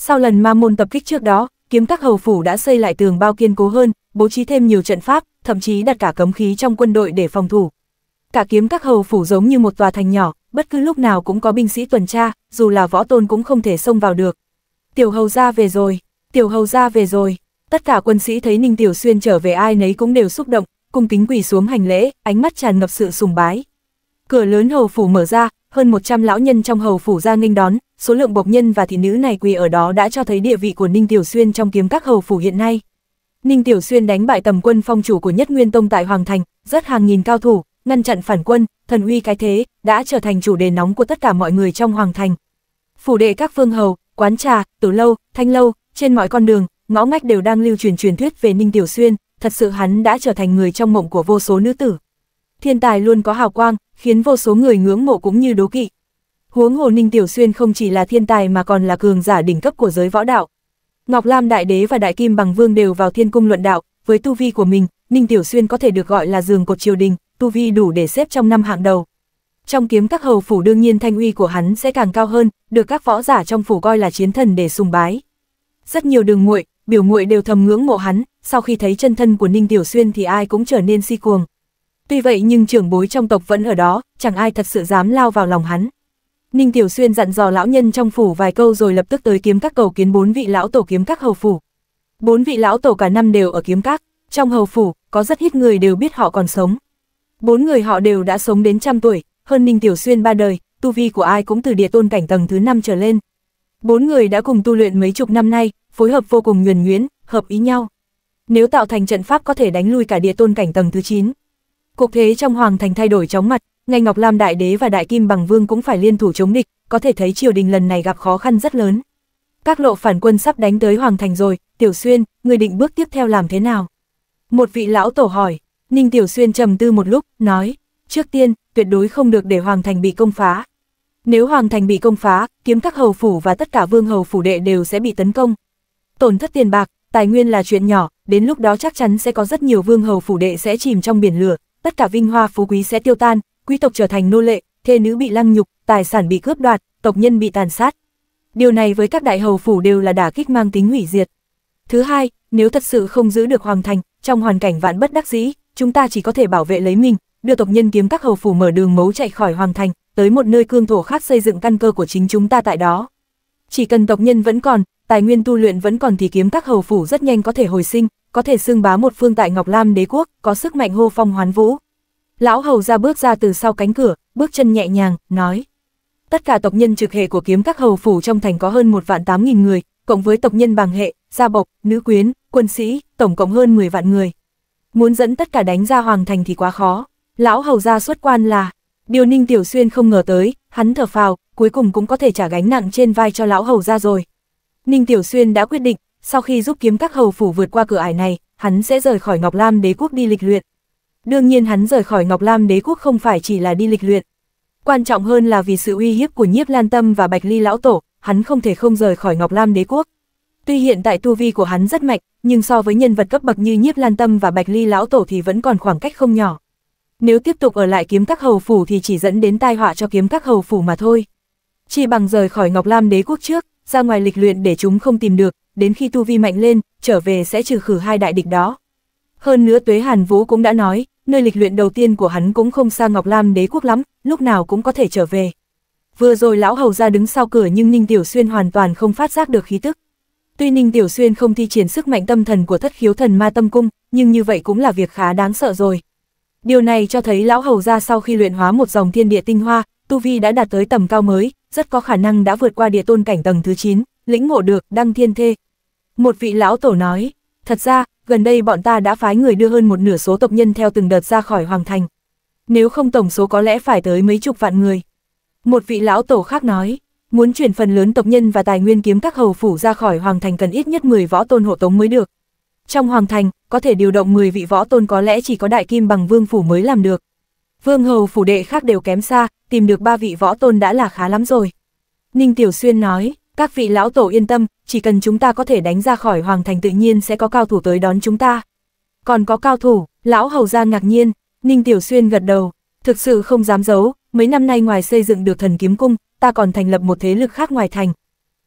Sau lần ma môn tập kích trước đó, kiếm các hầu phủ đã xây lại tường bao kiên cố hơn, bố trí thêm nhiều trận pháp, thậm chí đặt cả cấm khí trong quân đội để phòng thủ. Cả kiếm các hầu phủ giống như một tòa thành nhỏ, bất cứ lúc nào cũng có binh sĩ tuần tra, dù là võ tôn cũng không thể xông vào được. Tiểu hầu ra về rồi, tiểu hầu ra về rồi. Tất cả quân sĩ thấy Ninh Tiểu Xuyên trở về ai nấy cũng đều xúc động, cung kính quỳ xuống hành lễ, ánh mắt tràn ngập sự sùng bái. Cửa lớn hầu phủ mở ra, hơn 100 lão nhân trong hầu phủ ra nghênh đón, số lượng bộc nhân và thị nữ này quỳ ở đó đã cho thấy địa vị của Ninh Tiểu Xuyên trong kiếm các hầu phủ hiện nay. Ninh Tiểu Xuyên đánh bại tầm quân phong chủ của Nhất Nguyên Tông tại Hoàng Thành, rất hàng nghìn cao thủ, ngăn chặn phản quân, thần uy cái thế, đã trở thành chủ đề nóng của tất cả mọi người trong Hoàng Thành. Phủ đệ các phương hầu, quán trà, tử lâu, thanh lâu, trên mọi con đường, ngõ ngách đều đang lưu truyền truyền thuyết về Ninh Tiểu Xuyên, thật sự hắn đã trở thành người trong mộng của vô số nữ tử thiên tài luôn có hào quang, khiến vô số người ngưỡng mộ cũng như đố kỵ. Huống hồ Ninh Tiểu Xuyên không chỉ là thiên tài mà còn là cường giả đỉnh cấp của giới võ đạo. Ngọc Lam Đại Đế và Đại Kim Bằng Vương đều vào thiên cung luận đạo, với tu vi của mình, Ninh Tiểu Xuyên có thể được gọi là giường cột triều đình, tu vi đủ để xếp trong năm hạng đầu. Trong kiếm các hầu phủ đương nhiên thanh uy của hắn sẽ càng cao hơn, được các võ giả trong phủ coi là chiến thần để sùng bái. Rất nhiều đường muội, biểu muội đều thầm ngưỡng mộ hắn, sau khi thấy chân thân của Ninh Tiểu Xuyên thì ai cũng trở nên si cuồng. Tuy vậy nhưng trưởng bối trong tộc vẫn ở đó, chẳng ai thật sự dám lao vào lòng hắn. Ninh Tiểu Xuyên dặn dò lão nhân trong phủ vài câu rồi lập tức tới kiếm các cầu kiến bốn vị lão tổ kiếm các hầu phủ. Bốn vị lão tổ cả năm đều ở kiếm các, trong hầu phủ, có rất ít người đều biết họ còn sống. Bốn người họ đều đã sống đến trăm tuổi, hơn Ninh Tiểu Xuyên ba đời, tu vi của ai cũng từ địa tôn cảnh tầng thứ năm trở lên. Bốn người đã cùng tu luyện mấy chục năm nay, phối hợp vô cùng nhuần nhuyễn, hợp ý nhau. Nếu tạo thành trận pháp có thể đánh lui cả địa tôn cảnh tầng thứ 9. Cục thế trong hoàng thành thay đổi chóng mặt, ngay Ngọc Lam Đại Đế và Đại Kim Bằng Vương cũng phải liên thủ chống địch, có thể thấy triều đình lần này gặp khó khăn rất lớn. Các lộ phản quân sắp đánh tới hoàng thành rồi, Tiểu Xuyên, người định bước tiếp theo làm thế nào? Một vị lão tổ hỏi, Ninh Tiểu Xuyên trầm tư một lúc, nói, trước tiên, tuyệt đối không được để hoàng thành bị công phá. Nếu hoàng thành bị công phá, kiếm các hầu phủ và tất cả vương hầu phủ đệ đều sẽ bị tấn công. Tổn thất tiền bạc, tài nguyên là chuyện nhỏ, đến lúc đó chắc chắn sẽ có rất nhiều vương hầu phủ đệ sẽ chìm trong biển lửa, tất cả vinh hoa phú quý sẽ tiêu tan, quý tộc trở thành nô lệ, thê nữ bị lăng nhục, tài sản bị cướp đoạt, tộc nhân bị tàn sát. Điều này với các đại hầu phủ đều là đả kích mang tính hủy diệt. Thứ hai, nếu thật sự không giữ được hoàng thành, trong hoàn cảnh vạn bất đắc dĩ, chúng ta chỉ có thể bảo vệ lấy mình, đưa tộc nhân kiếm các hầu phủ mở đường mấu chạy khỏi hoàng thành, tới một nơi cương thổ khác xây dựng căn cơ của chính chúng ta tại đó. Chỉ cần tộc nhân vẫn còn, tài nguyên tu luyện vẫn còn thì kiếm các hầu phủ rất nhanh có thể hồi sinh, có thể xưng bá một phương tại Ngọc Lam đế quốc, có sức mạnh hô phong hoán vũ. Lão hầu ra bước ra từ sau cánh cửa, bước chân nhẹ nhàng, nói. Tất cả tộc nhân trực hệ của kiếm các hầu phủ trong thành có hơn một vạn tám nghìn người, cộng với tộc nhân bàng hệ, gia bộc, nữ quyến, quân sĩ, tổng cộng hơn 10 vạn người. Muốn dẫn tất cả đánh ra hoàng thành thì quá khó. Lão hầu ra xuất quan là, điều Ninh Tiểu Xuyên không ngờ tới, hắn thở phào, cuối cùng cũng có thể trả gánh nặng trên vai cho lão hầu ra rồi. Ninh Tiểu Xuyên đã quyết định, sau khi giúp kiếm các hầu phủ vượt qua cửa ải này, hắn sẽ rời khỏi Ngọc Lam đế quốc đi lịch luyện. Đương nhiên hắn rời khỏi Ngọc Lam đế quốc không phải chỉ là đi lịch luyện. Quan trọng hơn là vì sự uy hiếp của nhiếp lan tâm và bạch ly lão tổ, hắn không thể không rời khỏi Ngọc Lam đế quốc. Tuy hiện tại tu vi của hắn rất mạnh, nhưng so với nhân vật cấp bậc như nhiếp lan tâm và bạch ly lão tổ thì vẫn còn khoảng cách không nhỏ. Nếu tiếp tục ở lại kiếm các hầu phủ thì chỉ dẫn đến tai họa cho kiếm các hầu phủ mà thôi. Chỉ bằng rời khỏi Ngọc Lam đế quốc trước, ra ngoài lịch luyện để chúng không tìm được, đến khi tu vi mạnh lên, trở về sẽ trừ khử hai đại địch đó. Hơn nữa Tuế Hàn Vũ cũng đã nói, nơi lịch luyện đầu tiên của hắn cũng không xa Ngọc Lam đế quốc lắm, lúc nào cũng có thể trở về. Vừa rồi lão hầu ra đứng sau cửa nhưng Ninh Tiểu Xuyên hoàn toàn không phát giác được khí tức. Tuy Ninh Tiểu Xuyên không thi triển sức mạnh tâm thần của thất khiếu thần ma tâm cung, nhưng như vậy cũng là việc khá đáng sợ rồi. Điều này cho thấy lão hầu ra sau khi luyện hóa một dòng thiên địa tinh hoa, tu vi đã đạt tới tầm cao mới, rất có khả năng đã vượt qua địa tôn cảnh tầng thứ 9, lĩnh ngộ được đăng thiên thê. Một vị lão tổ nói, thật ra, gần đây bọn ta đã phái người đưa hơn một nửa số tộc nhân theo từng đợt ra khỏi hoàng thành. Nếu không tổng số có lẽ phải tới mấy chục vạn người. Một vị lão tổ khác nói, muốn chuyển phần lớn tộc nhân và tài nguyên kiếm các hầu phủ ra khỏi hoàng thành cần ít nhất 10 võ tôn hộ tống mới được. Trong hoàng thành, có thể điều động 10 vị võ tôn có lẽ chỉ có đại kim bằng vương phủ mới làm được. Vương hầu phủ đệ khác đều kém xa, tìm được ba vị võ tôn đã là khá lắm rồi. Ninh Tiểu Xuyên nói, các vị lão tổ yên tâm, chỉ cần chúng ta có thể đánh ra khỏi hoàng thành tự nhiên sẽ có cao thủ tới đón chúng ta. Còn có cao thủ, lão hầu ra ngạc nhiên, Ninh Tiểu Xuyên gật đầu, thực sự không dám giấu, mấy năm nay ngoài xây dựng được thần kiếm cung, ta còn thành lập một thế lực khác ngoài thành.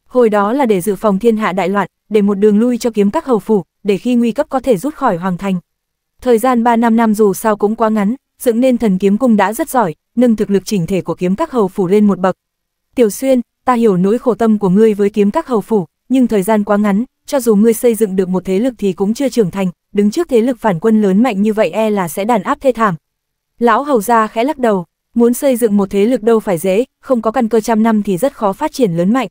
Hồi đó là để dự phòng thiên hạ đại loạn, để một đường lui cho kiếm các hầu phủ, để khi nguy cấp có thể rút khỏi hoàng thành. Thời gian 3 năm năm dù sao cũng quá ngắn, dựng nên thần kiếm cung đã rất giỏi, nâng thực lực chỉnh thể của kiếm các hầu phủ lên một bậc. Tiểu Xuyên, ta hiểu nỗi khổ tâm của ngươi với kiếm các hầu phủ, nhưng thời gian quá ngắn, cho dù ngươi xây dựng được một thế lực thì cũng chưa trưởng thành, đứng trước thế lực phản quân lớn mạnh như vậy e là sẽ đàn áp thê thảm. Lão hầu gia khẽ lắc đầu, muốn xây dựng một thế lực đâu phải dễ, không có căn cơ trăm năm thì rất khó phát triển lớn mạnh.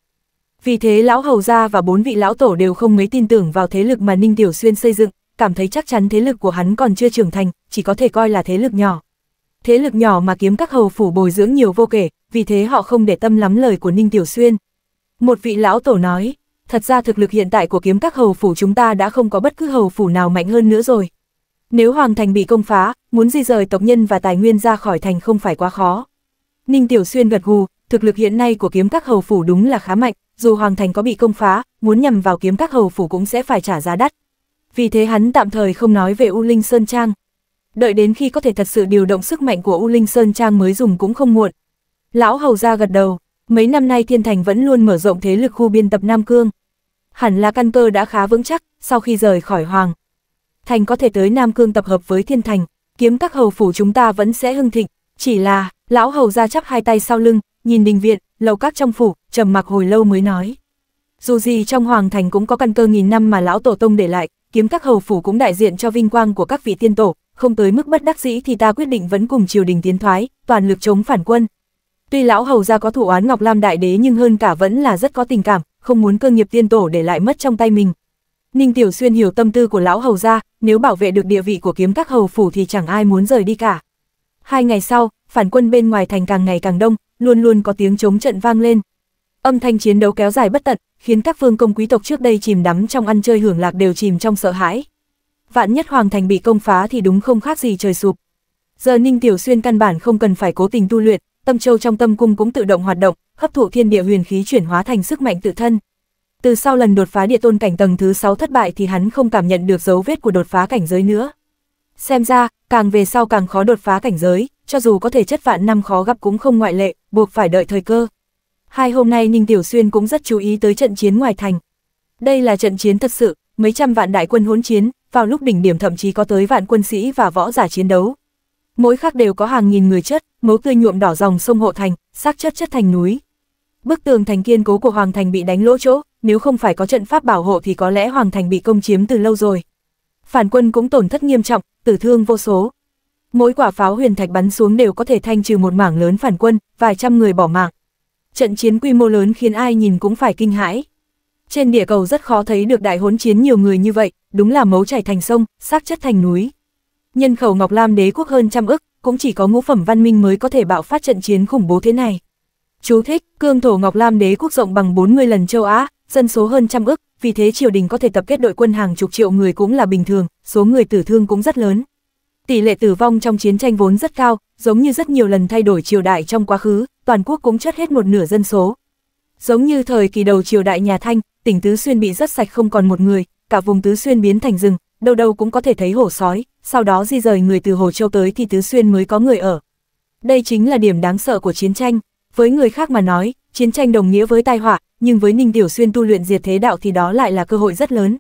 Vì thế lão hầu gia và bốn vị lão tổ đều không mấy tin tưởng vào thế lực mà Ninh Tiểu Xuyên xây dựng cảm thấy chắc chắn thế lực của hắn còn chưa trưởng thành, chỉ có thể coi là thế lực nhỏ. Thế lực nhỏ mà kiếm các hầu phủ bồi dưỡng nhiều vô kể, vì thế họ không để tâm lắm lời của Ninh Tiểu Xuyên. Một vị lão tổ nói, thật ra thực lực hiện tại của kiếm các hầu phủ chúng ta đã không có bất cứ hầu phủ nào mạnh hơn nữa rồi. Nếu Hoàng Thành bị công phá, muốn di rời tộc nhân và tài nguyên ra khỏi thành không phải quá khó. Ninh Tiểu Xuyên gật gù, thực lực hiện nay của kiếm các hầu phủ đúng là khá mạnh, dù Hoàng Thành có bị công phá, muốn nhằm vào kiếm các hầu phủ cũng sẽ phải trả giá đắt, vì thế hắn tạm thời không nói về U Linh Sơn Trang. Đợi đến khi có thể thật sự điều động sức mạnh của U Linh Sơn Trang mới dùng cũng không muộn. Lão Hầu ra gật đầu, mấy năm nay Thiên Thành vẫn luôn mở rộng thế lực khu biên tập Nam Cương. Hẳn là căn cơ đã khá vững chắc, sau khi rời khỏi Hoàng. Thành có thể tới Nam Cương tập hợp với Thiên Thành, kiếm các hầu phủ chúng ta vẫn sẽ hưng thịnh, chỉ là, lão hầu ra chắp hai tay sau lưng, nhìn đình viện, lầu các trong phủ, trầm mặc hồi lâu mới nói. Dù gì trong hoàng thành cũng có căn cơ nghìn năm mà lão tổ tông để lại, kiếm các hầu phủ cũng đại diện cho vinh quang của các vị tiên tổ, không tới mức bất đắc dĩ thì ta quyết định vẫn cùng triều đình tiến thoái, toàn lực chống phản quân. Tuy lão hầu gia có thủ án Ngọc Lam đại đế nhưng hơn cả vẫn là rất có tình cảm, không muốn cơ nghiệp tiên tổ để lại mất trong tay mình. Ninh Tiểu Xuyên hiểu tâm tư của lão hầu gia, nếu bảo vệ được địa vị của kiếm các hầu phủ thì chẳng ai muốn rời đi cả. Hai ngày sau, phản quân bên ngoài thành càng ngày càng đông, luôn luôn có tiếng chống trận vang lên. Âm thanh chiến đấu kéo dài bất tận, khiến các vương công quý tộc trước đây chìm đắm trong ăn chơi hưởng lạc đều chìm trong sợ hãi. Vạn nhất Hoàng Thành bị công phá thì đúng không khác gì trời sụp. Giờ Ninh Tiểu Xuyên căn bản không cần phải cố tình tu luyện, tâm châu trong tâm cung cũng tự động hoạt động, hấp thụ thiên địa huyền khí chuyển hóa thành sức mạnh tự thân. Từ sau lần đột phá địa tôn cảnh tầng thứ 6 thất bại thì hắn không cảm nhận được dấu vết của đột phá cảnh giới nữa. Xem ra, càng về sau càng khó đột phá cảnh giới, cho dù có thể chất vạn năm khó gặp cũng không ngoại lệ, buộc phải đợi thời cơ. Hai hôm nay Ninh Tiểu Xuyên cũng rất chú ý tới trận chiến ngoài thành. Đây là trận chiến thật sự, mấy trăm vạn đại quân hỗn chiến, vào lúc đỉnh điểm thậm chí có tới vạn quân sĩ và võ giả chiến đấu. Mỗi khắc đều có hàng nghìn người chết, máu tươi nhuộm đỏ dòng sông Hộ Thành, xác chất chất thành núi. Bức tường thành kiên cố của Hoàng Thành bị đánh lỗ chỗ, nếu không phải có trận pháp bảo hộ thì có lẽ Hoàng Thành bị công chiếm từ lâu rồi. Phản quân cũng tổn thất nghiêm trọng, tử thương vô số. Mỗi quả pháo huyền thạch bắn xuống đều có thể thanh trừ một mảng lớn phản quân, vài trăm người bỏ mạng trận chiến quy mô lớn khiến ai nhìn cũng phải kinh hãi. Trên địa cầu rất khó thấy được đại hỗn chiến nhiều người như vậy, đúng là máu chảy thành sông, xác chất thành núi. Nhân khẩu Ngọc Lam đế quốc hơn trăm ức, cũng chỉ có ngũ phẩm văn minh mới có thể bạo phát trận chiến khủng bố thế này. Chú thích, cương thổ Ngọc Lam đế quốc rộng bằng 40 lần châu Á, dân số hơn trăm ức, vì thế triều đình có thể tập kết đội quân hàng chục triệu người cũng là bình thường, số người tử thương cũng rất lớn. Tỷ lệ tử vong trong chiến tranh vốn rất cao, giống như rất nhiều lần thay đổi triều đại trong quá khứ, toàn quốc cũng chất hết một nửa dân số. Giống như thời kỳ đầu triều đại nhà Thanh, tỉnh Tứ Xuyên bị rất sạch không còn một người, cả vùng Tứ Xuyên biến thành rừng, đâu đâu cũng có thể thấy hổ sói, sau đó di rời người từ Hồ Châu tới thì Tứ Xuyên mới có người ở. Đây chính là điểm đáng sợ của chiến tranh, với người khác mà nói, chiến tranh đồng nghĩa với tai họa, nhưng với Ninh Tiểu Xuyên tu luyện diệt thế đạo thì đó lại là cơ hội rất lớn.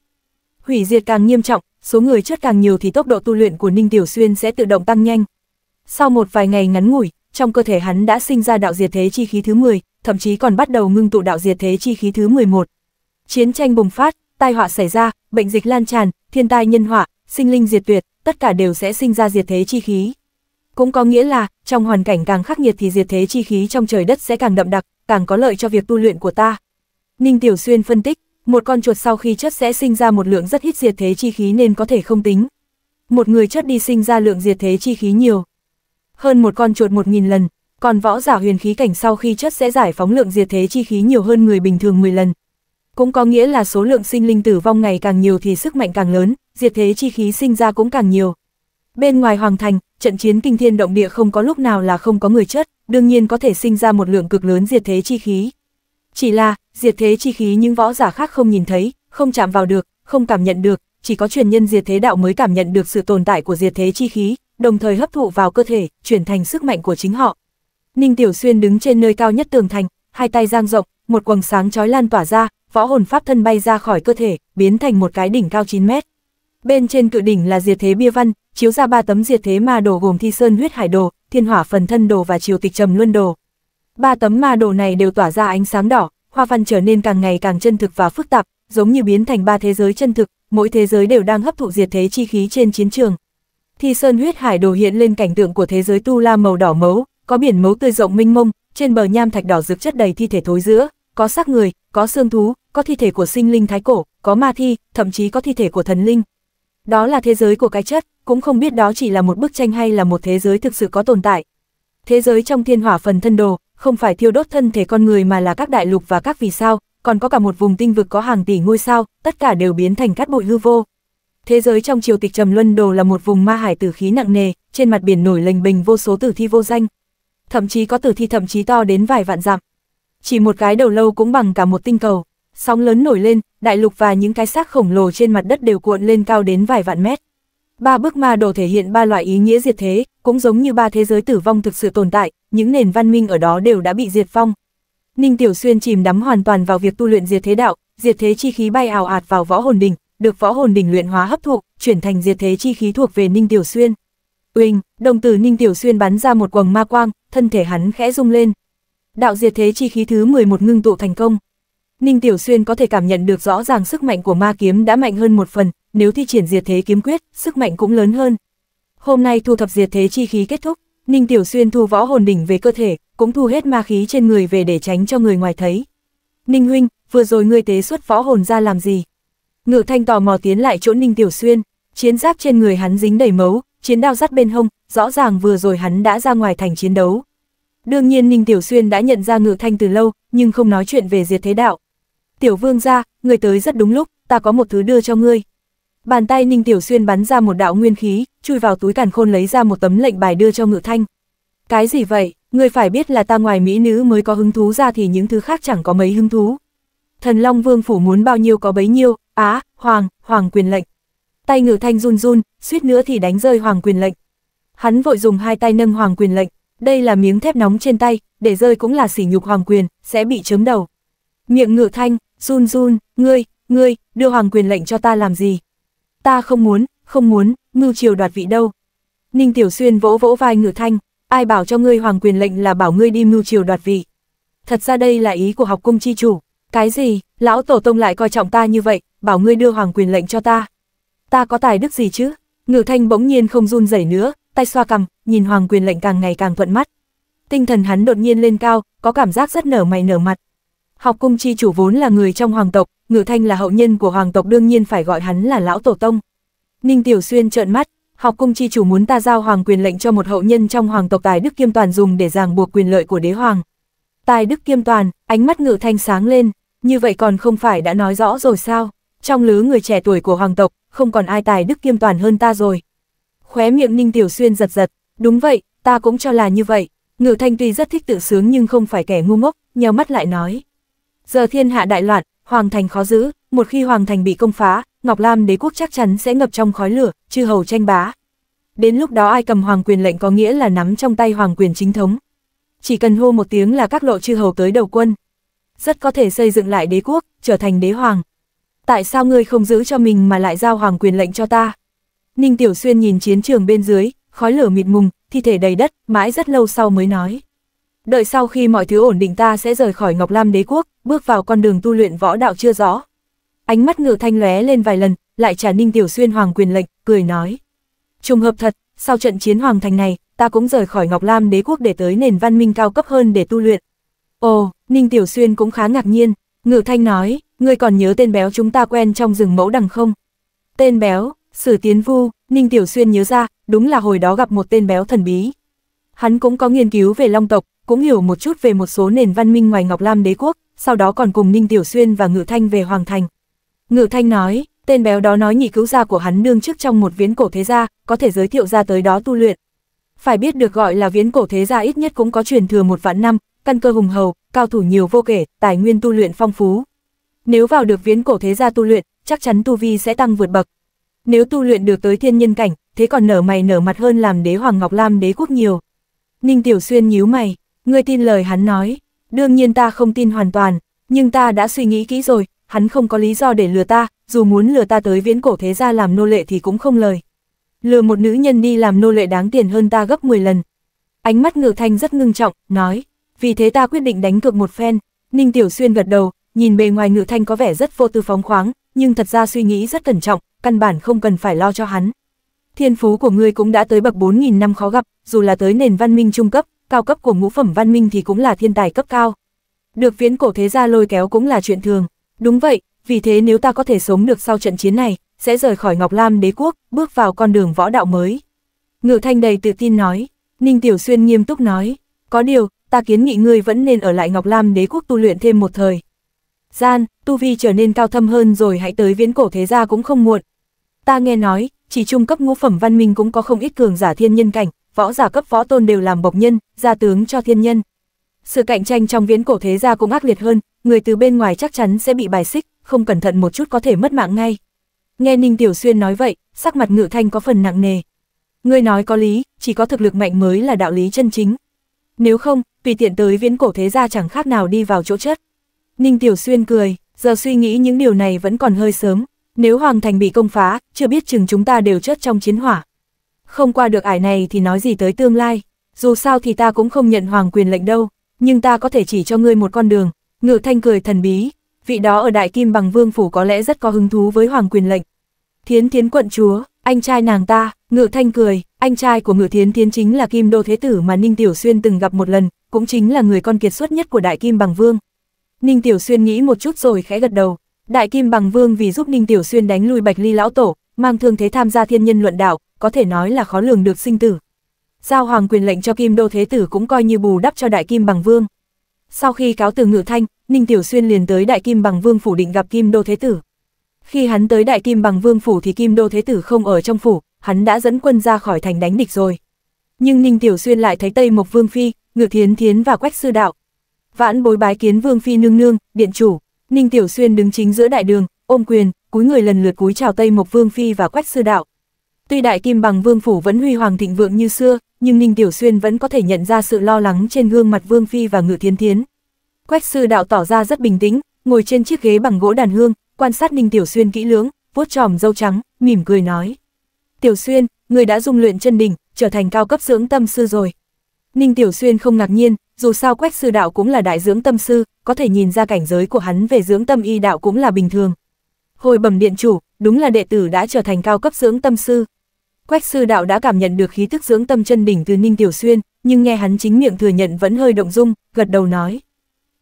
Hủy diệt càng nghiêm trọng, số người chết càng nhiều thì tốc độ tu luyện của Ninh Tiểu Xuyên sẽ tự động tăng nhanh. Sau một vài ngày ngắn ngủi, trong cơ thể hắn đã sinh ra đạo diệt thế chi khí thứ 10, thậm chí còn bắt đầu ngưng tụ đạo diệt thế chi khí thứ 11. Chiến tranh bùng phát, tai họa xảy ra, bệnh dịch lan tràn, thiên tai nhân họa, sinh linh diệt tuyệt, tất cả đều sẽ sinh ra diệt thế chi khí. Cũng có nghĩa là, trong hoàn cảnh càng khắc nghiệt thì diệt thế chi khí trong trời đất sẽ càng đậm đặc, càng có lợi cho việc tu luyện của ta. Ninh Tiểu Xuyên phân tích, một con chuột sau khi chất sẽ sinh ra một lượng rất ít diệt thế chi khí nên có thể không tính. Một người chất đi sinh ra lượng diệt thế chi khí nhiều, hơn một con chuột một nghìn lần, còn võ giả huyền khí cảnh sau khi chất sẽ giải phóng lượng diệt thế chi khí nhiều hơn người bình thường 10 lần. Cũng có nghĩa là số lượng sinh linh tử vong ngày càng nhiều thì sức mạnh càng lớn, diệt thế chi khí sinh ra cũng càng nhiều. Bên ngoài hoàng thành, trận chiến kinh thiên động địa không có lúc nào là không có người chất, đương nhiên có thể sinh ra một lượng cực lớn diệt thế chi khí. Chỉ là, diệt thế chi khí những võ giả khác không nhìn thấy, không chạm vào được, không cảm nhận được, chỉ có truyền nhân diệt thế đạo mới cảm nhận được sự tồn tại của diệt thế chi khí, đồng thời hấp thụ vào cơ thể, chuyển thành sức mạnh của chính họ. Ninh Tiểu Xuyên đứng trên nơi cao nhất tường thành, hai tay giang rộng, một quầng sáng chói lan tỏa ra, võ hồn pháp thân bay ra khỏi cơ thể, biến thành một cái đỉnh cao 9 mét. Bên trên cự đỉnh là diệt thế bia văn, chiếu ra ba tấm diệt thế ma đồ gồm thi sơn huyết hải đồ, thiên hỏa phần thân đồ và triều tịch trầm luân đồ. Ba tấm ma đồ này đều tỏa ra ánh sáng đỏ, hoa văn trở nên càng ngày càng chân thực và phức tạp, giống như biến thành ba thế giới chân thực, mỗi thế giới đều đang hấp thụ diệt thế chi khí trên chiến trường thi sơn huyết hải đồ hiện lên cảnh tượng của thế giới tu la màu đỏ mấu, có biển mấu tươi rộng mênh mông, trên bờ nham thạch đỏ rực chất đầy thi thể thối giữa, có xác người, có xương thú, có thi thể của sinh linh thái cổ, có ma thi, thậm chí có thi thể của thần linh. Đó là thế giới của cái chất, cũng không biết đó chỉ là một bức tranh hay là một thế giới thực sự có tồn tại. Thế giới trong thiên hỏa phần thân đồ, không phải thiêu đốt thân thể con người mà là các đại lục và các vì sao, còn có cả một vùng tinh vực có hàng tỷ ngôi sao, tất cả đều biến thành cát bụi hư vô. Thế giới trong triều tịch Trầm Luân Đồ là một vùng ma hải tử khí nặng nề, trên mặt biển nổi lềnh bình vô số tử thi vô danh. Thậm chí có tử thi thậm chí to đến vài vạn dặm. Chỉ một cái đầu lâu cũng bằng cả một tinh cầu. Sóng lớn nổi lên, đại lục và những cái xác khổng lồ trên mặt đất đều cuộn lên cao đến vài vạn mét. Ba bức ma đồ thể hiện ba loại ý nghĩa diệt thế, cũng giống như ba thế giới tử vong thực sự tồn tại, những nền văn minh ở đó đều đã bị diệt vong. Ninh Tiểu Xuyên chìm đắm hoàn toàn vào việc tu luyện diệt thế đạo, diệt thế chi khí bay ảo ạt vào võ hồn đỉnh, được võ hồn đỉnh luyện hóa hấp thụ, chuyển thành diệt thế chi khí thuộc về Ninh Tiểu Xuyên. uyên đồng tử Ninh Tiểu Xuyên bắn ra một quầng ma quang, thân thể hắn khẽ rung lên. Đạo diệt thế chi khí thứ 11 ngưng tụ thành công. Ninh Tiểu Xuyên có thể cảm nhận được rõ ràng sức mạnh của ma kiếm đã mạnh hơn một phần, nếu thi triển diệt thế kiếm quyết, sức mạnh cũng lớn hơn. Hôm nay thu thập diệt thế chi khí kết thúc, Ninh Tiểu Xuyên thu võ hồn đỉnh về cơ thể, cũng thu hết ma khí trên người về để tránh cho người ngoài thấy. Ninh huynh, vừa rồi ngươi tế xuất võ hồn ra làm gì? Ngự thanh tò mò tiến lại chỗ Ninh Tiểu Xuyên, chiến giáp trên người hắn dính đầy máu, chiến đao dắt bên hông, rõ ràng vừa rồi hắn đã ra ngoài thành chiến đấu. Đương nhiên Ninh Tiểu Xuyên đã nhận ra Ngự Thanh từ lâu, nhưng không nói chuyện về diệt thế đạo. Tiểu vương ra, người tới rất đúng lúc, ta có một thứ đưa cho ngươi. Bàn tay Ninh Tiểu Xuyên bắn ra một đạo nguyên khí, chui vào túi càn khôn lấy ra một tấm lệnh bài đưa cho Ngự Thanh. Cái gì vậy, ngươi phải biết là ta ngoài mỹ nữ mới có hứng thú ra thì những thứ khác chẳng có mấy hứng thú thần Long Vương phủ muốn bao nhiêu có bấy nhiêu, á, hoàng, hoàng quyền lệnh. Tay ngự thanh run run, suýt nữa thì đánh rơi hoàng quyền lệnh. Hắn vội dùng hai tay nâng hoàng quyền lệnh, đây là miếng thép nóng trên tay, để rơi cũng là sỉ nhục hoàng quyền, sẽ bị chấm đầu. Miệng ngự thanh, run run, ngươi, ngươi, đưa hoàng quyền lệnh cho ta làm gì? Ta không muốn, không muốn, mưu triều đoạt vị đâu. Ninh Tiểu Xuyên vỗ vỗ vai ngự thanh, ai bảo cho ngươi hoàng quyền lệnh là bảo ngươi đi mưu triều đoạt vị. Thật ra đây là ý của học cung chi chủ, cái gì, lão tổ tông lại coi trọng ta như vậy, bảo ngươi đưa hoàng quyền lệnh cho ta. Ta có tài đức gì chứ? Ngự thanh bỗng nhiên không run rẩy nữa, tay xoa cầm nhìn hoàng quyền lệnh càng ngày càng thuận mắt. Tinh thần hắn đột nhiên lên cao, có cảm giác rất nở mày nở mặt. Học cung chi chủ vốn là người trong hoàng tộc, ngự thanh là hậu nhân của hoàng tộc đương nhiên phải gọi hắn là lão tổ tông. Ninh Tiểu Xuyên trợn mắt, học cung chi chủ muốn ta giao hoàng quyền lệnh cho một hậu nhân trong hoàng tộc tài đức kiêm toàn dùng để ràng buộc quyền lợi của đế hoàng. Tài đức kiêm toàn, ánh mắt ngự thanh sáng lên, như vậy còn không phải đã nói rõ rồi sao, trong lứa người trẻ tuổi của hoàng tộc, không còn ai tài đức kiêm toàn hơn ta rồi. Khóe miệng Ninh Tiểu Xuyên giật giật, đúng vậy, ta cũng cho là như vậy, ngự thanh tuy rất thích tự sướng nhưng không phải kẻ ngu ngốc, nheo mắt lại nói. Giờ thiên hạ đại loạn, hoàng thành khó giữ, một khi hoàng thành bị công phá, Ngọc Lam đế quốc chắc chắn sẽ ngập trong khói lửa, chư hầu tranh bá. Đến lúc đó ai cầm hoàng quyền lệnh có nghĩa là nắm trong tay hoàng quyền chính thống. Chỉ cần hô một tiếng là các lộ chư hầu tới đầu quân rất có thể xây dựng lại đế quốc, trở thành đế hoàng. Tại sao ngươi không giữ cho mình mà lại giao hoàng quyền lệnh cho ta? Ninh Tiểu Xuyên nhìn chiến trường bên dưới, khói lửa mịt mùng, thi thể đầy đất, mãi rất lâu sau mới nói. Đợi sau khi mọi thứ ổn định ta sẽ rời khỏi Ngọc Lam đế quốc, bước vào con đường tu luyện võ đạo chưa rõ. Ánh mắt ngự thanh lé lên vài lần, lại trả Ninh Tiểu Xuyên hoàng quyền lệnh, cười nói. Trùng hợp thật, sau trận chiến hoàng thành này, ta cũng rời khỏi Ngọc Lam đế quốc để tới nền văn minh cao cấp hơn để tu luyện, Ồ, Ninh Tiểu Xuyên cũng khá ngạc nhiên, Ngự Thanh nói, ngươi còn nhớ tên béo chúng ta quen trong rừng mẫu đằng không? Tên béo, Sử Tiến Vu, Ninh Tiểu Xuyên nhớ ra, đúng là hồi đó gặp một tên béo thần bí. Hắn cũng có nghiên cứu về long tộc, cũng hiểu một chút về một số nền văn minh ngoài Ngọc Lam đế quốc, sau đó còn cùng Ninh Tiểu Xuyên và Ngự Thanh về Hoàng Thành. Ngự Thanh nói, tên béo đó nói nhị cứu gia của hắn đương chức trong một viễn cổ thế gia, có thể giới thiệu ra tới đó tu luyện. Phải biết được gọi là viễn cổ thế gia ít nhất cũng có truyền thừa một vạn năm, căn cơ hùng hầu, cao thủ nhiều vô kể, tài nguyên tu luyện phong phú. Nếu vào được viễn cổ thế gia tu luyện, chắc chắn tu vi sẽ tăng vượt bậc. Nếu tu luyện được tới thiên nhân cảnh, thế còn nở mày nở mặt hơn làm đế hoàng ngọc lam đế quốc nhiều. Ninh Tiểu Xuyên nhíu mày, ngươi tin lời hắn nói, đương nhiên ta không tin hoàn toàn, nhưng ta đã suy nghĩ kỹ rồi, hắn không có lý do để lừa ta, dù muốn lừa ta tới viễn cổ thế gia làm nô lệ thì cũng không lời. Lừa một nữ nhân đi làm nô lệ đáng tiền hơn ta gấp 10 lần. Ánh mắt ngự thanh rất ngưng trọng, nói, vì thế ta quyết định đánh cược một phen. Ninh Tiểu Xuyên gật đầu, nhìn bề ngoài ngự thanh có vẻ rất vô tư phóng khoáng, nhưng thật ra suy nghĩ rất cẩn trọng, căn bản không cần phải lo cho hắn. Thiên phú của ngươi cũng đã tới bậc 4.000 năm khó gặp, dù là tới nền văn minh trung cấp, cao cấp của ngũ phẩm văn minh thì cũng là thiên tài cấp cao. Được viễn cổ thế gia lôi kéo cũng là chuyện thường. Đúng vậy, vì thế nếu ta có thể sống được sau trận chiến này, sẽ rời khỏi Ngọc Lam đế quốc, bước vào con đường võ đạo mới. Ngự thanh đầy tự tin nói, Ninh Tiểu Xuyên nghiêm túc nói, có điều, ta kiến nghị ngươi vẫn nên ở lại Ngọc Lam đế quốc tu luyện thêm một thời. Gian, tu vi trở nên cao thâm hơn rồi hãy tới viễn cổ thế gia cũng không muộn. Ta nghe nói, chỉ trung cấp ngũ phẩm văn minh cũng có không ít cường giả thiên nhân cảnh, võ giả cấp võ tôn đều làm bộc nhân, gia tướng cho thiên nhân. Sự cạnh tranh trong viễn cổ thế gia cũng ác liệt hơn, người từ bên ngoài chắc chắn sẽ bị bài xích, không cẩn thận một chút có thể mất mạng ngay. Nghe Ninh Tiểu Xuyên nói vậy, sắc mặt ngự thanh có phần nặng nề. Ngươi nói có lý, chỉ có thực lực mạnh mới là đạo lý chân chính, nếu không, tùy tiện tới viễn cổ thế gia chẳng khác nào đi vào chỗ chất. Ninh Tiểu Xuyên cười, giờ suy nghĩ những điều này vẫn còn hơi sớm. Nếu Hoàng Thành bị công phá, chưa biết chừng chúng ta đều chất trong chiến hỏa. Không qua được ải này thì nói gì tới tương lai. Dù sao thì ta cũng không nhận Hoàng quyền lệnh đâu, nhưng ta có thể chỉ cho ngươi một con đường. Ngự Thanh cười thần bí, vị đó ở Đại Kim Bằng Vương Phủ có lẽ rất có hứng thú với Hoàng quyền lệnh. Thiến Thiến quận chúa, anh trai nàng ta, Ngự Thanh cười, anh trai của Ngự Thiến Thiến chính là Kim Đô Thế Tử mà Ninh Tiểu Xuyên từng gặp một lần, cũng chính là người con kiệt xuất nhất của Đại Kim Bằng Vương. Ninh Tiểu Xuyên nghĩ một chút rồi khẽ gật đầu. Đại Kim Bằng Vương vì giúp Ninh Tiểu Xuyên đánh lui Bạch Ly Lão Tổ, mang thương thế tham gia thiên nhân luận đạo, có thể nói là khó lường được sinh tử. Giao hoàng quyền lệnh cho Kim Đô Thế Tử cũng coi như bù đắp cho Đại Kim Bằng Vương. Sau khi cáo từ Ngự Thanh, Ninh Tiểu Xuyên liền tới Đại Kim Bằng Vương phủ định gặp Kim Đô Thế Tử. Khi hắn tới Đại Kim Bằng Vương phủ thì Kim Đô Thế Tử không ở trong phủ, hắn đã dẫn quân ra khỏi thành đánh địch rồi. Nhưng Ninh Tiểu Xuyên lại thấy Tây Mộc Vương Phi, Ngự Thiến Thiến và Quách Sư Đạo. Vãn bối bái kiến Vương Phi nương nương, điện chủ, Ninh Tiểu Xuyên đứng chính giữa đại đường, ôm quyền, cúi người lần lượt cúi chào Tây Mộc Vương Phi và Quách Sư Đạo. Tuy đại kim bằng Vương Phủ vẫn huy hoàng thịnh vượng như xưa, nhưng Ninh Tiểu Xuyên vẫn có thể nhận ra sự lo lắng trên gương mặt Vương Phi và Ngự Thiến Thiến. Quách Sư Đạo tỏ ra rất bình tĩnh, ngồi trên chiếc ghế bằng gỗ đàn hương, quan sát Ninh Tiểu Xuyên kỹ lưỡng, vuốt tròm dâu trắng, mỉm cười nói. Tiểu Xuyên, người đã dung luyện chân đỉnh, trở thành cao cấp dưỡng tâm sư rồi. Ninh Tiểu Xuyên không ngạc nhiên, dù sao Quách sư đạo cũng là đại dưỡng tâm sư, có thể nhìn ra cảnh giới của hắn về dưỡng tâm y đạo cũng là bình thường. Hồi bẩm điện chủ, đúng là đệ tử đã trở thành cao cấp dưỡng tâm sư. Quách sư đạo đã cảm nhận được khí thức dưỡng tâm chân đỉnh từ Ninh Tiểu Xuyên, nhưng nghe hắn chính miệng thừa nhận vẫn hơi động dung, gật đầu nói.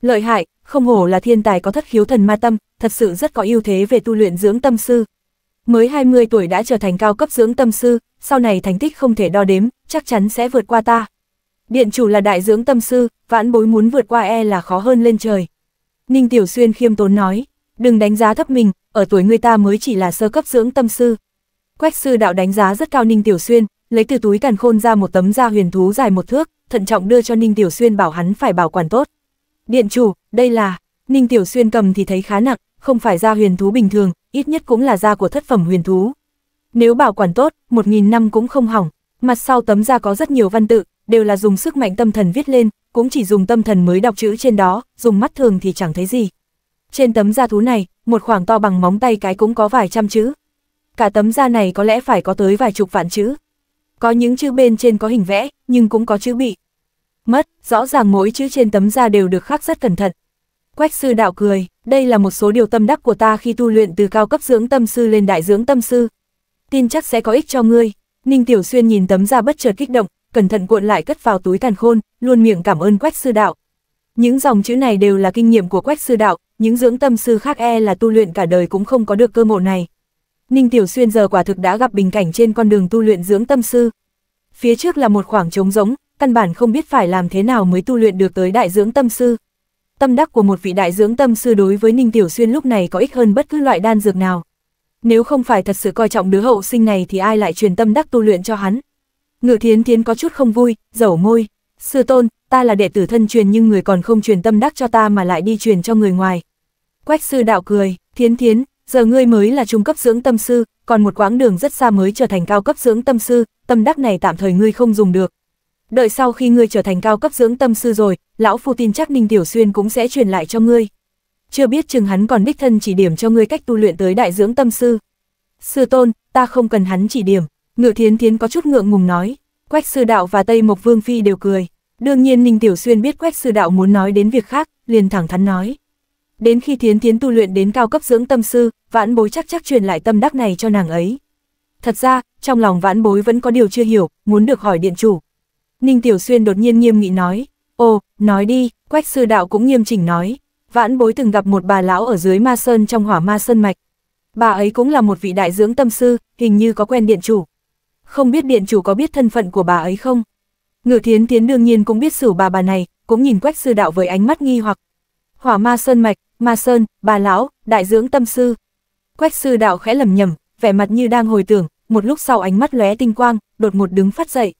Lợi hại, không hổ là thiên tài có thất khiếu thần ma tâm, thật sự rất có ưu thế về tu luyện dưỡng tâm sư, mới 20 tuổi đã trở thành cao cấp dưỡng tâm sư, sau này thành tích không thể đo đếm, chắc chắn sẽ vượt qua ta. Điện chủ là đại dưỡng tâm sư, vãn bối muốn vượt qua e là khó hơn lên trời. Ninh Tiểu Xuyên khiêm tốn nói, đừng đánh giá thấp mình, ở tuổi người ta mới chỉ là sơ cấp dưỡng tâm sư. Quách sư đạo đánh giá rất cao Ninh Tiểu Xuyên, lấy từ túi càn khôn ra một tấm da huyền thú dài một thước, thận trọng đưa cho Ninh Tiểu Xuyên bảo hắn phải bảo quản tốt. Điện chủ, đây là, Ninh Tiểu Xuyên cầm thì thấy khá nặng, không phải da huyền thú bình thường, ít nhất cũng là da của thất phẩm huyền thú. Nếu bảo quản tốt, 1.000 năm cũng không hỏng, mặt sau tấm da có rất nhiều văn tự, đều là dùng sức mạnh tâm thần viết lên, cũng chỉ dùng tâm thần mới đọc chữ trên đó, dùng mắt thường thì chẳng thấy gì. Trên tấm da thú này, một khoảng to bằng móng tay cái cũng có vài trăm chữ. Cả tấm da này có lẽ phải có tới vài chục vạn chữ. Có những chữ bên trên có hình vẽ, nhưng cũng có chữ bị. Mất, rõ ràng mỗi chữ trên tấm da đều được khắc rất cẩn thận, Quách sư đạo cười, đây là một số điều tâm đắc của ta khi tu luyện từ cao cấp dưỡng tâm sư lên đại dưỡng tâm sư. Tin chắc sẽ có ích cho ngươi. Ninh Tiểu Xuyên nhìn tấm da bất chợt kích động, cẩn thận cuộn lại cất vào túi càn khôn, luôn miệng cảm ơn Quách sư đạo. Những dòng chữ này đều là kinh nghiệm của Quách sư đạo, những dưỡng tâm sư khác e là tu luyện cả đời cũng không có được cơ hội này. Ninh Tiểu Xuyên giờ quả thực đã gặp bình cảnh trên con đường tu luyện dưỡng tâm sư. Phía trước là một khoảng trống rỗng, căn bản không biết phải làm thế nào mới tu luyện được tới đại dưỡng tâm sư tâm đắc của một vị đại dưỡng tâm sư đối với Ninh Tiểu Xuyên lúc này có ích hơn bất cứ loại đan dược nào. Nếu không phải thật sự coi trọng đứa hậu sinh này thì ai lại truyền tâm đắc tu luyện cho hắn. Ngự thiến thiến có chút không vui, dẩu môi. Sư tôn, ta là đệ tử thân truyền nhưng người còn không truyền tâm đắc cho ta mà lại đi truyền cho người ngoài. Quách sư đạo cười, thiến thiến, giờ ngươi mới là trung cấp dưỡng tâm sư, còn một quãng đường rất xa mới trở thành cao cấp dưỡng tâm sư, tâm đắc này tạm thời ngươi không dùng được, đợi sau khi ngươi trở thành cao cấp dưỡng tâm sư rồi, lão phu tin chắc Ninh Tiểu Xuyên cũng sẽ truyền lại cho ngươi. Chưa biết chừng hắn còn đích thân chỉ điểm cho ngươi cách tu luyện tới đại dưỡng tâm sư. Sư tôn, ta không cần hắn chỉ điểm, ngự thiến thiến có chút ngượng ngùng nói, quách sư đạo và Tây Mộc Vương Phi đều cười. Đương nhiên Ninh Tiểu Xuyên biết quách sư đạo muốn nói đến việc khác, liền thẳng thắn nói. Đến khi thiến thiến tu luyện đến cao cấp dưỡng tâm sư, vãn bối chắc chắc truyền lại tâm đắc này cho nàng ấy. Thật ra, trong lòng vãn bối vẫn có điều chưa hiểu, muốn được hỏi điện chủ, Ninh Tiểu Xuyên đột nhiên nghiêm nghị nói, ồ, nói đi, quách sư đạo cũng nghiêm chỉnh nói, vãn bối từng gặp một bà lão ở dưới ma sơn trong hỏa ma sơn mạch. Bà ấy cũng là một vị đại dưỡng tâm sư, hình như có quen điện chủ. Không biết điện chủ có biết thân phận của bà ấy không? Ngự thiến tiến đương nhiên cũng biết xử bà bà này, cũng nhìn quách sư đạo với ánh mắt nghi hoặc. Hỏa ma sơn mạch, ma sơn, bà lão, đại dưỡng tâm sư. Quách sư đạo khẽ lầm nhầm, vẻ mặt như đang hồi tưởng, một lúc sau ánh mắt lóe tinh quang, đột ngột đứng phát dậy.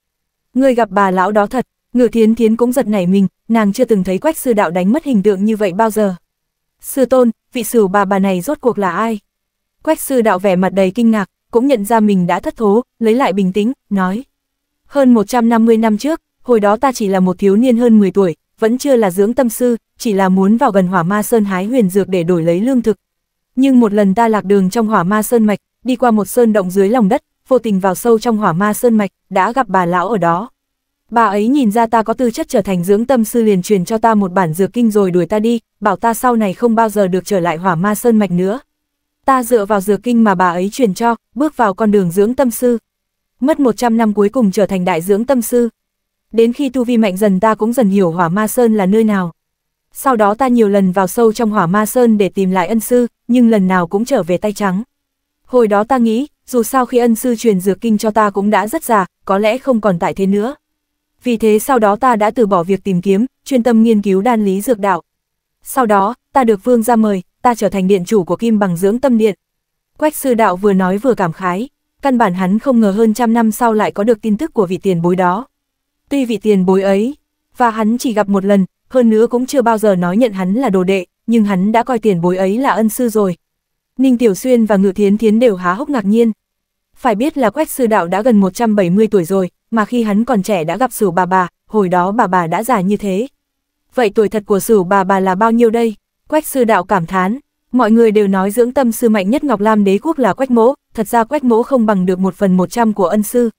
Người gặp bà lão đó thật, ngự thiến thiến cũng giật nảy mình, nàng chưa từng thấy quách sư đạo đánh mất hình tượng như vậy bao giờ. Sư tôn, vị sửu bà bà này rốt cuộc là ai? Quách sư đạo vẻ mặt đầy kinh ngạc, cũng nhận ra mình đã thất thố, lấy lại bình tĩnh, nói. Hơn 150 năm trước, hồi đó ta chỉ là một thiếu niên hơn 10 tuổi, vẫn chưa là dưỡng tâm sư, chỉ là muốn vào gần hỏa ma sơn hái huyền dược để đổi lấy lương thực. Nhưng một lần ta lạc đường trong hỏa ma sơn mạch, đi qua một sơn động dưới lòng đất, vô tình vào sâu trong hỏa ma sơn mạch, đã gặp bà lão ở đó. Bà ấy nhìn ra ta có tư chất trở thành dưỡng tâm sư liền truyền cho ta một bản dược kinh rồi đuổi ta đi, bảo ta sau này không bao giờ được trở lại hỏa ma sơn mạch nữa. Ta dựa vào dược kinh mà bà ấy truyền cho, bước vào con đường dưỡng tâm sư. Mất 100 năm cuối cùng trở thành đại dưỡng tâm sư. Đến khi tu vi mạnh dần ta cũng dần hiểu hỏa ma sơn là nơi nào. Sau đó ta nhiều lần vào sâu trong hỏa ma sơn để tìm lại ân sư, nhưng lần nào cũng trở về tay trắng. Hồi đó ta nghĩ, dù sao khi ân sư truyền dược kinh cho ta cũng đã rất già, có lẽ không còn tại thế nữa. Vì thế sau đó ta đã từ bỏ việc tìm kiếm, chuyên tâm nghiên cứu đan lý dược đạo. Sau đó, ta được vương ra mời, ta trở thành điện chủ của Kim bằng dưỡng tâm điện. Quách sư đạo vừa nói vừa cảm khái, căn bản hắn không ngờ hơn trăm năm sau lại có được tin tức của vị tiền bối đó. Tuy vị tiền bối ấy, và hắn chỉ gặp một lần, hơn nữa cũng chưa bao giờ nói nhận hắn là đồ đệ, nhưng hắn đã coi tiền bối ấy là ân sư rồi, Ninh Tiểu Xuyên và Ngự Thiến Thiến đều há hốc ngạc nhiên. Phải biết là Quách Sư Đạo đã gần 170 tuổi rồi, mà khi hắn còn trẻ đã gặp Sửu bà bà, hồi đó bà bà đã già như thế. Vậy tuổi thật của Sửu bà bà là bao nhiêu đây? Quách Sư Đạo cảm thán, mọi người đều nói dưỡng tâm sư mạnh nhất Ngọc Lam đế quốc là Quách Mỗ, thật ra Quách Mỗ không bằng được một phần một trăm của ân sư.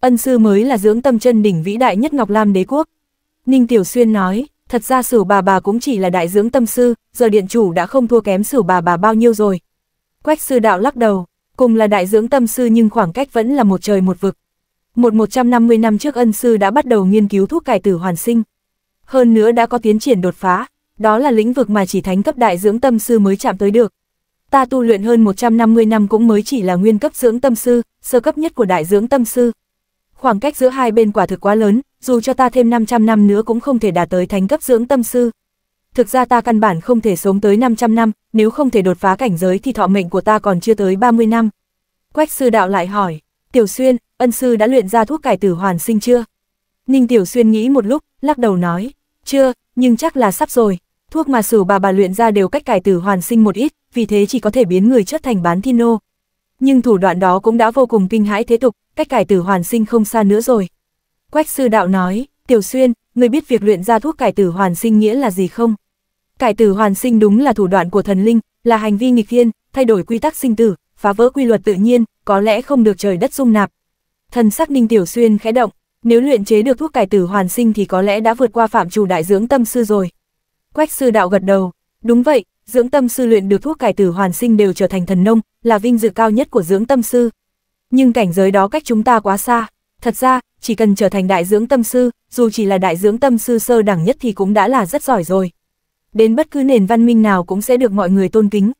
Ân sư mới là dưỡng tâm chân đỉnh vĩ đại nhất Ngọc Lam đế quốc. Ninh Tiểu Xuyên nói, thật ra Sửu bà bà cũng chỉ là đại dưỡng tâm sư, giờ điện chủ đã không thua kém Sửu bà bà bao nhiêu rồi. Quách sư đạo lắc đầu, cùng là đại dưỡng tâm sư nhưng khoảng cách vẫn là một trời một vực. Một 150 năm trước ân sư đã bắt đầu nghiên cứu thuốc cải tử hoàn sinh. Hơn nữa đã có tiến triển đột phá, đó là lĩnh vực mà chỉ thánh cấp đại dưỡng tâm sư mới chạm tới được. Ta tu luyện hơn 150 năm cũng mới chỉ là nguyên cấp dưỡng tâm sư, sơ cấp nhất của đại dưỡng tâm sư. Khoảng cách giữa hai bên quả thực quá lớn, dù cho ta thêm 500 năm nữa cũng không thể đạt tới thánh cấp dưỡng tâm sư thực ra ta căn bản không thể sống tới 500 năm, nếu không thể đột phá cảnh giới thì thọ mệnh của ta còn chưa tới 30 năm. Quách sư đạo lại hỏi, Tiểu Xuyên, ân sư đã luyện ra thuốc cải tử hoàn sinh chưa? Ninh Tiểu Xuyên nghĩ một lúc, lắc đầu nói, chưa, nhưng chắc là sắp rồi. Thuốc mà sử bà bà luyện ra đều cách cải tử hoàn sinh một ít, vì thế chỉ có thể biến người chất thành bán thiên nô. Nhưng thủ đoạn đó cũng đã vô cùng kinh hãi thế tục, cách cải tử hoàn sinh không xa nữa rồi. Quách sư đạo nói, Tiểu Xuyên, người biết việc luyện ra thuốc cải tử hoàn sinh nghĩa là gì không? Cải tử hoàn sinh đúng là thủ đoạn của thần linh, là hành vi nghịch thiên, thay đổi quy tắc sinh tử, phá vỡ quy luật tự nhiên, có lẽ không được trời đất dung nạp. Thần sắc Ninh Tiểu Xuyên khẽ động, nếu luyện chế được thuốc cải tử hoàn sinh thì có lẽ đã vượt qua phạm chủ đại dưỡng tâm sư rồi. Quách sư đạo gật đầu, đúng vậy, dưỡng tâm sư luyện được thuốc cải tử hoàn sinh đều trở thành thần nông, là vinh dự cao nhất của dưỡng tâm sư. Nhưng cảnh giới đó cách chúng ta quá xa, thật ra, chỉ cần trở thành đại dưỡng tâm sư, dù chỉ là đại dưỡng tâm sư sơ đẳng nhất thì cũng đã là rất giỏi rồi đến bất cứ nền văn minh nào cũng sẽ được mọi người tôn kính.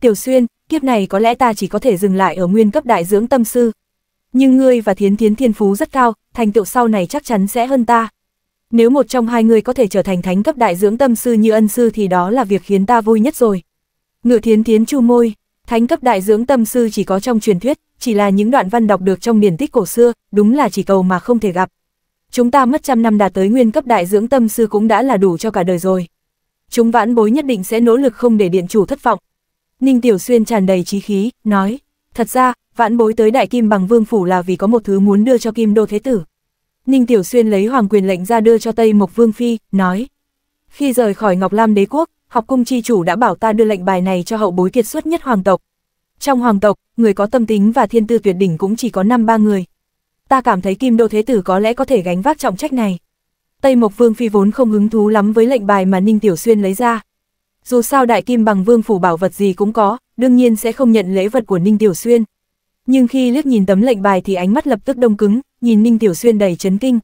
Tiểu Xuyên, kiếp này có lẽ ta chỉ có thể dừng lại ở nguyên cấp đại dưỡng tâm sư. Nhưng ngươi và thiến thiến thiên phú rất cao, thành tựu sau này chắc chắn sẽ hơn ta. Nếu một trong hai người có thể trở thành thánh cấp đại dưỡng tâm sư như ân sư thì đó là việc khiến ta vui nhất rồi. Ngự thiến thiến chu môi, thánh cấp đại dưỡng tâm sư chỉ có trong truyền thuyết, chỉ là những đoạn văn đọc được trong điển tích cổ xưa, đúng là chỉ cầu mà không thể gặp. Chúng ta mất trăm năm đạt tới nguyên cấp đại dưỡng tâm sư cũng đã là đủ cho cả đời rồi chúng vãn bối nhất định sẽ nỗ lực không để điện chủ thất vọng. Ninh Tiểu Xuyên tràn đầy trí khí, nói, thật ra, vãn bối tới Đại Kim bằng vương phủ là vì có một thứ muốn đưa cho Kim Đô Thế Tử. Ninh Tiểu Xuyên lấy hoàng quyền lệnh ra đưa cho Tây Mộc Vương Phi, nói, khi rời khỏi Ngọc Lam Đế Quốc, học cung chi chủ đã bảo ta đưa lệnh bài này cho hậu bối kiệt xuất nhất hoàng tộc. Trong hoàng tộc, người có tâm tính và thiên tư tuyệt đỉnh cũng chỉ có năm ba người. Ta cảm thấy Kim Đô Thế Tử có lẽ có thể gánh vác trọng trách này. Tây Mộc Vương Phi vốn không hứng thú lắm với lệnh bài mà Ninh Tiểu Xuyên lấy ra. Dù sao Đại Kim Bằng Vương Phủ bảo vật gì cũng có, đương nhiên sẽ không nhận lễ vật của Ninh Tiểu Xuyên. Nhưng khi liếc nhìn tấm lệnh bài thì ánh mắt lập tức đông cứng, nhìn Ninh Tiểu Xuyên đầy chấn kinh.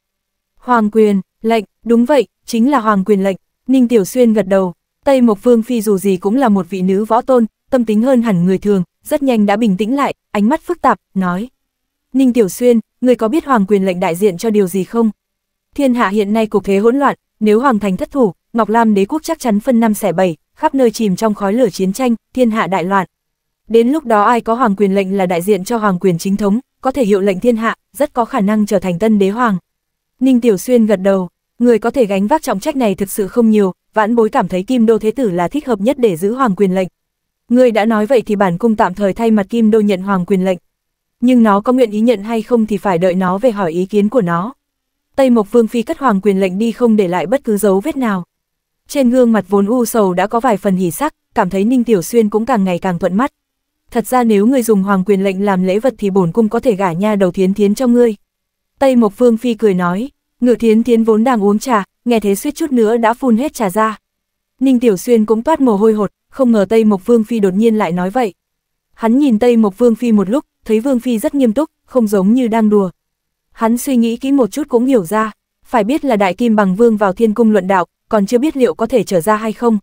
Hoàng quyền, lệnh, đúng vậy, chính là Hoàng quyền lệnh. Ninh Tiểu Xuyên gật đầu, Tây Mộc Vương Phi dù gì cũng là một vị nữ võ tôn, tâm tính hơn hẳn người thường, rất nhanh đã bình tĩnh lại, ánh mắt phức tạp, nói. Ninh Tiểu Xuyên, người có biết Hoàng quyền lệnh đại diện cho điều gì không? Thiên hạ hiện nay cục thế hỗn loạn, nếu Hoàng Thành thất thủ, Ngọc Lam đế quốc chắc chắn phân năm xẻ bảy, khắp nơi chìm trong khói lửa chiến tranh, thiên hạ đại loạn. Đến lúc đó ai có hoàng quyền lệnh là đại diện cho hoàng quyền chính thống, có thể hiệu lệnh thiên hạ, rất có khả năng trở thành tân đế hoàng. Ninh Tiểu Xuyên gật đầu, người có thể gánh vác trọng trách này thực sự không nhiều, vãn bối cảm thấy Kim Đô Thế Tử là thích hợp nhất để giữ hoàng quyền lệnh. Người đã nói vậy thì bản cung tạm thời thay mặt Kim Đô nhận hoàng quyền lệnh. Nhưng nó có nguyện ý nhận hay không thì phải đợi nó về hỏi ý kiến của nó. Tây Mộc Vương Phi cất hoàng quyền lệnh đi không để lại bất cứ dấu vết nào. Trên gương mặt vốn u sầu đã có vài phần hỉ sắc, cảm thấy Ninh Tiểu Xuyên cũng càng ngày càng thuận mắt. Thật ra nếu người dùng hoàng quyền lệnh làm lễ vật thì bổn cung có thể gả nha đầu thiến thiến cho ngươi. Tây Mộc Vương Phi cười nói, Ngựa thiến thiến vốn đang uống trà, nghe thế suýt chút nữa đã phun hết trà ra. Ninh Tiểu Xuyên cũng toát mồ hôi hột, không ngờ Tây Mộc Vương Phi đột nhiên lại nói vậy. Hắn nhìn Tây Mộc Vương Phi một lúc, thấy Vương Phi rất nghiêm túc, không giống như đang đùa, Hắn suy nghĩ kỹ một chút cũng hiểu ra, phải biết là Đại Kim Bằng Vương vào thiên cung luận đạo, còn chưa biết liệu có thể trở ra hay không.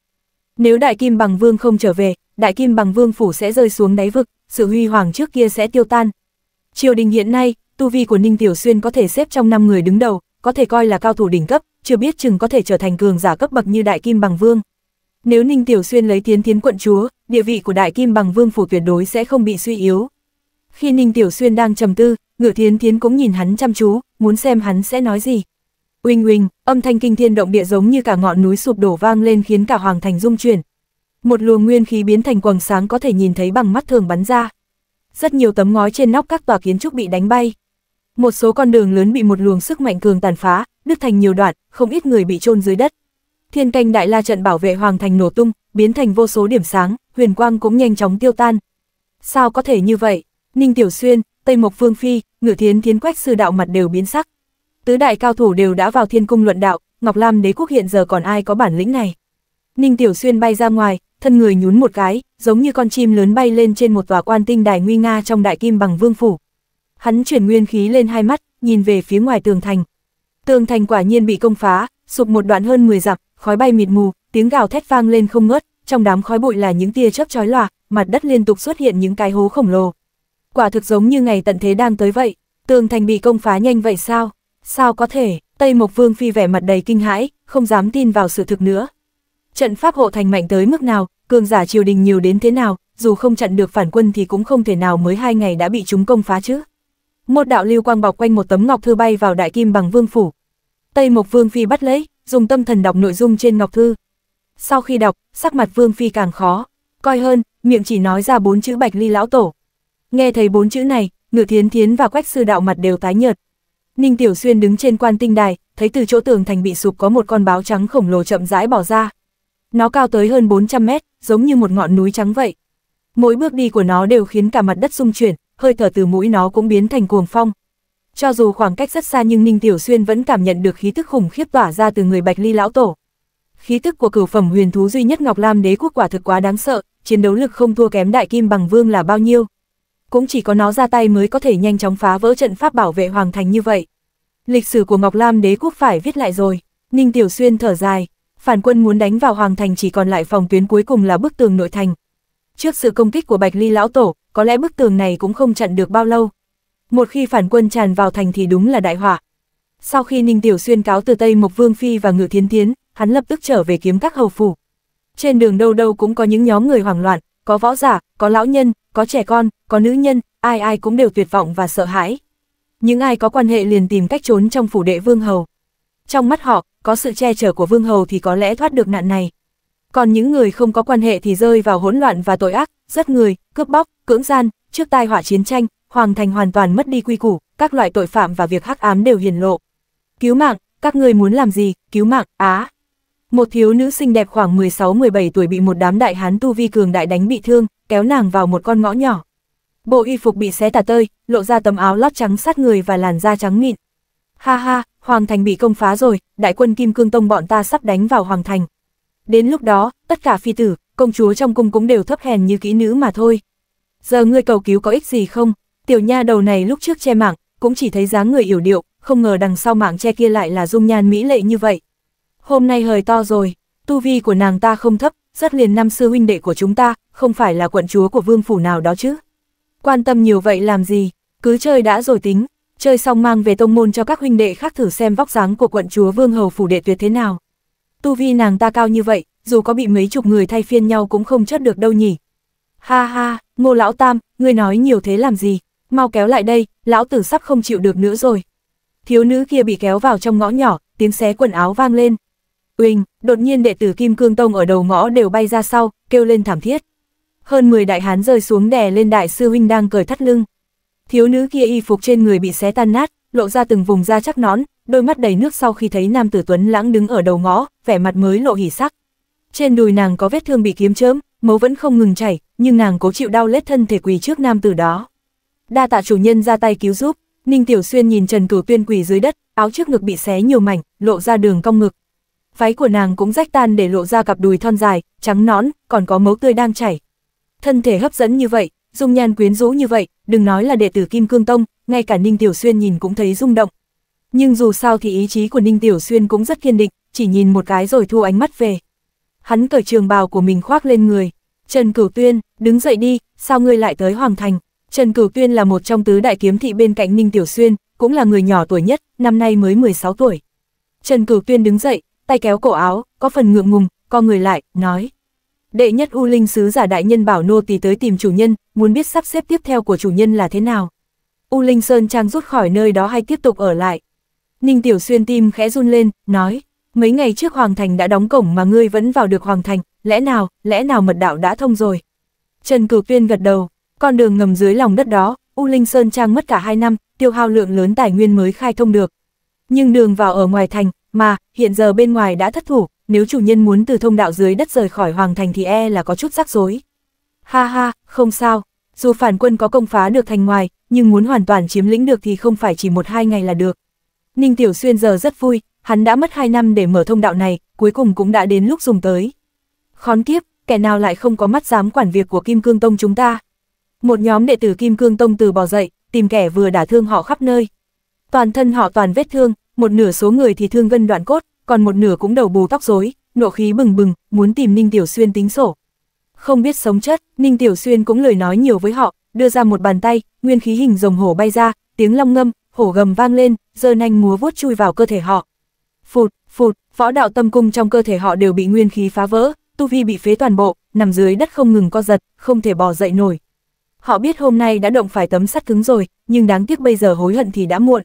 Nếu Đại Kim Bằng Vương không trở về, Đại Kim Bằng Vương phủ sẽ rơi xuống đáy vực, sự huy hoàng trước kia sẽ tiêu tan. Triều đình hiện nay, tu vi của Ninh Tiểu Xuyên có thể xếp trong 5 người đứng đầu, có thể coi là cao thủ đỉnh cấp, chưa biết chừng có thể trở thành cường giả cấp bậc như Đại Kim Bằng Vương. Nếu Ninh Tiểu Xuyên lấy tiến tiến quận chúa, địa vị của Đại Kim Bằng Vương phủ tuyệt đối sẽ không bị suy yếu. Khi Ninh Tiểu Xuyên đang trầm tư, ngửa thiến thiến cũng nhìn hắn chăm chú, muốn xem hắn sẽ nói gì. Uỳnh uỳnh, âm thanh kinh thiên động địa giống như cả ngọn núi sụp đổ vang lên khiến cả hoàng thành rung chuyển. Một luồng nguyên khí biến thành quầng sáng có thể nhìn thấy bằng mắt thường bắn ra. Rất nhiều tấm ngói trên nóc các tòa kiến trúc bị đánh bay. Một số con đường lớn bị một luồng sức mạnh cường tàn phá, đứt thành nhiều đoạn, không ít người bị chôn dưới đất. Thiên canh đại la trận bảo vệ hoàng thành nổ tung, biến thành vô số điểm sáng, huyền quang cũng nhanh chóng tiêu tan. Sao có thể như vậy? Ninh Tiểu Xuyên, Tây Mộc Vương Phi, Ngự Thiến Thiến Quách Sư Đạo mặt đều biến sắc. Tứ đại cao thủ đều đã vào thiên cung luận đạo, Ngọc Lam đế quốc hiện giờ còn ai có bản lĩnh này. Ninh Tiểu Xuyên bay ra ngoài, thân người nhún một cái, giống như con chim lớn bay lên trên một tòa quan tinh đài nguy nga trong đại kim bằng vương phủ. Hắn chuyển nguyên khí lên hai mắt, nhìn về phía ngoài tường thành. Tường thành quả nhiên bị công phá, sụp một đoạn hơn 10 dặm, khói bay mịt mù, tiếng gào thét vang lên không ngớt, trong đám khói bụi là những tia chớp chói lòa, mặt đất liên tục xuất hiện những cái hố khổng lồ quả thực giống như ngày tận thế đang tới vậy, tường thành bị công phá nhanh vậy sao? Sao có thể, Tây Mộc Vương Phi vẻ mặt đầy kinh hãi, không dám tin vào sự thực nữa. Trận pháp hộ thành mạnh tới mức nào, cường giả triều đình nhiều đến thế nào, dù không chặn được phản quân thì cũng không thể nào mới hai ngày đã bị chúng công phá chứ. Một đạo lưu quang bọc quanh một tấm ngọc thư bay vào đại kim bằng vương phủ. Tây Mộc Vương Phi bắt lấy, dùng tâm thần đọc nội dung trên ngọc thư. Sau khi đọc, sắc mặt Vương Phi càng khó, coi hơn, miệng chỉ nói ra bốn chữ bạch ly lão tổ, Nghe thấy bốn chữ này, ngự thiến thiến và quách sư đạo mặt đều tái nhợt. Ninh Tiểu Xuyên đứng trên quan tinh đài, thấy từ chỗ tường thành bị sụp có một con báo trắng khổng lồ chậm rãi bỏ ra. Nó cao tới hơn 400 mét, giống như một ngọn núi trắng vậy. Mỗi bước đi của nó đều khiến cả mặt đất rung chuyển, hơi thở từ mũi nó cũng biến thành cuồng phong. Cho dù khoảng cách rất xa nhưng Ninh Tiểu Xuyên vẫn cảm nhận được khí tức khủng khiếp tỏa ra từ người Bạch Ly lão tổ. Khí tức của cửu phẩm huyền thú duy nhất Ngọc Lam đế quốc quả thực quá đáng sợ, chiến đấu lực không thua kém đại kim bằng vương là bao nhiêu cũng chỉ có nó ra tay mới có thể nhanh chóng phá vỡ trận pháp bảo vệ hoàng thành như vậy. Lịch sử của Ngọc Lam đế quốc phải viết lại rồi, Ninh Tiểu Xuyên thở dài, phản quân muốn đánh vào hoàng thành chỉ còn lại phòng tuyến cuối cùng là bức tường nội thành. Trước sự công kích của Bạch Ly lão tổ, có lẽ bức tường này cũng không chặn được bao lâu. Một khi phản quân tràn vào thành thì đúng là đại họa. Sau khi Ninh Tiểu Xuyên cáo từ Tây Mộc Vương Phi và Ngự Thiến Tiến, hắn lập tức trở về kiếm các hầu phủ. Trên đường đâu đâu cũng có những nhóm người hoảng loạn, có võ giả, có lão nhân, có trẻ con, có nữ nhân, ai ai cũng đều tuyệt vọng và sợ hãi. Những ai có quan hệ liền tìm cách trốn trong phủ đệ vương hầu. Trong mắt họ, có sự che chở của vương hầu thì có lẽ thoát được nạn này. Còn những người không có quan hệ thì rơi vào hỗn loạn và tội ác, giết người, cướp bóc, cưỡng gian, trước tai họa chiến tranh, hoàng thành hoàn toàn mất đi quy củ, các loại tội phạm và việc hắc ám đều hiển lộ. Cứu mạng, các người muốn làm gì, cứu mạng, á. Một thiếu nữ xinh đẹp khoảng 16-17 tuổi bị một đám đại hán tu vi cường đại đánh bị thương, kéo nàng vào một con ngõ nhỏ. Bộ y phục bị xé tả tơi, lộ ra tấm áo lót trắng sát người và làn da trắng mịn. Ha ha, Hoàng Thành bị công phá rồi, đại quân Kim Cương Tông bọn ta sắp đánh vào Hoàng Thành. Đến lúc đó, tất cả phi tử, công chúa trong cung cũng đều thấp hèn như kỹ nữ mà thôi. Giờ ngươi cầu cứu có ích gì không? Tiểu nha đầu này lúc trước che mạng, cũng chỉ thấy dáng người yểu điệu, không ngờ đằng sau mạng che kia lại là dung nhan mỹ lệ như vậy hôm nay hời to rồi, tu vi của nàng ta không thấp, rất liền năm sư huynh đệ của chúng ta, không phải là quận chúa của vương phủ nào đó chứ. Quan tâm nhiều vậy làm gì, cứ chơi đã rồi tính, chơi xong mang về tông môn cho các huynh đệ khác thử xem vóc dáng của quận chúa vương hầu phủ đệ tuyệt thế nào. Tu vi nàng ta cao như vậy, dù có bị mấy chục người thay phiên nhau cũng không chất được đâu nhỉ. Ha ha, ngô lão tam, ngươi nói nhiều thế làm gì, mau kéo lại đây, lão tử sắp không chịu được nữa rồi. Thiếu nữ kia bị kéo vào trong ngõ nhỏ, tiếng xé quần áo vang lên. Uỳnh, đột nhiên đệ tử Kim Cương Tông ở đầu ngõ đều bay ra sau, kêu lên thảm thiết. Hơn 10 đại hán rơi xuống đè lên đại sư huynh đang cởi thắt lưng. Thiếu nữ kia y phục trên người bị xé tan nát, lộ ra từng vùng da chắc nón, đôi mắt đầy nước sau khi thấy nam tử Tuấn Lãng đứng ở đầu ngõ, vẻ mặt mới lộ hỉ sắc. Trên đùi nàng có vết thương bị kiếm chớm, máu vẫn không ngừng chảy, nhưng nàng cố chịu đau lết thân thể quỳ trước nam tử đó. Đa tạ chủ nhân ra tay cứu giúp, Ninh Tiểu Xuyên nhìn Trần Cửu Tuyên quỳ dưới đất, áo trước ngực bị xé nhiều mảnh, lộ ra đường cong ngực, váy của nàng cũng rách tan để lộ ra cặp đùi thon dài, trắng nõn, còn có máu tươi đang chảy. Thân thể hấp dẫn như vậy, dung nhan quyến rũ như vậy, đừng nói là đệ tử Kim Cương Tông, ngay cả Ninh Tiểu Xuyên nhìn cũng thấy rung động. Nhưng dù sao thì ý chí của Ninh Tiểu Xuyên cũng rất kiên định, chỉ nhìn một cái rồi thu ánh mắt về. Hắn cởi trường bào của mình khoác lên người. Trần Cửu Tuyên, đứng dậy đi, sao ngươi lại tới Hoàng Thành? Trần Cửu Tuyên là một trong tứ đại kiếm thị bên cạnh Ninh Tiểu Xuyên, cũng là người nhỏ tuổi nhất, năm nay mới 16 tuổi. Trần Cửu Tuyên đứng dậy, tay kéo cổ áo, có phần ngượng ngùng, co người lại, nói. Đệ nhất U Linh Sứ giả đại nhân bảo nô tỳ tới tìm chủ nhân, muốn biết sắp xếp tiếp theo của chủ nhân là thế nào. U Linh Sơn Trang rút khỏi nơi đó hay tiếp tục ở lại. Ninh Tiểu Xuyên tim khẽ run lên, nói, mấy ngày trước Hoàng Thành đã đóng cổng mà ngươi vẫn vào được Hoàng Thành, lẽ nào, lẽ nào mật đạo đã thông rồi. Trần Cửu Tuyên gật đầu, con đường ngầm dưới lòng đất đó, U Linh Sơn Trang mất cả 2 năm, tiêu hao lượng lớn tài nguyên mới khai thông được. Nhưng đường vào ở ngoài thành, mà, hiện giờ bên ngoài đã thất thủ, nếu chủ nhân muốn từ thông đạo dưới đất rời khỏi hoàng thành thì e là có chút rắc rối. Ha ha, không sao, dù phản quân có công phá được thành ngoài, nhưng muốn hoàn toàn chiếm lĩnh được thì không phải chỉ một hai ngày là được. Ninh Tiểu Xuyên giờ rất vui, hắn đã mất 2 năm để mở thông đạo này, cuối cùng cũng đã đến lúc dùng tới. Khón kiếp, kẻ nào lại không có mắt dám quản việc của Kim Cương Tông chúng ta. Một nhóm đệ tử Kim Cương Tông từ bỏ dậy, tìm kẻ vừa đả thương họ khắp nơi. Toàn thân họ toàn vết thương, một nửa số người thì thương gân đoạn cốt, còn một nửa cũng đầu bù tóc rối, nộ khí bừng bừng, muốn tìm Ninh Tiểu Xuyên tính sổ. Không biết sống chất, Ninh Tiểu Xuyên cũng lời nói nhiều với họ, đưa ra một bàn tay, nguyên khí hình rồng hổ bay ra, tiếng long ngâm, hổ gầm vang lên, giơ nanh múa vuốt chui vào cơ thể họ. Phụt, phụt, võ đạo tâm cung trong cơ thể họ đều bị nguyên khí phá vỡ, tu vi bị phế toàn bộ, nằm dưới đất không ngừng co giật, không thể bò dậy nổi. Họ biết hôm nay đã động phải tấm sắt cứng rồi, nhưng đáng tiếc bây giờ hối hận thì đã muộn.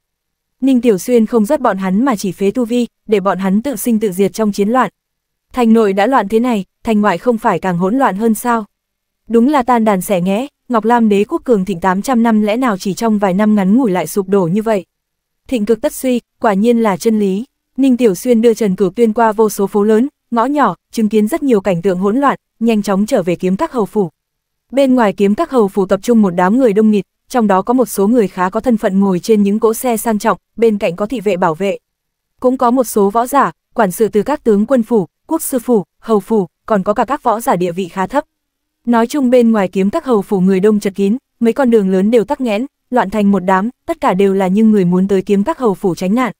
Ninh Tiểu Xuyên không dắt bọn hắn mà chỉ phế tu vi, để bọn hắn tự sinh tự diệt trong chiến loạn. Thành nội đã loạn thế này, thành ngoại không phải càng hỗn loạn hơn sao? Đúng là tan đàn xẻ nghẽ, Ngọc Lam đế quốc cường thịnh 800 năm lẽ nào chỉ trong vài năm ngắn ngủi lại sụp đổ như vậy. Thịnh cực tất suy, quả nhiên là chân lý. Ninh Tiểu Xuyên đưa Trần Cửu Tuyên qua vô số phố lớn, ngõ nhỏ, chứng kiến rất nhiều cảnh tượng hỗn loạn, nhanh chóng trở về kiếm các hầu phủ. Bên ngoài kiếm các hầu phủ tập trung một đám người đông nghịt, trong đó có một số người khá có thân phận ngồi trên những cỗ xe sang trọng, bên cạnh có thị vệ bảo vệ. Cũng có một số võ giả, quản sự từ các tướng quân phủ, quốc sư phủ, hầu phủ, còn có cả các võ giả địa vị khá thấp. Nói chung bên ngoài kiếm các hầu phủ người đông chật kín, mấy con đường lớn đều tắc nghẽn, loạn thành một đám, tất cả đều là những người muốn tới kiếm các hầu phủ tránh nạn.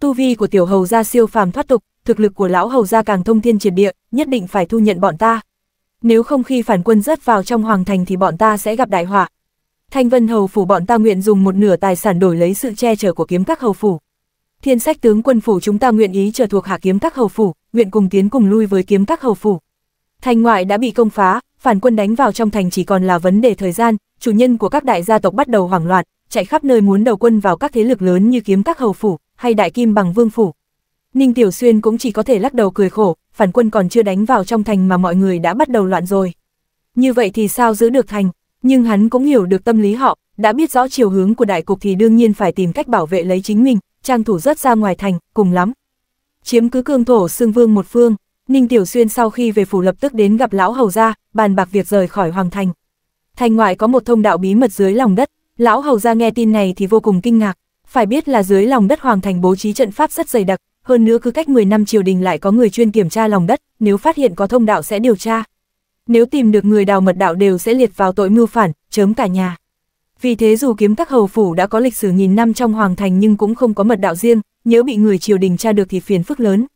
Tu vi của tiểu hầu gia siêu phàm thoát tục, thực lực của lão hầu gia càng thông thiên triệt địa, nhất định phải thu nhận bọn ta. Nếu không khi phản quân rớt vào trong hoàng thành thì bọn ta sẽ gặp đại họa, Thanh Vân Hầu Phủ bọn ta nguyện dùng một nửa tài sản đổi lấy sự che chở của kiếm các Hầu Phủ. Thiên sách tướng quân phủ chúng ta nguyện ý trở thuộc hạ kiếm các Hầu Phủ, nguyện cùng tiến cùng lui với kiếm các Hầu Phủ. Thành ngoại đã bị công phá, phản quân đánh vào trong thành chỉ còn là vấn đề thời gian, chủ nhân của các đại gia tộc bắt đầu hoảng loạn, chạy khắp nơi muốn đầu quân vào các thế lực lớn như kiếm các Hầu Phủ, hay đại kim bằng vương phủ. Ninh Tiểu Xuyên cũng chỉ có thể lắc đầu cười khổ, phản quân còn chưa đánh vào trong thành mà mọi người đã bắt đầu loạn rồi. Như vậy thì sao giữ được thành? Nhưng hắn cũng hiểu được tâm lý họ, đã biết rõ chiều hướng của đại cục thì đương nhiên phải tìm cách bảo vệ lấy chính mình, trang thủ rất ra ngoài thành, cùng lắm. Chiếm cứ cương thổ xương vương một phương, Ninh Tiểu Xuyên sau khi về phủ lập tức đến gặp lão hầu gia, bàn bạc việc rời khỏi hoàng thành. Thành ngoại có một thông đạo bí mật dưới lòng đất, lão hầu gia nghe tin này thì vô cùng kinh ngạc, phải biết là dưới lòng đất hoàng thành bố trí trận pháp rất dày đặc, hơn nữa cứ cách 10 năm triều đình lại có người chuyên kiểm tra lòng đất, nếu phát hiện có thông đạo sẽ điều tra. Nếu tìm được người đào mật đạo đều sẽ liệt vào tội mưu phản, chớm cả nhà. Vì thế dù kiếm các hầu phủ đã có lịch sử nghìn năm trong hoàng thành nhưng cũng không có mật đạo riêng, nhớ bị người triều đình tra được thì phiền phức lớn.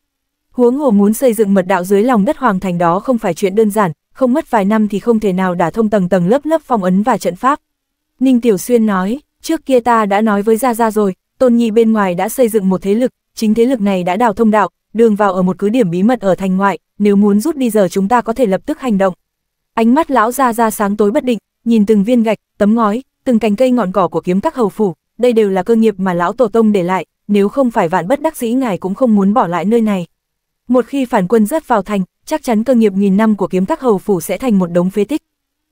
Huống hồ muốn xây dựng mật đạo dưới lòng đất hoàng thành đó không phải chuyện đơn giản, không mất vài năm thì không thể nào đả thông tầng tầng lớp lớp phong ấn và trận pháp. Ninh Tiểu Xuyên nói, trước kia ta đã nói với Gia Gia rồi, Tôn Nhi bên ngoài đã xây dựng một thế lực, chính thế lực này đã đào thông đạo, đường vào ở một cứ điểm bí mật ở thành ngoại, nếu muốn rút đi giờ chúng ta có thể lập tức hành động. Ánh mắt lão ra ra sáng tối bất định, nhìn từng viên gạch, tấm ngói, từng cành cây ngọn cỏ của kiếm các hầu phủ, đây đều là cơ nghiệp mà lão tổ tông để lại, nếu không phải vạn bất đắc dĩ ngài cũng không muốn bỏ lại nơi này. Một khi phản quân rớt vào thành, chắc chắn cơ nghiệp nghìn năm của kiếm các hầu phủ sẽ thành một đống phế tích.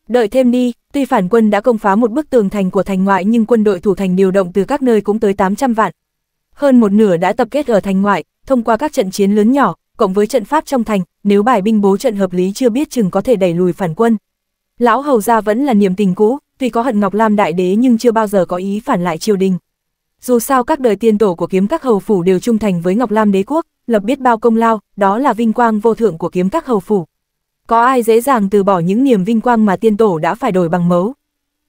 Đợi thêm đi, tuy phản quân đã công phá một bức tường thành của thành ngoại nhưng quân đội thủ thành điều động từ các nơi cũng tới 800 vạn. Hơn một nửa đã tập kết ở thành ngoại, thông qua các trận chiến lớn nhỏ, cộng với trận pháp trong thành, nếu bài binh bố trận hợp lý chưa biết chừng có thể đẩy lùi phản quân. Lão hầu gia vẫn là niềm tình cũ, tuy có hận Ngọc Lam đại đế nhưng chưa bao giờ có ý phản lại triều đình. Dù sao các đời tiên tổ của kiếm các hầu phủ đều trung thành với Ngọc Lam đế quốc, lập biết bao công lao, đó là vinh quang vô thượng của kiếm các hầu phủ. Có ai dễ dàng từ bỏ những niềm vinh quang mà tiên tổ đã phải đổi bằng máu?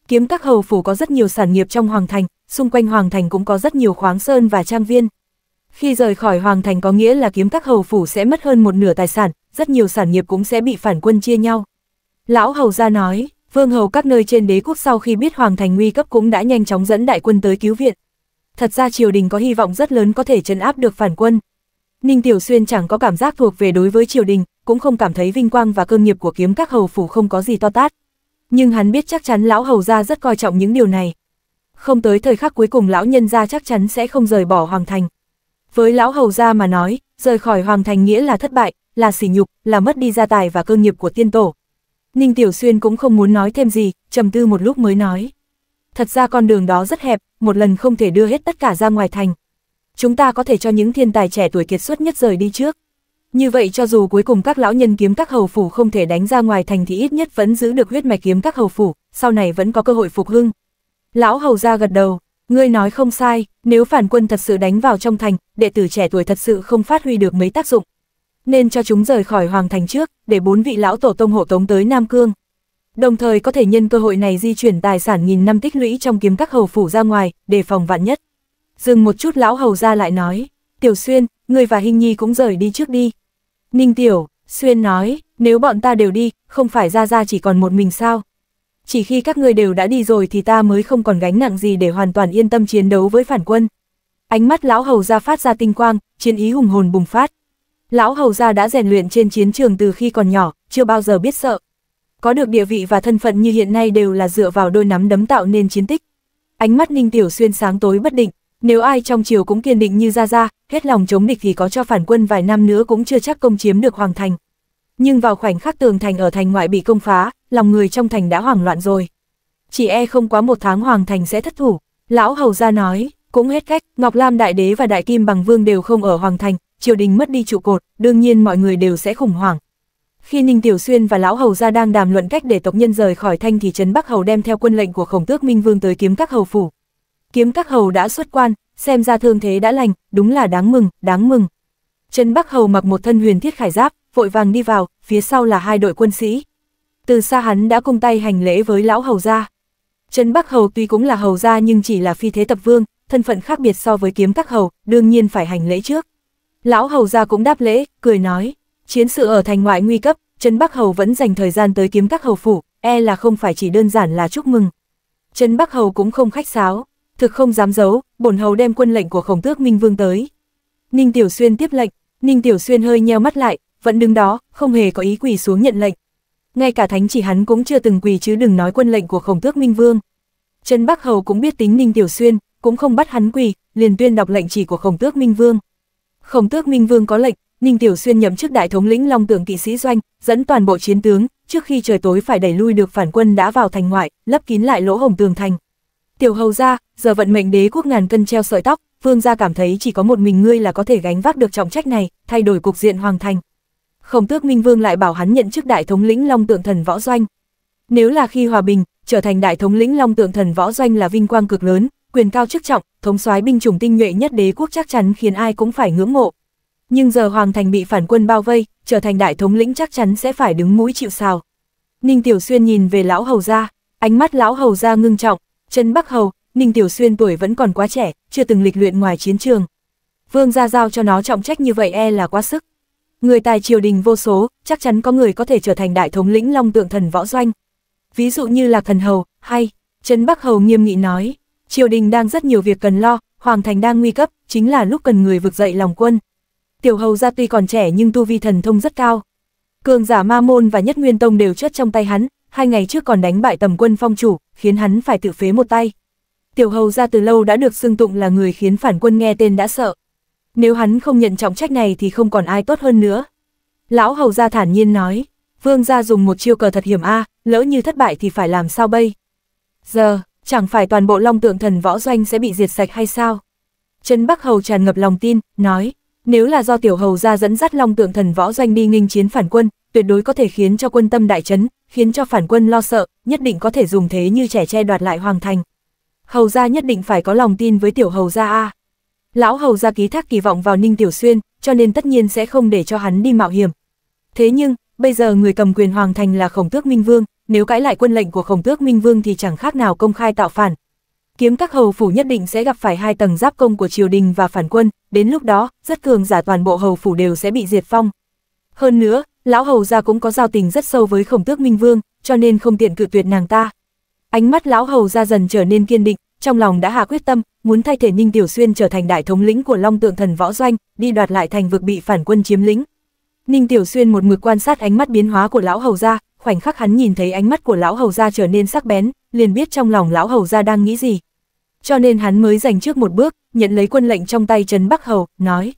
Kiếm các hầu phủ có rất nhiều sản nghiệp trong hoàng thành, xung quanh hoàng thành cũng có rất nhiều khoáng sơn và trang viên, khi rời khỏi Hoàng Thành có nghĩa là kiếm các hầu phủ sẽ mất hơn một nửa tài sản, rất nhiều sản nghiệp cũng sẽ bị phản quân chia nhau. Lão hầu ra nói, vương hầu các nơi trên đế quốc sau khi biết Hoàng Thành nguy cấp cũng đã nhanh chóng dẫn đại quân tới cứu viện. Thật ra triều đình có hy vọng rất lớn có thể chấn áp được phản quân. Ninh Tiểu Xuyên chẳng có cảm giác thuộc về đối với triều đình, cũng không cảm thấy vinh quang và cơ nghiệp của kiếm các hầu phủ không có gì to tát. Nhưng hắn biết chắc chắn lão hầu gia rất coi trọng những điều này. Không tới thời khắc cuối cùng lão nhân gia chắc chắn sẽ không rời bỏ hoàng thành. Với lão hầu gia mà nói, rời khỏi hoàng thành nghĩa là thất bại, là sỉ nhục, là mất đi gia tài và cơ nghiệp của tiên tổ. Ninh Tiểu Xuyên cũng không muốn nói thêm gì, trầm tư một lúc mới nói. Thật ra con đường đó rất hẹp, một lần không thể đưa hết tất cả ra ngoài thành. Chúng ta có thể cho những thiên tài trẻ tuổi kiệt xuất nhất rời đi trước. Như vậy cho dù cuối cùng các lão nhân kiếm các hầu phủ không thể đánh ra ngoài thành thì ít nhất vẫn giữ được huyết mạch kiếm các hầu phủ, sau này vẫn có cơ hội phục hưng. Lão hầu ra gật đầu, Ngươi nói không sai, nếu phản quân thật sự đánh vào trong thành, đệ tử trẻ tuổi thật sự không phát huy được mấy tác dụng. Nên cho chúng rời khỏi hoàng thành trước, để bốn vị lão tổ tông hộ tống tới Nam Cương. Đồng thời có thể nhân cơ hội này di chuyển tài sản nghìn năm tích lũy trong kiếm các hầu phủ ra ngoài, để phòng vạn nhất. Dừng một chút lão hầu ra lại nói, Tiểu Xuyên, ngươi và Hinh Nhi cũng rời đi trước đi. Ninh Tiểu, Xuyên nói, nếu bọn ta đều đi, không phải ra ra chỉ còn một mình sao? chỉ khi các ngươi đều đã đi rồi thì ta mới không còn gánh nặng gì để hoàn toàn yên tâm chiến đấu với phản quân. Ánh mắt lão hầu gia phát ra tinh quang, chiến ý hùng hồn bùng phát. Lão hầu gia đã rèn luyện trên chiến trường từ khi còn nhỏ, chưa bao giờ biết sợ. Có được địa vị và thân phận như hiện nay đều là dựa vào đôi nắm đấm tạo nên chiến tích. Ánh mắt Ninh Tiểu Xuyên sáng tối bất định, nếu ai trong triều cũng kiên định như ra ra, hết lòng chống địch thì có cho phản quân vài năm nữa cũng chưa chắc công chiếm được hoàng thành nhưng vào khoảnh khắc tường thành ở thành ngoại bị công phá, lòng người trong thành đã hoảng loạn rồi. Chỉ e không quá một tháng hoàng thành sẽ thất thủ, lão hầu ra nói, cũng hết cách, Ngọc Lam đại đế và đại kim bằng vương đều không ở hoàng thành, triều đình mất đi trụ cột, đương nhiên mọi người đều sẽ khủng hoảng. Khi Ninh Tiểu Xuyên và lão hầu ra đang đàm luận cách để tộc nhân rời khỏi thanh thì trấn Bắc Hầu đem theo quân lệnh của Khổng Tước Minh Vương tới kiếm các hầu phủ. Kiếm các hầu đã xuất quan, xem ra thương thế đã lành, đúng là đáng mừng, đáng mừng. Trấn Bắc Hầu mặc một thân huyền thiết khải giáp, vội vàng đi vào, phía sau là hai đội quân sĩ. Từ xa hắn đã cung tay hành lễ với lão hầu gia. Trấn Bắc Hầu tuy cũng là hầu gia nhưng chỉ là phi thế tập vương, thân phận khác biệt so với kiếm các hầu, đương nhiên phải hành lễ trước. Lão hầu gia cũng đáp lễ, cười nói, chiến sự ở thành ngoại nguy cấp, Trấn Bắc Hầu vẫn dành thời gian tới kiếm các hầu phủ, e là không phải chỉ đơn giản là chúc mừng. Trấn Bắc Hầu cũng không khách sáo, thực không dám giấu, bổn hầu đem quân lệnh của khổng tước Minh Vương tới. Ninh Tiểu Xuyên tiếp lệnh, Ninh Tiểu Xuyên hơi nheo mắt lại, vẫn đứng đó, không hề có ý quỳ xuống nhận lệnh. Ngay cả thánh chỉ hắn cũng chưa từng quỳ chứ đừng nói quân lệnh của khổng tước minh vương. Trần Bắc Hầu cũng biết tính Ninh Tiểu Xuyên, cũng không bắt hắn quỳ, liền tuyên đọc lệnh chỉ của khổng tước minh vương. Khổng tước minh vương có lệnh, Ninh Tiểu Xuyên nhậm chức đại thống lĩnh Long Tượng kỵ sĩ doanh, dẫn toàn bộ chiến tướng, trước khi trời tối phải đẩy lui được phản quân đã vào thành ngoại, lấp kín lại lỗ hồng tường thành. Tiểu Hầu gia, giờ vận mệnh đế quốc ngàn cân treo sợi tóc, vương gia cảm thấy chỉ có một mình ngươi là có thể gánh vác được trọng trách này, thay đổi cục diện hoàng thành khổng tước Minh Vương lại bảo hắn nhận chức đại thống lĩnh Long Tượng Thần Võ Doanh. Nếu là khi hòa bình, trở thành đại thống lĩnh Long Tượng Thần Võ Doanh là vinh quang cực lớn, quyền cao chức trọng, thống soái binh chủng tinh nhuệ nhất đế quốc chắc chắn khiến ai cũng phải ngưỡng mộ. Nhưng giờ Hoàng Thành bị phản quân bao vây, trở thành đại thống lĩnh chắc chắn sẽ phải đứng mũi chịu sào. Ninh Tiểu Xuyên nhìn về lão hầu gia, ánh mắt lão hầu gia ngưng trọng, chân Bắc Hầu, Ninh Tiểu Xuyên tuổi vẫn còn quá trẻ, chưa từng lịch luyện ngoài chiến trường. Vương gia giao cho nó trọng trách như vậy e là quá sức, Người tài triều đình vô số, chắc chắn có người có thể trở thành đại thống lĩnh long tượng thần võ doanh. Ví dụ như là Thần Hầu, hay, Trấn Bắc Hầu nghiêm nghị nói, triều đình đang rất nhiều việc cần lo, Hoàng Thành đang nguy cấp, chính là lúc cần người vực dậy lòng quân. Tiểu Hầu ra tuy còn trẻ nhưng tu vi thần thông rất cao. Cường giả Ma Môn và Nhất Nguyên Tông đều chất trong tay hắn, hai ngày trước còn đánh bại tầm quân phong chủ, khiến hắn phải tự phế một tay. Tiểu Hầu ra từ lâu đã được xưng tụng là người khiến phản quân nghe tên đã sợ, nếu hắn không nhận trọng trách này thì không còn ai tốt hơn nữa. Lão hầu gia thản nhiên nói, vương gia dùng một chiêu cờ thật hiểm a, lỡ như thất bại thì phải làm sao bây? Giờ, chẳng phải toàn bộ long tượng thần võ doanh sẽ bị diệt sạch hay sao? Trấn Bắc Hầu tràn ngập lòng tin, nói, nếu là do tiểu hầu gia dẫn dắt long tượng thần võ doanh đi nghinh chiến phản quân, tuyệt đối có thể khiến cho quân tâm đại chấn, khiến cho phản quân lo sợ, nhất định có thể dùng thế như trẻ che đoạt lại hoàng thành. Hầu gia nhất định phải có lòng tin với tiểu hầu gia a. Lão hầu gia ký thác kỳ vọng vào Ninh Tiểu Xuyên, cho nên tất nhiên sẽ không để cho hắn đi mạo hiểm. Thế nhưng, bây giờ người cầm quyền hoàng thành là Khổng Tước Minh Vương, nếu cãi lại quân lệnh của Khổng Tước Minh Vương thì chẳng khác nào công khai tạo phản. Kiếm các hầu phủ nhất định sẽ gặp phải hai tầng giáp công của triều đình và phản quân, đến lúc đó, rất cường giả toàn bộ hầu phủ đều sẽ bị diệt phong. Hơn nữa, lão hầu gia cũng có giao tình rất sâu với Khổng Tước Minh Vương, cho nên không tiện cự tuyệt nàng ta. Ánh mắt lão hầu gia dần trở nên kiên định, trong lòng đã hạ quyết tâm, muốn thay thể Ninh Tiểu Xuyên trở thành đại thống lĩnh của Long Tượng Thần Võ Doanh, đi đoạt lại thành vực bị phản quân chiếm lĩnh. Ninh Tiểu Xuyên một mực quan sát ánh mắt biến hóa của lão hầu gia, khoảnh khắc hắn nhìn thấy ánh mắt của lão hầu gia trở nên sắc bén, liền biết trong lòng lão hầu gia đang nghĩ gì. Cho nên hắn mới giành trước một bước, nhận lấy quân lệnh trong tay Trần Bắc Hầu, nói: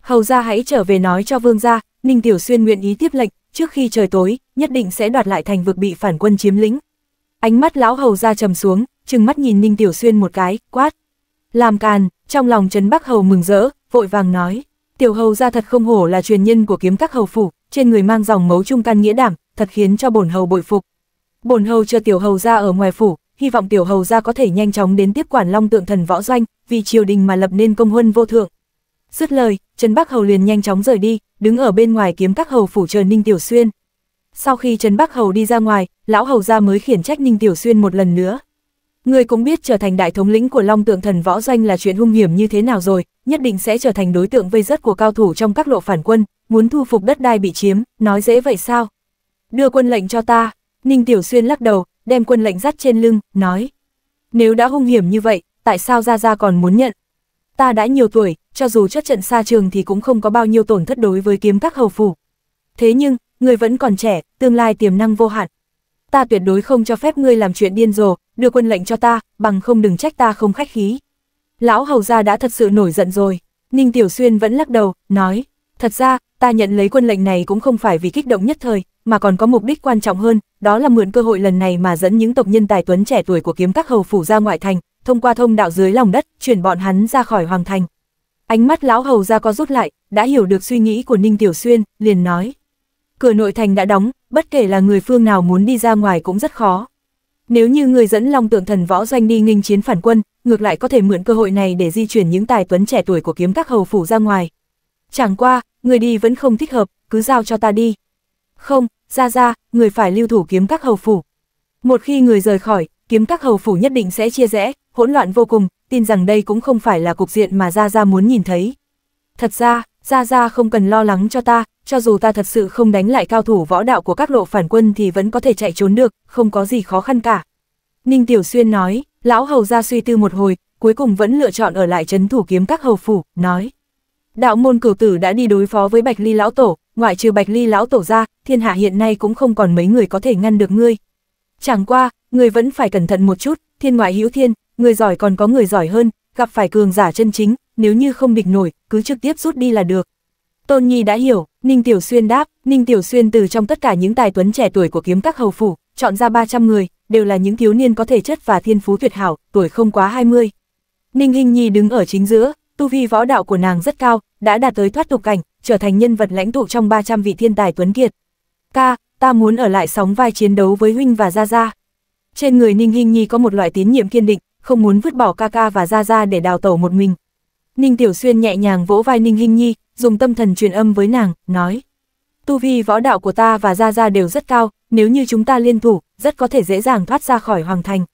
"Hầu gia hãy trở về nói cho vương gia, Ninh Tiểu Xuyên nguyện ý tiếp lệnh, trước khi trời tối, nhất định sẽ đoạt lại thành vực bị phản quân chiếm lĩnh." Ánh mắt lão hầu gia trầm xuống, trừng mắt nhìn Ninh Tiểu Xuyên một cái, quát. Làm càn, trong lòng Trấn Bắc Hầu mừng rỡ, vội vàng nói. Tiểu Hầu ra thật không hổ là truyền nhân của kiếm các hầu phủ, trên người mang dòng mấu trung căn nghĩa đảm, thật khiến cho bổn hầu bội phục. Bổn hầu chờ Tiểu Hầu ra ở ngoài phủ, hy vọng Tiểu Hầu ra có thể nhanh chóng đến tiếp quản long tượng thần võ doanh, vì triều đình mà lập nên công huân vô thượng. Dứt lời, Trần Bắc Hầu liền nhanh chóng rời đi, đứng ở bên ngoài kiếm các hầu phủ chờ Ninh Tiểu Xuyên. Sau khi Trần Bắc Hầu đi ra ngoài, lão hầu gia mới khiển trách Ninh Tiểu Xuyên một lần nữa, Ngươi cũng biết trở thành đại thống lĩnh của Long Tượng Thần Võ Doanh là chuyện hung hiểm như thế nào rồi, nhất định sẽ trở thành đối tượng vây rớt của cao thủ trong các lộ phản quân, muốn thu phục đất đai bị chiếm, nói dễ vậy sao? Đưa quân lệnh cho ta, Ninh Tiểu Xuyên lắc đầu, đem quân lệnh dắt trên lưng, nói. Nếu đã hung hiểm như vậy, tại sao Gia Gia còn muốn nhận? Ta đã nhiều tuổi, cho dù chất trận xa trường thì cũng không có bao nhiêu tổn thất đối với kiếm các hầu phủ. Thế nhưng, người vẫn còn trẻ, tương lai tiềm năng vô hạn, ta tuyệt đối không cho phép ngươi làm chuyện điên rồ, đưa quân lệnh cho ta, bằng không đừng trách ta không khách khí. Lão hầu gia đã thật sự nổi giận rồi, Ninh Tiểu Xuyên vẫn lắc đầu, nói, thật ra, ta nhận lấy quân lệnh này cũng không phải vì kích động nhất thời, mà còn có mục đích quan trọng hơn, đó là mượn cơ hội lần này mà dẫn những tộc nhân tài tuấn trẻ tuổi của kiếm các hầu phủ ra ngoại thành, thông qua thông đạo dưới lòng đất, chuyển bọn hắn ra khỏi hoàng thành. Ánh mắt lão hầu ra có rút lại, đã hiểu được suy nghĩ của Ninh Tiểu Xuyên, liền nói cửa nội thành đã đóng, bất kể là người phương nào muốn đi ra ngoài cũng rất khó. Nếu như người dẫn Long Tượng Thần Võ Doanh đi nghinh chiến phản quân, ngược lại có thể mượn cơ hội này để di chuyển những tài tuấn trẻ tuổi của kiếm các hầu phủ ra ngoài. Chẳng qua, người đi vẫn không thích hợp, cứ giao cho ta đi. Không, ra ra, người phải lưu thủ kiếm các hầu phủ. Một khi người rời khỏi, kiếm các hầu phủ nhất định sẽ chia rẽ, hỗn loạn vô cùng, tin rằng đây cũng không phải là cục diện mà ra ra muốn nhìn thấy. Thật ra, Gia Gia không cần lo lắng cho ta, cho dù ta thật sự không đánh lại cao thủ võ đạo của các lộ phản quân thì vẫn có thể chạy trốn được, không có gì khó khăn cả. Ninh Tiểu Xuyên nói, lão hầu gia suy tư một hồi, cuối cùng vẫn lựa chọn ở lại trấn thủ kiếm các hầu phủ, nói. Đạo môn cửu tử đã đi đối phó với Bạch Ly lão tổ, ngoại trừ Bạch Ly lão tổ ra, thiên hạ hiện nay cũng không còn mấy người có thể ngăn được ngươi. Chẳng qua, ngươi vẫn phải cẩn thận một chút, thiên ngoại hữu thiên, người giỏi còn có người giỏi hơn, gặp phải cường giả chân chính, nếu như không địch nổi, cứ trực tiếp rút đi là được. Tôn Nhi đã hiểu, Ninh Tiểu Xuyên đáp, Ninh Tiểu Xuyên từ trong tất cả những tài tuấn trẻ tuổi của kiếm các hầu phủ, chọn ra 300 người, đều là những thiếu niên có thể chất và thiên phú tuyệt hảo, tuổi không quá 20. Ninh hình Nhi đứng ở chính giữa, tu vi võ đạo của nàng rất cao, đã đạt tới thoát tục cảnh, trở thành nhân vật lãnh tụ trong 300 vị thiên tài tuấn kiệt. Ca, ta muốn ở lại sóng vai chiến đấu với huynh và Gia Gia. Trên người Ninh hình Nhi có một loại tín nhiệm kiên định, không muốn vứt bỏ ca ca và Gia Gia để đào tẩu một mình. Ninh Tiểu Xuyên nhẹ nhàng vỗ vai Ninh Hinh Nhi, dùng tâm thần truyền âm với nàng, nói. Tu vi võ đạo của ta và Gia Gia đều rất cao, nếu như chúng ta liên thủ, rất có thể dễ dàng thoát ra khỏi hoàng thành.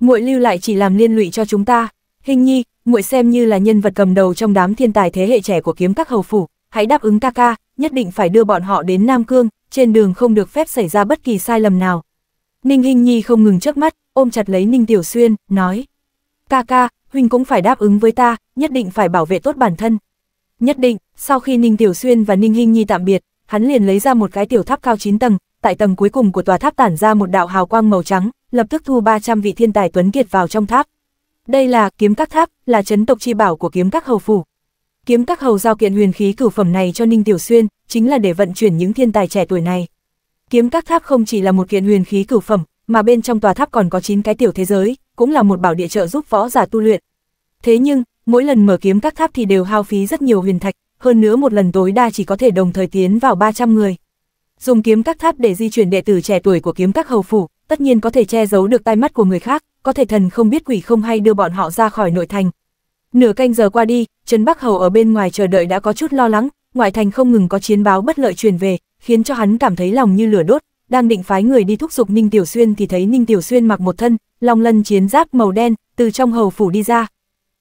Muội lưu lại chỉ làm liên lụy cho chúng ta. Hinh nhi, muội xem như là nhân vật cầm đầu trong đám thiên tài thế hệ trẻ của kiếm các hầu phủ, hãy đáp ứng ca ca, nhất định phải đưa bọn họ đến Nam Cương, trên đường không được phép xảy ra bất kỳ sai lầm nào. Ninh Hinh Nhi không ngừng trước mắt, ôm chặt lấy Ninh Tiểu Xuyên, nói. Ca ca, huynh cũng phải đáp ứng với ta, nhất định phải bảo vệ tốt bản thân. Nhất định, sau khi Ninh Tiểu Xuyên và Ninh Hinh Nhi tạm biệt, hắn liền lấy ra một cái tiểu tháp cao 9 tầng, tại tầng cuối cùng của tòa tháp tản ra một đạo hào quang màu trắng, lập tức thu 300 vị thiên tài tuấn kiệt vào trong tháp. Đây là kiếm các tháp, là chấn tộc chi bảo của kiếm các hầu phủ. Kiếm các hầu giao kiện huyền khí cửu phẩm này cho Ninh Tiểu Xuyên, chính là để vận chuyển những thiên tài trẻ tuổi này. Kiếm các tháp không chỉ là một kiện huyền khí cửu phẩm, mà bên trong tòa tháp còn có 9 cái tiểu thế giới, cũng là một bảo địa trợ giúp võ giả tu luyện. Thế nhưng, mỗi lần mở kiếm các tháp thì đều hao phí rất nhiều huyền thạch, hơn nữa một lần tối đa chỉ có thể đồng thời tiến vào 300 người. Dùng kiếm các tháp để di chuyển đệ tử trẻ tuổi của kiếm các hầu phủ, tất nhiên có thể che giấu được tai mắt của người khác, có thể thần không biết quỷ không hay đưa bọn họ ra khỏi nội thành. Nửa canh giờ qua đi, Trần Bắc Hầu ở bên ngoài chờ đợi đã có chút lo lắng, ngoại thành không ngừng có chiến báo bất lợi truyền về, khiến cho hắn cảm thấy lòng như lửa đốt, đang định phái người đi thúc giục Ninh Tiểu Xuyên thì thấy Ninh Tiểu Xuyên mặc một thân, long lân chiến giáp màu đen, từ trong hầu phủ đi ra,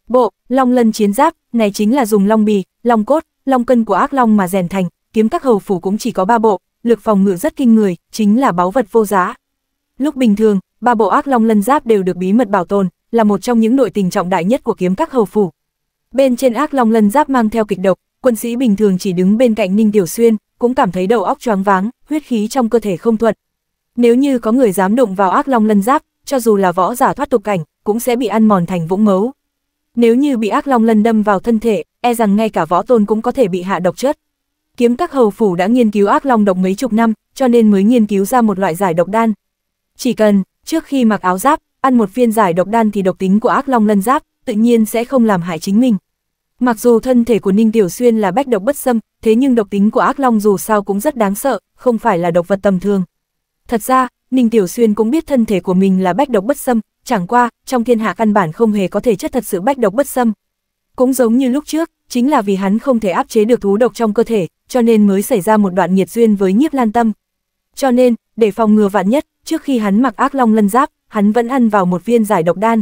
Bộ, long lân chiến giáp, này chính là dùng long bì, long cốt, long cân của ác long mà rèn thành, kiếm các hầu phủ cũng chỉ có ba bộ, lực phòng ngự rất kinh người, chính là báu vật vô giá. Lúc bình thường, ba bộ ác long lân giáp đều được bí mật bảo tồn, là một trong những nội tình trọng đại nhất của kiếm các hầu phủ. Bên trên ác long lân giáp mang theo kịch độc, quân sĩ bình thường chỉ đứng bên cạnh Ninh Tiểu Xuyên, cũng cảm thấy đầu óc choáng váng, huyết khí trong cơ thể không thuận. Nếu như có người dám đụng vào ác long lân giáp, cho dù là võ giả thoát tục cảnh, cũng sẽ bị ăn mòn thành vũng mấu. Nếu như bị ác long lân đâm vào thân thể, e rằng ngay cả võ tôn cũng có thể bị hạ độc chất. Kiếm các hầu phủ đã nghiên cứu ác long độc mấy chục năm, cho nên mới nghiên cứu ra một loại giải độc đan. Chỉ cần, trước khi mặc áo giáp, ăn một viên giải độc đan thì độc tính của ác long lân giáp tự nhiên sẽ không làm hại chính mình. Mặc dù thân thể của Ninh Tiểu Xuyên là bách độc bất xâm, thế nhưng độc tính của ác long dù sao cũng rất đáng sợ, không phải là độc vật tầm thường. Thật ra, Ninh Tiểu Xuyên cũng biết thân thể của mình là bách độc bất xâm, chẳng qua, trong thiên hạ căn bản không hề có thể chất thật sự bách độc bất xâm. Cũng giống như lúc trước, chính là vì hắn không thể áp chế được thú độc trong cơ thể, cho nên mới xảy ra một đoạn nhiệt duyên với nhiếp lan tâm. Cho nên, để phòng ngừa vạn nhất, trước khi hắn mặc ác long lân giáp, hắn vẫn ăn vào một viên giải độc đan.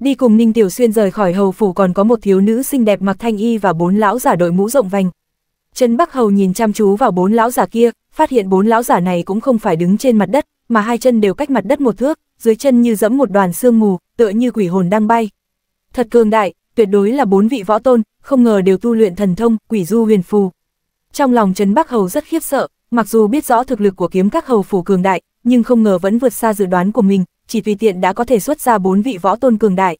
Đi cùng Ninh Tiểu Xuyên rời khỏi hầu phủ còn có một thiếu nữ xinh đẹp mặc thanh y và bốn lão giả đội mũ rộng vành. Trần Bắc Hầu nhìn chăm chú vào bốn lão giả kia, phát hiện bốn lão giả này cũng không phải đứng trên mặt đất, mà hai chân đều cách mặt đất một thước, dưới chân như dẫm một đoàn sương mù, tựa như quỷ hồn đang bay. Thật cường đại, tuyệt đối là bốn vị võ tôn, không ngờ đều tu luyện thần thông, quỷ du huyền phù. Trong lòng Trấn Bắc Hầu rất khiếp sợ, mặc dù biết rõ thực lực của kiếm các hầu phủ cường đại, nhưng không ngờ vẫn vượt xa dự đoán của mình, chỉ tùy tiện đã có thể xuất ra bốn vị võ tôn cường đại.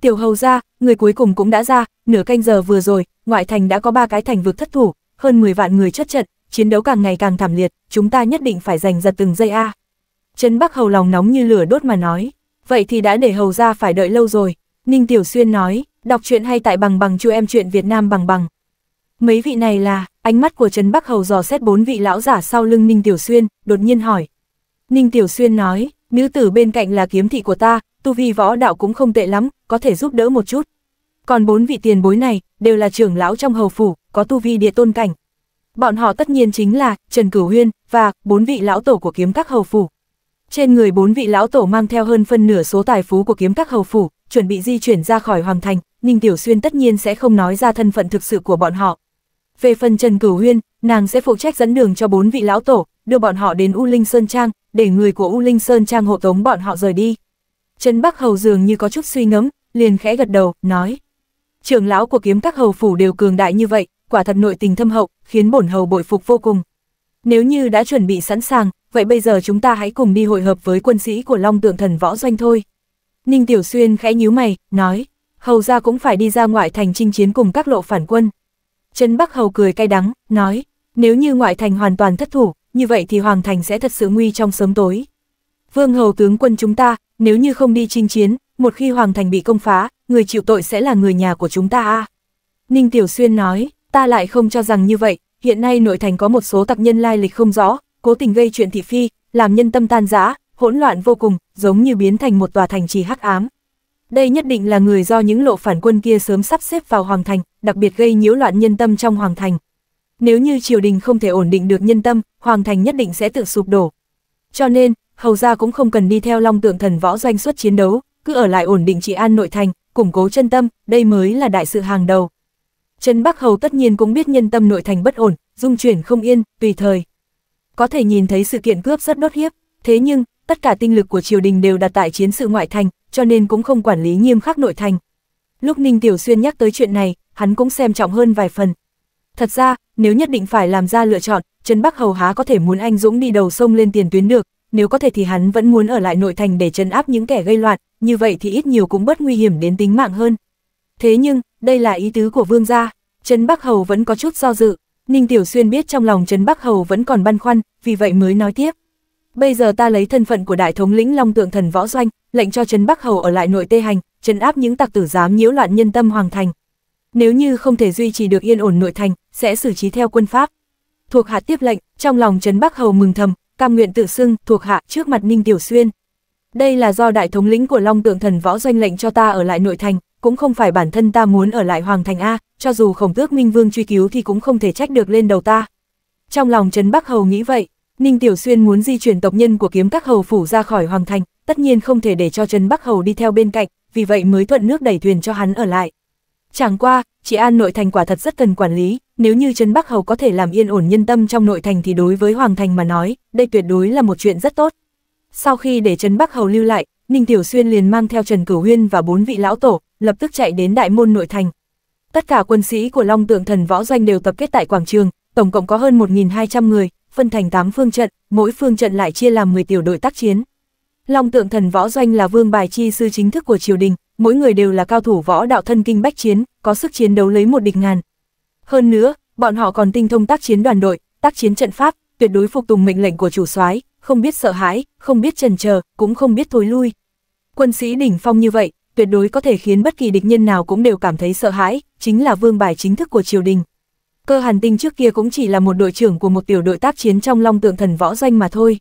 Tiểu hầu ra, người cuối cùng cũng đã ra, nửa canh giờ vừa rồi, ngoại thành đã có ba cái thành vực thất thủ, hơn 10 vạn người chất trận, chiến đấu càng ngày càng thảm liệt, chúng ta nhất định phải giành giật từng giây A. Trấn Bắc Hầu lòng nóng như lửa đốt mà nói, vậy thì đã để Hầu ra phải đợi lâu rồi. Ninh Tiểu Xuyên nói, đọc truyện hay tại bằng bằng chu em chuyện Việt Nam bằng bằng. Mấy vị này là, ánh mắt của Trấn Bắc Hầu dò xét bốn vị lão giả sau lưng Ninh Tiểu Xuyên, đột nhiên hỏi. Ninh Tiểu Xuyên nói, nữ tử bên cạnh là kiếm thị của ta, tu vi võ đạo cũng không tệ lắm, có thể giúp đỡ một chút. Còn bốn vị tiền bối này, đều là trưởng lão trong hầu phủ, có tu vi địa tôn cảnh. Bọn họ tất nhiên chính là Trần Cửu Huyên và bốn vị lão tổ của kiếm các hầu phủ. Trên người bốn vị lão tổ mang theo hơn phân nửa số tài phú của kiếm các hầu phủ, chuẩn bị di chuyển ra khỏi hoàng thành, Ninh Tiểu Xuyên tất nhiên sẽ không nói ra thân phận thực sự của bọn họ. Về phần Trần Cửu Huyên, nàng sẽ phụ trách dẫn đường cho bốn vị lão tổ, đưa bọn họ đến U Linh Sơn Trang, để người của U Linh Sơn Trang hộ tống bọn họ rời đi. Trần Bắc Hầu dường như có chút suy ngẫm, liền khẽ gật đầu, nói. Trưởng lão của kiếm các hầu phủ đều cường đại như vậy, quả thật nội tình thâm hậu, khiến bổn hầu bội phục vô cùng. Nếu như đã chuẩn bị sẵn sàng, vậy bây giờ chúng ta hãy cùng đi hội hợp với quân sĩ của Long Tượng Thần Võ Doanh thôi. Ninh Tiểu Xuyên khẽ nhíu mày, nói, hầu ra cũng phải đi ra ngoại thành chinh chiến cùng các lộ phản quân. Trấn Bắc Hầu cười cay đắng, nói, nếu như ngoại thành hoàn toàn thất thủ, như vậy thì Hoàng Thành sẽ thật sự nguy trong sớm tối. Vương Hầu tướng quân chúng ta, nếu như không đi chinh chiến, một khi Hoàng Thành bị công phá, người chịu tội sẽ là người nhà của chúng ta a. Ninh Tiểu Xuyên nói, ta lại không cho rằng như vậy, hiện nay nội thành có một số tặc nhân lai lịch không rõ, cố tình gây chuyện thị phi, làm nhân tâm tan rã, hỗn loạn vô cùng, giống như biến thành một tòa thành trì hắc ám. Đây nhất định là người do những lộ phản quân kia sớm sắp xếp vào hoàng thành, đặc biệt gây nhiễu loạn nhân tâm trong hoàng thành. Nếu như triều đình không thể ổn định được nhân tâm, hoàng thành nhất định sẽ tự sụp đổ. Cho nên, hầu gia cũng không cần đi theo long tượng thần võ doanh xuất chiến đấu, cứ ở lại ổn định trị an nội thành, củng cố chân tâm, đây mới là đại sự hàng đầu. Trần Bắc Hầu tất nhiên cũng biết nhân tâm nội thành bất ổn, dung chuyển không yên, tùy thời. Có thể nhìn thấy sự kiện cướp rất đốt hiếp, thế nhưng, tất cả tinh lực của triều đình đều đặt tại chiến sự ngoại thành, cho nên cũng không quản lý nghiêm khắc nội thành. Lúc Ninh Tiểu Xuyên nhắc tới chuyện này, hắn cũng xem trọng hơn vài phần. Thật ra, nếu nhất định phải làm ra lựa chọn, Trần Bắc Hầu há có thể muốn anh Dũng đi đầu sông lên tiền tuyến được, nếu có thể thì hắn vẫn muốn ở lại nội thành để trấn áp những kẻ gây loạn, như vậy thì ít nhiều cũng bớt nguy hiểm đến tính mạng hơn. Thế nhưng, đây là ý tứ của vương gia. Trấn Bắc Hầu vẫn có chút do dự, Ninh Tiểu Xuyên biết trong lòng Trấn Bắc Hầu vẫn còn băn khoăn, vì vậy mới nói tiếp. Bây giờ ta lấy thân phận của đại thống lĩnh Long Tượng Thần Võ Doanh, lệnh cho Trấn Bắc Hầu ở lại nội tê hành, trấn áp những tặc tử dám nhiễu loạn nhân tâm hoàng thành. Nếu như không thể duy trì được yên ổn nội thành, sẽ xử trí theo quân pháp. Thuộc hạ tiếp lệnh, trong lòng Trấn Bắc Hầu mừng thầm, cam nguyện tự xưng thuộc hạ trước mặt Ninh Tiểu Xuyên. Đây là do đại thống lĩnh của Long Tượng Thần Võ Doanh lệnh cho ta ở lại nội thành, cũng không phải bản thân ta muốn ở lại Hoàng Thành A, cho dù khổng tước Minh Vương truy cứu thì cũng không thể trách được lên đầu ta. Trong lòng Trấn Bắc Hầu nghĩ vậy, Ninh Tiểu Xuyên muốn di chuyển tộc nhân của kiếm các hầu phủ ra khỏi Hoàng Thành, tất nhiên không thể để cho Trấn Bắc Hầu đi theo bên cạnh, vì vậy mới thuận nước đẩy thuyền cho hắn ở lại. Chẳng qua, chị An nội thành quả thật rất cần quản lý, nếu như Trấn Bắc Hầu có thể làm yên ổn nhân tâm trong nội thành thì đối với Hoàng Thành mà nói, đây tuyệt đối là một chuyện rất tốt. Sau khi để Trấn Bắc Hầu lưu lại, Ninh Tiểu Xuyên liền mang theo Trần Cửu Huyên và bốn vị lão tổ, lập tức chạy đến đại môn nội thành. Tất cả quân sĩ của Long Tượng Thần Võ Doanh đều tập kết tại quảng trường, tổng cộng có hơn 1.200 người, phân thành 8 phương trận, mỗi phương trận lại chia làm 10 tiểu đội tác chiến. Long Tượng Thần Võ Doanh là vương bài chi sư chính thức của triều đình, mỗi người đều là cao thủ võ đạo thân kinh bách chiến, có sức chiến đấu lấy một địch ngàn. Hơn nữa, bọn họ còn tinh thông tác chiến đoàn đội, tác chiến trận pháp, tuyệt đối phục tùng mệnh lệnh của chủ soái, không biết sợ hãi, không biết chần chờ, cũng không biết thối lui. Quân sĩ đỉnh phong như vậy, tuyệt đối có thể khiến bất kỳ địch nhân nào cũng đều cảm thấy sợ hãi, chính là vương bài chính thức của triều đình. Cơ hàn tinh trước kia cũng chỉ là một đội trưởng của một tiểu đội tác chiến trong long tượng thần võ doanh mà thôi.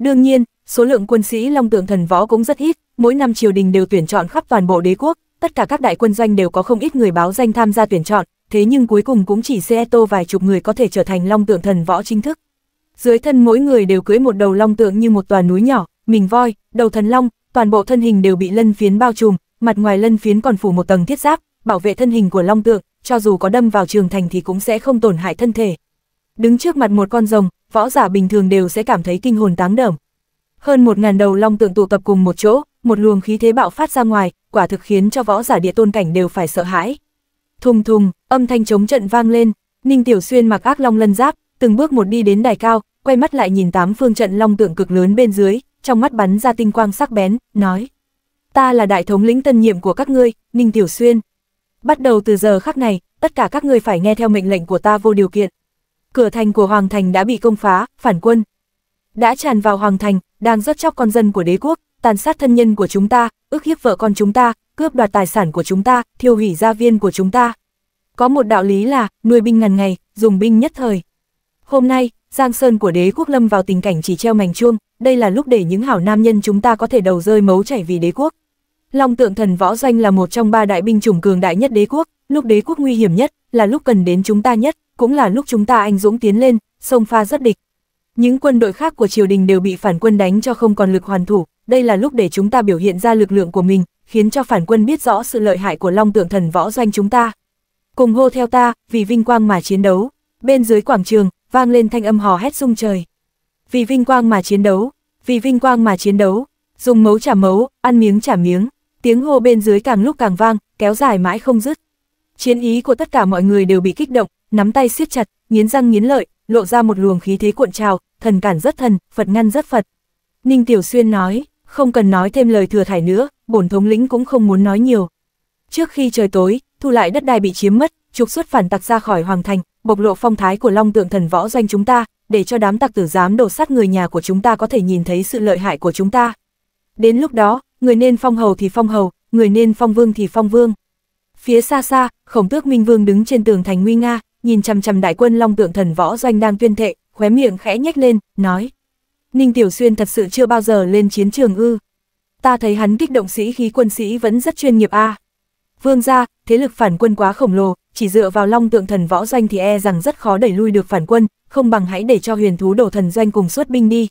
Đương nhiên, số lượng quân sĩ long tượng thần võ cũng rất ít, mỗi năm triều đình đều tuyển chọn khắp toàn bộ đế quốc, tất cả các đại quân doanh đều có không ít người báo danh tham gia tuyển chọn, thế nhưng cuối cùng cũng chỉ xe tô vài chục người có thể trở thành long tượng thần võ chính thức. Dưới thân mỗi người đều cưới một đầu long tượng như một tòa núi nhỏ, mình voi, đầu thần long, toàn bộ thân hình đều bị lân phiến bao trùm, mặt ngoài lân phiến còn phủ một tầng thiết giáp, bảo vệ thân hình của long tượng, cho dù có đâm vào trường thành thì cũng sẽ không tổn hại thân thể. Đứng trước mặt một con rồng, võ giả bình thường đều sẽ cảm thấy kinh hồn táng đởm. Hơn một ngàn đầu long tượng tụ tập cùng một chỗ, một luồng khí thế bạo phát ra ngoài, quả thực khiến cho võ giả địa tôn cảnh đều phải sợ hãi. Thùng thùng, âm thanh chống trận vang lên, Ninh Tiểu Xuyên mặc ác long lân giáp, từng bước một đi đến đài cao, quay mắt lại nhìn tám phương trận long tượng cực lớn bên dưới, trong mắt bắn ra tinh quang sắc bén, nói: ta là đại thống lĩnh tân nhiệm của các ngươi, Ninh Tiểu Xuyên. Bắt đầu từ giờ khắc này, tất cả các ngươi phải nghe theo mệnh lệnh của ta vô điều kiện. Cửa thành của Hoàng Thành đã bị công phá, phản quân. Đã tràn vào Hoàng Thành, đang rất chóc con dân của đế quốc, tàn sát thân nhân của chúng ta, ước hiếp vợ con chúng ta, cướp đoạt tài sản của chúng ta, thiêu hủy gia viên của chúng ta. Có một đạo lý là, nuôi binh ngàn ngày, dùng binh nhất thời. Hôm nay, Giang Sơn của đế quốc lâm vào tình cảnh chỉ treo mảnh chuông, đây là lúc để những hảo nam nhân chúng ta có thể đầu rơi máu chảy vì đế quốc. Long tượng thần võ doanh là một trong ba đại binh chủng cường đại nhất đế quốc, lúc đế quốc nguy hiểm nhất, là lúc cần đến chúng ta nhất, cũng là lúc chúng ta anh dũng tiến lên, sông pha rất địch. Những quân đội khác của triều đình đều bị phản quân đánh cho không còn lực hoàn thủ, đây là lúc để chúng ta biểu hiện ra lực lượng của mình, khiến cho phản quân biết rõ sự lợi hại của long tượng thần võ doanh chúng ta. Cùng hô theo ta, vì vinh quang mà chiến đấu. Bên dưới quảng trường, vang lên thanh âm hò hét sung trời. Vì vinh quang mà chiến đấu, vì vinh quang mà chiến đấu, dùng mấu trả mấu, ăn miếng trả miếng. Tiếng hô bên dưới càng lúc càng vang, kéo dài mãi không dứt. Chiến ý của tất cả mọi người đều bị kích động, nắm tay siết chặt, nghiến răng nghiến lợi, lộ ra một luồng khí thế cuộn trào, thần cản rất thần, Phật ngăn rất Phật. Ninh Tiểu Xuyên nói, không cần nói thêm lời thừa thải nữa, bổn thống lĩnh cũng không muốn nói nhiều. Trước khi trời tối, thu lại đất đai bị chiếm mất, trục xuất phản tặc ra khỏi hoàng thành, bộc lộ phong thái của long tượng thần võ doanh chúng ta, để cho đám tặc tử dám đổ sát người nhà của chúng ta có thể nhìn thấy sự lợi hại của chúng ta. Đến lúc đó, người nên phong hầu thì phong hầu, người nên phong vương thì phong vương. Phía xa xa, khổng tước minh vương đứng trên tường thành nguy nga, nhìn chằm chằm đại quân long tượng thần võ doanh đang tuyên thệ, khóe miệng khẽ nhếch lên, nói. Ninh Tiểu Xuyên thật sự chưa bao giờ lên chiến trường ư. Ta thấy hắn kích động sĩ khí quân sĩ vẫn rất chuyên nghiệp a. Vương gia, thế lực phản quân quá khổng lồ, chỉ dựa vào long tượng thần võ doanh thì e rằng rất khó đẩy lui được phản quân, không bằng hãy để cho huyền thú đổ thần doanh cùng xuất binh đi.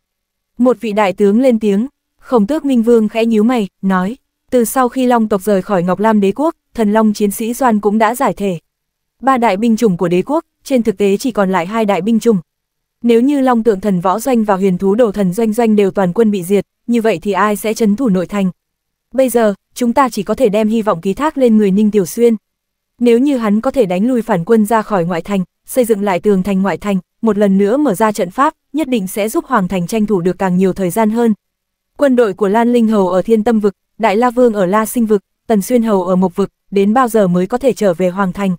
Một vị đại tướng lên tiếng, Khổng tước Minh Vương khẽ nhíu mày, nói, từ sau khi Long tộc rời khỏi Ngọc Lam đế quốc, thần Long chiến sĩ Doan cũng đã giải thể. Ba đại binh chủng của đế quốc, trên thực tế chỉ còn lại hai đại binh chủng. Nếu như Long tượng thần võ doanh và huyền thú đồ thần doanh doanh đều toàn quân bị diệt, như vậy thì ai sẽ chấn thủ nội thành? Bây giờ, chúng ta chỉ có thể đem hy vọng ký thác lên người Ninh Tiểu Xuyên. Nếu như hắn có thể đánh lui phản quân ra khỏi ngoại thành, xây dựng lại tường thành ngoại thành, một lần nữa mở ra trận pháp, nhất định sẽ giúp Hoàng Thành tranh thủ được càng nhiều thời gian hơn, Quân đội của Lan Linh Hầu ở Thiên Tâm Vực, Đại La Vương ở La Sinh Vực, Tần Xuyên Hầu ở Mộc Vực, đến bao giờ mới có thể trở về Hoàng Thành?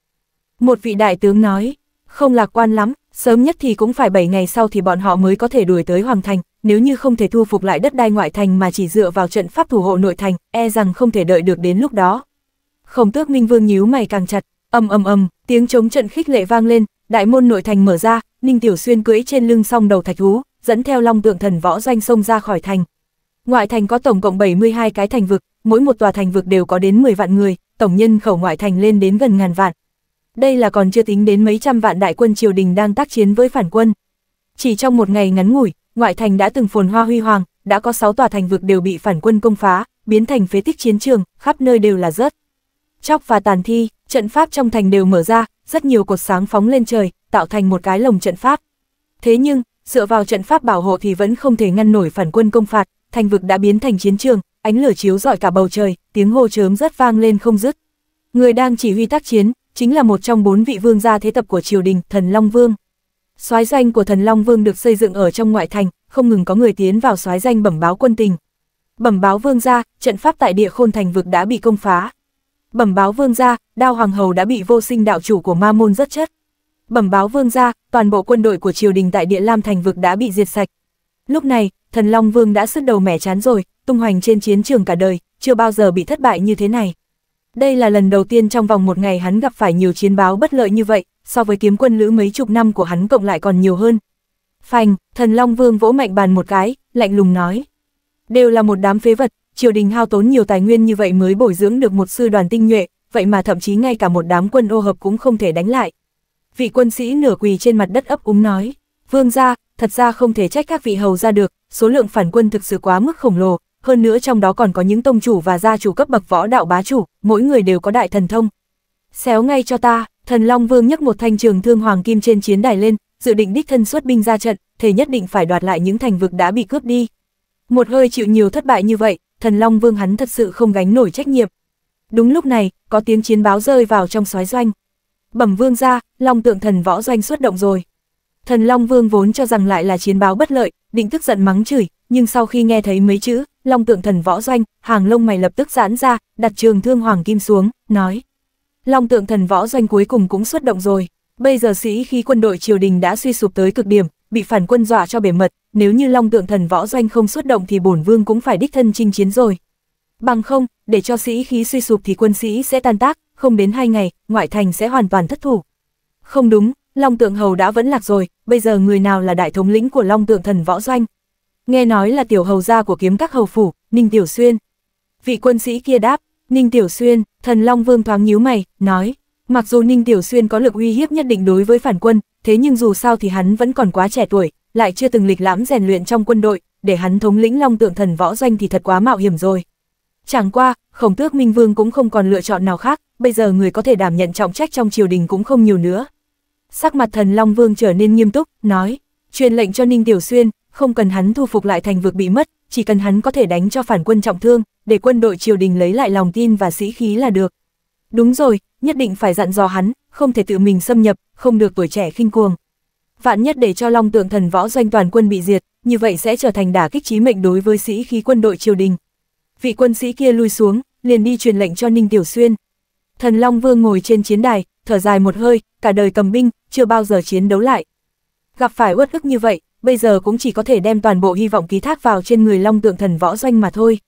Một vị đại tướng nói, không lạc quan lắm, sớm nhất thì cũng phải 7 ngày sau thì bọn họ mới có thể đuổi tới Hoàng Thành, nếu như không thể thu phục lại đất đai ngoại thành mà chỉ dựa vào trận pháp thủ hộ nội thành, e rằng không thể đợi được đến lúc đó. Khổng tước Minh Vương nhíu mày càng chặt, ầm ầm ầm, tiếng chống trận khích lệ vang lên, đại môn nội thành mở ra, Ninh Tiểu Xuyên cưỡi trên lưng song đầu thạch hú, dẫn theo long tượng thần võ doanh sông ra khỏi thành. Ngoại thành có tổng cộng 72 cái thành vực, mỗi một tòa thành vực đều có đến 10 vạn người, tổng nhân khẩu ngoại thành lên đến gần ngàn vạn. Đây là còn chưa tính đến mấy trăm vạn đại quân triều đình đang tác chiến với phản quân. Chỉ trong một ngày ngắn ngủi, ngoại thành đã từng phồn hoa huy hoàng, đã có 6 tòa thành vực đều bị phản quân công phá, biến thành phế tích chiến trường, khắp nơi đều là rớt. Chóc và tàn thi, trận pháp trong thành đều mở ra, rất nhiều cột sáng phóng lên trời, tạo thành một cái lồng trận pháp. Thế nhưng, dựa vào trận pháp bảo hộ thì vẫn không thể ngăn nổi phản quân công phạt, thành vực đã biến thành chiến trường, ánh lửa chiếu rọi cả bầu trời, tiếng hô chớm rất vang lên không dứt. Người đang chỉ huy tác chiến, chính là một trong bốn vị vương gia thế tập của triều đình, Thần Long Vương. Soái danh của Thần Long Vương được xây dựng ở trong ngoại thành, không ngừng có người tiến vào soái danh bẩm báo quân tình. Bẩm báo vương gia, trận pháp tại địa khôn thành vực đã bị công phá. Bẩm báo vương gia, đao hoàng hầu đã bị vô sinh đạo chủ của ma môn rất chất. Bẩm báo vương gia, toàn bộ quân đội của triều đình tại địa lam thành vực đã bị diệt sạch. Lúc này, thần Long Vương đã sứt đầu mẻ chán rồi, tung hoành trên chiến trường cả đời, chưa bao giờ bị thất bại như thế này. Đây là lần đầu tiên trong vòng một ngày hắn gặp phải nhiều chiến báo bất lợi như vậy, so với kiếm quân lữ mấy chục năm của hắn cộng lại còn nhiều hơn. Phành, thần Long Vương vỗ mạnh bàn một cái, lạnh lùng nói. Đều là một đám phế vật, triều đình hao tốn nhiều tài nguyên như vậy mới bồi dưỡng được một sư đoàn tinh nhuệ, vậy mà thậm chí ngay cả một đám quân ô hợp cũng không thể đánh lại. Vị quân sĩ nửa quỳ trên mặt đất ấp úng nói, vương gia, thật ra không thể trách các vị hầu ra được, số lượng phản quân thực sự quá mức khổng lồ, hơn nữa trong đó còn có những tông chủ và gia chủ cấp bậc võ đạo bá chủ, mỗi người đều có đại thần thông. Xéo ngay cho ta, thần Long Vương nhấc một thanh trường thương hoàng kim trên chiến đài lên, dự định đích thân xuất binh ra trận, thề nhất định phải đoạt lại những thành vực đã bị cướp đi. Một hơi chịu nhiều thất bại như vậy, thần Long Vương hắn thật sự không gánh nổi trách nhiệm. Đúng lúc này, có tiếng chiến báo rơi vào trong sói doanh. Bẩm vương ra, Long tượng thần võ doanh xuất động rồi. Thần Long Vương vốn cho rằng lại là chiến báo bất lợi, định tức giận mắng chửi, nhưng sau khi nghe thấy mấy chữ, Long tượng thần võ doanh, hàng lông mày lập tức giãn ra, đặt trường thương hoàng kim xuống, nói. Long tượng thần võ doanh cuối cùng cũng xuất động rồi. Bây giờ sĩ khi quân đội triều đình đã suy sụp tới cực điểm, bị phản quân dọa cho bể mật, nếu như Long tượng thần võ doanh không xuất động thì bổn vương cũng phải đích thân chinh chiến rồi. Bằng không, để cho sĩ khí suy sụp thì quân sĩ sẽ tan tác, không đến hai ngày, ngoại thành sẽ hoàn toàn thất thủ. Không đúng, Long tượng hầu đã vẫn lạc rồi, bây giờ người nào là đại thống lĩnh của long tượng thần võ doanh? Nghe nói là tiểu hầu gia của kiếm các hầu phủ, Ninh Tiểu Xuyên. Vị quân sĩ kia đáp, Ninh Tiểu Xuyên, thần Long Vương thoáng nhíu mày, nói, mặc dù Ninh Tiểu Xuyên có lực uy hiếp nhất định đối với phản quân, thế nhưng dù sao thì hắn vẫn còn quá trẻ tuổi, lại chưa từng lịch lãm rèn luyện trong quân đội, để hắn thống lĩnh Long Tượng Thần Võ Doanh thì thật quá mạo hiểm rồi. Chẳng qua, Khổng Tước Minh Vương cũng không còn lựa chọn nào khác, bây giờ người có thể đảm nhận trọng trách trong triều đình cũng không nhiều nữa, Sắc mặt thần Long Vương trở nên nghiêm túc, nói, truyền lệnh cho Ninh Tiểu Xuyên, không cần hắn thu phục lại thành vực bị mất, chỉ cần hắn có thể đánh cho phản quân trọng thương, để quân đội triều đình lấy lại lòng tin và sĩ khí là được. Đúng rồi, nhất định phải dặn dò hắn, không thể tự mình xâm nhập, không được tuổi trẻ khinh cuồng. Vạn nhất để cho Long Tượng Thần Võ doanh toàn quân bị diệt, như vậy sẽ trở thành đả kích chí mệnh đối với sĩ khí quân đội triều đình. Vị quân sĩ kia lui xuống, liền đi truyền lệnh cho Ninh Tiểu Xuyên, Thần Long Vương ngồi trên chiến đài, thở dài một hơi, cả đời cầm binh, chưa bao giờ chiến đấu lại. Gặp phải uất ức như vậy, bây giờ cũng chỉ có thể đem toàn bộ hy vọng ký thác vào trên người Long Tượng Thần Võ Doanh mà thôi.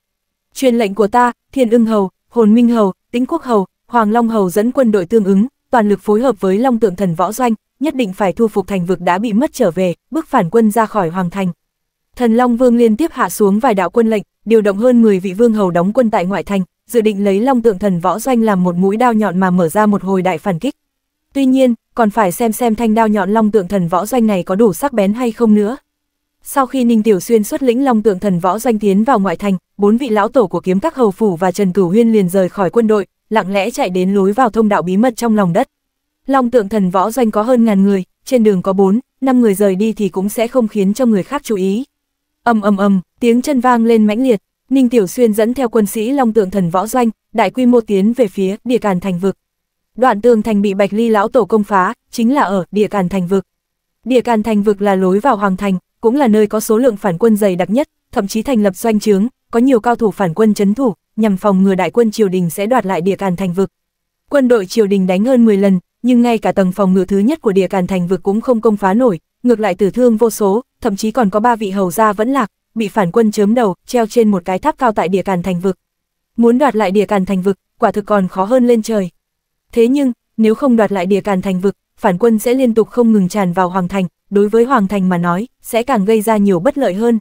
Truyền lệnh của ta, Thiên Ưng Hầu, Hồn Minh Hầu, Tĩnh Quốc Hầu, Hoàng Long Hầu dẫn quân đội tương ứng, toàn lực phối hợp với Long Tượng Thần Võ Doanh, nhất định phải thu phục thành vực đã bị mất trở về, bước phản quân ra khỏi hoàng thành. Thần Long Vương liên tiếp hạ xuống vài đạo quân lệnh, điều động hơn 10 vị vương hầu đóng quân tại ngoại thành, dự định lấy long tượng thần võ doanh làm một mũi đao nhọn mà mở ra một hồi đại phản kích. Tuy nhiên, còn phải xem xem thanh đao nhọn long tượng thần võ doanh này có đủ sắc bén hay không nữa. Sau khi Ninh Tiểu Xuyên xuất lĩnh long tượng thần võ doanh tiến vào ngoại thành, bốn vị lão tổ của kiếm các hầu phủ và Trần Cửu Huyên liền rời khỏi quân đội, lặng lẽ chạy đến lối vào thông đạo bí mật trong lòng đất. Long tượng thần võ doanh có hơn ngàn người, trên đường có bốn, năm người rời đi thì cũng sẽ không khiến cho người khác chú ý. ầm ầm ầm, tiếng chân vang lên mãnh liệt, Ninh Tiểu Xuyên dẫn theo quân sĩ Long Tượng Thần Võ Doanh, đại quy mô tiến về phía địa càn thành vực. Đoạn tường thành bị Bạch Ly lão tổ công phá, chính là ở địa càn thành vực. Địa càn thành vực là lối vào hoàng thành, cũng là nơi có số lượng phản quân dày đặc nhất, thậm chí thành lập doanh trướng, có nhiều cao thủ phản quân chấn thủ, nhằm phòng ngừa đại quân triều đình sẽ đoạt lại địa càn thành vực. Quân đội triều đình đánh hơn 10 lần, nhưng ngay cả tầng phòng ngự thứ nhất của địa càn thành vực cũng không công phá nổi, ngược lại tử thương vô số, thậm chí còn có ba vị hầu gia vẫn lạc, bị phản quân chớm đầu, treo trên một cái tháp cao tại địa càn thành vực. Muốn đoạt lại địa càn thành vực, quả thực còn khó hơn lên trời. Thế nhưng, nếu không đoạt lại địa càn thành vực, phản quân sẽ liên tục không ngừng tràn vào hoàng thành, đối với hoàng thành mà nói, sẽ càng gây ra nhiều bất lợi hơn.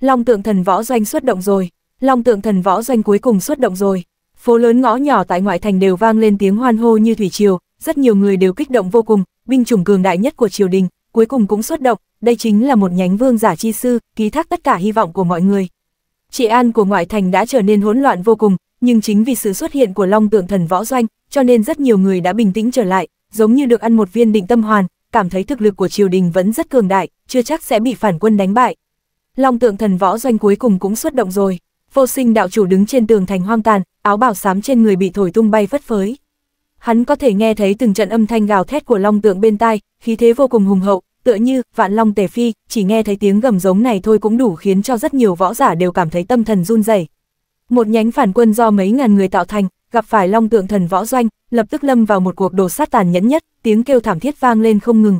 Long tượng thần võ doanh xuất động rồi, long tượng thần võ doanh cuối cùng xuất động rồi. Phố lớn ngõ nhỏ tại ngoại thành đều vang lên tiếng hoan hô như thủy triều, rất nhiều người đều kích động vô cùng, binh chủng cường đại nhất của triều đình, cuối cùng cũng xuất động, đây chính là một nhánh vương giả chi sư, ký thác tất cả hy vọng của mọi người. Trị an của ngoại thành đã trở nên hỗn loạn vô cùng, nhưng chính vì sự xuất hiện của long tượng thần võ doanh, cho nên rất nhiều người đã bình tĩnh trở lại, giống như được ăn một viên định tâm hoàn, cảm thấy thực lực của triều đình vẫn rất cường đại, chưa chắc sẽ bị phản quân đánh bại. Long tượng thần võ doanh cuối cùng cũng xuất động rồi. Vô sinh đạo chủ đứng trên tường thành hoang tàn, áo bào xám trên người bị thổi tung bay phất phới, hắn có thể nghe thấy từng trận âm thanh gào thét của long tượng bên tai, khí thế vô cùng hùng hậu, tựa như vạn long tề phi, chỉ nghe thấy tiếng gầm giống này thôi cũng đủ khiến cho rất nhiều võ giả đều cảm thấy tâm thần run rẩy. Một nhánh phản quân do mấy ngàn người tạo thành, gặp phải long tượng thần võ doanh, lập tức lâm vào một cuộc đồ sát tàn nhẫn nhất, tiếng kêu thảm thiết vang lên không ngừng.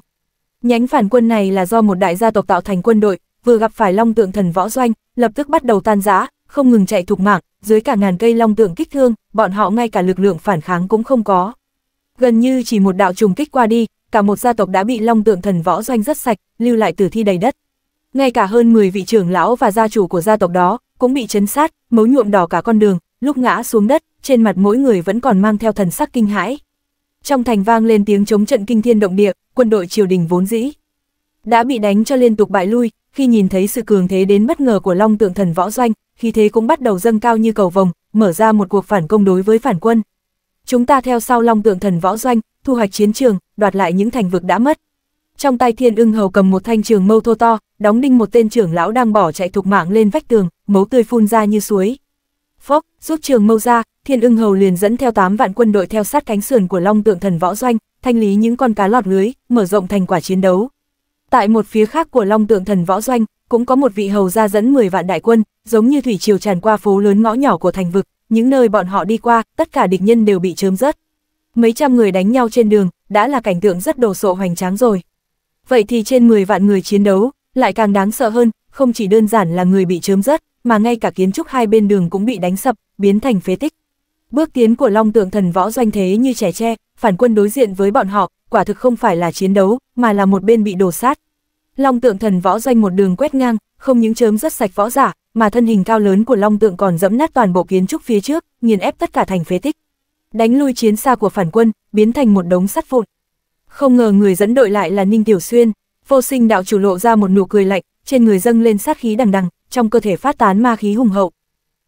Nhánh phản quân này là do một đại gia tộc tạo thành quân đội, vừa gặp phải long tượng thần võ doanh, lập tức bắt đầu tan rã, không ngừng chạy thục mạng, dưới cả ngàn cây long tượng kích thương, bọn họ ngay cả lực lượng phản kháng cũng không có. Gần như chỉ một đạo trùng kích qua đi, cả một gia tộc đã bị long tượng thần võ doanh rất sạch, lưu lại tử thi đầy đất. Ngay cả hơn 10 vị trưởng lão và gia chủ của gia tộc đó cũng bị chấn sát, mấu nhuộm đỏ cả con đường, lúc ngã xuống đất, trên mặt mỗi người vẫn còn mang theo thần sắc kinh hãi. Trong thành vang lên tiếng chống trận kinh thiên động địa, quân đội triều đình vốn dĩ đã bị đánh cho liên tục bại lui, khi nhìn thấy sự cường thế đến bất ngờ của Long Tượng Thần Võ Doanh, khi thế cũng bắt đầu dâng cao như cầu vồng, mở ra một cuộc phản công đối với phản quân. Chúng ta theo sau Long Tượng Thần võ doanh, thu hoạch chiến trường, đoạt lại những thành vực đã mất. Trong tay Thiên Ưng Hầu cầm một thanh trường mâu thô to, đóng đinh một tên trưởng lão đang bỏ chạy thục mạng lên vách tường, máu tươi phun ra như suối. Phốc, rút trường mâu ra, Thiên Ưng Hầu liền dẫn theo 8 vạn quân đội theo sát cánh sườn của Long Tượng Thần võ doanh, thanh lý những con cá lọt lưới, mở rộng thành quả chiến đấu. Tại một phía khác của Long Tượng Thần võ doanh, cũng có một vị hầu gia dẫn 10 vạn đại quân, giống như thủy triều tràn qua phố lớn ngõ nhỏ của thành vực, những nơi bọn họ đi qua, tất cả địch nhân đều bị chớm rớt. Mấy trăm người đánh nhau trên đường, đã là cảnh tượng rất đồ sộ hoành tráng rồi. Vậy thì trên 10 vạn người chiến đấu, lại càng đáng sợ hơn, không chỉ đơn giản là người bị chớm rớt, mà ngay cả kiến trúc hai bên đường cũng bị đánh sập, biến thành phế tích. Bước tiến của Long Tượng Thần Võ Doanh thế như trẻ tre, phản quân đối diện với bọn họ, quả thực không phải là chiến đấu, mà là một bên bị đổ sát, Long tượng thần võ doanh một đường quét ngang, không những chớm rất sạch võ giả, mà thân hình cao lớn của long tượng còn dẫm nát toàn bộ kiến trúc phía trước, nghiền ép tất cả thành phế tích. Đánh lui chiến xa của phản quân, biến thành một đống sắt vụn. Không ngờ người dẫn đội lại là Ninh Tiểu Xuyên, vô sinh đạo chủ lộ ra một nụ cười lạnh, trên người dâng lên sát khí đằng đằng, trong cơ thể phát tán ma khí hùng hậu.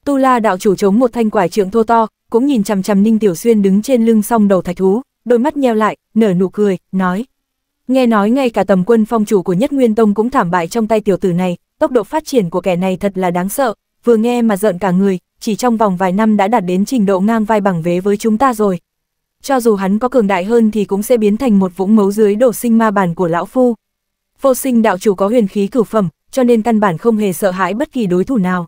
Tu La đạo chủ chống một thanh quải trượng thô to, cũng nhìn chằm chằm Ninh Tiểu Xuyên đứng trên lưng song đầu thạch thú, đôi mắt nheo lại, nở nụ cười, nói, Nghe nói ngay cả tầm quân phong chủ của nhất nguyên tông cũng thảm bại trong tay tiểu tử này, tốc độ phát triển của kẻ này thật là đáng sợ, vừa nghe mà giận cả người, chỉ trong vòng vài năm đã đạt đến trình độ ngang vai bằng vế với chúng ta rồi. Cho dù hắn có cường đại hơn thì cũng sẽ biến thành một vũng mấu dưới đổ sinh ma bản của lão phu. Vô sinh đạo chủ có huyền khí cửu phẩm, cho nên căn bản không hề sợ hãi bất kỳ đối thủ nào.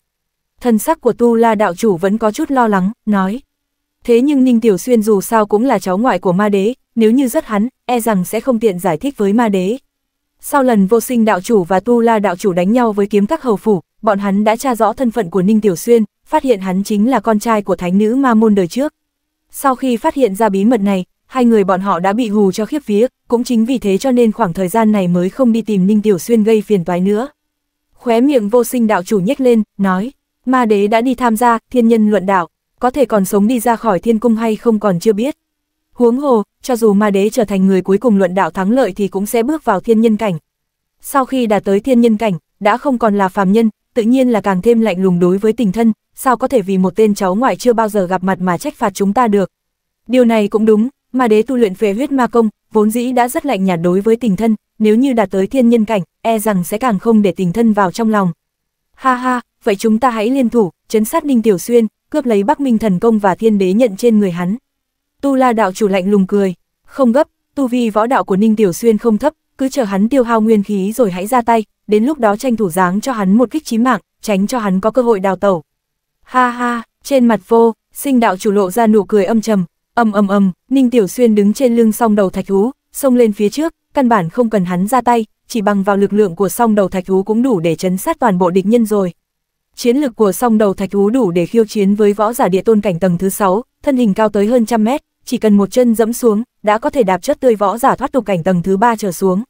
Thân sắc của Tu La đạo chủ vẫn có chút lo lắng, nói. Thế nhưng Ninh Tiểu Xuyên dù sao cũng là cháu ngoại của ma đế, nếu như rất hắn, e rằng sẽ không tiện giải thích với ma đế. Sau lần vô sinh đạo chủ và tu la đạo chủ đánh nhau với kiếm các hầu phủ, bọn hắn đã tra rõ thân phận của Ninh Tiểu Xuyên, phát hiện hắn chính là con trai của thánh nữ ma môn đời trước. Sau khi phát hiện ra bí mật này, hai người bọn họ đã bị hù cho khiếp vía, cũng chính vì thế cho nên khoảng thời gian này mới không đi tìm Ninh Tiểu Xuyên gây phiền toái nữa. Khóe miệng vô sinh đạo chủ nhếch lên, nói, ma đế đã đi tham gia thiên nhân luận đạo, có thể còn sống đi ra khỏi thiên cung hay không còn chưa biết. Huống hồ, cho dù ma đế trở thành người cuối cùng luận đạo thắng lợi thì cũng sẽ bước vào thiên nhân cảnh. Sau khi đã tới thiên nhân cảnh, đã không còn là phàm nhân, tự nhiên là càng thêm lạnh lùng đối với tình thân, sao có thể vì một tên cháu ngoại chưa bao giờ gặp mặt mà trách phạt chúng ta được. Điều này cũng đúng, Ma đế tu luyện phế huyết ma công, vốn dĩ đã rất lạnh nhạt đối với tình thân, nếu như đạt tới thiên nhân cảnh, e rằng sẽ càng không để tình thân vào trong lòng. Ha ha, vậy chúng ta hãy liên thủ, chấn sát Ninh Tiểu Xuyên, cướp lấy Bắc Minh thần công và thiên đế nhận trên người hắn. Tu La đạo chủ lạnh lùng cười, không gấp, tu vi võ đạo của Ninh Tiểu Xuyên không thấp, cứ chờ hắn tiêu hao nguyên khí rồi hãy ra tay, đến lúc đó tranh thủ dáng cho hắn một kích chí mạng, tránh cho hắn có cơ hội đào tẩu. Ha ha, trên mặt vô, sinh đạo chủ lộ ra nụ cười âm trầm, âm âm âm. Ninh Tiểu Xuyên đứng trên lưng song đầu thạch thú, xông lên phía trước, căn bản không cần hắn ra tay, chỉ bằng vào lực lượng của song đầu thạch thú cũng đủ để chấn sát toàn bộ địch nhân rồi. Chiến lực của song đầu thạch thú đủ để khiêu chiến với võ giả địa tôn cảnh tầng thứ 6, thân hình cao tới hơn trăm mét, chỉ cần một chân dẫm xuống, đã có thể đạp chất tươi võ giả thoát tục cảnh tầng thứ ba trở xuống.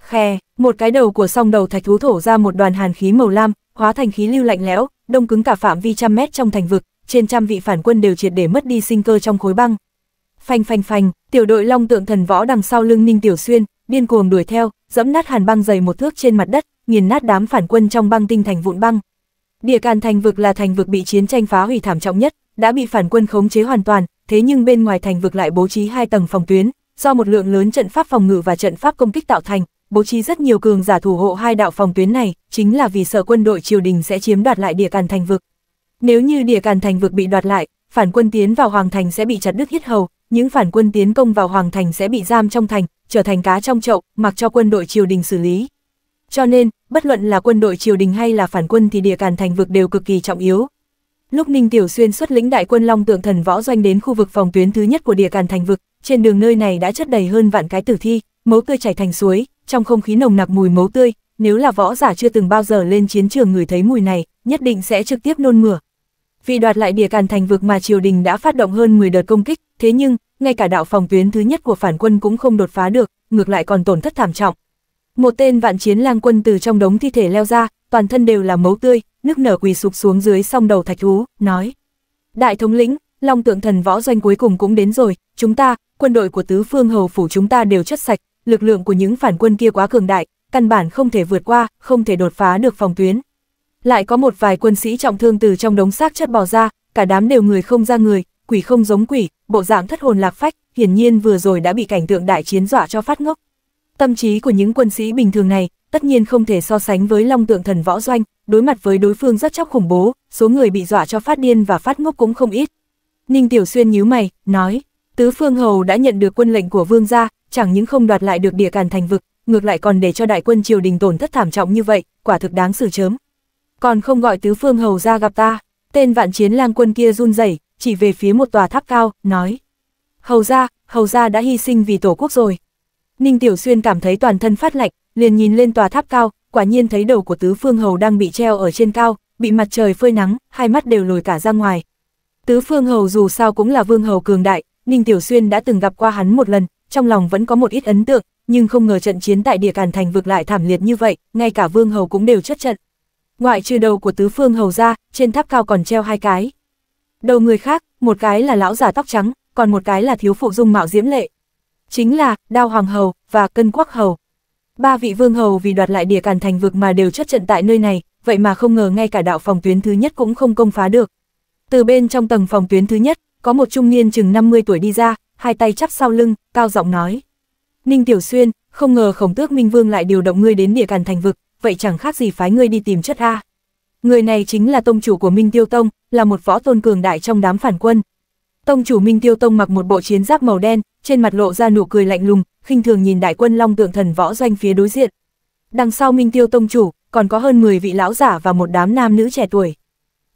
Khe, một cái đầu của song đầu thạch thú thổ ra một đoàn hàn khí màu lam, hóa thành khí lưu lạnh lẽo, đông cứng cả phạm vi trăm mét trong thành vực, trên trăm vị phản quân đều triệt để mất đi sinh cơ trong khối băng. Phanh phanh phanh, tiểu đội Long Tượng Thần Võ đằng sau lưng Ninh Tiểu Xuyên, điên cuồng đuổi theo, dẫm nát hàn băng dày một thước trên mặt đất, nghiền nát đám phản quân trong băng tinh thành vụn băng. Địa Càn thành vực là thành vực bị chiến tranh phá hủy thảm trọng nhất, đã bị phản quân khống chế hoàn toàn, thế nhưng bên ngoài thành vực lại bố trí hai tầng phòng tuyến, do một lượng lớn trận pháp phòng ngự và trận pháp công kích tạo thành, bố trí rất nhiều cường giả thủ hộ hai đạo phòng tuyến này, chính là vì sợ quân đội triều đình sẽ chiếm đoạt lại địa càn thành vực. Nếu như địa càn thành vực bị đoạt lại, phản quân tiến vào hoàng thành sẽ bị chặt đứt hết hầu, những phản quân tiến công vào hoàng thành sẽ bị giam trong thành, trở thành cá trong chậu, mặc cho quân đội triều đình xử lý. Cho nên, bất luận là quân đội triều đình hay là phản quân thì địa càn thành vực đều cực kỳ trọng yếu, Lúc Ninh Tiểu Xuyên xuất lĩnh đại quân Long Tượng Thần Võ Doanh đến khu vực phòng tuyến thứ nhất của địa càn thành vực, trên đường nơi này đã chất đầy hơn vạn cái tử thi, máu tươi chảy thành suối, trong không khí nồng nặc mùi máu tươi, nếu là võ giả chưa từng bao giờ lên chiến trường người thấy mùi này, nhất định sẽ trực tiếp nôn mửa. Vì đoạt lại địa càn thành vực mà triều đình đã phát động hơn 10 đợt công kích, thế nhưng, ngay cả đạo phòng tuyến thứ nhất của phản quân cũng không đột phá được, ngược lại còn tổn thất thảm trọng. Một tên vạn chiến lang quân từ trong đống thi thể leo ra, toàn thân đều là máu tươi, nước nở quỳ sụp xuống dưới song đầu thạch thú, nói. Đại thống lĩnh, Long tượng thần võ doanh cuối cùng cũng đến rồi, chúng ta, quân đội của tứ phương hầu phủ chúng ta đều chất sạch, lực lượng của những phản quân kia quá cường đại, căn bản không thể vượt qua, không thể đột phá được phòng tuyến. Lại có một vài quân sĩ trọng thương từ trong đống xác chất bò ra, cả đám đều người không ra người, quỷ không giống quỷ, bộ dạng thất hồn lạc phách, hiển nhiên vừa rồi đã bị cảnh tượng đại chiến dọa cho phát ngốc. Tâm trí của những quân sĩ bình thường này, tất nhiên không thể so sánh với long tượng thần võ doanh, đối mặt với đối phương rất chóc khủng bố, số người bị dọa cho phát điên và phát ngốc cũng không ít. Ninh Tiểu Xuyên nhíu mày, nói, Tứ Phương Hầu đã nhận được quân lệnh của vương gia, chẳng những không đoạt lại được địa càn thành vực, ngược lại còn để cho đại quân triều đình tổn thất thảm trọng như vậy, quả thực đáng xử chớm. Còn không gọi Tứ Phương Hầu ra gặp ta, tên vạn chiến lang quân kia run rẩy chỉ về phía một tòa tháp cao, nói, Hầu gia, Hầu gia đã hy sinh vì tổ quốc rồi. Ninh Tiểu Xuyên cảm thấy toàn thân phát lạnh, liền nhìn lên tòa tháp cao, quả nhiên thấy đầu của tứ phương hầu đang bị treo ở trên cao, bị mặt trời phơi nắng, hai mắt đều lồi cả ra ngoài. Tứ phương hầu dù sao cũng là vương hầu cường đại, Ninh Tiểu Xuyên đã từng gặp qua hắn một lần, trong lòng vẫn có một ít ấn tượng, nhưng không ngờ trận chiến tại địa càn thành vực lại thảm liệt như vậy, ngay cả vương hầu cũng đều chất trận. Ngoại trừ đầu của tứ phương hầu ra, trên tháp cao còn treo hai cái. Đầu người khác, một cái là lão giả tóc trắng, còn một cái là thiếu phụ dung mạo diễm lệ. Chính là, đao hoàng hầu, và cân quắc hầu. Ba vị vương hầu vì đoạt lại địa càn thành vực mà đều chất trận tại nơi này, vậy mà không ngờ ngay cả đạo phòng tuyến thứ nhất cũng không công phá được. Từ bên trong tầng phòng tuyến thứ nhất, có một trung niên chừng 50 tuổi đi ra, hai tay chắp sau lưng, cao giọng nói. Ninh Tiểu Xuyên, không ngờ khổng tước Minh Vương lại điều động ngươi đến địa càn thành vực, vậy chẳng khác gì phái ngươi đi tìm chất A. Người này chính là tông chủ của Minh Tiêu Tông, là một võ tôn cường đại trong đám phản quân, Tông chủ Minh Tiêu Tông mặc một bộ chiến giáp màu đen, trên mặt lộ ra nụ cười lạnh lùng, khinh thường nhìn đại quân Long Tượng Thần Võ Doanh phía đối diện. Đằng sau Minh Tiêu Tông chủ, còn có hơn 10 vị lão giả và một đám nam nữ trẻ tuổi.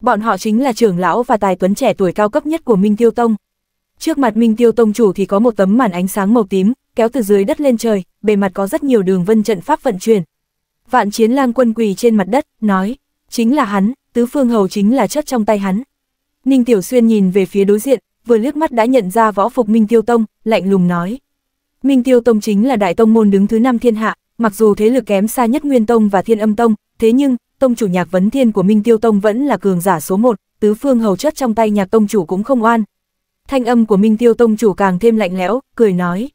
Bọn họ chính là trưởng lão và tài tuấn trẻ tuổi cao cấp nhất của Minh Tiêu Tông. Trước mặt Minh Tiêu Tông chủ thì có một tấm màn ánh sáng màu tím, kéo từ dưới đất lên trời, bề mặt có rất nhiều đường vân trận pháp vận chuyển. Vạn Chiến Lang quân quỳ trên mặt đất, nói, chính là hắn, tứ phương hầu chính là chất trong tay hắn. Ninh Tiểu Xuyên nhìn về phía đối diện, vừa liếc mắt đã nhận ra võ phục Minh Tiêu Tông, lạnh lùng nói. Minh Tiêu Tông chính là đại tông môn đứng thứ năm thiên hạ, mặc dù thế lực kém xa nhất Nguyên Tông và Thiên Âm Tông, thế nhưng, tông chủ nhạc vấn thiên của Minh Tiêu Tông vẫn là cường giả số một, tứ phương hầu chất trong tay nhạc tông chủ cũng không oan. Thanh âm của Minh Tiêu Tông chủ càng thêm lạnh lẽo, cười nói.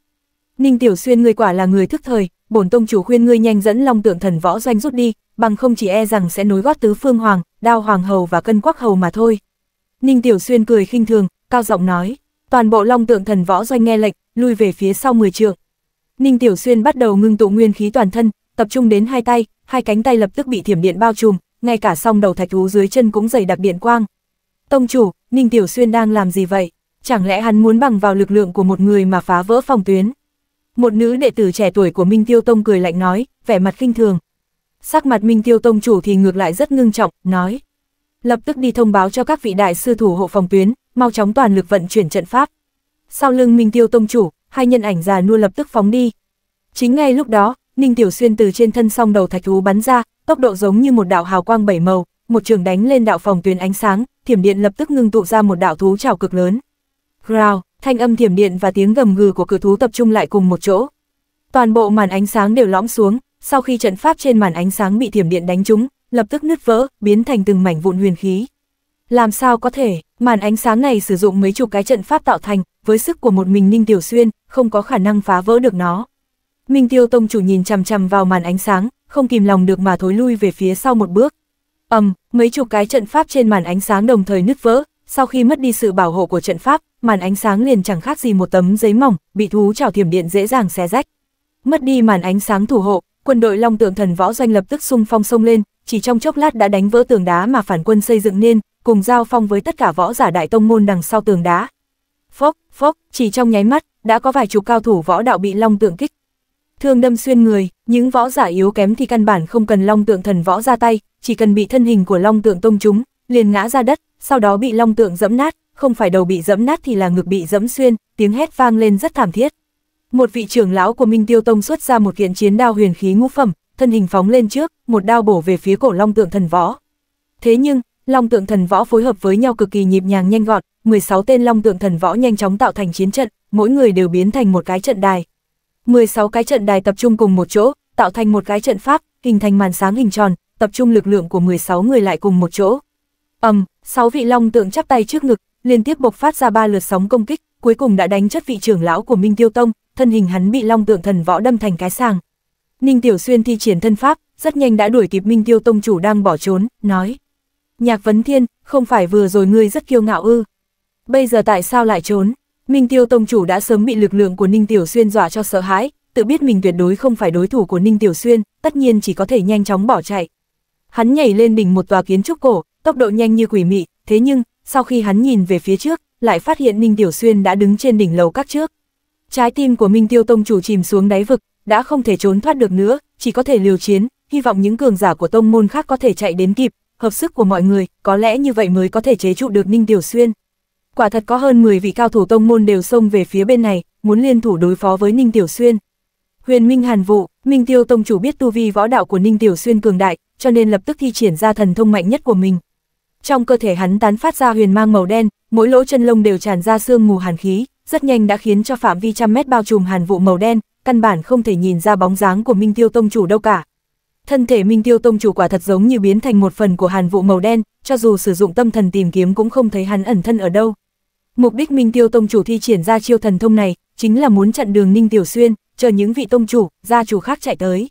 Ninh Tiểu Xuyên ngươi quả là người thức thời, bổn tông chủ khuyên ngươi nhanh dẫn long tượng thần võ doanh rút đi, bằng không chỉ e rằng sẽ nối gót tứ phương hoàng, đao hoàng hầu và cân quắc hầu mà thôi. Ninh Tiểu Xuyên cười khinh thường, cao giọng nói, toàn bộ long tượng thần võ doanh nghe lệnh, lui về phía sau 10 trượng. Ninh Tiểu Xuyên bắt đầu ngưng tụ nguyên khí toàn thân, tập trung đến hai tay, hai cánh tay lập tức bị thiểm điện bao trùm, ngay cả song đầu thạch thú dưới chân cũng dày đặc điện quang. Tông chủ, Ninh Tiểu Xuyên đang làm gì vậy? Chẳng lẽ hắn muốn bằng vào lực lượng của một người mà phá vỡ phòng tuyến? Một nữ đệ tử trẻ tuổi của Minh Tiêu Tông cười lạnh nói, vẻ mặt khinh thường. Sắc mặt Minh Tiêu Tông chủ thì ngược lại rất ngưng trọng, nói. Lập tức đi thông báo cho các vị đại sư thủ hộ phòng tuyến, mau chóng toàn lực vận chuyển trận pháp. Sau lưng Minh Tiêu Tông Chủ, hai nhân ảnh già nua lập tức phóng đi. Chính ngay lúc đó, Ninh Tiểu Xuyên từ trên thân song đầu thạch thú bắn ra, tốc độ giống như một đạo hào quang bảy màu, một trường đánh lên đạo phòng tuyến ánh sáng, thiểm điện lập tức ngưng tụ ra một đạo thú trảo cực lớn. Growl, thanh âm thiểm điện và tiếng gầm gừ của cự thú tập trung lại cùng một chỗ. Toàn bộ màn ánh sáng đều lõm xuống, sau khi trận pháp trên màn ánh sáng bị thiểm điện đánh trúng, lập tức nứt vỡ, biến thành từng mảnh vụn huyền khí. Làm sao có thể? Màn ánh sáng này sử dụng mấy chục cái trận pháp tạo thành, với sức của một mình Ninh Tiểu Xuyên, không có khả năng phá vỡ được nó. Minh Tiêu Tông chủ nhìn chằm chằm vào màn ánh sáng, không kìm lòng được mà thối lui về phía sau một bước. ầm, um, mấy chục cái trận pháp trên màn ánh sáng đồng thời nứt vỡ, sau khi mất đi sự bảo hộ của trận pháp, màn ánh sáng liền chẳng khác gì một tấm giấy mỏng, bị thú chảo thiểm điện dễ dàng xé rách. Mất đi màn ánh sáng thủ hộ, quân đội Long Tượng Thần Võ Doanh lập tức xung phong sông lên, chỉ trong chốc lát đã đánh vỡ tường đá mà phản quân xây dựng nên, cùng giao phong với tất cả võ giả đại tông môn đằng sau tường đá. Phốc, phốc, chỉ trong nháy mắt, đã có vài chục cao thủ võ đạo bị long tượng kích. Thương đâm xuyên người, những võ giả yếu kém thì căn bản không cần long tượng thần võ ra tay, chỉ cần bị thân hình của long tượng tông chúng, liền ngã ra đất, sau đó bị long tượng dẫm nát, không phải đầu bị dẫm nát thì là ngực bị dẫm xuyên, tiếng hét vang lên rất thảm thiết. Một vị trưởng lão của Minh Tiêu Tông xuất ra một kiện chiến đao huyền khí ngũ phẩm, thân hình phóng lên trước, một đao bổ về phía cổ long tượng thần võ. Thế nhưng, Long tượng thần võ phối hợp với nhau cực kỳ nhịp nhàng nhanh gọn, 16 tên long tượng thần võ nhanh chóng tạo thành chiến trận, mỗi người đều biến thành một cái trận đài. 16 cái trận đài tập trung cùng một chỗ, tạo thành một cái trận pháp, hình thành màn sáng hình tròn, tập trung lực lượng của 16 người lại cùng một chỗ. Ầm, um, 6 vị long tượng chắp tay trước ngực, liên tiếp bộc phát ra ba lượt sóng công kích, cuối cùng đã đánh chất vị trưởng lão của Minh Tiêu Tông, thân hình hắn bị long tượng thần võ đâm thành cái sàng. Ninh Tiểu Xuyên thi triển thân pháp, rất nhanh đã đuổi kịp Minh Tiêu Tông chủ đang bỏ trốn, nói: Nhạc Vấn Thiên, không phải vừa rồi ngươi rất kiêu ngạo ư. Bây giờ tại sao lại trốn? Minh Tiêu Tông Chủ đã sớm bị lực lượng của Ninh Tiểu Xuyên dọa cho sợ hãi, tự biết mình tuyệt đối không phải đối thủ của Ninh Tiểu Xuyên, tất nhiên chỉ có thể nhanh chóng bỏ chạy. Hắn nhảy lên đỉnh một tòa kiến trúc cổ, tốc độ nhanh như quỷ mị, thế nhưng, sau khi hắn nhìn về phía trước, lại phát hiện Ninh Tiểu Xuyên đã đứng trên đỉnh lầu các trước. Trái tim của Minh Tiêu Tông Chủ chìm xuống đáy vực, đã không thể trốn thoát được nữa, chỉ có thể liều chiến, hy vọng những cường giả của tông môn khác có thể chạy đến kịp, hợp sức của mọi người, có lẽ như vậy mới có thể chế trụ được Ninh Tiểu Xuyên. Quả thật có hơn 10 vị cao thủ tông môn đều xông về phía bên này, muốn liên thủ đối phó với Ninh Tiểu Xuyên. Huyền Minh Hàn Vụ, Minh Tiêu Tông chủ biết tu vi võ đạo của Ninh Tiểu Xuyên cường đại, cho nên lập tức thi triển ra thần thông mạnh nhất của mình. Trong cơ thể hắn tán phát ra huyền mang màu đen, mỗi lỗ chân lông đều tràn ra sương mù hàn khí, rất nhanh đã khiến cho phạm vi trăm mét bao trùm hàn vụ màu đen, căn bản không thể nhìn ra bóng dáng của Minh Tiêu Tông chủ đâu cả. Thân thể Minh Tiêu Tông chủ quả thật giống như biến thành một phần của hàn vụ màu đen, cho dù sử dụng tâm thần tìm kiếm cũng không thấy hắn ẩn thân ở đâu. Mục đích Minh Tiêu Tông chủ thi triển ra chiêu thần thông này, chính là muốn chặn đường Ninh Tiểu Xuyên, chờ những vị tông chủ, gia chủ khác chạy tới.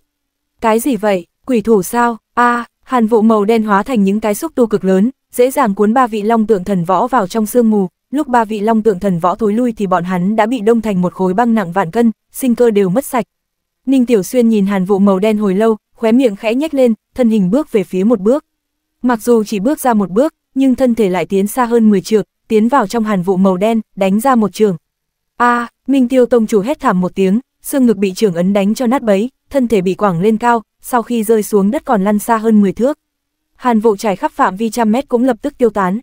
Cái gì vậy, quỷ thủ sao? A, à, hàn vụ màu đen hóa thành những cái xúc tu cực lớn, dễ dàng cuốn ba vị long tượng thần võ vào trong sương mù, lúc ba vị long tượng thần võ thối lui thì bọn hắn đã bị đông thành một khối băng nặng vạn cân, sinh cơ đều mất sạch. Ninh Tiểu Xuyên nhìn hàn vụ màu đen hồi lâu, khóe miệng khẽ nhếch lên, thân hình bước về phía một bước. Mặc dù chỉ bước ra một bước, nhưng thân thể lại tiến xa hơn 10 trượng, tiến vào trong hàn vụ màu đen, đánh ra một trường. A, à, Minh Tiêu tông chủ hét thảm một tiếng, xương ngực bị trường ấn đánh cho nát bấy, thân thể bị quẳng lên cao, sau khi rơi xuống đất còn lăn xa hơn 10 thước. Hàn vụ trải khắp phạm vi trăm mét cũng lập tức tiêu tán.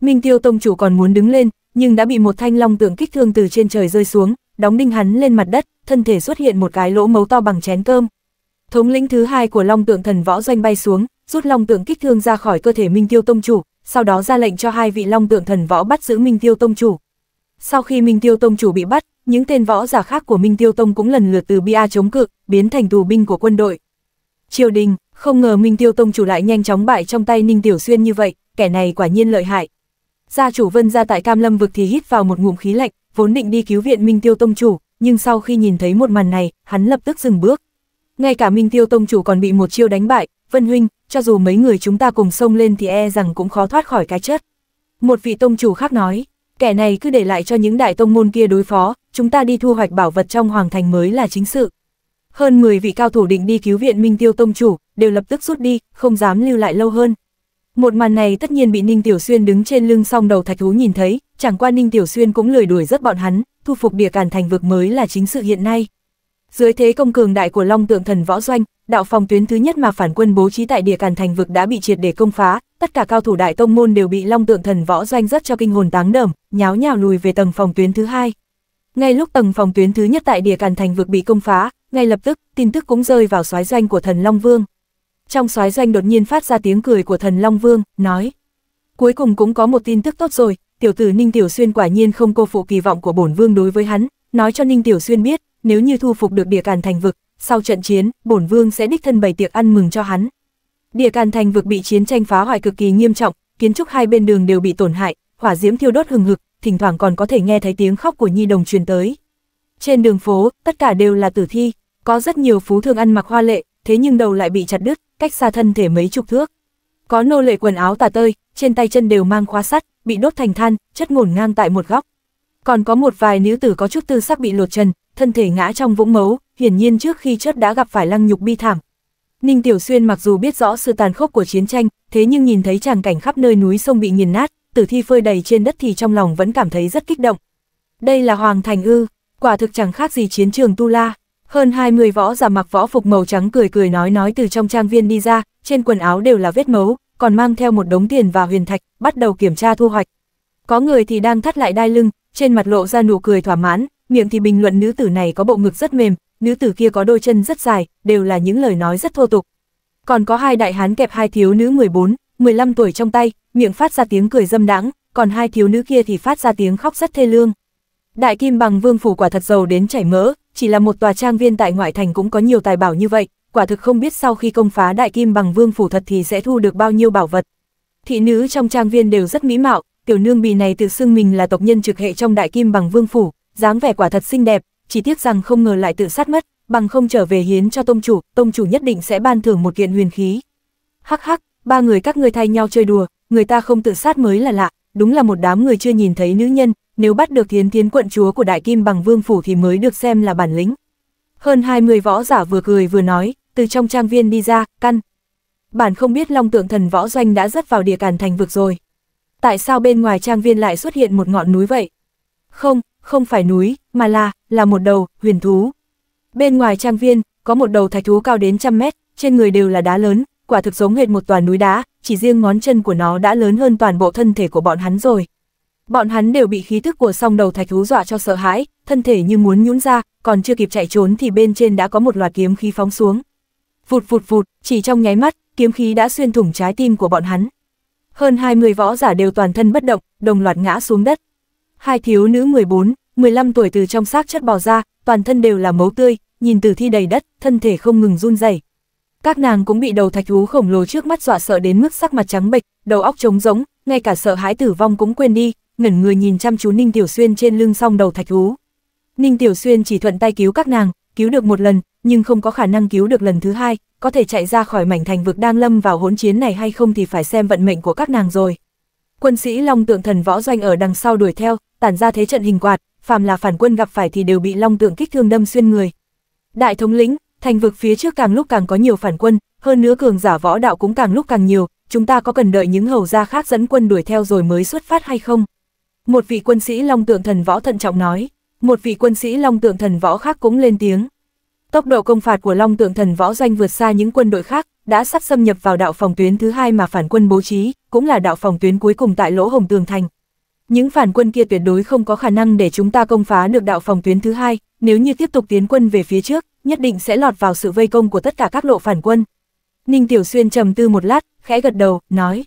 Minh Tiêu tông chủ còn muốn đứng lên, nhưng đã bị một thanh long tượng kích thương từ trên trời rơi xuống, đóng đinh hắn lên mặt đất, thân thể xuất hiện một cái lỗ mấu to bằng chén cơm, Thống lĩnh thứ hai của Long Tượng Thần Võ Doanh bay xuống, rút Long Tượng kích thương ra khỏi cơ thể Minh Tiêu Tông Chủ, sau đó ra lệnh cho hai vị Long Tượng Thần Võ bắt giữ Minh Tiêu Tông Chủ. Sau khi Minh Tiêu Tông Chủ bị bắt, những tên võ giả khác của Minh Tiêu Tông cũng lần lượt từ bia chống cự, biến thành tù binh của quân đội. Triều đình, không ngờ Minh Tiêu Tông Chủ lại nhanh chóng bại trong tay Ninh Tiểu Xuyên như vậy, kẻ này quả nhiên lợi hại. Gia chủ Vân ra tại Cam Lâm vực thì hít vào một ngụm khí lạnh, vốn định đi cứu viện Minh Tiêu Tông Chủ, nhưng sau khi nhìn thấy một màn này, hắn lập tức dừng bước ngay cả Minh Tiêu Tông chủ còn bị một chiêu đánh bại, Vân Huynh, cho dù mấy người chúng ta cùng xông lên thì e rằng cũng khó thoát khỏi cái chết. Một vị tông chủ khác nói, kẻ này cứ để lại cho những đại tông môn kia đối phó, chúng ta đi thu hoạch bảo vật trong hoàng thành mới là chính sự. Hơn 10 vị cao thủ định đi cứu viện Minh Tiêu Tông chủ, đều lập tức rút đi, không dám lưu lại lâu hơn. Một màn này tất nhiên bị Ninh Tiểu Xuyên đứng trên lưng song đầu thạch thú nhìn thấy, chẳng qua Ninh Tiểu Xuyên cũng lười đuổi rất bọn hắn, thu phục địa càn thành vực mới là chính sự hiện nay. Dưới thế công cường đại của Long Tượng Thần Võ Doanh, đạo phòng tuyến thứ nhất mà phản quân bố trí tại địa càn thành vực đã bị triệt để công phá, tất cả cao thủ đại tông môn đều bị Long Tượng Thần Võ Doanh rất cho kinh hồn táng đờm, nháo nhào lùi về tầng phòng tuyến thứ hai. Ngay lúc tầng phòng tuyến thứ nhất tại địa càn thành vực bị công phá, ngay lập tức, tin tức cũng rơi vào soái doanh của Thần Long Vương. Trong soái doanh đột nhiên phát ra tiếng cười của Thần Long Vương, nói: "Cuối cùng cũng có một tin tức tốt rồi, tiểu tử Ninh Tiểu Xuyên quả nhiên không cô phụ kỳ vọng của bổn vương đối với hắn, nói cho Ninh Tiểu Xuyên biết, nếu như thu phục được địa càn thành vực, sau trận chiến, bổn vương sẽ đích thân bày tiệc ăn mừng cho hắn. Địa càn thành vực bị chiến tranh phá hoại cực kỳ nghiêm trọng, kiến trúc hai bên đường đều bị tổn hại, hỏa diễm thiêu đốt hừng hực, thỉnh thoảng còn có thể nghe thấy tiếng khóc của nhi đồng truyền tới. Trên đường phố, tất cả đều là tử thi, có rất nhiều phú thương ăn mặc hoa lệ, thế nhưng đầu lại bị chặt đứt, cách xa thân thể mấy chục thước. Có nô lệ quần áo tả tơi, trên tay chân đều mang khóa sắt, bị đốt thành than, chất ngổn ngang tại một góc. Còn có một vài nữ tử có chút tư sắc bị lột trần, thân thể ngã trong vũng mấu, hiển nhiên trước khi chết đã gặp phải lăng nhục bi thảm. Ninh Tiểu Xuyên mặc dù biết rõ sự tàn khốc của chiến tranh, thế nhưng nhìn thấy tràng cảnh khắp nơi núi sông bị nghiền nát, tử thi phơi đầy trên đất thì trong lòng vẫn cảm thấy rất kích động. Đây là Hoàng Thành Ư, quả thực chẳng khác gì chiến trường Tu La. Hơn 20 võ giả mặc võ phục màu trắng cười cười nói nói từ trong trang viên đi ra, trên quần áo đều là vết mấu, còn mang theo một đống tiền và huyền thạch, bắt đầu kiểm tra thu hoạch. Có người thì đang thắt lại đai lưng, trên mặt lộ ra nụ cười thỏa mãn, miệng thì bình luận nữ tử này có bộ ngực rất mềm, nữ tử kia có đôi chân rất dài, đều là những lời nói rất thô tục. Còn có hai đại hán kẹp hai thiếu nữ 14, 15 tuổi trong tay, miệng phát ra tiếng cười dâm đãng, còn hai thiếu nữ kia thì phát ra tiếng khóc rất thê lương. Đại Kim Bằng Vương phủ quả thật giàu đến chảy mỡ, chỉ là một tòa trang viên tại ngoại thành cũng có nhiều tài bảo như vậy, quả thực không biết sau khi công phá Đại Kim Bằng Vương phủ thật thì sẽ thu được bao nhiêu bảo vật. Thị nữ trong trang viên đều rất mỹ mạo, tiểu nương bì này tự xưng mình là tộc nhân trực hệ trong Đại Kim Bằng Vương phủ, dáng vẻ quả thật xinh đẹp, chỉ tiếc rằng không ngờ lại tự sát mất, bằng không trở về hiến cho tông chủ, tông chủ nhất định sẽ ban thưởng một kiện huyền khí. Hắc hắc, ba người các ngươi thay nhau chơi đùa, người ta không tự sát mới là lạ, đúng là một đám người chưa nhìn thấy nữ nhân, nếu bắt được thiến thiến quận chúa của đại kim bằng vương phủ thì mới được xem là bản lĩnh. Hơn 20 võ giả vừa cười vừa nói, từ trong trang viên đi ra, căn. Bản không biết long tượng thần võ doanh đã rất vào địa càn thành vực rồi. Tại sao bên ngoài trang viên lại xuất hiện một ngọn núi vậy? Không, không phải núi, mà là, là một đầu, huyền thú. Bên ngoài trang viên, có một đầu thạch thú cao đến trăm mét, trên người đều là đá lớn, quả thực giống hệt một toàn núi đá, chỉ riêng ngón chân của nó đã lớn hơn toàn bộ thân thể của bọn hắn rồi. Bọn hắn đều bị khí thức của song đầu thạch thú dọa cho sợ hãi, thân thể như muốn nhũn ra, còn chưa kịp chạy trốn thì bên trên đã có một loạt kiếm khí phóng xuống. Vụt vụt vụt, chỉ trong nháy mắt, kiếm khí đã xuyên thủng trái tim của bọn hắn. Hơn 20 võ giả đều toàn thân bất động, đồng loạt ngã xuống đất hai thiếu nữ 14, 15 tuổi từ trong xác chất bò ra, toàn thân đều là máu tươi, nhìn từ thi đầy đất, thân thể không ngừng run rẩy. Các nàng cũng bị đầu thạch thú khổng lồ trước mắt dọa sợ đến mức sắc mặt trắng bệch, đầu óc trống rỗng, ngay cả sợ hãi tử vong cũng quên đi, ngẩn người nhìn chăm chú Ninh Tiểu Xuyên trên lưng song đầu thạch thú. Ninh Tiểu Xuyên chỉ thuận tay cứu các nàng, cứu được một lần, nhưng không có khả năng cứu được lần thứ hai, có thể chạy ra khỏi mảnh thành vực đang lâm vào hỗn chiến này hay không thì phải xem vận mệnh của các nàng rồi. Quân sĩ Long Tượng Thần Võ Doanh ở đằng sau đuổi theo, tản ra thế trận hình quạt, phàm là phản quân gặp phải thì đều bị long tượng kích thương đâm xuyên người. Đại thống lĩnh, thành vực phía trước càng lúc càng có nhiều phản quân, hơn nữa cường giả võ đạo cũng càng lúc càng nhiều, chúng ta có cần đợi những hầu gia khác dẫn quân đuổi theo rồi mới xuất phát hay không? Một vị quân sĩ long tượng thần võ thận trọng nói, một vị quân sĩ long tượng thần võ khác cũng lên tiếng. Tốc độ công phạt của long tượng thần võ doanh vượt xa những quân đội khác, đã sắp xâm nhập vào đạo phòng tuyến thứ hai mà phản quân bố trí, cũng là đạo phòng tuyến cuối cùng tại lỗ hồng tường thành những phản quân kia tuyệt đối không có khả năng để chúng ta công phá được đạo phòng tuyến thứ hai, nếu như tiếp tục tiến quân về phía trước, nhất định sẽ lọt vào sự vây công của tất cả các lộ phản quân. Ninh Tiểu Xuyên trầm tư một lát, khẽ gật đầu, nói.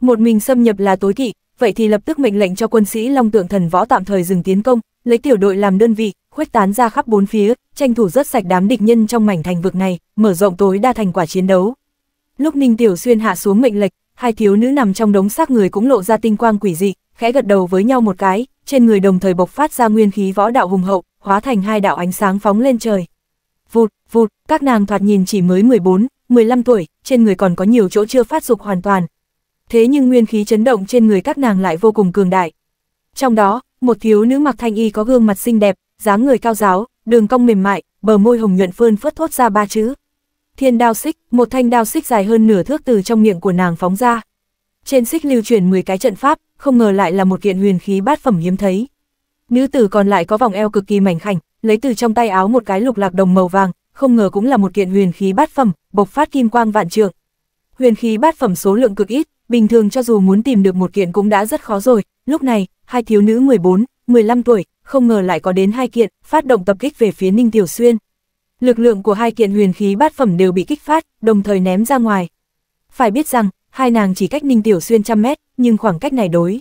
Một mình xâm nhập là tối kỵ, vậy thì lập tức mệnh lệnh cho quân sĩ Long Tượng Thần Võ tạm thời dừng tiến công, lấy tiểu đội làm đơn vị, khuếch tán ra khắp bốn phía, tranh thủ rất sạch đám địch nhân trong mảnh thành vực này, mở rộng tối đa thành quả chiến đấu. Lúc Ninh Tiểu Xuyên hạ xuống mệnh lệnh, hai thiếu nữ nằm trong đống xác người cũng lộ ra tinh quang quỷ dị, khẽ gật đầu với nhau một cái, trên người đồng thời bộc phát ra nguyên khí võ đạo hùng hậu, hóa thành hai đạo ánh sáng phóng lên trời. Vụt, vụt, các nàng thoạt nhìn chỉ mới 14, 15 tuổi, trên người còn có nhiều chỗ chưa phát dục hoàn toàn. Thế nhưng nguyên khí chấn động trên người các nàng lại vô cùng cường đại. Trong đó, một thiếu nữ mặc thanh y có gương mặt xinh đẹp, dáng người cao giáo, đường cong mềm mại, bờ môi hồng nhuận phơn phớt thốt ra ba chữ. Thiên đao xích, một thanh đao xích dài hơn nửa thước từ trong miệng của nàng phóng ra. Trên xích lưu chuyển 10 cái trận pháp, không ngờ lại là một kiện huyền khí bát phẩm hiếm thấy. Nữ tử còn lại có vòng eo cực kỳ mảnh khảnh, lấy từ trong tay áo một cái lục lạc đồng màu vàng, không ngờ cũng là một kiện huyền khí bát phẩm, bộc phát kim quang vạn trượng. Huyền khí bát phẩm số lượng cực ít, bình thường cho dù muốn tìm được một kiện cũng đã rất khó rồi, lúc này, hai thiếu nữ 14, 15 tuổi, không ngờ lại có đến hai kiện, phát động tập kích về phía Ninh Tiểu Xuyên. Lực lượng của hai kiện huyền khí bát phẩm đều bị kích phát, đồng thời ném ra ngoài. Phải biết rằng, hai nàng chỉ cách Ninh Tiểu Xuyên trăm mét, nhưng khoảng cách này đối.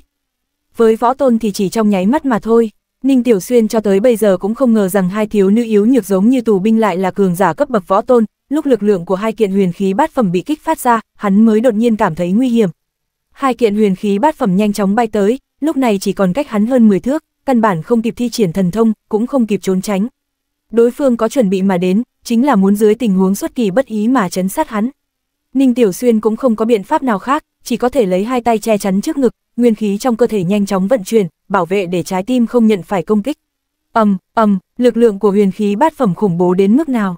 Với võ tôn thì chỉ trong nháy mắt mà thôi, Ninh Tiểu Xuyên cho tới bây giờ cũng không ngờ rằng hai thiếu nữ yếu nhược giống như tù binh lại là cường giả cấp bậc võ tôn, lúc lực lượng của hai kiện huyền khí bát phẩm bị kích phát ra, hắn mới đột nhiên cảm thấy nguy hiểm. Hai kiện huyền khí bát phẩm nhanh chóng bay tới, lúc này chỉ còn cách hắn hơn 10 thước, căn bản không kịp thi triển thần thông, cũng không kịp trốn tránh. Đối phương có chuẩn bị mà đến, chính là muốn dưới tình huống xuất kỳ bất ý mà chấn sát hắn. Ninh Tiểu Xuyên cũng không có biện pháp nào khác, chỉ có thể lấy hai tay che chắn trước ngực, nguyên khí trong cơ thể nhanh chóng vận chuyển, bảo vệ để trái tim không nhận phải công kích. Ầm, ầm, lực lượng của huyền khí bát phẩm khủng bố đến mức nào?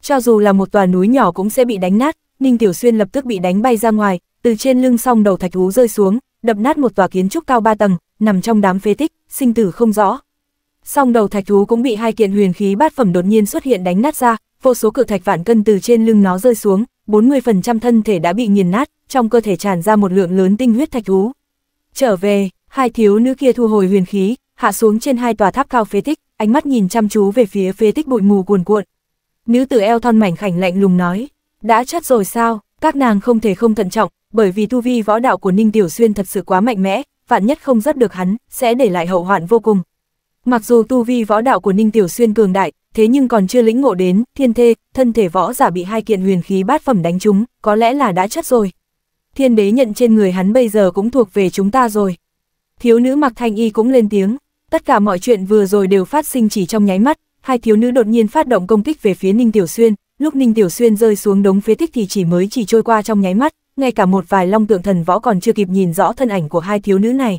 Cho dù là một tòa núi nhỏ cũng sẽ bị đánh nát, Ninh Tiểu Xuyên lập tức bị đánh bay ra ngoài, từ trên lưng song đầu thạch thú rơi xuống, đập nát một tòa kiến trúc cao ba tầng, nằm trong đám phế tích, sinh tử không rõ. Song đầu thạch thú cũng bị hai kiện huyền khí bát phẩm đột nhiên xuất hiện đánh nát ra, vô số cự thạch vạn cân từ trên lưng nó rơi xuống, 40% thân thể đã bị nghiền nát, trong cơ thể tràn ra một lượng lớn tinh huyết thạch thú. Trở về, hai thiếu nữ kia thu hồi huyền khí, hạ xuống trên hai tòa tháp cao phế tích, ánh mắt nhìn chăm chú về phía phế tích bụi mù cuồn cuộn. Nữ tử eo thon mảnh khảnh lạnh lùng nói, đã chết rồi sao, các nàng không thể không thận trọng, bởi vì tu vi võ đạo của Ninh Tiểu Xuyên thật sự quá mạnh mẽ, vạn nhất không dắt được hắn, sẽ để lại hậu hoạn vô cùng. Mặc dù tu vi võ đạo của Ninh Tiểu Xuyên cường đại, thế nhưng còn chưa lĩnh ngộ đến, thiên thê, thân thể võ giả bị hai kiện huyền khí bát phẩm đánh trúng, có lẽ là đã chất rồi. Thiên đế nhận trên người hắn bây giờ cũng thuộc về chúng ta rồi. Thiếu nữ mặc thanh y cũng lên tiếng, tất cả mọi chuyện vừa rồi đều phát sinh chỉ trong nháy mắt, hai thiếu nữ đột nhiên phát động công kích về phía Ninh Tiểu Xuyên, lúc Ninh Tiểu Xuyên rơi xuống đống phế tích thì chỉ mới chỉ trôi qua trong nháy mắt, ngay cả một vài long tượng thần võ còn chưa kịp nhìn rõ thân ảnh của hai thiếu nữ này.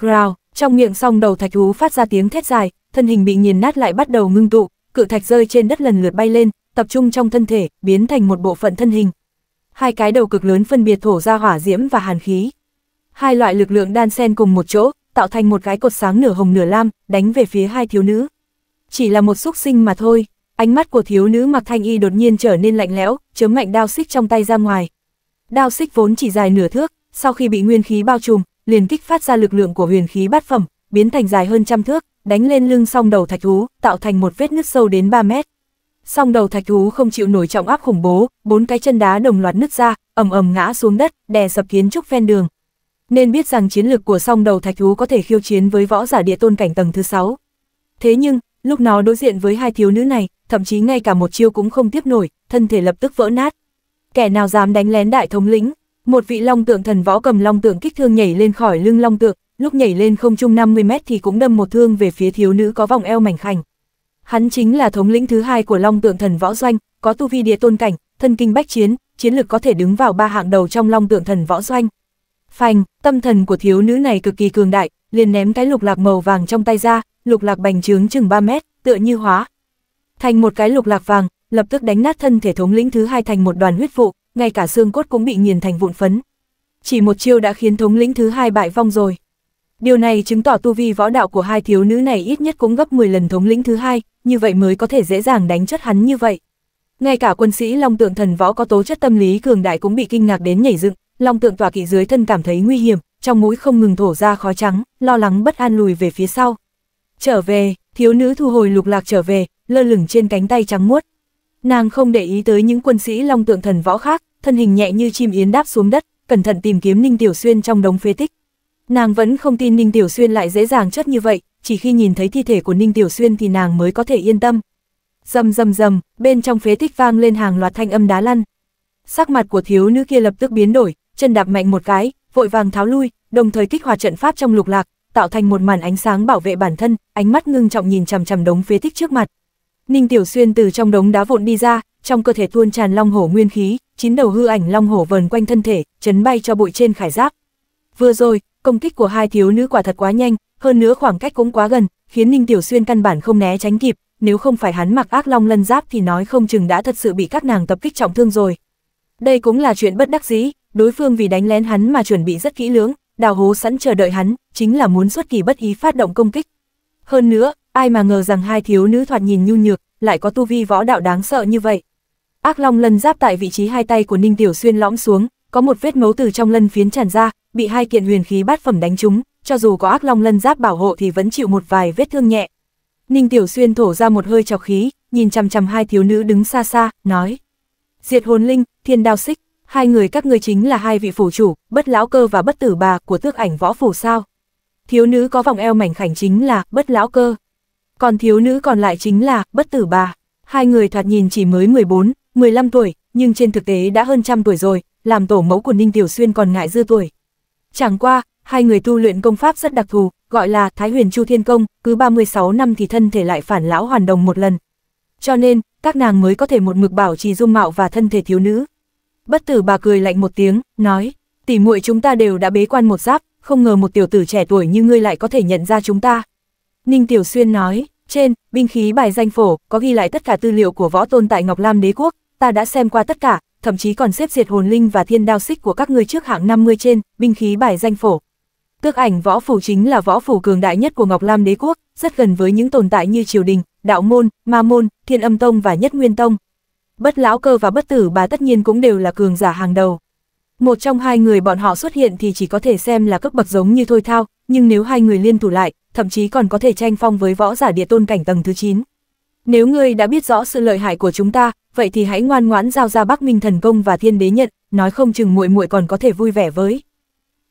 rào trong miệng song đầu thạch hú phát ra tiếng thét dài, thân hình bị nghiền nát lại bắt đầu ngưng tụ, cự thạch rơi trên đất lần lượt bay lên, tập trung trong thân thể, biến thành một bộ phận thân hình. Hai cái đầu cực lớn phân biệt thổ ra hỏa diễm và hàn khí. Hai loại lực lượng đan xen cùng một chỗ, tạo thành một cái cột sáng nửa hồng nửa lam, đánh về phía hai thiếu nữ. Chỉ là một xúc sinh mà thôi, ánh mắt của thiếu nữ mặc thanh y đột nhiên trở nên lạnh lẽo, chớm mạnh đao xích trong tay ra ngoài. Đao xích vốn chỉ dài nửa thước, sau khi bị nguyên khí bao trùm, liền kích phát ra lực lượng của huyền khí bát phẩm, biến thành dài hơn trăm thước, đánh lên lưng song đầu thạch thú, tạo thành một vết nứt sâu đến 3 mét. Song đầu thạch thú không chịu nổi trọng áp khủng bố, bốn cái chân đá đồng loạt nứt ra, ầm ầm ngã xuống đất, đè sập kiến trúc ven đường. Nên biết rằng chiến lược của song đầu thạch thú có thể khiêu chiến với võ giả địa tôn cảnh tầng thứ 6. Thế nhưng, lúc nó đối diện với hai thiếu nữ này, thậm chí ngay cả một chiêu cũng không tiếp nổi, thân thể lập tức vỡ nát. Kẻ nào dám đánh lén đại thống lĩnh? Một vị long tượng thần võ cầm long tượng kích thương nhảy lên khỏi lưng long tượng, lúc nhảy lên không trung 50 mét thì cũng đâm một thương về phía thiếu nữ có vòng eo mảnh khảnh. Hắn chính là thống lĩnh thứ hai của Long Tượng Thần Võ Doanh, có tu vi địa tôn cảnh, thân kinh bách chiến, chiến lực có thể đứng vào ba hạng đầu trong Long Tượng Thần Võ Doanh. Phanh, tâm thần của thiếu nữ này cực kỳ cường đại, liền ném cái lục lạc màu vàng trong tay ra, lục lạc bành trướng chừng 3 mét, tựa như hóa. Thành một cái lục lạc vàng, lập tức đánh nát thân thể thống lĩnh thứ hai thành một đoàn huyết vụ, ngay cả xương cốt cũng bị nghiền thành vụn phấn. Chỉ một chiêu đã khiến thống lĩnh thứ hai bại vong rồi. Điều này chứng tỏ tu vi võ đạo của hai thiếu nữ này ít nhất cũng gấp 10 lần thống lĩnh thứ hai, như vậy mới có thể dễ dàng đánh chất hắn như vậy. Ngay cả quân sĩ Long Tượng Thần Võ có tố chất tâm lý cường đại cũng bị kinh ngạc đến nhảy dựng, Long Tượng tỏa kỵ dưới thân cảm thấy nguy hiểm, trong mũi không ngừng thổ ra khói trắng, lo lắng bất an lùi về phía sau. Trở về, thiếu nữ thu hồi lục lạc trở về, lơ lửng trên cánh tay trắng muốt. Nàng không để ý tới những quân sĩ Long Tượng Thần Võ khác, thân hình nhẹ như chim yến đáp xuống đất, cẩn thận tìm kiếm Ninh Tiểu Xuyên trong đống phế tích. Nàng vẫn không tin Ninh Tiểu Xuyên lại dễ dàng chất như vậy, chỉ khi nhìn thấy thi thể của Ninh Tiểu Xuyên thì nàng mới có thể yên tâm. Dầm dầm dầm, bên trong phế tích vang lên hàng loạt thanh âm đá lăn. Sắc mặt của thiếu nữ kia lập tức biến đổi, chân đạp mạnh một cái, vội vàng tháo lui, đồng thời kích hoạt trận pháp trong lục lạc, tạo thành một màn ánh sáng bảo vệ bản thân, ánh mắt ngưng trọng nhìn chằm chằm đống phế tích trước mặt. Ninh Tiểu Xuyên từ trong đống đá vụn đi ra, trong cơ thể tuôn tràn long hổ nguyên khí, chín đầu hư ảnh long hổ vờn quanh thân thể, chấn bay cho bụi trên khải giáp, Vừa rồi, công kích của hai thiếu nữ quả thật quá nhanh, hơn nữa khoảng cách cũng quá gần, khiến Ninh Tiểu Xuyên căn bản không né tránh kịp, nếu không phải hắn mặc ác long lân giáp thì nói không chừng đã thật sự bị các nàng tập kích trọng thương rồi. Đây cũng là chuyện bất đắc dĩ, đối phương vì đánh lén hắn mà chuẩn bị rất kỹ lưỡng, đào hố sẵn chờ đợi hắn, chính là muốn xuất kỳ bất ý phát động công kích. Hơn nữa, ai mà ngờ rằng hai thiếu nữ thoạt nhìn nhu nhược, lại có tu vi võ đạo đáng sợ như vậy. Ác long lân giáp tại vị trí hai tay của Ninh Tiểu Xuyên lõm xuống, có một vết máu từ trong lân phiến tràn ra, bị hai kiện huyền khí bát phẩm đánh trúng, cho dù có ác long lân giáp bảo hộ thì vẫn chịu một vài vết thương nhẹ. Ninh Tiểu Xuyên thổ ra một hơi chọc khí, nhìn chằm chằm hai thiếu nữ đứng xa xa, nói: "Diệt hồn linh, thiên đao xích, hai người các ngươi chính là hai vị phủ chủ, bất lão cơ và bất tử bà của tước ảnh võ phủ sao?" Thiếu nữ có vòng eo mảnh khảnh chính là bất lão cơ, còn thiếu nữ còn lại chính là bất tử bà. Hai người thoạt nhìn chỉ mới 14, 15 tuổi, nhưng trên thực tế đã hơn trăm tuổi rồi, làm tổ mẫu của Ninh Tiểu Xuyên còn ngại dư tuổi. Chẳng qua, hai người tu luyện công pháp rất đặc thù, gọi là Thái Huyền Chu Thiên Công, cứ 36 năm thì thân thể lại phản lão hoàn đồng một lần. Cho nên, các nàng mới có thể một mực bảo trì dung mạo và thân thể thiếu nữ. Bất tử bà cười lạnh một tiếng, nói, tỷ muội chúng ta đều đã bế quan một giáp, không ngờ một tiểu tử trẻ tuổi như ngươi lại có thể nhận ra chúng ta. Ninh Tiểu Xuyên nói, trên, binh khí bài danh phổ, có ghi lại tất cả tư liệu của võ tôn tại Ngọc Lam đế quốc, ta đã xem qua tất cả, thậm chí còn xếp diệt hồn linh và thiên đao xích của các ngươi trước hạng 50 trên, binh khí bài danh phổ. Tước ảnh võ phủ chính là võ phủ cường đại nhất của Ngọc Lam đế quốc, rất gần với những tồn tại như triều đình, đạo môn, ma môn, thiên âm tông và nhất nguyên tông. Bất lão cơ và bất tử bà tất nhiên cũng đều là cường giả hàng đầu. Một trong hai người bọn họ xuất hiện thì chỉ có thể xem là cấp bậc giống như thôi thao, nhưng nếu hai người liên thủ lại, thậm chí còn có thể tranh phong với võ giả địa tôn cảnh tầng thứ 9. Nếu ngươi đã biết rõ sự lợi hại của chúng ta, vậy thì hãy ngoan ngoãn giao ra Bắc Minh thần công và thiên đế nhận, nói không chừng muội muội còn có thể vui vẻ với.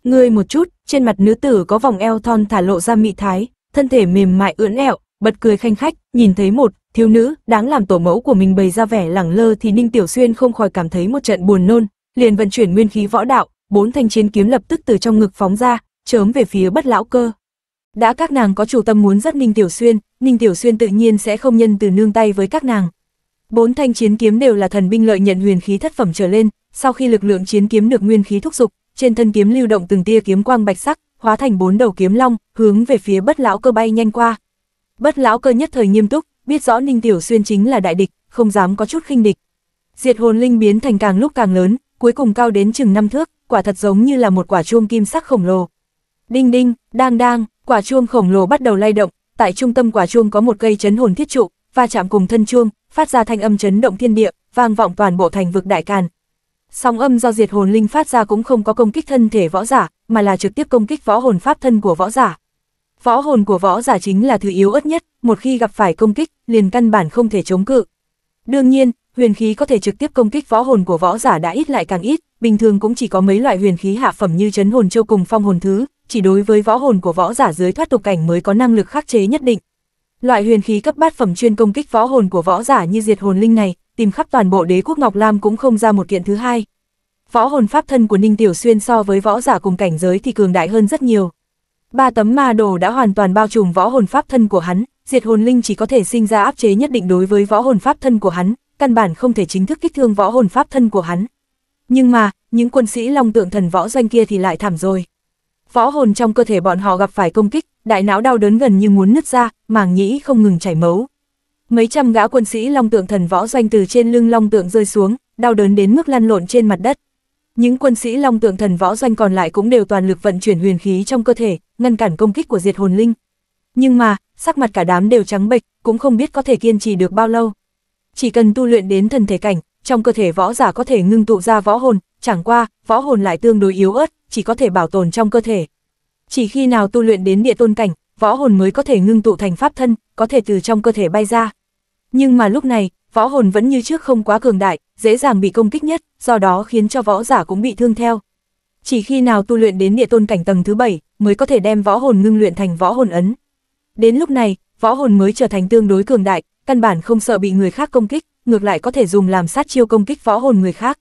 Ngươi một chút, trên mặt nữ tử có vòng eo thon thả lộ ra mị thái, thân thể mềm mại ưỡn ẹo, bật cười khanh khách, nhìn thấy một thiếu nữ đáng làm tổ mẫu của mình bày ra vẻ lẳng lơ thì Ninh Tiểu Xuyên không khỏi cảm thấy một trận buồn nôn, liền vận chuyển nguyên khí võ đạo, bốn thanh chiến kiếm lập tức từ trong ngực phóng ra, chớm về phía Bất lão cơ. Đã các nàng có chủ tâm muốn rất Ninh Tiểu Xuyên, Ninh Tiểu Xuyên tự nhiên sẽ không nhân từ nương tay với các nàng, Bốn thanh chiến kiếm đều là thần binh lợi nhận huyền khí thất phẩm trở lên, sau khi lực lượng chiến kiếm được nguyên khí thúc dục, trên thân kiếm lưu động từng tia kiếm quang bạch sắc, hóa thành bốn đầu kiếm long, hướng về phía Bất lão cơ bay nhanh qua. Bất lão cơ nhất thời nghiêm túc, biết rõ Ninh Tiểu Xuyên chính là đại địch, không dám có chút khinh địch. Diệt hồn linh biến thành càng lúc càng lớn, cuối cùng cao đến chừng năm thước, quả thật giống như là một quả chuông kim sắc khổng lồ. Đinh đinh, đang đang, quả chuông khổng lồ bắt đầu lay động, tại trung tâm quả chuông có một cây chấn hồn thiết trụ, va chạm cùng thân chuông, phát ra thanh âm chấn động thiên địa, vang vọng toàn bộ thành vực đại càn. Sóng âm do diệt hồn linh phát ra cũng không có công kích thân thể võ giả, mà là trực tiếp công kích võ hồn pháp thân của võ giả. Võ hồn của võ giả chính là thứ yếu ớt nhất, một khi gặp phải công kích, liền căn bản không thể chống cự. Đương nhiên, huyền khí có thể trực tiếp công kích võ hồn của võ giả đã ít lại càng ít, bình thường cũng chỉ có mấy loại huyền khí hạ phẩm như chấn hồn châu cùng phong hồn thứ, chỉ đối với võ hồn của võ giả dưới thoát tục cảnh mới có năng lực khắc chế nhất định. Loại huyền khí cấp bát phẩm chuyên công kích võ hồn của võ giả như diệt hồn linh này, tìm khắp toàn bộ đế quốc Ngọc Lam cũng không ra một kiện thứ hai. Võ hồn pháp thân của Ninh Tiểu Xuyên so với võ giả cùng cảnh giới thì cường đại hơn rất nhiều. Ba tấm ma đồ đã hoàn toàn bao trùm võ hồn pháp thân của hắn, diệt hồn linh chỉ có thể sinh ra áp chế nhất định đối với võ hồn pháp thân của hắn, căn bản không thể chính thức kích thương võ hồn pháp thân của hắn. Nhưng mà, những quân sĩ long tượng thần võ doanh kia thì lại thảm rồi. Võ hồn trong cơ thể bọn họ gặp phải công kích, đại não đau đớn gần như muốn nứt ra, màng nhĩ không ngừng chảy máu. Mấy trăm gã quân sĩ long tượng thần võ doanh từ trên lưng long tượng rơi xuống, đau đớn đến mức lăn lộn trên mặt đất. Những quân sĩ long tượng thần võ doanh còn lại cũng đều toàn lực vận chuyển huyền khí trong cơ thể, ngăn cản công kích của diệt hồn linh. Nhưng mà, sắc mặt cả đám đều trắng bệch, cũng không biết có thể kiên trì được bao lâu. Chỉ cần tu luyện đến thần thể cảnh, trong cơ thể võ giả có thể ngưng tụ ra võ hồn, chẳng qua, võ hồn lại tương đối yếu ớt, chỉ có thể bảo tồn trong cơ thể, chỉ khi nào tu luyện đến địa tôn cảnh, võ hồn mới có thể ngưng tụ thành pháp thân, có thể từ trong cơ thể bay ra. Nhưng mà lúc này, võ hồn vẫn như trước không quá cường đại, dễ dàng bị công kích nhất, do đó khiến cho võ giả cũng bị thương theo. Chỉ khi nào tu luyện đến địa tôn cảnh tầng thứ 7, mới có thể đem võ hồn ngưng luyện thành võ hồn ấn. Đến lúc này, võ hồn mới trở thành tương đối cường đại, căn bản không sợ bị người khác công kích, ngược lại có thể dùng làm sát chiêu công kích võ hồn người khác.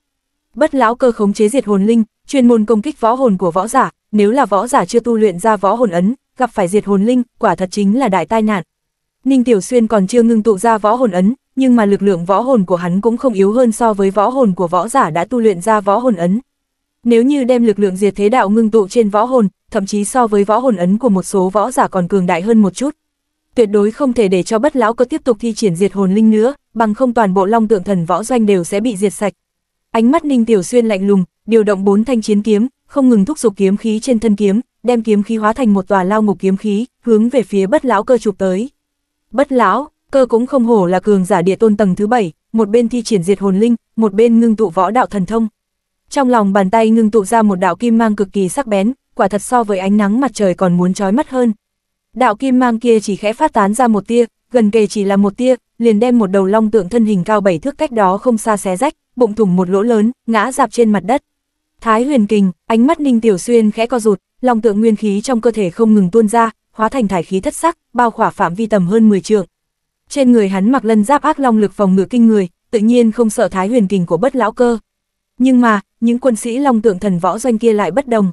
Bất lão cơ khống chế diệt hồn linh, chuyên môn công kích võ hồn của võ giả, nếu là võ giả chưa tu luyện ra võ hồn ấn, gặp phải diệt hồn linh, quả thật chính là đại tai nạn. Ninh Tiểu Xuyên còn chưa ngưng tụ ra võ hồn ấn, nhưng mà lực lượng võ hồn của hắn cũng không yếu hơn so với võ hồn của võ giả đã tu luyện ra võ hồn ấn. Nếu như đem lực lượng diệt thế đạo ngưng tụ trên võ hồn, thậm chí so với võ hồn ấn của một số võ giả còn cường đại hơn một chút. Tuyệt đối không thể để cho bất lão có tiếp tục thi triển diệt hồn linh nữa, bằng không toàn bộ long tượng thần võ doanh đều sẽ bị diệt sạch. Ánh mắt Ninh Tiểu Xuyên lạnh lùng, điều động bốn thanh chiến kiếm, không ngừng thúc giục kiếm khí trên thân kiếm, đem kiếm khí hóa thành một tòa lao ngục kiếm khí, hướng về phía bất lão cơ chụp tới. Bất lão, cơ cũng không hổ là cường giả địa tôn tầng thứ bảy, một bên thi triển diệt hồn linh, một bên ngưng tụ võ đạo thần thông. Trong lòng bàn tay ngưng tụ ra một đạo kim mang cực kỳ sắc bén, quả thật so với ánh nắng mặt trời còn muốn chói mắt hơn. Đạo kim mang kia chỉ khẽ phát tán ra một tia, gần kề chỉ là một tia, liền đem một đầu long tượng thân hình cao bảy thước cách đó không xa xé rách, bụng thủng một lỗ lớn, ngã dạp trên mặt đất. Thái huyền kình, ánh mắt Ninh Tiểu Xuyên khẽ co rụt, lòng tượng nguyên khí trong cơ thể không ngừng tuôn ra, hóa thành thải khí thất sắc, bao khỏa phạm vi tầm hơn 10 trượng. Trên người hắn mặc lân giáp ác long lực phòng ngự kinh người, tự nhiên không sợ thái huyền kình của bất lão cơ. Nhưng mà, những quân sĩ long tượng thần võ doanh kia lại bất đồng.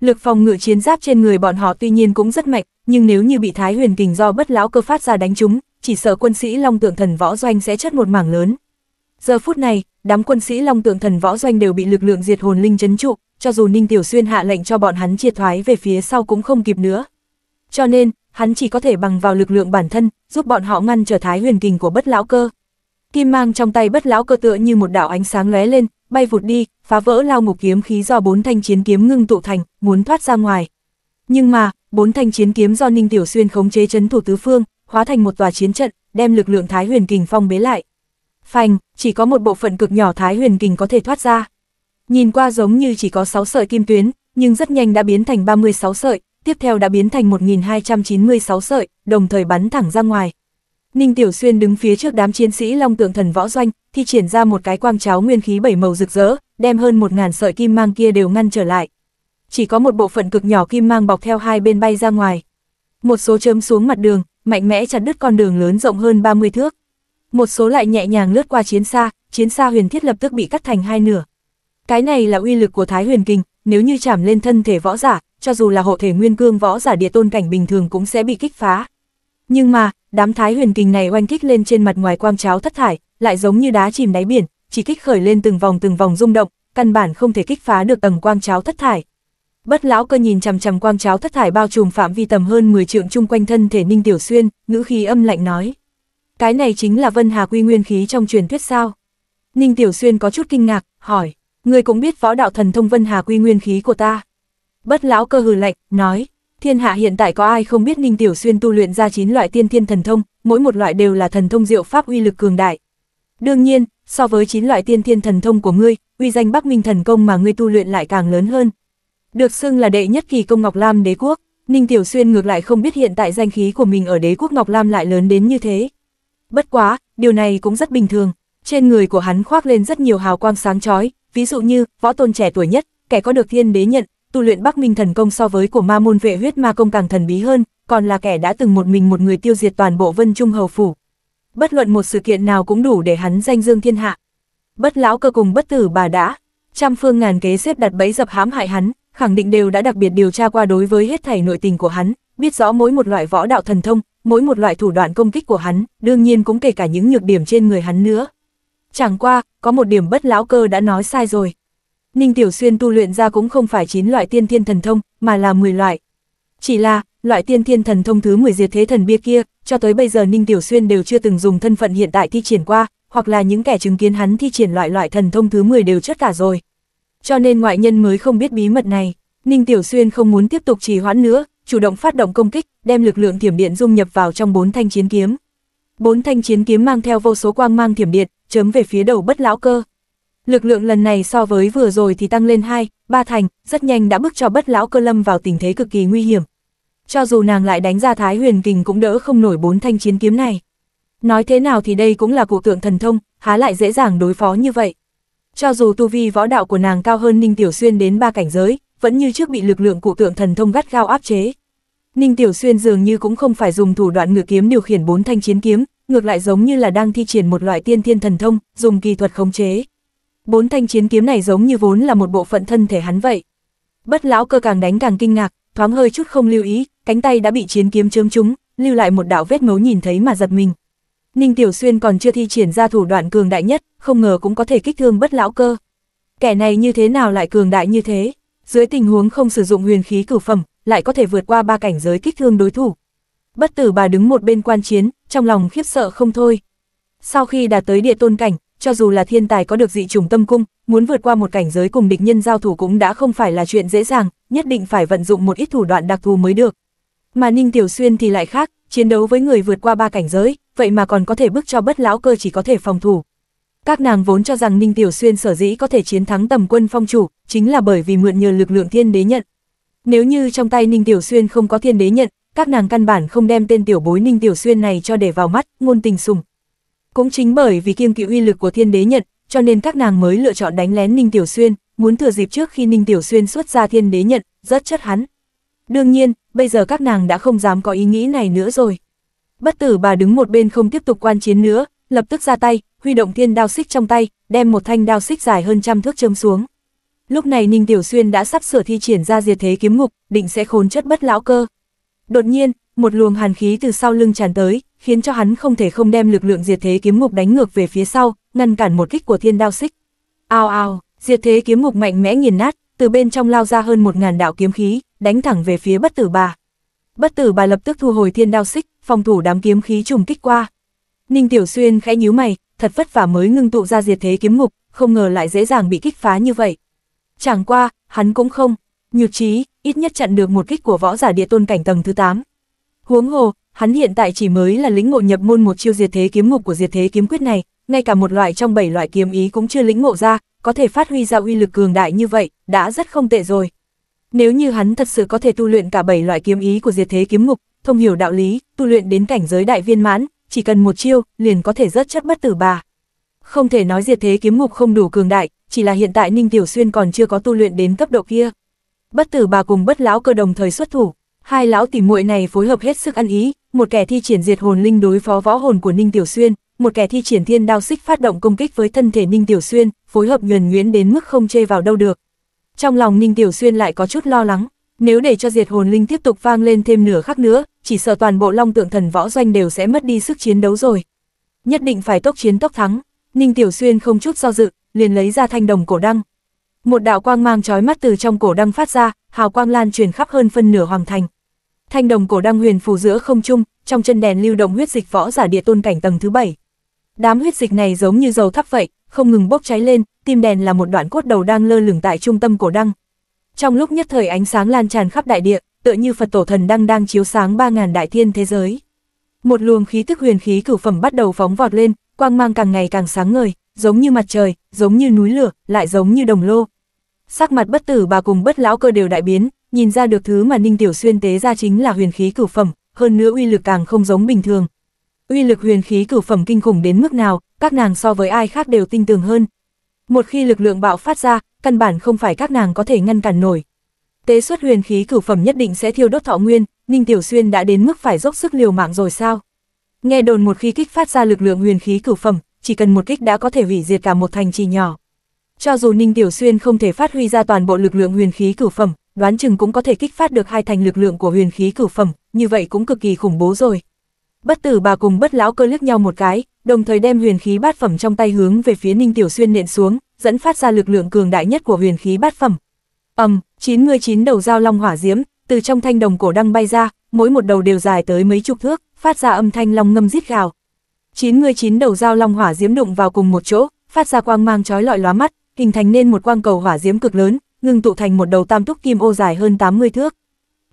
Lực phòng ngự chiến giáp trên người bọn họ tuy nhiên cũng rất mạnh, nhưng nếu như bị thái huyền kình do bất lão cơ phát ra đánh chúng, chỉ sợ quân sĩ long tượng thần võ doanh sẽ chất một mảng lớn, Giờ phút này, đám quân sĩ Long Tượng Thần Võ Doanh đều bị lực lượng diệt hồn linh chấn trụ, cho dù Ninh Tiểu Xuyên hạ lệnh cho bọn hắn triệt thoái về phía sau cũng không kịp nữa. Cho nên, hắn chỉ có thể bằng vào lực lượng bản thân, giúp bọn họ ngăn trở thái huyền kình của bất lão cơ. Kim mang trong tay bất lão cơ tựa như một đạo ánh sáng lóe lên, bay vụt đi, phá vỡ lao ngục kiếm khí do bốn thanh chiến kiếm ngưng tụ thành, muốn thoát ra ngoài. Nhưng mà, bốn thanh chiến kiếm do Ninh Tiểu Xuyên khống chế chấn thủ tứ phương, hóa thành một tòa chiến trận, đem lực lượng thái huyền kình phong bế lại. Phanh, chỉ có một bộ phận cực nhỏ thái huyền kình có thể thoát ra. Nhìn qua giống như chỉ có 6 sợi kim tuyến, nhưng rất nhanh đã biến thành 36 sợi, tiếp theo đã biến thành 1296 sợi, đồng thời bắn thẳng ra ngoài. Ninh Tiểu Xuyên đứng phía trước đám chiến sĩ Long Tượng Thần Võ Doanh, thi triển ra một cái quang cháo nguyên khí bảy màu rực rỡ, đem hơn 1000 sợi kim mang kia đều ngăn trở lại. Chỉ có một bộ phận cực nhỏ kim mang bọc theo hai bên bay ra ngoài. Một số chớm xuống mặt đường, mạnh mẽ chặt đứt con đường lớn rộng hơn 30 thước một số lại nhẹ nhàng lướt qua chiến xa, chiến xa huyền thiết lập tức bị cắt thành hai nửa. Cái này là uy lực của Thái Huyền Kình, nếu như chạm lên thân thể võ giả, cho dù là hộ thể nguyên cương võ giả địa tôn cảnh bình thường cũng sẽ bị kích phá. Nhưng mà, đám Thái Huyền Kình này oanh kích lên trên mặt ngoài quang cháo thất thải, lại giống như đá chìm đáy biển, chỉ kích khởi lên từng vòng từng vòng rung động, căn bản không thể kích phá được tầng quang cháo thất thải. Bất lão cơ nhìn chằm chằm quang cháo thất thải bao trùm phạm vi tầm hơn 10 trượng chung quanh thân thể Ninh Tiểu Xuyên, ngữ khí âm lạnh nói: cái này chính là Vân Hà Quy Nguyên khí trong truyền thuyết sao? Ninh Tiểu Xuyên có chút kinh ngạc, hỏi, người cũng biết võ đạo thần thông Vân Hà Quy Nguyên khí của ta. Bất lão cơ hừ lạnh, nói, thiên hạ hiện tại có ai không biết Ninh Tiểu Xuyên tu luyện ra 9 loại tiên thiên thần thông, mỗi một loại đều là thần thông diệu pháp uy lực cường đại. Đương nhiên, so với 9 loại tiên thiên thần thông của ngươi, uy danh Bắc Minh thần công mà ngươi tu luyện lại càng lớn hơn. Được xưng là đệ nhất kỳ công Ngọc Lam đế quốc, Ninh Tiểu Xuyên ngược lại không biết hiện tại danh khí của mình ở đế quốc Ngọc Lam lại lớn đến như thế, bất quá, điều này cũng rất bình thường. Trên người của hắn khoác lên rất nhiều hào quang sáng chói, ví dụ như, võ tôn trẻ tuổi nhất, kẻ có được thiên đế nhận, tu luyện Bắc Minh thần công so với của Ma môn vệ huyết ma công càng thần bí hơn, còn là kẻ đã từng một mình một người tiêu diệt toàn bộ Vân Trung hầu phủ. Bất luận một sự kiện nào cũng đủ để hắn danh dương thiên hạ. Bất lão cơ cùng bất tử bà đã, trăm phương ngàn kế xếp đặt bẫy dập hãm hại hắn, khẳng định đều đã đặc biệt điều tra qua đối với hết thảy nội tình của hắn, biết rõ mỗi một loại võ đạo thần thông, mỗi một loại thủ đoạn công kích của hắn, đương nhiên cũng kể cả những nhược điểm trên người hắn nữa. Chẳng qua, có một điểm bất lão cơ đã nói sai rồi. Ninh Tiểu Xuyên tu luyện ra cũng không phải 9 loại tiên thiên thần thông, mà là 10 loại. Chỉ là, loại tiên thiên thần thông thứ 10 diệt thế thần bia kia, cho tới bây giờ Ninh Tiểu Xuyên đều chưa từng dùng thân phận hiện tại thi triển qua, hoặc là những kẻ chứng kiến hắn thi triển loại loại thần thông thứ 10 đều chất cả rồi. Cho nên ngoại nhân mới không biết bí mật này. Ninh Tiểu Xuyên không muốn tiếp tục trì hoãn nữa, chủ động phát động công kích, đem lực lượng thiểm điện dung nhập vào trong bốn thanh chiến kiếm. Bốn thanh chiến kiếm mang theo vô số quang mang thiểm điện, chấm về phía đầu bất lão cơ. Lực lượng lần này so với vừa rồi thì tăng lên 2, 3 thành, rất nhanh đã bước cho bất lão cơ lâm vào tình thế cực kỳ nguy hiểm. Cho dù nàng lại đánh ra thái huyền kình cũng đỡ không nổi bốn thanh chiến kiếm này. Nói thế nào thì đây cũng là cụ tượng thần thông, há lại dễ dàng đối phó như vậy. Cho dù tu vi võ đạo của nàng cao hơn Ninh Tiểu Xuyên đến ba cảnh giới, vẫn như trước bị lực lượng cụ tượng thần thông gắt gao áp chế. Ninh Tiểu Xuyên dường như cũng không phải dùng thủ đoạn ngự kiếm điều khiển bốn thanh chiến kiếm, ngược lại giống như là đang thi triển một loại tiên thiên thần thông, dùng kỳ thuật khống chế. Bốn thanh chiến kiếm này giống như vốn là một bộ phận thân thể hắn vậy. Bất lão cơ càng đánh càng kinh ngạc, thoáng hơi chút không lưu ý, cánh tay đã bị chiến kiếm chớm trúng, lưu lại một đạo vết máu nhìn thấy mà giật mình. Ninh Tiểu Xuyên còn chưa thi triển ra thủ đoạn cường đại nhất, không ngờ cũng có thể kích thương bất lão cơ. Kẻ này như thế nào lại cường đại như thế? Dưới tình huống không sử dụng huyền khí cử phẩm, lại có thể vượt qua ba cảnh giới kích thương đối thủ. Bất tử bà đứng một bên quan chiến, trong lòng khiếp sợ không thôi. Sau khi đạt tới địa tôn cảnh, cho dù là thiên tài có được dị trùng tâm cung, muốn vượt qua một cảnh giới cùng địch nhân giao thủ cũng đã không phải là chuyện dễ dàng, nhất định phải vận dụng một ít thủ đoạn đặc thù mới được. Mà Ninh Tiểu Xuyên thì lại khác, chiến đấu với người vượt qua ba cảnh giới, vậy mà còn có thể bức cho bất lão cơ chỉ có thể phòng thủ, các nàng vốn cho rằng Ninh Tiểu Xuyên sở dĩ có thể chiến thắng tầm quân phong chủ, chính là bởi vì mượn nhờ lực lượng thiên đế nhận. Nếu như trong tay Ninh Tiểu Xuyên không có thiên đế nhận, các nàng căn bản không đem tên tiểu bối Ninh Tiểu Xuyên này cho để vào mắt, ngôn tình sùng. Cũng chính bởi vì kiêng kỵ uy lực của thiên đế nhận, cho nên các nàng mới lựa chọn đánh lén Ninh Tiểu Xuyên, muốn thừa dịp trước khi Ninh Tiểu Xuyên xuất ra thiên đế nhận, rất chất hắn. Đương nhiên, bây giờ các nàng đã không dám có ý nghĩ này nữa rồi. Bất tử bà đứng một bên không tiếp tục quan chiến nữa, lập tức ra tay, huy động thiên đao xích trong tay, đem một thanh đao xích dài hơn trăm thước chém xuống. Lúc này Ninh Tiểu Xuyên đã sắp sửa thi triển ra diệt thế kiếm ngục, định sẽ khốn chất bất lão cơ. Đột nhiên, một luồng hàn khí từ sau lưng tràn tới, khiến cho hắn không thể không đem lực lượng diệt thế kiếm ngục đánh ngược về phía sau, ngăn cản một kích của thiên đao xích. Ao ao, diệt thế kiếm ngục mạnh mẽ nghiền nát, từ bên trong lao ra hơn một ngàn đạo kiếm khí, đánh thẳng về phía bất tử bà. Bất tử bà lập tức thu hồi thiên đao xích, phòng thủ đám kiếm khí trùng kích qua, Ninh Tiểu Xuyên khẽ nhíu mày, thật vất vả mới ngưng tụ ra diệt thế kiếm ngục, không ngờ lại dễ dàng bị kích phá như vậy. Chẳng qua, hắn cũng không, nhược trí, ít nhất chặn được một kích của võ giả địa tôn cảnh tầng thứ 8. Huống hồ, hắn hiện tại chỉ mới là lĩnh ngộ nhập môn một chiêu diệt thế kiếm ngục của diệt thế kiếm quyết này, ngay cả một loại trong bảy loại kiếm ý cũng chưa lĩnh ngộ ra, có thể phát huy ra uy lực cường đại như vậy, đã rất không tệ rồi. Nếu như hắn thật sự có thể tu luyện cả bảy loại kiếm ý của diệt thế kiếm ngục, thông hiểu đạo lý, tu luyện đến cảnh giới đại viên mãn, chỉ cần một chiêu, liền có thể rất chất bất tử bà. Không thể nói diệt thế kiếm ngục không đủ cường đại, chỉ là hiện tại Ninh Tiểu Xuyên còn chưa có tu luyện đến cấp độ kia. Bất tử bà cùng bất lão cơ đồng thời xuất thủ, hai lão tỉ muội này phối hợp hết sức ăn ý, một kẻ thi triển diệt hồn linh đối phó võ hồn của Ninh Tiểu Xuyên, một kẻ thi triển thiên đao xích phát động công kích với thân thể Ninh Tiểu Xuyên, phối hợp nhuần nhuyễn đến mức không chê vào đâu được. Trong lòng Ninh Tiểu Xuyên lại có chút lo lắng, nếu để cho diệt hồn linh tiếp tục vang lên thêm nửa khắc nữa, chỉ sợ toàn bộ long tượng thần võ doanh đều sẽ mất đi sức chiến đấu rồi. Nhất định phải tốc chiến tốc thắng, Ninh Tiểu Xuyên không chút do dự, liền lấy ra thanh đồng cổ đăng. Một đạo quang mang chói mắt từ trong cổ đăng phát ra, hào quang lan truyền khắp hơn phân nửa hoàng thành. Thanh đồng cổ đăng huyền phù giữa không trung, trong chân đèn lưu động huyết dịch võ giả địa tôn cảnh tầng thứ bảy. Đám huyết dịch này giống như dầu thắp vậy, không ngừng bốc cháy lên, tim đèn là một đoạn cốt đầu đang lơ lửng tại trung tâm cổ đăng. Trong lúc nhất thời ánh sáng lan tràn khắp đại địa, tựa như Phật tổ thần đang đang chiếu sáng 3.000 đại thiên thế giới. Một luồng khí tức huyền khí cửu phẩm bắt đầu phóng vọt lên, quang mang càng ngày càng sáng ngời, giống như mặt trời, giống như núi lửa, lại giống như đồng lô. Sắc mặt bất tử bà cùng bất lão cơ đều đại biến, nhìn ra được thứ mà Ninh Tiểu Xuyên tế ra chính là huyền khí cửu phẩm, hơn nữa uy lực càng không giống bình thường. Uy lực huyền khí cửu phẩm kinh khủng đến mức nào, các nàng so với ai khác đều tin tưởng hơn. Một khi lực lượng bạo phát ra, căn bản không phải các nàng có thể ngăn cản nổi. Tế xuất huyền khí cửu phẩm nhất định sẽ thiêu đốt thọ nguyên, Ninh Tiểu Xuyên đã đến mức phải dốc sức liều mạng rồi sao? Nghe đồn một khi kích phát ra lực lượng huyền khí cửu phẩm, chỉ cần một kích đã có thể hủy diệt cả một thành trì nhỏ. Cho dù Ninh Tiểu Xuyên không thể phát huy ra toàn bộ lực lượng huyền khí cửu phẩm, đoán chừng cũng có thể kích phát được hai thành lực lượng của huyền khí cửu phẩm, như vậy cũng cực kỳ khủng bố rồi. Bất tử bà cùng bất lão cơ liếc nhau một cái, đồng thời đem huyền khí bát phẩm trong tay hướng về phía Ninh Tiểu Xuyên nện xuống, dẫn phát ra lực lượng cường đại nhất của huyền khí bát phẩm. Ầm, um, 99 đầu dao long hỏa diễm từ trong thanh đồng cổ đăng bay ra, mỗi một đầu đều dài tới mấy chục thước, phát ra âm thanh long ngâm rít gào. 99 đầu dao long hỏa diễm đụng vào cùng một chỗ, phát ra quang mang chói lọi lóa mắt, hình thành nên một quang cầu hỏa diễm cực lớn, ngưng tụ thành một đầu tam túc kim ô dài hơn 80 thước.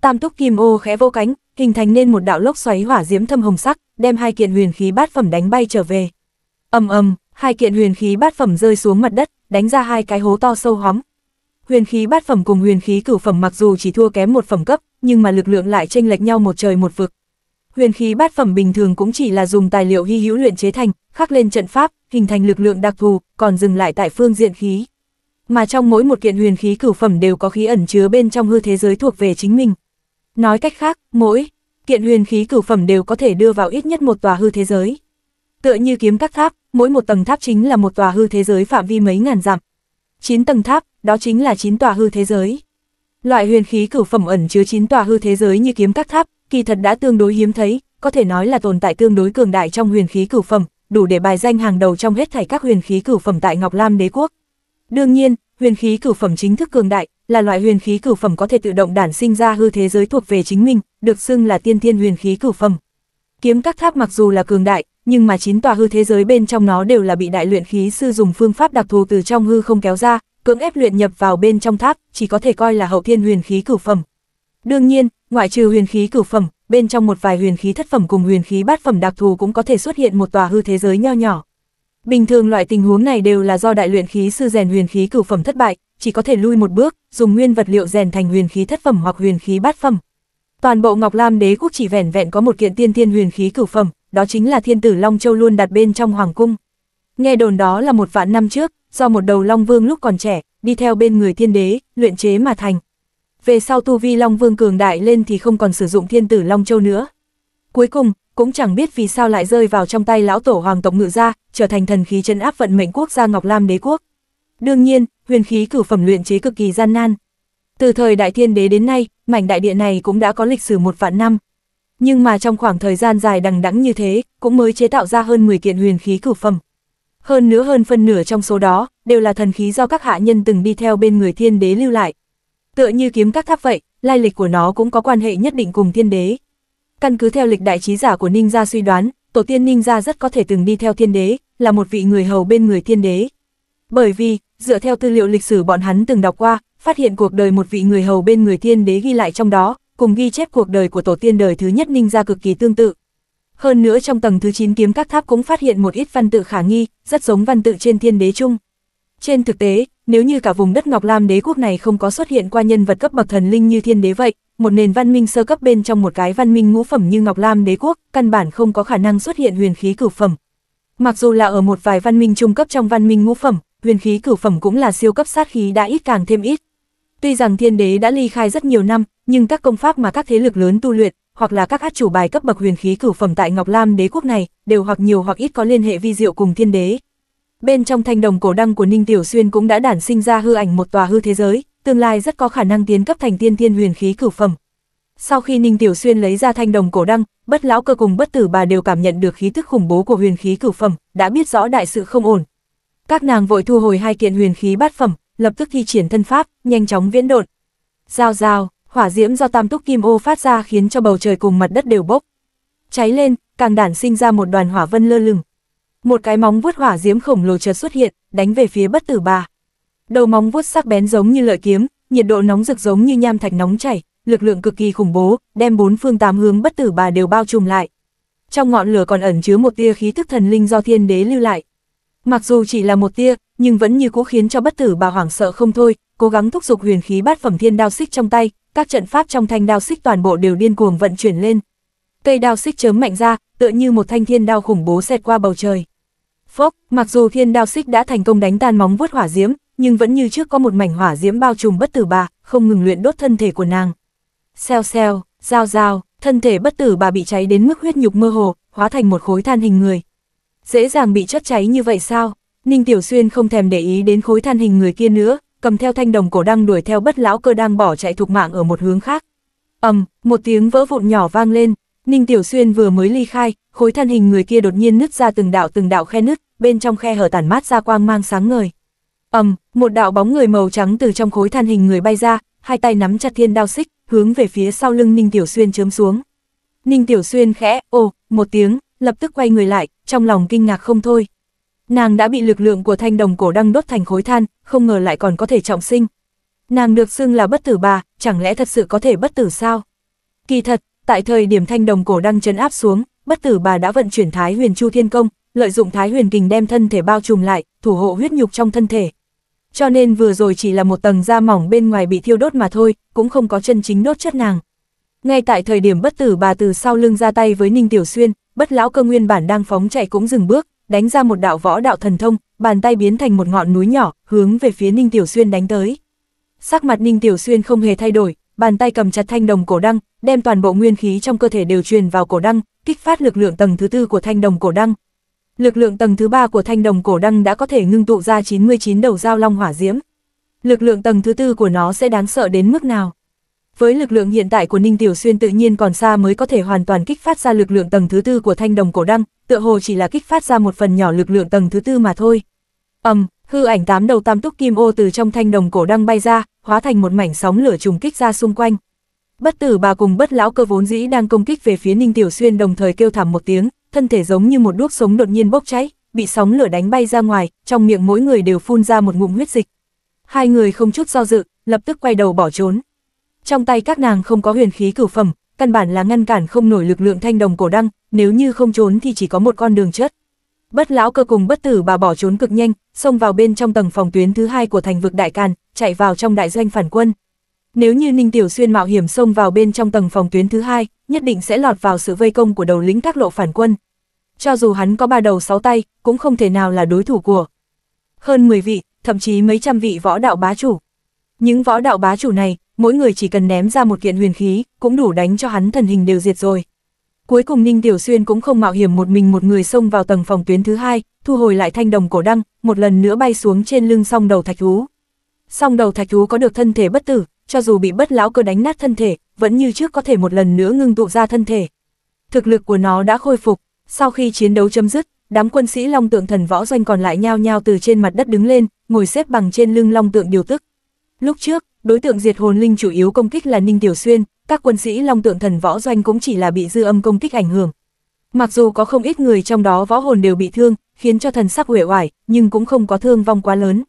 Tam túc kim ô khẽ vỗ cánh, hình thành nên một đạo lốc xoáy hỏa diễm thâm hồng sắc, đem hai kiện huyền khí bát phẩm đánh bay trở về. Ầm ầm, hai kiện huyền khí bát phẩm rơi xuống mặt đất, đánh ra hai cái hố to sâu hóm. Huyền khí bát phẩm cùng huyền khí cửu phẩm mặc dù chỉ thua kém một phẩm cấp, nhưng mà lực lượng lại chênh lệch nhau một trời một vực. Huyền khí bát phẩm bình thường cũng chỉ là dùng tài liệu hy hữu luyện chế thành, khắc lên trận pháp, hình thành lực lượng đặc thù, còn dừng lại tại phương diện khí. Mà trong mỗi một kiện huyền khí cửu phẩm đều có khí ẩn chứa bên trong hư thế giới thuộc về chính mình. Nói cách khác, mỗi kiện huyền khí cửu phẩm đều có thể đưa vào ít nhất một tòa hư thế giới. Tựa như kiếm các tháp, mỗi một tầng tháp chính là một tòa hư thế giới phạm vi mấy ngàn dặm. 9 tầng tháp, đó chính là 9 tòa hư thế giới. Loại huyền khí cửu phẩm ẩn chứa 9 tòa hư thế giới như kiếm các tháp, kỳ thật đã tương đối hiếm thấy, có thể nói là tồn tại tương đối cường đại trong huyền khí cửu phẩm, đủ để bài danh hàng đầu trong hết thảy các huyền khí cửu phẩm tại Ngọc Lam Đế quốc. Đương nhiên, huyền khí cửu phẩm chính thức cường đại, là loại huyền khí cửu phẩm có thể tự động đản sinh ra hư thế giới thuộc về chính mình, được xưng là tiên thiên huyền khí cửu phẩm. Kiếm các tháp mặc dù là cường đại, nhưng mà chín tòa hư thế giới bên trong nó đều là bị đại luyện khí sư dùng phương pháp đặc thù từ trong hư không kéo ra, cưỡng ép luyện nhập vào bên trong tháp, chỉ có thể coi là hậu thiên huyền khí cửu phẩm. Đương nhiên, ngoại trừ huyền khí cửu phẩm, bên trong một vài huyền khí thất phẩm cùng huyền khí bát phẩm đặc thù cũng có thể xuất hiện một tòa hư thế giới nho nhỏ. Bình thường loại tình huống này đều là do đại luyện khí sư rèn huyền khí cửu phẩm thất bại, chỉ có thể lui một bước, dùng nguyên vật liệu rèn thành huyền khí thất phẩm hoặc huyền khí bát phẩm. Toàn bộ Ngọc Lam Đế quốc chỉ vẻn vẹn có một kiện tiên thiên huyền khí cửu phẩm, đó chính là thiên tử Long Châu luôn đặt bên trong hoàng cung. Nghe đồn đó là một vạn năm trước, do một đầu Long Vương lúc còn trẻ, đi theo bên người thiên đế, luyện chế mà thành. Về sau tu vi Long Vương cường đại lên thì không còn sử dụng thiên tử Long Châu nữa. Cuối cùng, cũng chẳng biết vì sao lại rơi vào trong tay lão tổ hoàng tộc ngự gia, trở thành thần khí chấn áp vận mệnh quốc gia Ngọc Lam đế quốc. Đương nhiên, huyền khí cử phẩm luyện chế cực kỳ gian nan. Từ thời đại thiên đế đến nay, mảnh đại địa này cũng đã có lịch sử một vạn năm. Nhưng mà trong khoảng thời gian dài đằng đẵng như thế, cũng mới chế tạo ra hơn 10 kiện huyền khí cử phẩm. Hơn nữa hơn phân nửa trong số đó, đều là thần khí do các hạ nhân từng đi theo bên người thiên đế lưu lại. Tựa như kiếm các tháp vậy, lai lịch của nó cũng có quan hệ nhất định cùng thiên đế. Căn cứ theo lịch đại trí giả của Ninh Gia suy đoán, tổ tiên Ninh Gia rất có thể từng đi theo thiên đế, là một vị người hầu bên người thiên đế. Bởi vì, dựa theo tư liệu lịch sử bọn hắn từng đọc qua, phát hiện cuộc đời một vị người hầu bên người thiên đế ghi lại trong đó, cùng ghi chép cuộc đời của tổ tiên đời thứ nhất Ninh Gia cực kỳ tương tự. Hơn nữa trong tầng thứ 9 kiếm các tháp cũng phát hiện một ít văn tự khả nghi, rất giống văn tự trên thiên đế chung. Trên thực tế, nếu như cả vùng đất Ngọc Lam đế quốc này không có xuất hiện qua nhân vật cấp bậc thần linh như thiên đế vậy, một nền văn minh sơ cấp bên trong một cái văn minh ngũ phẩm như Ngọc Lam đế quốc, căn bản không có khả năng xuất hiện huyền khí cửu phẩm. Mặc dù là ở một vài văn minh trung cấp trong văn minh ngũ phẩm, huyền khí cửu phẩm cũng là siêu cấp sát khí đã ít càng thêm ít. Tuy rằng thiên đế đã ly khai rất nhiều năm, nhưng các công pháp mà các thế lực lớn tu luyện, hoặc là các át chủ bài cấp bậc huyền khí cửu phẩm tại Ngọc Lam đế quốc này, đều hoặc nhiều hoặc ít có liên hệ vi diệu cùng thiên đế. Bên trong thanh đồng cổ đăng của Ninh Tiểu Xuyên cũng đã đản sinh ra hư ảnh một tòa hư thế giới, tương lai rất có khả năng tiến cấp thành tiên thiên huyền khí cửu phẩm. Sau khi Ninh Tiểu Xuyên lấy ra thanh đồng cổ đăng, bất lão cơ cùng bất tử bà đều cảm nhận được khí tức khủng bố của huyền khí cửu phẩm, đã biết rõ đại sự không ổn. Các nàng vội thu hồi hai kiện huyền khí bát phẩm, lập tức thi triển thân pháp, nhanh chóng viễn đột. Giao giao, hỏa diễm do tam túc kim ô phát ra khiến cho bầu trời cùng mặt đất đều bốc. Cháy lên, càng đản sinh ra một đoàn hỏa vân lơ lửng. Một cái móng vuốt hỏa diễm khổng lồ chợt xuất hiện, đánh về phía bất tử bà đầu móng vuốt sắc bén giống như lợi kiếm, nhiệt độ nóng rực giống như nham thạch nóng chảy, lực lượng cực kỳ khủng bố, đem bốn phương tám hướng bất tử bà đều bao trùm lại. Trong ngọn lửa còn ẩn chứa một tia khí thức thần linh do thiên đế lưu lại. Mặc dù chỉ là một tia, nhưng vẫn như cũ khiến cho bất tử bà hoảng sợ không thôi, cố gắng thúc giục huyền khí bát phẩm thiên đao xích trong tay, các trận pháp trong thanh đao xích toàn bộ đều điên cuồng vận chuyển lên. Cây đao xích chớm mạnh ra, tựa như một thanh thiên đao khủng bố xẹt qua bầu trời. Phốc, mặc dù thiên đao xích đã thành công đánh tan móng vuốt hỏa diễm, nhưng vẫn như trước có một mảnh hỏa diễm bao trùm bất tử bà, không ngừng luyện đốt thân thể của nàng. xeo xeo dao dao, thân thể bất tử bà bị cháy đến mức huyết nhục mơ hồ, hóa thành một khối than hình người. Dễ dàng bị chất cháy như vậy sao? Ninh Tiểu Xuyên không thèm để ý đến khối than hình người kia nữa, cầm theo thanh đồng cổ đang đuổi theo bất lão cơ đang bỏ chạy thục mạng ở một hướng khác. ầm, một tiếng vỡ vụn nhỏ vang lên, Ninh Tiểu Xuyên vừa mới ly khai, khối than hình người kia đột nhiên nứt ra từng đạo từng đạo khe nứt, bên trong khe hở tản mát ra quang mang sáng ngời ầm, một đạo bóng người màu trắng từ trong khối than hình người bay ra, hai tay nắm chặt thiên đao xích, hướng về phía sau lưng Ninh Tiểu Xuyên chớm xuống. Ninh Tiểu Xuyên khẽ, ồ, một tiếng, lập tức quay người lại, trong lòng kinh ngạc không thôi. Nàng đã bị lực lượng của thanh đồng cổ đăng đốt thành khối than, không ngờ lại còn có thể trọng sinh. Nàng được xưng là bất tử bà, chẳng lẽ thật sự có thể bất tử sao? Kỳ thật, tại thời điểm thanh đồng cổ đăng chấn áp xuống, bất tử bà đã vận chuyển thái huyền chu thiên công, lợi dụng thái huyền kình đem thân thể bao trùm lại, thủ hộ huyết nhục trong thân thể, cho nên vừa rồi chỉ là một tầng da mỏng bên ngoài bị thiêu đốt mà thôi, cũng không có chân chính đốt chất nàng. Ngay tại thời điểm bất tử bà từ sau lưng ra tay với Ninh Tiểu Xuyên, bất lão cơ nguyên bản đang phóng chạy cũng dừng bước, đánh ra một đạo võ đạo thần thông, bàn tay biến thành một ngọn núi nhỏ, hướng về phía Ninh Tiểu Xuyên đánh tới. Sắc mặt Ninh Tiểu Xuyên không hề thay đổi, bàn tay cầm chặt thanh đồng cổ đăng, đem toàn bộ nguyên khí trong cơ thể đều truyền vào cổ đăng, kích phát lực lượng tầng thứ tư của thanh đồng cổ đăng, lực lượng tầng thứ ba của thanh đồng cổ đăng đã có thể ngưng tụ ra 99 đầu dao long hỏa diễm. Lực lượng tầng thứ tư của nó sẽ đáng sợ đến mức nào? Với lực lượng hiện tại của Ninh Tiểu Xuyên tự nhiên còn xa mới có thể hoàn toàn kích phát ra lực lượng tầng thứ tư của thanh đồng cổ đăng, tựa hồ chỉ là kích phát ra một phần nhỏ lực lượng tầng thứ tư mà thôi. ầm, um, hư ảnh tám đầu tam túc kim ô từ trong thanh đồng cổ đăng bay ra, hóa thành một mảnh sóng lửa trùng kích ra xung quanh. Bất tử bà cùng bất lão cơ vốn dĩ đang công kích về phía Ninh Tiểu Xuyên đồng thời kêu thảm một tiếng, thân thể giống như một đuốc sống đột nhiên bốc cháy, bị sóng lửa đánh bay ra ngoài, trong miệng mỗi người đều phun ra một ngụm huyết dịch. Hai người không chút do dự, lập tức quay đầu bỏ trốn. Trong tay các nàng không có huyền khí cửu phẩm, căn bản là ngăn cản không nổi lực lượng thanh đồng cổ đăng, nếu như không trốn thì chỉ có một con đường chết. Bất lão cơ cùng bất tử bà bỏ trốn cực nhanh, xông vào bên trong tầng phòng tuyến thứ hai của thành vực đại càn, chạy vào trong đại doanh phản quân. Nếu như Ninh Tiểu Xuyên mạo hiểm xông vào bên trong tầng phòng tuyến thứ hai, nhất định sẽ lọt vào sự vây công của đầu lính các lộ phản quân. Cho dù hắn có ba đầu sáu tay, cũng không thể nào là đối thủ của. Hơn 10 vị, thậm chí mấy trăm vị võ đạo bá chủ. Những võ đạo bá chủ này, mỗi người chỉ cần ném ra một kiện huyền khí, cũng đủ đánh cho hắn thần hình đều diệt rồi. Cuối cùng Ninh Tiểu Xuyên cũng không mạo hiểm một mình một người xông vào tầng phòng tuyến thứ hai, thu hồi lại thanh đồng cổ đăng, một lần nữa bay xuống trên lưng song đầu thạch thú. Song đầu thạch thú có được thân thể bất tử, cho dù bị bất lão cơ đánh nát thân thể, vẫn như trước có thể một lần nữa ngưng tụ ra thân thể. Thực lực của nó đã khôi phục, sau khi chiến đấu chấm dứt, đám quân sĩ long tượng thần võ doanh còn lại nhao nhao từ trên mặt đất đứng lên, ngồi xếp bằng trên lưng long tượng điều tức. Lúc trước, đối tượng diệt hồn linh chủ yếu công kích là Ninh Tiểu Xuyên, các quân sĩ long tượng thần võ doanh cũng chỉ là bị dư âm công kích ảnh hưởng. Mặc dù có không ít người trong đó võ hồn đều bị thương, khiến cho thần sắc uể oải, nhưng cũng không có thương vong quá lớn.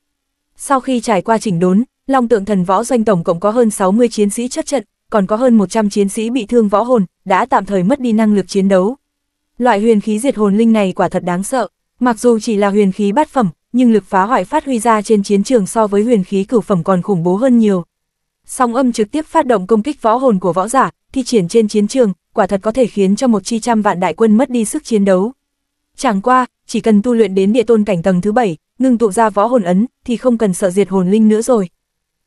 Sau khi trải qua chỉnh đốn, Long tượng thần võ doanh tổng cộng có hơn 60 chiến sĩ chất trận, còn có hơn 100 chiến sĩ bị thương võ hồn, đã tạm thời mất đi năng lực chiến đấu. Loại huyền khí diệt hồn linh này quả thật đáng sợ, mặc dù chỉ là huyền khí bát phẩm, nhưng lực phá hoại phát huy ra trên chiến trường so với huyền khí cửu phẩm còn khủng bố hơn nhiều. Song âm trực tiếp phát động công kích võ hồn của võ giả, thi triển trên chiến trường, quả thật có thể khiến cho một chi trăm vạn đại quân mất đi sức chiến đấu. Chẳng qua, chỉ cần tu luyện đến địa tôn cảnh tầng thứ 7, ngưng tụ ra võ hồn ấn, thì không cần sợ diệt hồn linh nữa rồi.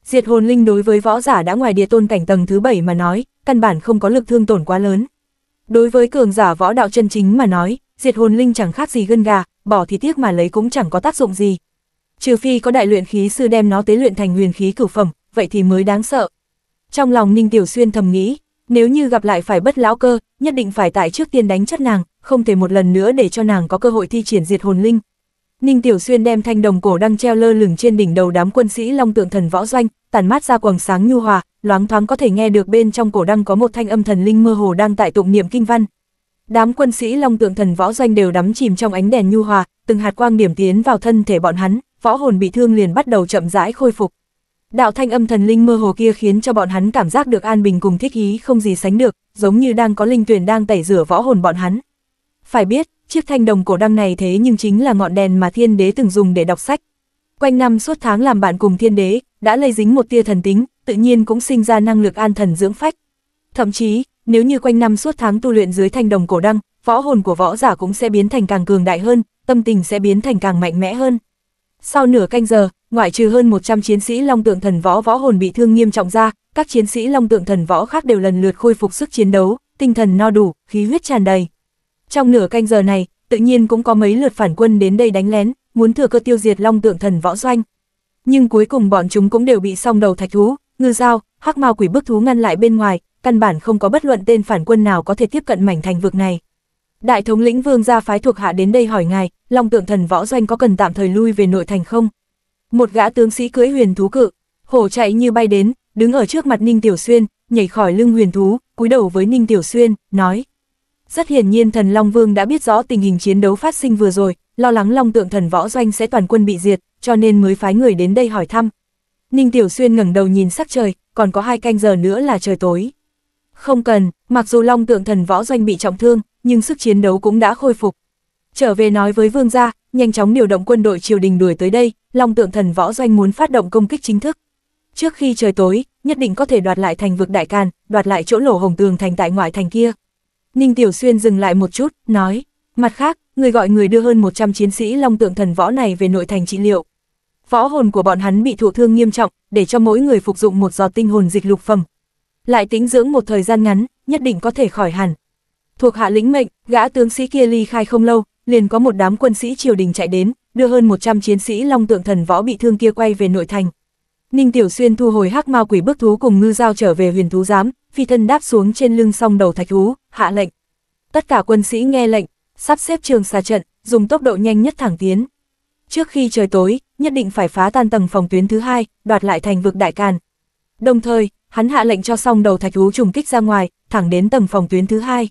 Diệt hồn linh đối với võ giả đã ngoài địa tôn cảnh tầng thứ 7 mà nói, căn bản không có lực thương tổn quá lớn. Đối với cường giả võ đạo chân chính mà nói, diệt hồn linh chẳng khác gì gân gà, bỏ thì tiếc mà lấy cũng chẳng có tác dụng gì. Trừ phi có đại luyện khí sư đem nó tế luyện thành huyền khí cửu phẩm, vậy thì mới đáng sợ. Trong lòng Ninh Tiểu Xuyên thầm nghĩ, nếu như gặp lại phải bất lão cơ, nhất định phải tại trước tiên đánh chất nàng, không thể một lần nữa để cho nàng có cơ hội thi triển diệt hồn linh, Ninh Tiểu Xuyên đem thanh đồng cổ đăng treo lơ lửng trên đỉnh đầu đám quân sĩ long tượng thần võ doanh, tản mát ra quầng sáng nhu hòa, loáng thoáng có thể nghe được bên trong cổ đăng có một thanh âm thần linh mơ hồ đang tại tụng niệm kinh văn. Đám quân sĩ long tượng thần võ doanh đều đắm chìm trong ánh đèn nhu hòa, từng hạt quang điểm tiến vào thân thể bọn hắn, võ hồn bị thương liền bắt đầu chậm rãi khôi phục. Đạo thanh âm thần linh mơ hồ kia khiến cho bọn hắn cảm giác được an bình cùng thích ý không gì sánh được, giống như đang có linh tuyển đang tẩy rửa võ hồn bọn hắn. Phải biết, Chiếc thanh đồng cổ đăng này thế nhưng chính là ngọn đèn mà thiên đế từng dùng để đọc sách. Quanh năm suốt tháng làm bạn cùng thiên đế, đã lây dính một tia thần tính, tự nhiên cũng sinh ra năng lực an thần dưỡng phách. Thậm chí, nếu như quanh năm suốt tháng tu luyện dưới thanh đồng cổ đăng, võ hồn của võ giả cũng sẽ biến thành càng cường đại hơn, tâm tình sẽ biến thành càng mạnh mẽ hơn. Sau nửa canh giờ, ngoại trừ hơn 100 chiến sĩ Long Tượng Thần Võ võ hồn bị thương nghiêm trọng ra, các chiến sĩ Long Tượng Thần Võ khác đều lần lượt khôi phục sức chiến đấu, tinh thần no đủ, khí huyết tràn đầy. Trong nửa canh giờ này, tự nhiên cũng có mấy lượt phản quân đến đây đánh lén, muốn thừa cơ tiêu diệt long tượng thần võ doanh. Nhưng cuối cùng bọn chúng cũng đều bị song đầu thạch thú, ngư dao, hắc ma quỷ bức thú ngăn lại bên ngoài, căn bản không có bất luận tên phản quân nào có thể tiếp cận mảnh thành vực này. Đại thống lĩnh vương gia phái thuộc hạ đến đây hỏi ngài, long tượng thần võ doanh có cần tạm thời lui về nội thành không? Một gã tướng sĩ cưới huyền thú cự, hổ chạy như bay đến, đứng ở trước mặt Ninh Tiểu Xuyên, nhảy khỏi lưng huyền thú, cúi đầu với Ninh Tiểu Xuyên, nói. Rất hiển nhiên thần Long Vương đã biết rõ tình hình chiến đấu phát sinh vừa rồi, lo lắng Long tượng thần võ doanh sẽ toàn quân bị diệt, cho nên mới phái người đến đây hỏi thăm. Ninh Tiểu Xuyên ngẩng đầu nhìn sắc trời, còn có hai canh giờ nữa là trời tối. Không cần, mặc dù Long tượng thần võ doanh bị trọng thương, nhưng sức chiến đấu cũng đã khôi phục. Trở về nói với vương gia, nhanh chóng điều động quân đội triều đình đuổi tới đây, Long tượng thần võ doanh muốn phát động công kích chính thức. Trước khi trời tối, nhất định có thể đoạt lại thành vực đại càn, đoạt lại chỗ lỗ hồng tường thành tại ngoại thành kia. Ninh Tiểu Xuyên dừng lại một chút, nói, mặt khác, người gọi người đưa hơn 100 chiến sĩ long tượng thần võ này về nội thành trị liệu. Võ hồn của bọn hắn bị thụ thương nghiêm trọng, để cho mỗi người phục dụng một giọt tinh hồn dịch lục phẩm. Lại tính dưỡng một thời gian ngắn, nhất định có thể khỏi hẳn. Thuộc hạ lĩnh mệnh, gã tướng sĩ kia ly khai không lâu, liền có một đám quân sĩ triều đình chạy đến, đưa hơn 100 chiến sĩ long tượng thần võ bị thương kia quay về nội thành. Ninh Tiểu Xuyên thu hồi hắc ma quỷ bức thú cùng ngư giao trở về huyền thú giám, phi thân đáp xuống trên lưng song đầu thạch hú, hạ lệnh. Tất cả quân sĩ nghe lệnh, sắp xếp trường xa trận, dùng tốc độ nhanh nhất thẳng tiến. Trước khi trời tối, nhất định phải phá tan tầng phòng tuyến thứ hai, đoạt lại thành vực đại càn. Đồng thời, hắn hạ lệnh cho song đầu thạch hú trùng kích ra ngoài, thẳng đến tầng phòng tuyến thứ hai.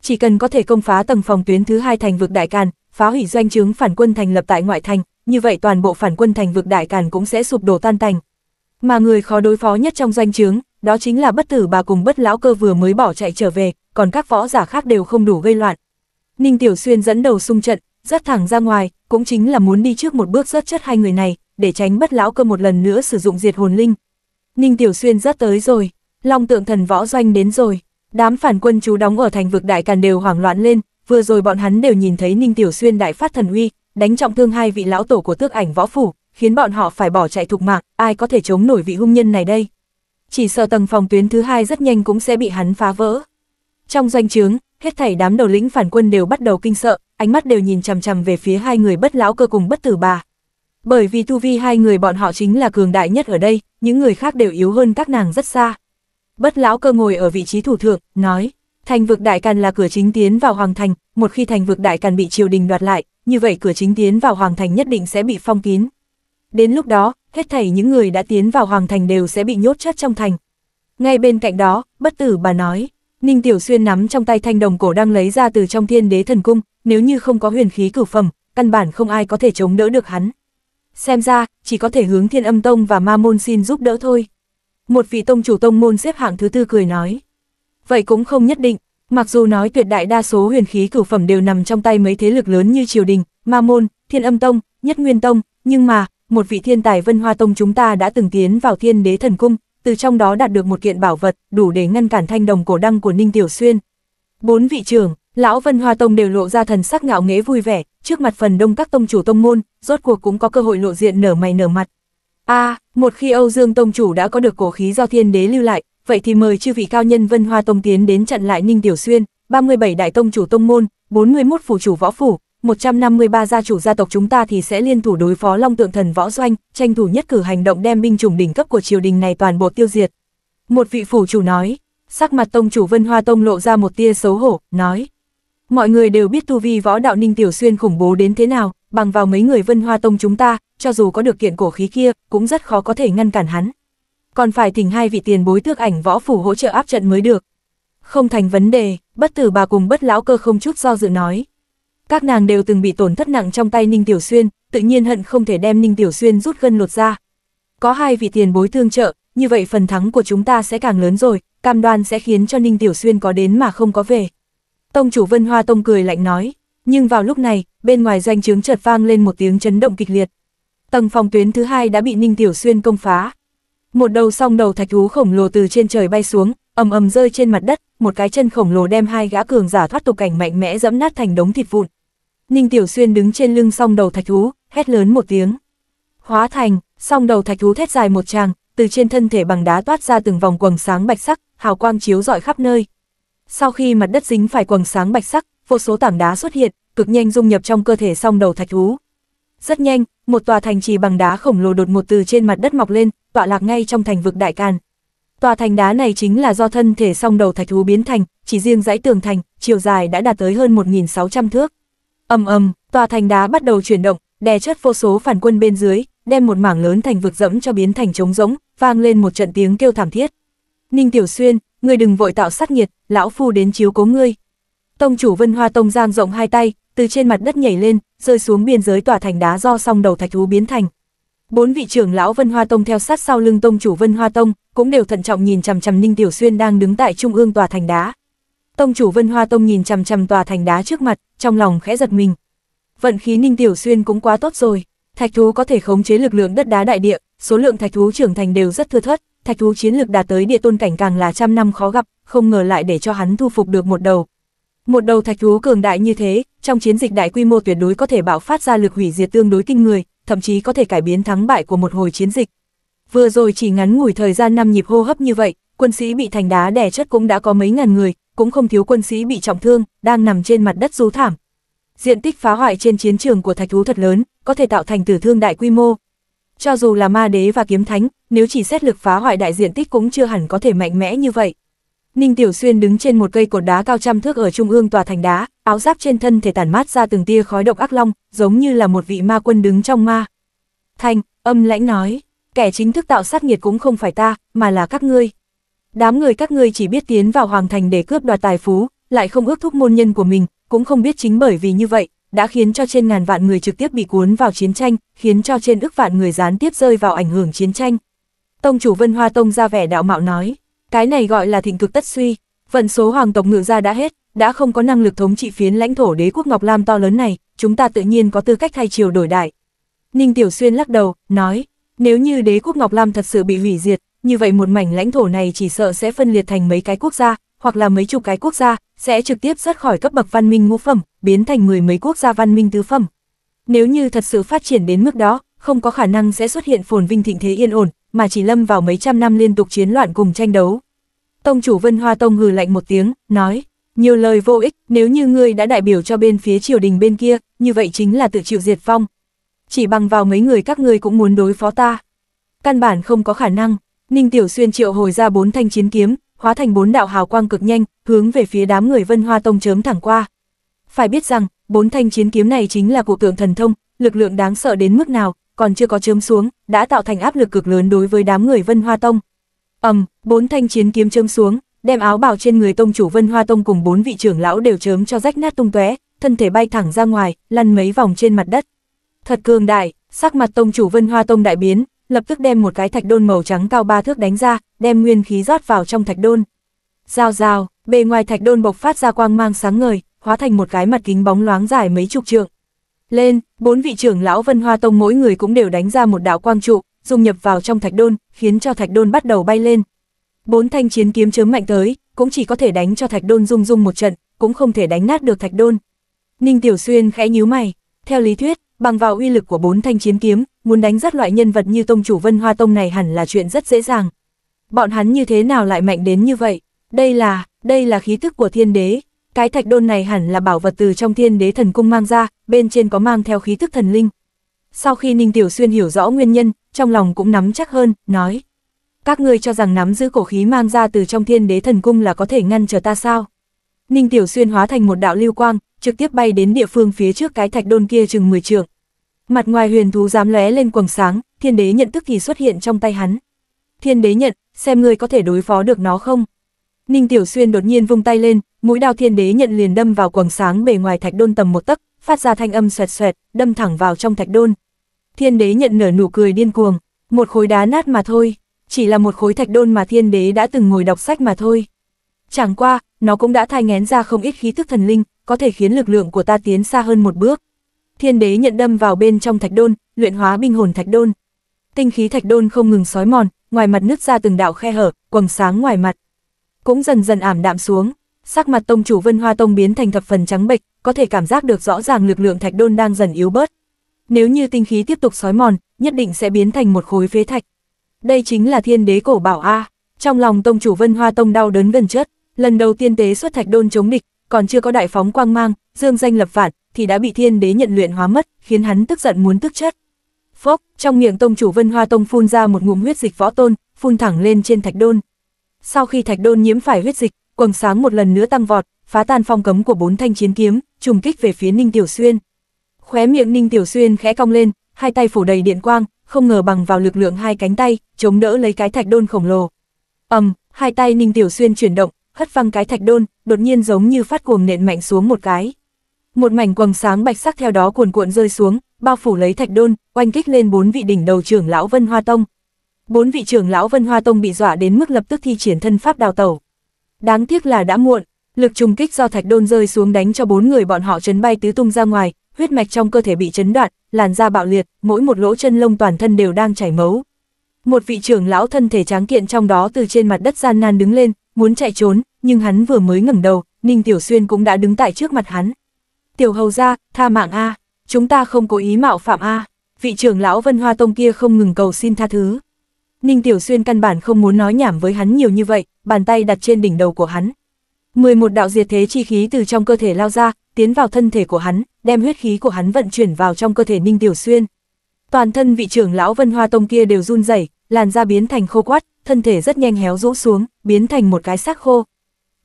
Chỉ cần có thể công phá tầng phòng tuyến thứ hai thành vực đại càn, phá hủy doanh trướng phản quân thành lập tại ngoại thành, như vậy toàn bộ phản quân thành vực đại càn cũng sẽ sụp đổ tan tành. Mà người khó đối phó nhất trong doanh trướng, đó chính là bất tử bà cùng bất lão cơ vừa mới bỏ chạy trở về, còn các võ giả khác đều không đủ gây loạn. Ninh Tiểu Xuyên dẫn đầu xung trận, rất thẳng ra ngoài, cũng chính là muốn đi trước một bước rất chất hai người này, để tránh bất lão cơ một lần nữa sử dụng diệt hồn linh. Ninh Tiểu Xuyên rất tới rồi, Long Tượng Thần Võ Doanh đến rồi, đám phản quân chú đóng ở thành vực đại càn đều hoảng loạn lên, vừa rồi bọn hắn đều nhìn thấy Ninh Tiểu Xuyên đại phát thần uy, đánh trọng thương hai vị lão tổ của tước ảnh võ phủ, khiến bọn họ phải bỏ chạy thục mạng, ai có thể chống nổi vị hung nhân này đây chỉ sợ tầng phòng tuyến thứ hai rất nhanh cũng sẽ bị hắn phá vỡ. Trong doanh trướng, hết thảy đám đầu lĩnh phản quân đều bắt đầu kinh sợ, ánh mắt đều nhìn chằm chằm về phía hai người bất lão cơ cùng bất tử bà. Bởi vì tu vi hai người bọn họ chính là cường đại nhất ở đây, những người khác đều yếu hơn các nàng rất xa. Bất lão cơ ngồi ở vị trí thủ thượng, nói, thành vực đại càn là cửa chính tiến vào hoàng thành, một khi thành vực đại càn bị triều đình đoạt lại, như vậy cửa chính tiến vào hoàng thành nhất định sẽ bị phong kín, Đến lúc đó, hết thảy những người đã tiến vào hoàng thành đều sẽ bị nhốt chất trong thành. Ngay bên cạnh đó, bất tử bà nói, Ninh Tiểu Xuyên nắm trong tay thanh đồng cổ đang lấy ra từ trong thiên đế thần cung, nếu như không có huyền khí cửu phẩm, căn bản không ai có thể chống đỡ được hắn. Xem ra, chỉ có thể hướng thiên âm tông và ma môn xin giúp đỡ thôi. Một vị tông chủ tông môn xếp hạng thứ tư cười nói. Vậy cũng không nhất định, mặc dù nói tuyệt đại đa số huyền khí cửu phẩm đều nằm trong tay mấy thế lực lớn như triều đình, ma môn, thiên âm tông, nhất nguyên tông, nhưng mà, một vị thiên tài vân hoa tông chúng ta đã từng tiến vào thiên đế thần cung, từ trong đó đạt được một kiện bảo vật, đủ để ngăn cản thanh đồng cổ đăng của Ninh Tiểu Xuyên. Bốn vị trưởng, lão Vân Hoa Tông đều lộ ra thần sắc ngạo nghễ vui vẻ, trước mặt phần đông các tông chủ tông môn, rốt cuộc cũng có cơ hội lộ diện nở mày nở mặt. a một khi Âu Dương Tông chủ đã có được cổ khí do thiên đế lưu lại, vậy thì mời chư vị cao nhân Vân Hoa Tông tiến đến chặn lại Ninh Tiểu Xuyên, 37 đại tông chủ tông môn, 41 phủ chủ võ phủ, 153 gia chủ gia tộc chúng ta thì sẽ liên thủ đối phó Long Tượng Thần Võ Doanh, tranh thủ nhất cử hành động đem binh chủng đỉnh cấp của triều đình này toàn bộ tiêu diệt. Một vị phủ chủ nói, sắc mặt tông chủ Vân Hoa Tông lộ ra một tia xấu hổ, nói. Mọi người đều biết tu vi võ đạo Ninh Tiểu Xuyên khủng bố đến thế nào, bằng vào mấy người Vân Hoa Tông chúng ta, cho dù có được kiện cổ khí kia, cũng rất khó có thể ngăn cản hắn. Còn phải thỉnh hai vị tiền bối thước ảnh võ phủ hỗ trợ áp trận mới được. Không thành vấn đề, bất tử bà cùng bất lão cơ không chút do dự nói, các nàng đều từng bị tổn thất nặng trong tay Ninh Tiểu Xuyên, tự nhiên hận không thể đem Ninh Tiểu Xuyên rút gân lột ra. Có hai vị tiền bối thương trợ, như vậy phần thắng của chúng ta sẽ càng lớn rồi, cam đoan sẽ khiến cho Ninh Tiểu Xuyên có đến mà không có về. Tông chủ Vân Hoa Tông cười lạnh nói, nhưng vào lúc này, bên ngoài doanh trướng chợt vang lên một tiếng chấn động kịch liệt. Tầng phòng tuyến thứ hai đã bị Ninh Tiểu Xuyên công phá. Một đầu song đầu thạch thú khổng lồ từ trên trời bay xuống, ầm ầm rơi trên mặt đất, một cái chân khổng lồ đem hai gã cường giả thoát tục cảnh mạnh mẽ dẫm nát thành đống thịt vụn. Ninh Tiểu Xuyên đứng trên lưng song đầu thạch thú, hét lớn một tiếng. Hóa thành, song đầu thạch thú thét dài một tràng, từ trên thân thể bằng đá toát ra từng vòng quầng sáng bạch sắc, hào quang chiếu rọi khắp nơi. Sau khi mặt đất dính phải quầng sáng bạch sắc, vô số tảng đá xuất hiện, cực nhanh dung nhập trong cơ thể song đầu thạch thú. Rất nhanh, một tòa thành trì bằng đá khổng lồ đột một từ trên mặt đất mọc lên, tọa lạc ngay trong thành vực đại càn, Tòa thành đá này chính là do thân thể song đầu thạch thú biến thành, chỉ riêng dãy tường thành, chiều dài đã đạt tới hơn 1.600 thước. ầm ầm, tòa thành đá bắt đầu chuyển động, đè chất vô số phản quân bên dưới, đem một mảng lớn thành vực dẫm cho biến thành trống rỗng, vang lên một trận tiếng kêu thảm thiết. Ninh Tiểu Xuyên, ngươi đừng vội tạo sát nhiệt, lão phu đến chiếu cố ngươi. Tông chủ Vân Hoa Tông giang rộng hai tay, từ trên mặt đất nhảy lên, rơi xuống biên giới tòa thành đá do song đầu thạch thú biến thành. Bốn vị trưởng lão Vân Hoa Tông theo sát sau lưng tông chủ Vân Hoa Tông, cũng đều thận trọng nhìn chằm chằm Ninh Tiểu Xuyên đang đứng tại trung ương tòa thành đá. Tông chủ Vân Hoa Tông nhìn chằm chằm tòa thành đá trước mặt, trong lòng khẽ giật mình. Vận khí Ninh Tiểu Xuyên cũng quá tốt rồi, thạch thú có thể khống chế lực lượng đất đá đại địa, số lượng thạch thú trưởng thành đều rất thưa thớt, thạch thú chiến lực đạt tới địa tôn cảnh càng là trăm năm khó gặp, không ngờ lại để cho hắn thu phục được một đầu. Một đầu thạch thú cường đại như thế, trong chiến dịch đại quy mô tuyệt đối có thể bạo phát ra lực hủy diệt tương đối kinh người, thậm chí có thể cải biến thắng bại của một hồi chiến dịch. Vừa rồi chỉ ngắn ngủi thời gian năm nhịp hô hấp như vậy, quân sĩ bị thành đá đè chất cũng đã có mấy ngàn người, cũng không thiếu quân sĩ bị trọng thương, đang nằm trên mặt đất rú thảm. Diện tích phá hoại trên chiến trường của thạch thú thật lớn, có thể tạo thành tử thương đại quy mô. Cho dù là ma đế và kiếm thánh, nếu chỉ xét lực phá hoại đại diện tích cũng chưa hẳn có thể mạnh mẽ như vậy. Ninh Tiểu Xuyên đứng trên một cây cột đá cao trăm thước ở trung ương tòa thành đá, áo giáp trên thân thể tản mát ra từng tia khói độc ác long, giống như là một vị ma quân đứng trong ma. Thanh, âm lãnh nói, kẻ chính thức tạo sát nghiệt cũng không phải ta, mà là các ngươi. Đám người các ngươi chỉ biết tiến vào hoàng thành để cướp đoạt tài phú, lại không ước thúc môn nhân của mình, cũng không biết chính bởi vì như vậy, đã khiến cho trên ngàn vạn người trực tiếp bị cuốn vào chiến tranh, khiến cho trên ức vạn người gián tiếp rơi vào ảnh hưởng chiến tranh. Tông chủ Vân Hoa Tông ra vẻ đạo mạo nói, cái này gọi là thịnh cực tất suy, vận số hoàng tộc ngự ra đã hết, đã không có năng lực thống trị phiến lãnh thổ đế quốc Ngọc Lam to lớn này, chúng ta tự nhiên có tư cách thay chiều đổi đại. Ninh Tiểu Xuyên lắc đầu, nói, nếu như đế quốc Ngọc Lam thật sự bị hủy diệt, như vậy một mảnh lãnh thổ này chỉ sợ sẽ phân liệt thành mấy cái quốc gia, hoặc là mấy chục cái quốc gia, sẽ trực tiếp rớt khỏi cấp bậc văn minh ngũ phẩm, biến thành mười mấy quốc gia văn minh tứ phẩm. Nếu như thật sự phát triển đến mức đó, không có khả năng sẽ xuất hiện phồn vinh thịnh thế yên ổn, mà chỉ lâm vào mấy trăm năm liên tục chiến loạn cùng tranh đấu. Tông chủ Vân Hoa Tông hừ lạnh một tiếng, nói, nhiều lời vô ích, nếu như ngươi đã đại biểu cho bên phía triều đình bên kia, như vậy chính là tự chịu diệt vong. Chỉ bằng vào mấy người các ngươi cũng muốn đối phó ta. Căn bản không có khả năng, Ninh Tiểu Xuyên triệu hồi ra bốn thanh chiến kiếm, hóa thành bốn đạo hào quang cực nhanh, hướng về phía đám người Vân Hoa Tông chớm thẳng qua. Phải biết rằng, bốn thanh chiến kiếm này chính là cụ tượng thần thông, lực lượng đáng sợ đến mức nào, còn chưa có chớm xuống, đã tạo thành áp lực cực lớn đối với đám người Vân Hoa Tông. ầm, um, bốn thanh chiến kiếm chớm xuống, đem áo bào trên người tông chủ Vân Hoa Tông cùng bốn vị trưởng lão đều chớm cho rách nát tung tóe, thân thể bay thẳng ra ngoài, lăn mấy vòng trên mặt đất. Thật cường đại, sắc mặt tông chủ Vân Hoa Tông đại biến, lập tức đem một cái thạch đôn màu trắng cao ba thước đánh ra, đem nguyên khí rót vào trong thạch đôn. Rào rào, bề ngoài thạch đôn bộc phát ra quang mang sáng ngời, hóa thành một cái mặt kính bóng loáng dài mấy chục trượng lên, bốn vị trưởng lão Vân Hoa Tông mỗi người cũng đều đánh ra một đạo quang trụ, dung nhập vào trong thạch đôn, khiến cho thạch đôn bắt đầu bay lên. Bốn thanh chiến kiếm chớm mạnh tới, cũng chỉ có thể đánh cho thạch đôn rung rung một trận, cũng không thể đánh nát được thạch đôn. Ninh Tiểu Xuyên khẽ nhíu mày, theo lý thuyết, bằng vào uy lực của bốn thanh chiến kiếm, muốn đánh rất loại nhân vật như tông chủ Vân Hoa Tông này hẳn là chuyện rất dễ dàng. Bọn hắn như thế nào lại mạnh đến như vậy? Đây là, đây là khí tức của thiên đế, cái thạch đôn này hẳn là bảo vật từ trong thiên đế thần cung mang ra, bên trên có mang theo khí thức thần linh. Sau khi Ninh Tiểu Xuyên hiểu rõ nguyên nhân, trong lòng cũng nắm chắc hơn, nói. Các ngươi cho rằng nắm giữ cổ khí mang ra từ trong thiên đế thần cung là có thể ngăn trở ta sao? Ninh Tiểu Xuyên hóa thành một đạo lưu quang, trực tiếp bay đến địa phương phía trước cái thạch đôn kia chừng 10 trượng. Mặt ngoài huyền thú dám lóe lên quầng sáng, thiên đế nhận thức thì xuất hiện trong tay hắn. Thiên đế nhận, xem ngươi có thể đối phó được nó không? Ninh Tiểu Xuyên đột nhiên vung tay lên, mũi đao thiên đế nhận liền đâm vào quầng sáng bề ngoài thạch đôn tầm một tấc, phát ra thanh âm xoẹt xoẹt, đâm thẳng vào trong thạch đôn. Thiên đế nhận nở nụ cười điên cuồng, một khối đá nát mà thôi, chỉ là một khối thạch đôn mà thiên đế đã từng ngồi đọc sách mà thôi. Chẳng qua, nó cũng đã thai ngén ra không ít khí thức thần linh, có thể khiến lực lượng của ta tiến xa hơn một bước. Thiên đế nhận đâm vào bên trong thạch đôn, luyện hóa binh hồn thạch đôn. Tinh khí thạch đôn không ngừng sói mòn, ngoài mặt nứt ra từng đạo khe hở, quầng sáng ngoài mặt cũng dần dần ảm đạm xuống. Sắc mặt tông chủ Vân Hoa Tông biến thành thập phần trắng bệch, có thể cảm giác được rõ ràng lực lượng thạch đôn đang dần yếu bớt. Nếu như tinh khí tiếp tục sói mòn, nhất định sẽ biến thành một khối phế thạch. Đây chính là thiên đế cổ bảo A. Trong lòng tông chủ Vân Hoa Tông đau đớn gần chết, lần đầu tiên tế xuất thạch đôn chống địch, còn chưa có đại phóng quang mang, dương danh lập phản, thì đã bị thiên đế nhận luyện hóa mất, khiến hắn tức giận muốn tức chết. Phốc, trong miệng tông chủ Vân Hoa Tông phun ra một ngụm huyết dịch võ tôn, phun thẳng lên trên thạch đôn. Sau khi thạch đôn nhiễm phải huyết dịch, quầng sáng một lần nữa tăng vọt, phá tan phong cấm của bốn thanh chiến kiếm, trùng kích về phía Ninh Tiểu Xuyên. Khóe miệng Ninh Tiểu Xuyên khẽ cong lên, hai tay phủ đầy điện quang, không ngờ bằng vào lực lượng hai cánh tay, chống đỡ lấy cái thạch đôn khổng lồ. Ầm, hai tay Ninh Tiểu Xuyên chuyển động, hất văng cái thạch đôn, đột nhiên giống như phát cuồng nện mạnh xuống một cái. Một mảnh quầng sáng bạch sắc theo đó cuồn cuộn rơi xuống, bao phủ lấy thạch đôn, oanh kích lên bốn vị đỉnh đầu trưởng lão Vân Hoa Tông, Bốn vị trưởng lão Vân Hoa Tông bị dọa đến mức lập tức thi triển thân pháp đào tẩu. Đáng tiếc là đã muộn, lực trùng kích do thạch đôn rơi xuống đánh cho bốn người bọn họ chấn bay tứ tung ra ngoài, huyết mạch trong cơ thể bị chấn đoạn, làn da bạo liệt, mỗi một lỗ chân lông toàn thân đều đang chảy máu. Một vị trưởng lão thân thể tráng kiện trong đó từ trên mặt đất gian nan đứng lên, muốn chạy trốn, nhưng hắn vừa mới ngẩng đầu, Ninh Tiểu Xuyên cũng đã đứng tại trước mặt hắn. "Tiểu Hầu gia, tha mạng a, chúng ta không cố ý mạo phạm a." Vị trưởng lão Vân Hoa Tông kia không ngừng cầu xin tha thứ. Ninh Tiểu Xuyên căn bản không muốn nói nhảm với hắn nhiều như vậy, bàn tay đặt trên đỉnh đầu của hắn. 11 đạo diệt thế chi khí từ trong cơ thể lao ra, tiến vào thân thể của hắn, đem huyết khí của hắn vận chuyển vào trong cơ thể Ninh Tiểu Xuyên. Toàn thân vị trưởng lão Vân Hoa Tông kia đều run rẩy, làn da biến thành khô quắt, thân thể rất nhanh héo rũ xuống, biến thành một cái xác khô.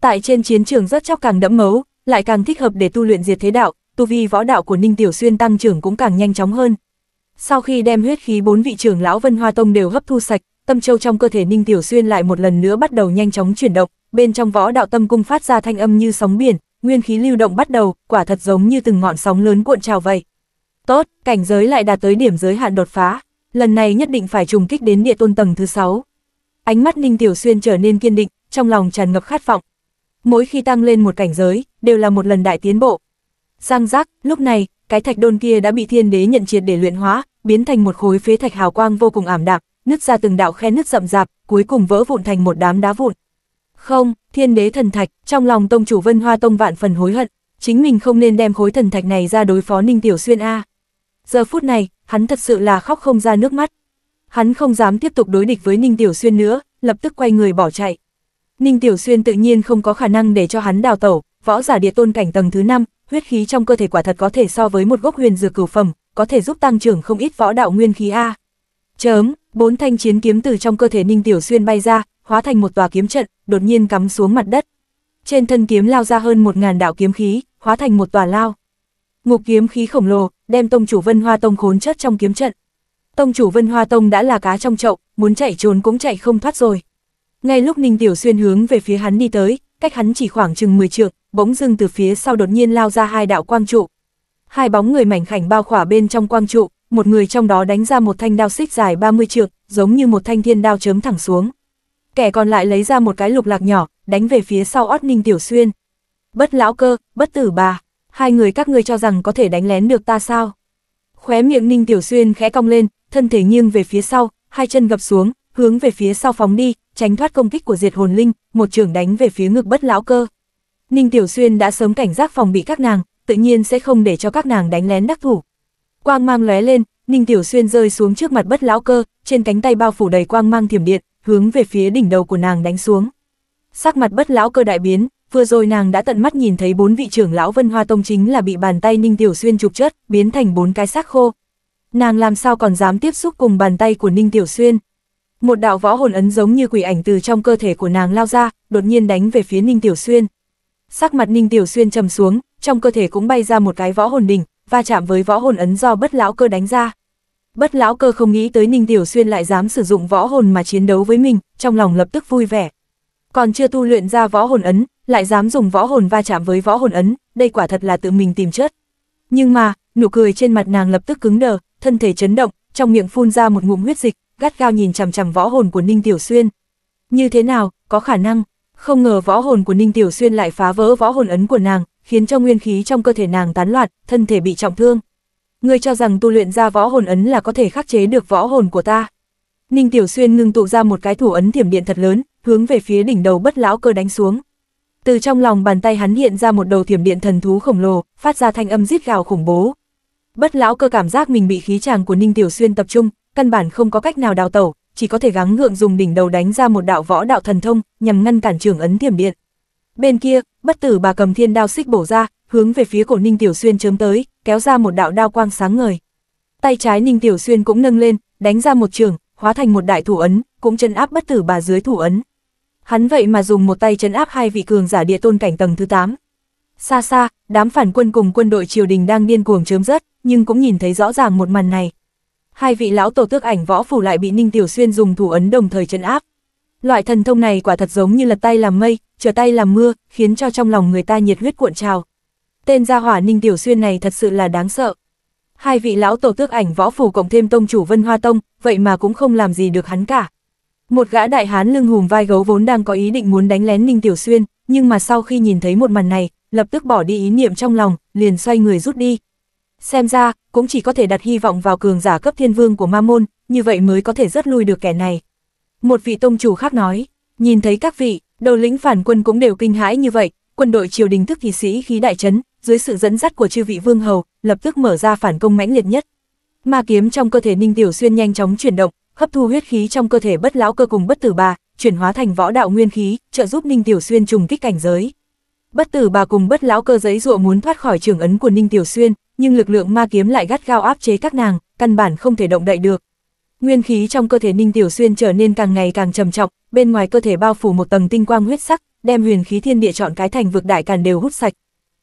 Tại trên chiến trường rất chóc càng đẫm máu, lại càng thích hợp để tu luyện diệt thế đạo, tu vi võ đạo của Ninh Tiểu Xuyên tăng trưởng cũng càng nhanh chóng hơn, sau khi đem huyết khí bốn vị trưởng lão Vân Hoa Tông đều hấp thu sạch, tâm châu trong cơ thể Ninh Tiểu Xuyên lại một lần nữa bắt đầu nhanh chóng chuyển động, bên trong võ đạo tâm cung phát ra thanh âm như sóng biển, nguyên khí lưu động bắt đầu, quả thật giống như từng ngọn sóng lớn cuộn trào vậy. Tốt, cảnh giới lại đạt tới điểm giới hạn đột phá, lần này nhất định phải trùng kích đến địa tôn tầng thứ 6. Ánh mắt Ninh Tiểu Xuyên trở nên kiên định, trong lòng tràn ngập khát vọng. Mỗi khi tăng lên một cảnh giới, đều là một lần đại tiến bộ. Giang giác, lúc này, cái thạch đôn kia đã bị thiên đế nhận triệt để luyện hóa, biến thành một khối phế thạch hào quang vô cùng ảm đạm, nứt ra từng đạo khe nứt rậm rạp, cuối cùng vỡ vụn thành một đám đá vụn. Không, thiên đế thần thạch, trong lòng tông chủ Vân Hoa Tông vạn phần hối hận, chính mình không nên đem khối thần thạch này ra đối phó Ninh Tiểu Xuyên A. Giờ phút này, hắn thật sự là khóc không ra nước mắt. Hắn không dám tiếp tục đối địch với Ninh Tiểu Xuyên nữa, lập tức quay người bỏ chạy. Ninh Tiểu Xuyên tự nhiên không có khả năng để cho hắn đào tẩu, võ giả địa tôn cảnh tầng thứ 5, huyết khí trong cơ thể quả thật có thể so với một gốc huyền dược cửu phẩm, có thể giúp tăng trưởng không ít võ đạo nguyên khí a. Chớm, bốn thanh chiến kiếm từ trong cơ thể Ninh Tiểu Xuyên bay ra, hóa thành một tòa kiếm trận, đột nhiên cắm xuống mặt đất. Trên thân kiếm lao ra hơn 1000 đạo kiếm khí, hóa thành một tòa lao. Ngục kiếm khí khổng lồ, đem tông chủ Vân Hoa Tông khốn chất trong kiếm trận. Tông chủ Vân Hoa Tông đã là cá trong chậu, muốn chạy trốn cũng chạy không thoát rồi. Ngay lúc Ninh Tiểu Xuyên hướng về phía hắn đi tới, cách hắn chỉ khoảng chừng 10 trượng, bỗng dưng từ phía sau đột nhiên lao ra hai đạo quang trụ. Hai bóng người mảnh khảnh bao khỏa bên trong quang trụ, một người trong đó đánh ra một thanh đao xích dài 30 trượng, giống như một thanh thiên đao chớm thẳng xuống. Kẻ còn lại lấy ra một cái lục lạc nhỏ, đánh về phía sau ót ninh tiểu xuyên. Bất lão cơ, bất tử bà, hai người các ngươi cho rằng có thể đánh lén được ta sao? Khóe miệng ninh tiểu xuyên khẽ cong lên, thân thể nghiêng về phía sau, hai chân gập xuống, hướng về phía sau phóng đi, tránh thoát công kích của diệt hồn linh, một trường đánh về phía ngực bất lão cơ. Ninh Tiểu Xuyên đã sớm cảnh giác phòng bị các nàng, tự nhiên sẽ không để cho các nàng đánh lén đắc thủ. Quang mang lóe lên, Ninh Tiểu Xuyên rơi xuống trước mặt bất lão cơ, trên cánh tay bao phủ đầy quang mang thiểm điện, hướng về phía đỉnh đầu của nàng đánh xuống. Sắc mặt bất lão cơ đại biến, vừa rồi nàng đã tận mắt nhìn thấy bốn vị trưởng lão Vân Hoa Tông chính là bị bàn tay Ninh Tiểu Xuyên chụp chất, biến thành bốn cái xác khô. Nàng làm sao còn dám tiếp xúc cùng bàn tay của Ninh Tiểu Xuyên. Một đạo võ hồn ấn giống như quỷ ảnh từ trong cơ thể của nàng lao ra, đột nhiên đánh về phía Ninh Tiểu Xuyên sắc mặt Ninh Tiểu Xuyên trầm xuống, trong cơ thể cũng bay ra một cái võ hồn đỉnh, va chạm với võ hồn ấn do bất lão cơ đánh ra. Bất lão cơ không nghĩ tới Ninh Tiểu Xuyên lại dám sử dụng võ hồn mà chiến đấu với mình, trong lòng lập tức vui vẻ. Còn chưa tu luyện ra võ hồn ấn, lại dám dùng võ hồn va chạm với võ hồn ấn, đây quả thật là tự mình tìm chết. Nhưng mà, nụ cười trên mặt nàng lập tức cứng đờ, thân thể chấn động, trong miệng phun ra một ngụm huyết dịch, gắt gao nhìn chằm chằm võ hồn của Ninh Tiểu Xuyên. Như thế nào, có khả năng, không ngờ võ hồn của Ninh Tiểu Xuyên lại phá vỡ võ hồn ấn của nàng, khiến cho nguyên khí trong cơ thể nàng tán loạn, thân thể bị trọng thương. Ngươi cho rằng tu luyện ra võ hồn ấn là có thể khắc chế được võ hồn của ta. Ninh Tiểu Xuyên ngưng tụ ra một cái thủ ấn thiểm điện thật lớn, hướng về phía đỉnh đầu bất lão cơ đánh xuống. Từ trong lòng bàn tay hắn hiện ra một đầu thiểm điện thần thú khổng lồ, phát ra thanh âm rít gào khủng bố. Bất lão cơ cảm giác mình bị khí chàng của Ninh Tiểu Xuyên tập trung, căn bản không có cách nào đào tẩu, chỉ có thể gắng ngượng dùng đỉnh đầu đánh ra một đạo võ đạo thần thông, nhằm ngăn cản trường ấn thiểm điện. Bên kia, bất tử bà cầm thiên đao xích bổ ra, hướng về phía cổ Ninh Tiểu Xuyên chớm tới, kéo ra một đạo đao quang sáng ngời. Tay trái Ninh Tiểu Xuyên cũng nâng lên, đánh ra một trường, hóa thành một đại thủ ấn, cũng chân áp bất tử bà dưới thủ ấn. Hắn vậy mà dùng một tay chân áp hai vị cường giả địa tôn cảnh tầng thứ 8. Xa xa, đám phản quân cùng quân đội triều đình đang điên cuồng chớm rớt, nhưng cũng nhìn thấy rõ ràng một màn này hai vị lão tổ tước ảnh võ phủ lại bị Ninh Tiểu Xuyên dùng thủ ấn đồng thời chấn áp. Loại thần thông này quả thật giống như lật tay làm mây, trở tay làm mưa, khiến cho trong lòng người ta nhiệt huyết cuộn trào. Tên gia hỏa Ninh Tiểu Xuyên này thật sự là đáng sợ. Hai vị lão tổ tước ảnh võ phủ cộng thêm tông chủ Vân Hoa Tông, vậy mà cũng không làm gì được hắn cả. Một gã đại hán lưng hùm vai gấu vốn đang có ý định muốn đánh lén Ninh Tiểu Xuyên, nhưng mà sau khi nhìn thấy một màn này, lập tức bỏ đi ý niệm trong lòng, liền xoay người rút đi, Xem ra, cũng chỉ có thể đặt hy vọng vào cường giả cấp thiên vương của ma môn, như vậy mới có thể rất lui được kẻ này. Một vị tông chủ khác nói, nhìn thấy các vị, đầu lĩnh phản quân cũng đều kinh hãi như vậy, quân đội triều đình thức thì sĩ khí đại chấn, dưới sự dẫn dắt của chư vị vương hầu, lập tức mở ra phản công mãnh liệt nhất. Ma kiếm trong cơ thể Ninh Tiểu Xuyên nhanh chóng chuyển động, hấp thu huyết khí trong cơ thể bất lão cơ cùng bất tử bà, chuyển hóa thành võ đạo nguyên khí, trợ giúp Ninh Tiểu Xuyên trùng kích cảnh giới. Bất tử bà cùng bất lão cơ giấy dụa muốn thoát khỏi trường ấn của Ninh Tiểu Xuyên, nhưng lực lượng ma kiếm lại gắt gao áp chế các nàng, căn bản không thể động đậy được. Nguyên khí trong cơ thể Ninh Tiểu Xuyên trở nên càng ngày càng trầm trọng, bên ngoài cơ thể bao phủ một tầng tinh quang huyết sắc, đem huyền khí thiên địa chọn cái thành vực đại càn đều hút sạch.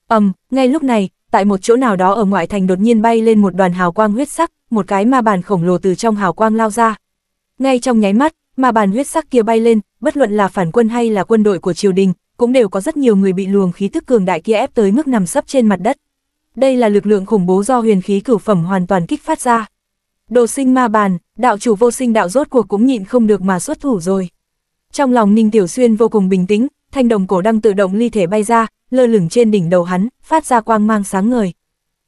Ầm, um, ngay lúc này, tại một chỗ nào đó ở ngoại thành đột nhiên bay lên một đoàn hào quang huyết sắc, một cái ma bàn khổng lồ từ trong hào quang lao ra. Ngay trong nháy mắt, ma bàn huyết sắc kia bay lên, bất luận là phản quân hay là quân đội của triều đình, cũng đều có rất nhiều người bị luồng khí tức cường đại kia ép tới mức nằm sấp trên mặt đất đây là lực lượng khủng bố do huyền khí cửu phẩm hoàn toàn kích phát ra. Đồ sinh ma bàn, đạo chủ vô sinh đạo rốt cuộc cũng nhịn không được mà xuất thủ rồi. Trong lòng Ninh Tiểu Xuyên vô cùng bình tĩnh, thanh đồng cổ đăng tự động ly thể bay ra, lơ lửng trên đỉnh đầu hắn, phát ra quang mang sáng ngời.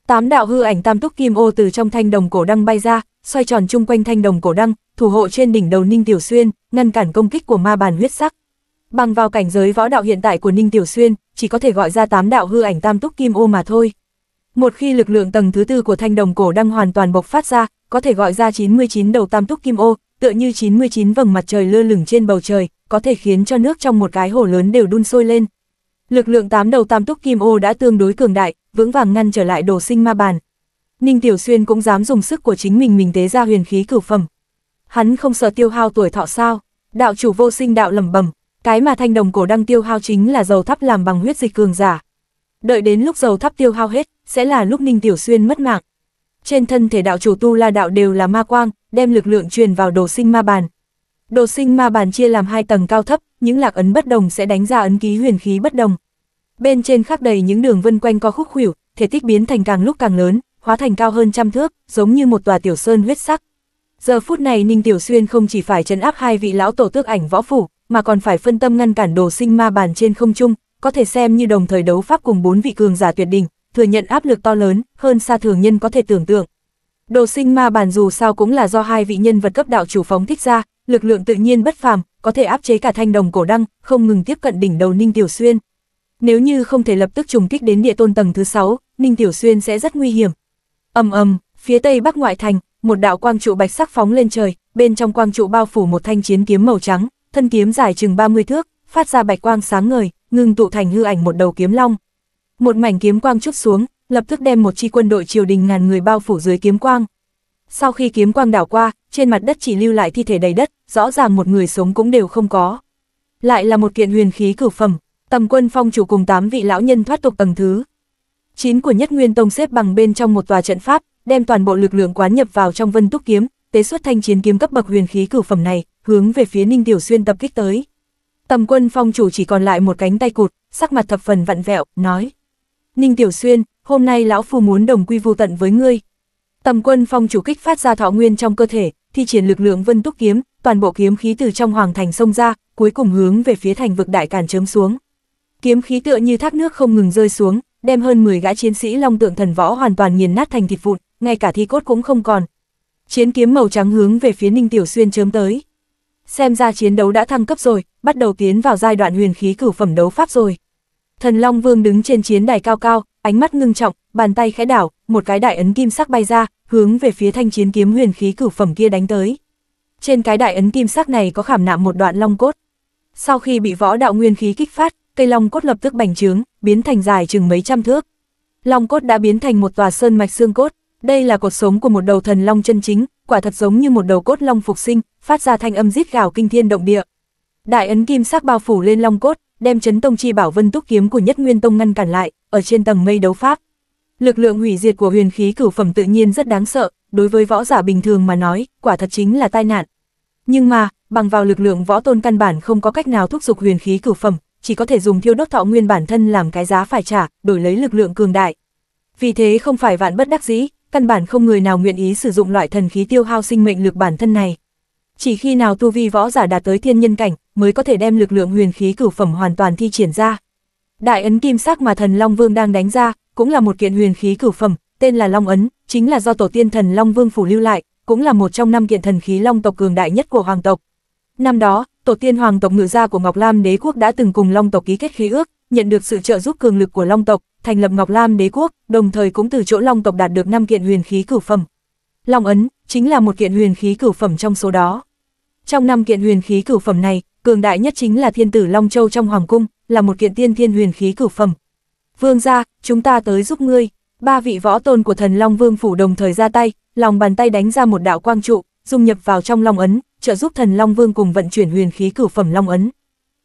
Tám đạo hư ảnh tam túc kim ô từ trong thanh đồng cổ đăng bay ra, xoay tròn chung quanh thanh đồng cổ đăng, thủ hộ trên đỉnh đầu Ninh Tiểu Xuyên, ngăn cản công kích của ma bàn huyết sắc. Bằng vào cảnh giới võ đạo hiện tại của Ninh Tiểu Xuyên, chỉ có thể gọi ra tám đạo hư ảnh tam túc kim ô mà thôi. Một khi lực lượng tầng thứ tư của thanh đồng cổ đang hoàn toàn bộc phát ra, có thể gọi ra 99 đầu tam túc kim ô, tựa như 99 vầng mặt trời lơ lửng trên bầu trời, có thể khiến cho nước trong một cái hồ lớn đều đun sôi lên. Lực lượng tám đầu tam túc kim ô đã tương đối cường đại, vững vàng ngăn trở lại đồ sinh ma bàn. Ninh Tiểu Xuyên cũng dám dùng sức của chính mình mình tế ra huyền khí cửu phẩm. Hắn không sợ tiêu hao tuổi thọ sao? Đạo chủ vô sinh đạo lẩm bẩm, cái mà thanh đồng cổ đang tiêu hao chính là dầu thắp làm bằng huyết dịch cường giả đợi đến lúc dầu thắp tiêu hao hết, sẽ là lúc Ninh Tiểu Xuyên mất mạng. Trên thân thể đạo chủ tu la đạo đều là ma quang, đem lực lượng truyền vào đồ sinh ma bàn. Đồ sinh ma bàn chia làm hai tầng cao thấp, những lạc ấn bất đồng sẽ đánh ra ấn ký huyền khí bất đồng. Bên trên khắc đầy những đường vân quanh co khúc khuỷu, thể tích biến thành càng lúc càng lớn, hóa thành cao hơn trăm thước, giống như một tòa tiểu sơn huyết sắc. Giờ phút này Ninh Tiểu Xuyên không chỉ phải trấn áp hai vị lão tổ tước ảnh võ phủ, mà còn phải phân tâm ngăn cản đồ sinh ma bàn trên không trung, có thể xem như đồng thời đấu pháp cùng bốn vị cường giả tuyệt đỉnh, thừa nhận áp lực to lớn, hơn xa thường nhân có thể tưởng tượng. Đồ sinh ma bản dù sao cũng là do hai vị nhân vật cấp đạo chủ phóng thích ra, lực lượng tự nhiên bất phàm, có thể áp chế cả thanh đồng cổ đăng, không ngừng tiếp cận đỉnh đầu Ninh Tiểu Xuyên. Nếu như không thể lập tức trùng kích đến địa tôn tầng thứ 6, Ninh Tiểu Xuyên sẽ rất nguy hiểm. Ầm ầm, phía tây bắc ngoại thành, một đạo quang trụ bạch sắc phóng lên trời, bên trong quang trụ bao phủ một thanh chiến kiếm màu trắng, thân kiếm dài chừng 30 thước, phát ra bạch quang sáng ngời, ngưng tụ thành hư ảnh một đầu kiếm long. Một mảnh kiếm quang chút xuống, lập tức đem một chi quân đội triều đình ngàn người bao phủ dưới kiếm quang. Sau khi kiếm quang đảo qua, trên mặt đất chỉ lưu lại thi thể đầy đất, rõ ràng một người sống cũng đều không có. Lại là một kiện huyền khí cửu phẩm, tầm quân phong chủ cùng tám vị lão nhân thoát tục tầng thứ. Chín của nhất nguyên tông xếp bằng bên trong một tòa trận pháp, đem toàn bộ lực lượng quán nhập vào trong vân túc kiếm, tế xuất thanh chiến kiếm cấp bậc huyền khí cửu phẩm này, hướng về phía Ninh Tiểu Xuyên tập kích tới. Tầm quân phong chủ chỉ còn lại một cánh tay cụt, sắc mặt thập phần vặn vẹo, nói. Ninh Tiểu Xuyên, hôm nay lão phu muốn đồng quy vô tận với ngươi. Tầm quân phong chủ kích phát ra thọ nguyên trong cơ thể, thi triển lực lượng vân túc kiếm, toàn bộ kiếm khí từ trong hoàng thành sông ra, cuối cùng hướng về phía thành vực đại càn chớm xuống. Kiếm khí tựa như thác nước không ngừng rơi xuống, đem hơn 10 gã chiến sĩ long tượng thần võ hoàn toàn nghiền nát thành thịt vụn, ngay cả thi cốt cũng không còn. Chiến kiếm màu trắng hướng về phía Ninh Tiểu Xuyên chớm tới xem ra chiến đấu đã thăng cấp rồi, bắt đầu tiến vào giai đoạn huyền khí cửu phẩm đấu pháp rồi. Thần Long Vương đứng trên chiến đài cao cao, ánh mắt ngưng trọng, bàn tay khẽ đảo, một cái đại ấn kim sắc bay ra, hướng về phía thanh chiến kiếm huyền khí cửu phẩm kia đánh tới. Trên cái đại ấn kim sắc này có khảm nạm một đoạn long cốt. Sau khi bị võ đạo nguyên khí kích phát, cây long cốt lập tức bành trướng, biến thành dài chừng mấy trăm thước. Long cốt đã biến thành một tòa sơn mạch xương cốt, đây là cột sống của một đầu thần long chân chính, quả thật giống như một đầu cốt long phục sinh, phát ra thanh âm rít gào kinh thiên động địa. Đại ấn kim sắc bao phủ lên long cốt, đem chấn tông chi bảo vân túc kiếm của nhất nguyên tông ngăn cản lại, ở trên tầng mây đấu pháp. Lực lượng hủy diệt của huyền khí cửu phẩm tự nhiên rất đáng sợ, đối với võ giả bình thường mà nói, quả thật chính là tai nạn. Nhưng mà, bằng vào lực lượng võ tôn căn bản không có cách nào thúc giục huyền khí cửu phẩm, chỉ có thể dùng thiêu đốt thọ nguyên bản thân làm cái giá phải trả, đổi lấy lực lượng cường đại. Vì thế không phải vạn bất đắc dĩ, căn bản không người nào nguyện ý sử dụng loại thần khí tiêu hao sinh mệnh lực bản thân này. Chỉ khi nào tu vi võ giả đạt tới thiên nhân cảnh, mới có thể đem lực lượng huyền khí cửu phẩm hoàn toàn thi triển ra. Đại ấn kim sắc mà thần Long Vương đang đánh ra, cũng là một kiện huyền khí cửu phẩm, tên là Long ấn, chính là do tổ tiên thần Long Vương phủ lưu lại, cũng là một trong năm kiện thần khí Long tộc cường đại nhất của hoàng tộc. Năm đó, tổ tiên hoàng tộc ngự gia của Ngọc Lam đế quốc đã từng cùng Long tộc ký kết khí ước, nhận được sự trợ giúp cường lực của Long tộc, thành lập Ngọc Lam đế quốc, đồng thời cũng từ chỗ Long tộc đạt được 5 kiện huyền khí cửu phẩm. Long ấn chính là một kiện huyền khí cửu phẩm trong số đó. Trong 5 kiện huyền khí cửu phẩm này, cường đại nhất chính là Thiên tử Long Châu trong hoàng cung, là một kiện tiên thiên huyền khí cửu phẩm. Vương gia, chúng ta tới giúp ngươi. Ba vị võ tôn của Thần Long Vương phủ đồng thời ra tay, lòng bàn tay đánh ra một đạo quang trụ, dung nhập vào trong Long ấn, trợ giúp Thần Long Vương cùng vận chuyển huyền khí cửu phẩm Long ấn.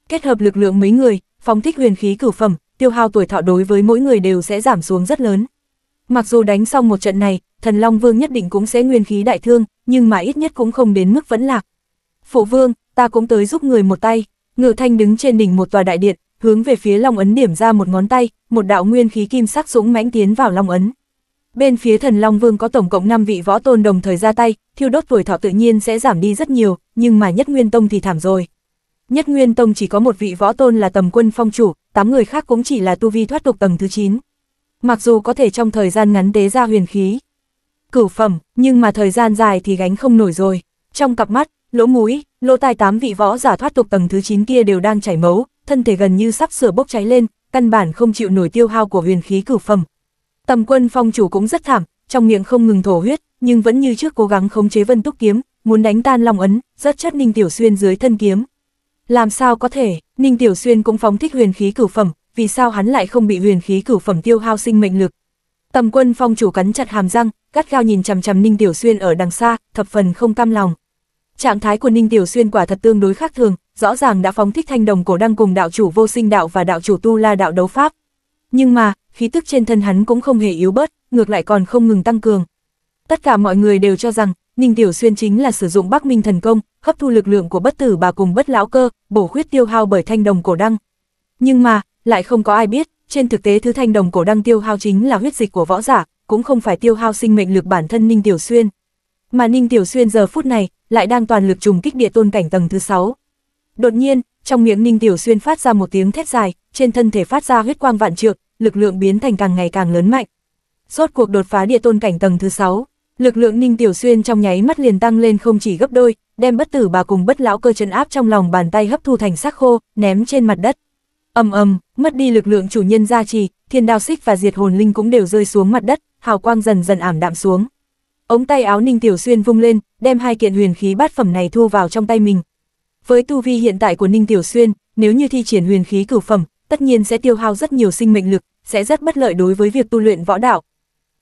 Kết hợp lực lượng mấy người, phóng thích huyền khí cửu phẩm, tiêu hao tuổi thọ đối với mỗi người đều sẽ giảm xuống rất lớn. Mặc dù đánh xong một trận này, thần Long Vương nhất định cũng sẽ nguyên khí đại thương, nhưng mà ít nhất cũng không đến mức vẫn lạc. phổ Vương, ta cũng tới giúp người một tay. Ngự Thanh đứng trên đỉnh một tòa đại điện, hướng về phía Long Ấn điểm ra một ngón tay, một đạo nguyên khí kim sắc dũng mãnh tiến vào Long Ấn. Bên phía thần Long Vương có tổng cộng 5 vị võ tôn đồng thời ra tay, thiêu đốt tuổi thọ tự nhiên sẽ giảm đi rất nhiều, nhưng mà Nhất Nguyên Tông thì thảm rồi. Nhất Nguyên Tông chỉ có một vị võ tôn là tầm quân phong chủ, tám người khác cũng chỉ là tu vi thoát tục tầng thứ 9. Mặc dù có thể trong thời gian ngắn tế ra huyền khí, cửu phẩm, nhưng mà thời gian dài thì gánh không nổi rồi. Trong cặp mắt, lỗ mũi, lỗ tai tám vị võ giả thoát tục tầng thứ 9 kia đều đang chảy máu, thân thể gần như sắp sửa bốc cháy lên, căn bản không chịu nổi tiêu hao của huyền khí cửu phẩm. Tầm quân phong chủ cũng rất thảm, trong miệng không ngừng thổ huyết, nhưng vẫn như trước cố gắng khống chế vân túc kiếm, muốn đánh tan long ấn, rất chất ninh tiểu xuyên dưới thân kiếm. Làm sao có thể, Ninh Tiểu Xuyên cũng phóng thích huyền khí cửu phẩm, vì sao hắn lại không bị huyền khí cửu phẩm tiêu hao sinh mệnh lực. Tầm quân phong chủ cắn chặt hàm răng, gắt gao nhìn chằm chằm Ninh Tiểu Xuyên ở đằng xa, thập phần không cam lòng. Trạng thái của Ninh Tiểu Xuyên quả thật tương đối khác thường, rõ ràng đã phóng thích thanh đồng cổ đăng cùng đạo chủ vô sinh đạo và đạo chủ tu la đạo đấu pháp. Nhưng mà, khí tức trên thân hắn cũng không hề yếu bớt, ngược lại còn không ngừng tăng cường. Tất cả mọi người đều cho rằng, Ninh Tiểu Xuyên chính là sử dụng Bắc Minh thần công, hấp thu lực lượng của bất tử bà cùng bất lão cơ, bổ khuyết tiêu hao bởi thanh đồng cổ đăng. Nhưng mà, lại không có ai biết, trên thực tế thứ thanh đồng cổ đăng tiêu hao chính là huyết dịch của võ giả, cũng không phải tiêu hao sinh mệnh lực bản thân Ninh Tiểu Xuyên. Mà Ninh Tiểu Xuyên giờ phút này lại đang toàn lực trùng kích địa tôn cảnh tầng thứ 6. Đột nhiên, trong miệng Ninh Tiểu Xuyên phát ra một tiếng thét dài, trên thân thể phát ra huyết quang vạn trượng, lực lượng biến thành càng ngày càng lớn mạnh. Rốt cuộc đột phá địa tôn cảnh tầng thứ 6. Lực lượng Ninh Tiểu Xuyên trong nháy mắt liền tăng lên không chỉ gấp đôi, đem bất tử bà cùng bất lão cơ chân áp trong lòng bàn tay hấp thu thành xác khô, ném trên mặt đất. Ầm ầm, mất đi lực lượng chủ nhân gia trì, thiên đao xích và diệt hồn linh cũng đều rơi xuống mặt đất, hào quang dần dần ảm đạm xuống. Ống tay áo Ninh Tiểu Xuyên vung lên, đem hai kiện huyền khí bát phẩm này thu vào trong tay mình. Với tu vi hiện tại của Ninh Tiểu Xuyên, nếu như thi triển huyền khí cửu phẩm, tất nhiên sẽ tiêu hao rất nhiều sinh mệnh lực, sẽ rất bất lợi đối với việc tu luyện võ đạo.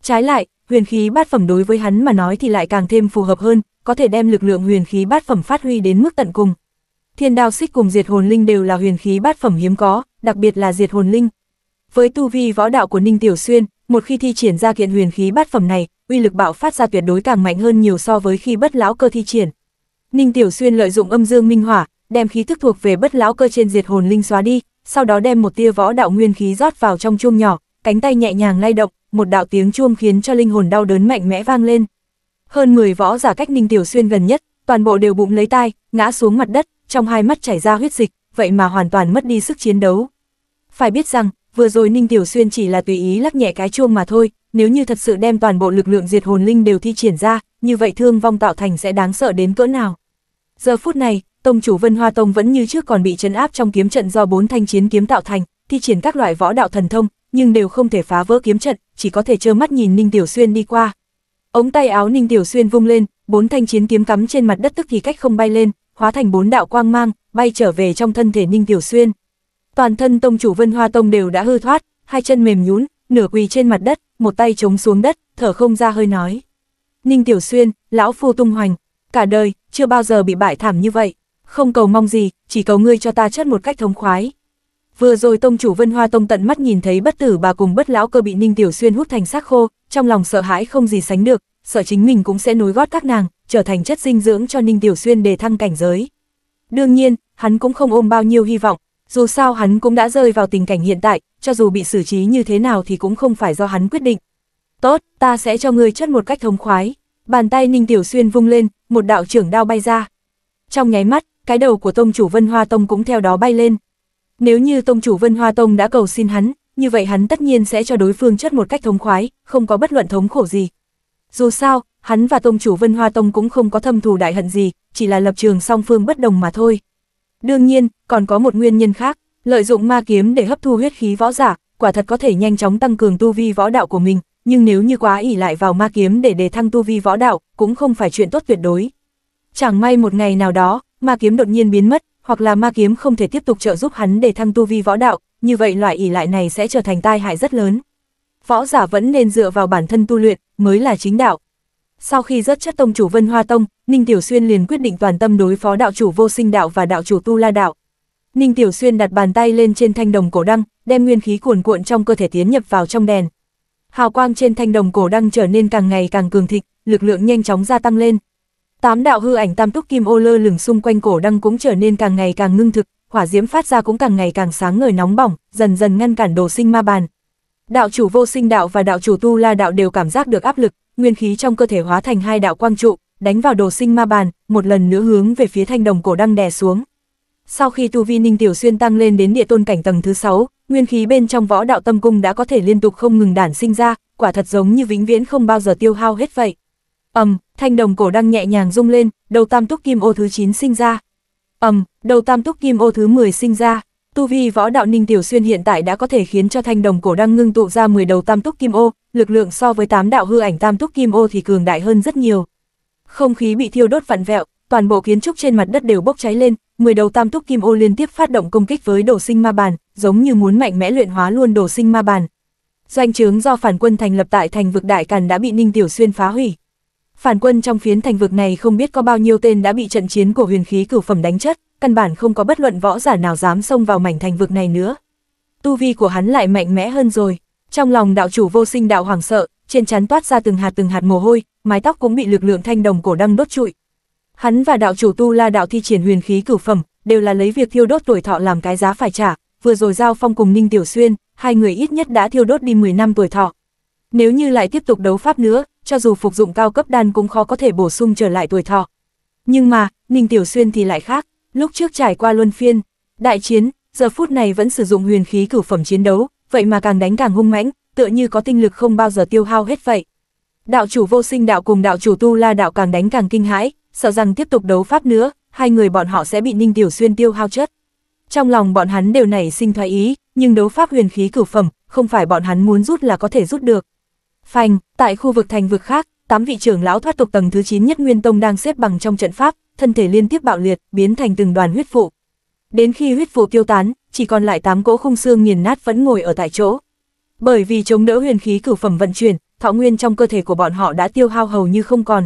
Trái lại, huyền khí bát phẩm đối với hắn mà nói thì lại càng thêm phù hợp hơn, có thể đem lực lượng huyền khí bát phẩm phát huy đến mức tận cùng. Thiên đao xích cùng diệt hồn linh đều là huyền khí bát phẩm hiếm có, đặc biệt là diệt hồn linh. Với tu vi võ đạo của Ninh Tiểu Xuyên, một khi thi triển ra kiện huyền khí bát phẩm này, uy lực bạo phát ra tuyệt đối càng mạnh hơn nhiều so với khi bất lão cơ thi triển. Ninh Tiểu Xuyên lợi dụng âm dương minh hỏa, đem khí thức thuộc về bất lão cơ trên diệt hồn linh xóa đi, sau đó đem một tia võ đạo nguyên khí rót vào trong chuông nhỏ, cánh tay nhẹ nhàng lay động, một đạo tiếng chuông khiến cho linh hồn đau đớn mạnh mẽ vang lên. Hơn 10 võ giả cách Ninh Tiểu Xuyên gần nhất, toàn bộ đều bụng lấy tai, ngã xuống mặt đất, trong hai mắt chảy ra huyết dịch, vậy mà hoàn toàn mất đi sức chiến đấu. Phải biết rằng, vừa rồi Ninh Tiểu Xuyên chỉ là tùy ý lắc nhẹ cái chuông mà thôi, nếu như thật sự đem toàn bộ lực lượng diệt hồn linh đều thi triển ra, như vậy thương vong tạo thành sẽ đáng sợ đến cỡ nào. Giờ phút này, tông chủ Vân Hoa Tông vẫn như trước còn bị trấn áp trong kiếm trận do bốn thanh chiến kiếm tạo thành, thi triển các loại võ đạo thần thông, nhưng đều không thể phá vỡ kiếm trận, chỉ có thể trơ mắt nhìn Ninh Tiểu Xuyên đi qua. Ống tay áo Ninh Tiểu Xuyên vung lên, bốn thanh chiến kiếm cắm trên mặt đất tức thì cách không bay lên, hóa thành bốn đạo quang mang, bay trở về trong thân thể Ninh Tiểu Xuyên. Toàn thân tông chủ Vân Hoa Tông đều đã hư thoát, hai chân mềm nhún, nửa quỳ trên mặt đất, một tay chống xuống đất, thở không ra hơi nói. Ninh Tiểu Xuyên, lão phu tung hoành, cả đời chưa bao giờ bị bại thảm như vậy, không cầu mong gì, chỉ cầu ngươi cho ta chết một cách thống khoái. Vừa rồi tông chủ Vân Hoa Tông tận mắt nhìn thấy bất tử bà cùng bất lão cơ bị Ninh Tiểu Xuyên hút thành xác khô, trong lòng sợ hãi không gì sánh được, sợ chính mình cũng sẽ nối gót các nàng, trở thành chất dinh dưỡng cho Ninh Tiểu Xuyên để thăng cảnh giới. Đương nhiên, hắn cũng không ôm bao nhiêu hy vọng, dù sao hắn cũng đã rơi vào tình cảnh hiện tại, cho dù bị xử trí như thế nào thì cũng không phải do hắn quyết định. Tốt, ta sẽ cho ngươi chất một cách thống khoái. Bàn tay Ninh Tiểu Xuyên vung lên, một đạo trưởng đao bay ra. Trong nháy mắt, cái đầu của tông chủ Vân Hoa Tông cũng theo đó bay lên, nếu như tông chủ Vân Hoa Tông đã cầu xin hắn, như vậy hắn tất nhiên sẽ cho đối phương chất một cách thống khoái, không có bất luận thống khổ gì. Dù sao, hắn và tông chủ Vân Hoa Tông cũng không có thâm thù đại hận gì, chỉ là lập trường song phương bất đồng mà thôi. Đương nhiên, còn có một nguyên nhân khác, lợi dụng ma kiếm để hấp thu huyết khí võ giả, quả thật có thể nhanh chóng tăng cường tu vi võ đạo của mình, nhưng nếu như quá ỷ lại vào ma kiếm để đề thăng tu vi võ đạo, cũng không phải chuyện tốt tuyệt đối. Chẳng may một ngày nào đó, ma kiếm đột nhiên biến mất, hoặc là ma kiếm không thể tiếp tục trợ giúp hắn để thăng tu vi võ đạo, như vậy loại ỷ lại này sẽ trở thành tai hại rất lớn. Võ giả vẫn nên dựa vào bản thân tu luyện, mới là chính đạo. Sau khi rất chất tông chủ Vân Hoa Tông, Ninh Tiểu Xuyên liền quyết định toàn tâm đối phó đạo chủ Vô Sinh Đạo và đạo chủ Tu La Đạo. Ninh Tiểu Xuyên đặt bàn tay lên trên thanh đồng cổ đăng, đem nguyên khí cuồn cuộn trong cơ thể tiến nhập vào trong đèn. Hào quang trên thanh đồng cổ đăng trở nên càng ngày càng cường thịnh, lực lượng nhanh chóng gia tăng lên, Tám đạo hư ảnh tam túc kim ô lơ lửng xung quanh cổ đăng cũng trở nên càng ngày càng ngưng thực, hỏa diễm phát ra cũng càng ngày càng sáng ngời nóng bỏng, dần dần ngăn cản đồ sinh ma bàn. Đạo chủ vô sinh đạo và đạo chủ tu la đạo đều cảm giác được áp lực, nguyên khí trong cơ thể hóa thành hai đạo quang trụ, đánh vào đồ sinh ma bàn, một lần nữa hướng về phía thanh đồng cổ đăng đè xuống. Sau khi tu vi Ninh Tiểu Xuyên tăng lên đến địa tôn cảnh tầng thứ 6, nguyên khí bên trong võ đạo tâm cung đã có thể liên tục không ngừng đản sinh ra, quả thật giống như vĩnh viễn không bao giờ tiêu hao hết vậy ầm, um, thanh đồng cổ đăng nhẹ nhàng rung lên, đầu tam túc kim ô thứ 9 sinh ra. ầm, um, đầu tam túc kim ô thứ 10 sinh ra. Tu vi võ đạo Ninh Tiểu Xuyên hiện tại đã có thể khiến cho thanh đồng cổ đăng ngưng tụ ra 10 đầu tam túc kim ô, lực lượng so với tám đạo hư ảnh tam túc kim ô thì cường đại hơn rất nhiều. Không khí bị thiêu đốt vặn vẹo, toàn bộ kiến trúc trên mặt đất đều bốc cháy lên, 10 đầu tam túc kim ô liên tiếp phát động công kích với đồ sinh ma bàn, giống như muốn mạnh mẽ luyện hóa luôn đồ sinh ma bàn. Doanh trướng do phản quân thành lập tại thành vực đại càn đã bị Ninh Tiểu Xuyên phá hủy phản quân trong phiến thành vực này không biết có bao nhiêu tên đã bị trận chiến của huyền khí cửu phẩm đánh chất, căn bản không có bất luận võ giả nào dám xông vào mảnh thành vực này nữa. Tu vi của hắn lại mạnh mẽ hơn rồi. Trong lòng đạo chủ vô sinh đạo hoàng sợ, trên chán toát ra từng hạt từng hạt mồ hôi, mái tóc cũng bị lực lượng thanh đồng cổ đăng đốt trụi. Hắn và đạo chủ tu la đạo thi triển huyền khí cửu phẩm, đều là lấy việc thiêu đốt tuổi thọ làm cái giá phải trả, vừa rồi giao phong cùng Ninh Tiểu Xuyên, hai người ít nhất đã thiêu đốt đi 10 năm tuổi thọ. Nếu như lại tiếp tục đấu pháp nữa, cho dù phục dụng cao cấp đan cũng khó có thể bổ sung trở lại tuổi thọ. Nhưng mà, Ninh Tiểu Xuyên thì lại khác, lúc trước trải qua luân phiên, đại chiến, giờ phút này vẫn sử dụng huyền khí cửu phẩm chiến đấu, vậy mà càng đánh càng hung mãnh, tựa như có tinh lực không bao giờ tiêu hao hết vậy. Đạo chủ vô sinh đạo cùng đạo chủ tu la đạo càng đánh càng kinh hãi, sợ rằng tiếp tục đấu pháp nữa, hai người bọn họ sẽ bị Ninh Tiểu Xuyên tiêu hao chất. Trong lòng bọn hắn đều nảy sinh thoái ý, nhưng đấu pháp huyền khí cửu phẩm, không phải bọn hắn muốn rút là có thể rút được, Phanh, tại khu vực thành vực khác, tám vị trưởng lão thoát tục tầng thứ 9 nhất Nguyên Tông đang xếp bằng trong trận pháp, thân thể liên tiếp bạo liệt, biến thành từng đoàn huyết vụ. Đến khi huyết vụ tiêu tán, chỉ còn lại tám cỗ khung xương nghiền nát vẫn ngồi ở tại chỗ. Bởi vì chống đỡ huyền khí cửu phẩm vận chuyển, thọ nguyên trong cơ thể của bọn họ đã tiêu hao hầu như không còn.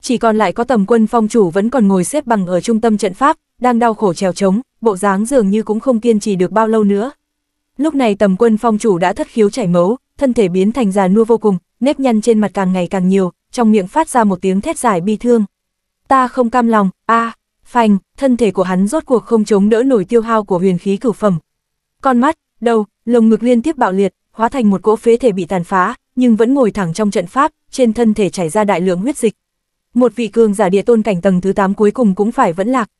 Chỉ còn lại có tầm quân phong chủ vẫn còn ngồi xếp bằng ở trung tâm trận pháp, đang đau khổ trèo trống, bộ dáng dường như cũng không kiên trì được bao lâu nữa. Lúc này tầm quân phong chủ đã thất khiếu chảy máu, thân thể biến thành già nua vô cùng, nếp nhăn trên mặt càng ngày càng nhiều, trong miệng phát ra một tiếng thét dài bi thương. Ta không cam lòng, a à, phanh, thân thể của hắn rốt cuộc không chống đỡ nổi tiêu hao của huyền khí cửu phẩm. Con mắt, đầu, lồng ngực liên tiếp bạo liệt, hóa thành một cỗ phế thể bị tàn phá, nhưng vẫn ngồi thẳng trong trận pháp, trên thân thể chảy ra đại lượng huyết dịch. Một vị cường giả địa tôn cảnh tầng thứ 8 cuối cùng cũng phải vẫn lạc.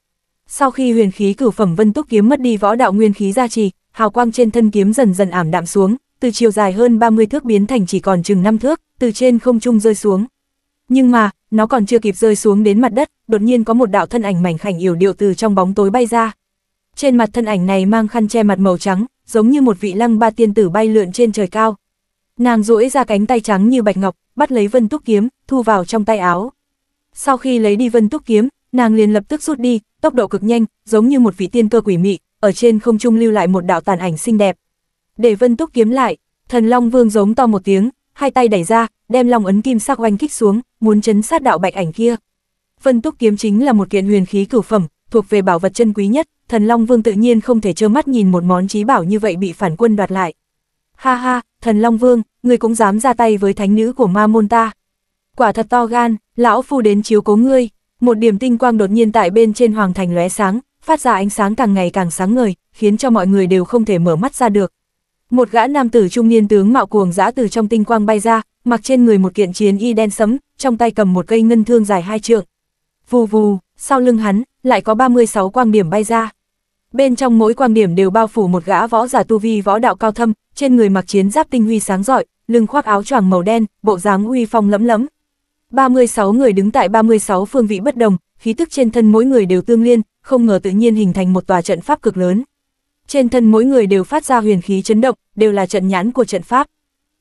Sau khi huyền khí cửu phẩm Vân Túc kiếm mất đi võ đạo nguyên khí gia trì, hào quang trên thân kiếm dần dần ảm đạm xuống, từ chiều dài hơn 30 thước biến thành chỉ còn chừng 5 thước, từ trên không trung rơi xuống. Nhưng mà, nó còn chưa kịp rơi xuống đến mặt đất, đột nhiên có một đạo thân ảnh mảnh khảnh yểu điệu từ trong bóng tối bay ra. Trên mặt thân ảnh này mang khăn che mặt màu trắng, giống như một vị lăng ba tiên tử bay lượn trên trời cao. Nàng duỗi ra cánh tay trắng như bạch ngọc, bắt lấy vân túc kiếm, thu vào trong tay áo. Sau khi lấy đi vân túc kiếm, nàng liền lập tức rút đi, tốc độ cực nhanh, giống như một vị tiên cơ quỷ mị, ở trên không trung lưu lại một đạo tàn ảnh xinh đẹp. Để Vân Túc kiếm lại, Thần Long Vương giống to một tiếng, hai tay đẩy ra, đem Long ấn kim sắc oanh kích xuống, muốn chấn sát đạo bạch ảnh kia. Vân Túc kiếm chính là một kiện huyền khí cửu phẩm, thuộc về bảo vật chân quý nhất, Thần Long Vương tự nhiên không thể trơ mắt nhìn một món chí bảo như vậy bị phản quân đoạt lại. Ha ha, Thần Long Vương, người cũng dám ra tay với thánh nữ của Ma môn ta. Quả thật to gan, lão phu đến chiếu cố ngươi. Một điểm tinh quang đột nhiên tại bên trên hoàng thành lóe sáng, phát ra ánh sáng càng ngày càng sáng ngời, khiến cho mọi người đều không thể mở mắt ra được. Một gã nam tử trung niên tướng mạo cuồng dã từ trong tinh quang bay ra, mặc trên người một kiện chiến y đen sẫm, trong tay cầm một cây ngân thương dài hai trượng. Vù vù, sau lưng hắn, lại có 36 quang điểm bay ra. Bên trong mỗi quang điểm đều bao phủ một gã võ giả tu vi võ đạo cao thâm, trên người mặc chiến giáp tinh huy sáng rọi, lưng khoác áo choàng màu đen, bộ dáng uy phong lẫm lẫm. 36 người đứng tại 36 phương vị bất đồng, khí tức trên thân mỗi người đều tương liên, không ngờ tự nhiên hình thành một tòa trận pháp cực lớn. Trên thân mỗi người đều phát ra huyền khí chấn động, đều là trận nhãn của trận pháp.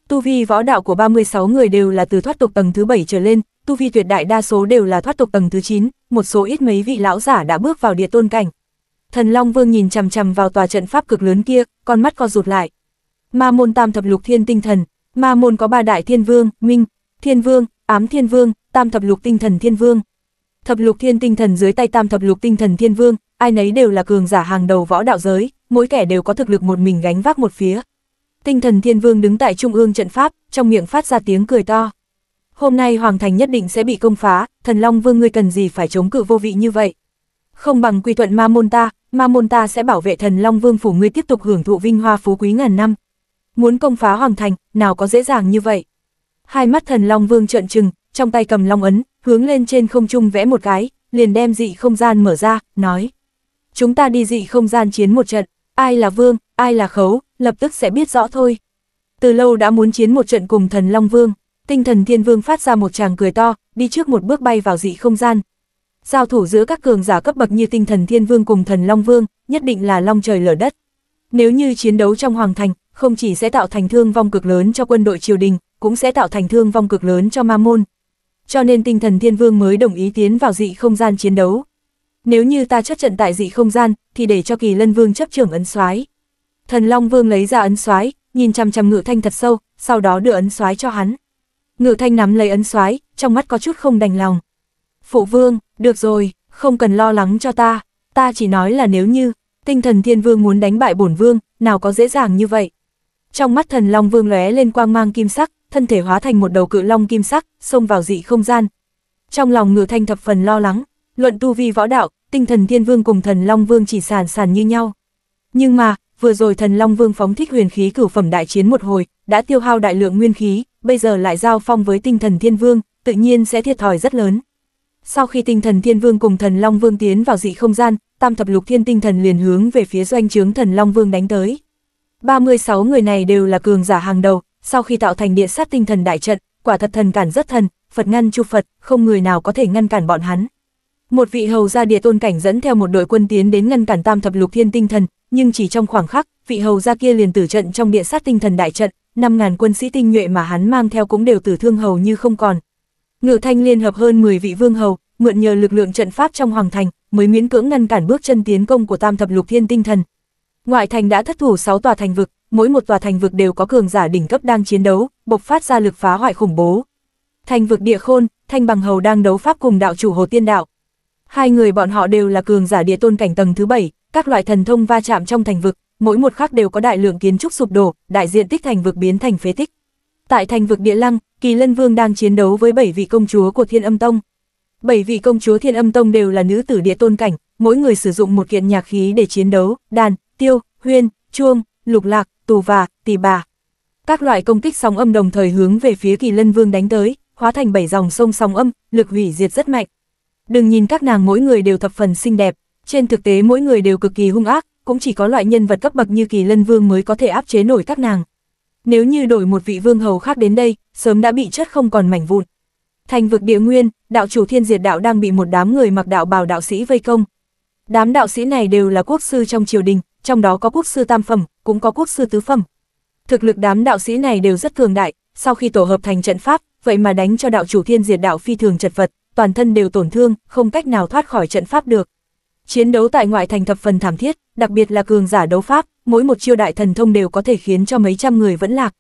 Tu vi võ đạo của 36 người đều là từ thoát tục tầng thứ 7 trở lên, tu vi tuyệt đại đa số đều là thoát tục tầng thứ 9, một số ít mấy vị lão giả đã bước vào địa tôn cảnh. Thần Long Vương nhìn chằm chằm vào tòa trận pháp cực lớn kia, con mắt co rụt lại. Ma môn Tam thập lục thiên tinh thần, ma môn có ba đại thiên vương, Minh, Thiên Vương, Ám Thiên Vương, Tam thập lục tinh thần Thiên Vương. Thập lục thiên tinh thần dưới tay tam thập lục tinh thần thiên vương, ai nấy đều là cường giả hàng đầu võ đạo giới, mỗi kẻ đều có thực lực một mình gánh vác một phía. Tinh thần thiên vương đứng tại trung ương trận pháp, trong miệng phát ra tiếng cười to. Hôm nay hoàng thành nhất định sẽ bị công phá, thần long vương ngươi cần gì phải chống cự vô vị như vậy. Không bằng quy thuận ma môn ta, ma môn ta sẽ bảo vệ thần long vương phủ ngươi tiếp tục hưởng thụ vinh hoa phú quý ngàn năm. Muốn công phá hoàng thành, nào có dễ dàng như vậy. Hai mắt thần long vương trợn trừng, trong tay cầm long ấn, hướng lên trên không trung vẽ một cái, liền đem dị không gian mở ra, nói. Chúng ta đi dị không gian chiến một trận, ai là vương, ai là khấu, lập tức sẽ biết rõ thôi. Từ lâu đã muốn chiến một trận cùng thần Long Vương, tinh thần thiên vương phát ra một tràng cười to, đi trước một bước bay vào dị không gian. Giao thủ giữa các cường giả cấp bậc như tinh thần thiên vương cùng thần Long Vương, nhất định là long trời lở đất. Nếu như chiến đấu trong hoàng thành, không chỉ sẽ tạo thành thương vong cực lớn cho quân đội triều đình, cũng sẽ tạo thành thương vong cực lớn cho ma môn, cho nên tinh thần thiên vương mới đồng ý tiến vào dị không gian chiến đấu. Nếu như ta chất trận tại dị không gian, thì để cho kỳ lân vương chấp trưởng ấn soái Thần Long Vương lấy ra ấn soái nhìn chằm chằm ngự thanh thật sâu, sau đó đưa ấn soái cho hắn. Ngự thanh nắm lấy ấn soái trong mắt có chút không đành lòng. Phụ vương, được rồi, không cần lo lắng cho ta, ta chỉ nói là nếu như, tinh thần thiên vương muốn đánh bại bổn vương, nào có dễ dàng như vậy. Trong mắt thần Long Vương lóe lên quang mang kim sắc, thân thể hóa thành một đầu cự long kim sắc, xông vào dị không gian. Trong lòng ngự thanh thập phần lo lắng, luận tu vi võ đạo, tinh thần thiên vương cùng thần long vương chỉ sàn sàn như nhau. Nhưng mà, vừa rồi thần long vương phóng thích huyền khí cửu phẩm đại chiến một hồi, đã tiêu hao đại lượng nguyên khí, bây giờ lại giao phong với tinh thần thiên vương, tự nhiên sẽ thiệt thòi rất lớn. Sau khi tinh thần thiên vương cùng thần long vương tiến vào dị không gian, tam thập lục thiên tinh thần liền hướng về phía doanh trướng thần long vương đánh tới. 36 người này đều là cường giả hàng đầu, sau khi tạo thành địa sát tinh thần đại trận, quả thật thần cản rất thần, Phật ngăn chu Phật, không người nào có thể ngăn cản bọn hắn. Một vị hầu gia địa tôn cảnh dẫn theo một đội quân tiến đến ngăn cản tam thập lục thiên tinh thần, nhưng chỉ trong khoảng khắc, vị hầu gia kia liền tử trận trong địa sát tinh thần đại trận, 5000 quân sĩ tinh nhuệ mà hắn mang theo cũng đều tử thương hầu như không còn. Ngự Thanh liên hợp hơn 10 vị vương hầu, mượn nhờ lực lượng trận pháp trong hoàng thành, mới miễn cưỡng ngăn cản bước chân tiến công của Tam thập lục thiên tinh thần. Ngoại thành đã thất thủ 6 tòa thành vực, mỗi một tòa thành vực đều có cường giả đỉnh cấp đang chiến đấu, bộc phát ra lực phá hoại khủng bố. Thành vực địa khôn, thanh bằng hầu đang đấu pháp cùng đạo chủ hồ tiên đạo. Hai người bọn họ đều là cường giả địa tôn cảnh tầng thứ bảy, các loại thần thông va chạm trong thành vực, mỗi một khắc đều có đại lượng kiến trúc sụp đổ, đại diện tích thành vực biến thành phế tích. Tại thành vực địa lăng, Kỳ Lân Vương đang chiến đấu với bảy vị công chúa của Thiên Âm Tông. Bảy vị công chúa Thiên Âm Tông đều là nữ tử địa tôn cảnh, mỗi người sử dụng một kiện nhạc khí để chiến đấu, đàn, tiêu, huyên, chuông, lục lạc, tù và, tỷ bà. Các loại công kích sóng âm đồng thời hướng về phía kỳ lân vương đánh tới, hóa thành bảy dòng sông sóng âm, lực hủy diệt rất mạnh. Đừng nhìn các nàng mỗi người đều thập phần xinh đẹp, trên thực tế mỗi người đều cực kỳ hung ác, cũng chỉ có loại nhân vật cấp bậc như kỳ lân vương mới có thể áp chế nổi các nàng. Nếu như đổi một vị vương hầu khác đến đây, sớm đã bị chất không còn mảnh vụn. Thành vực địa nguyên, đạo chủ thiên diệt đạo đang bị một đám người mặc đạo bào đạo sĩ vây công. Đám đạo sĩ này đều là quốc sư trong triều đình, trong đó có quốc sư tam phẩm, cũng có quốc sư tứ phẩm. Thực lực đám đạo sĩ này đều rất cường đại, sau khi tổ hợp thành trận pháp, vậy mà đánh cho đạo chủ thiên diệt đạo phi thường chật vật, toàn thân đều tổn thương, không cách nào thoát khỏi trận pháp được. Chiến đấu tại ngoại thành thập phần thảm thiết, đặc biệt là cường giả đấu pháp, mỗi một chiêu đại thần thông đều có thể khiến cho mấy trăm người vẫn lạc.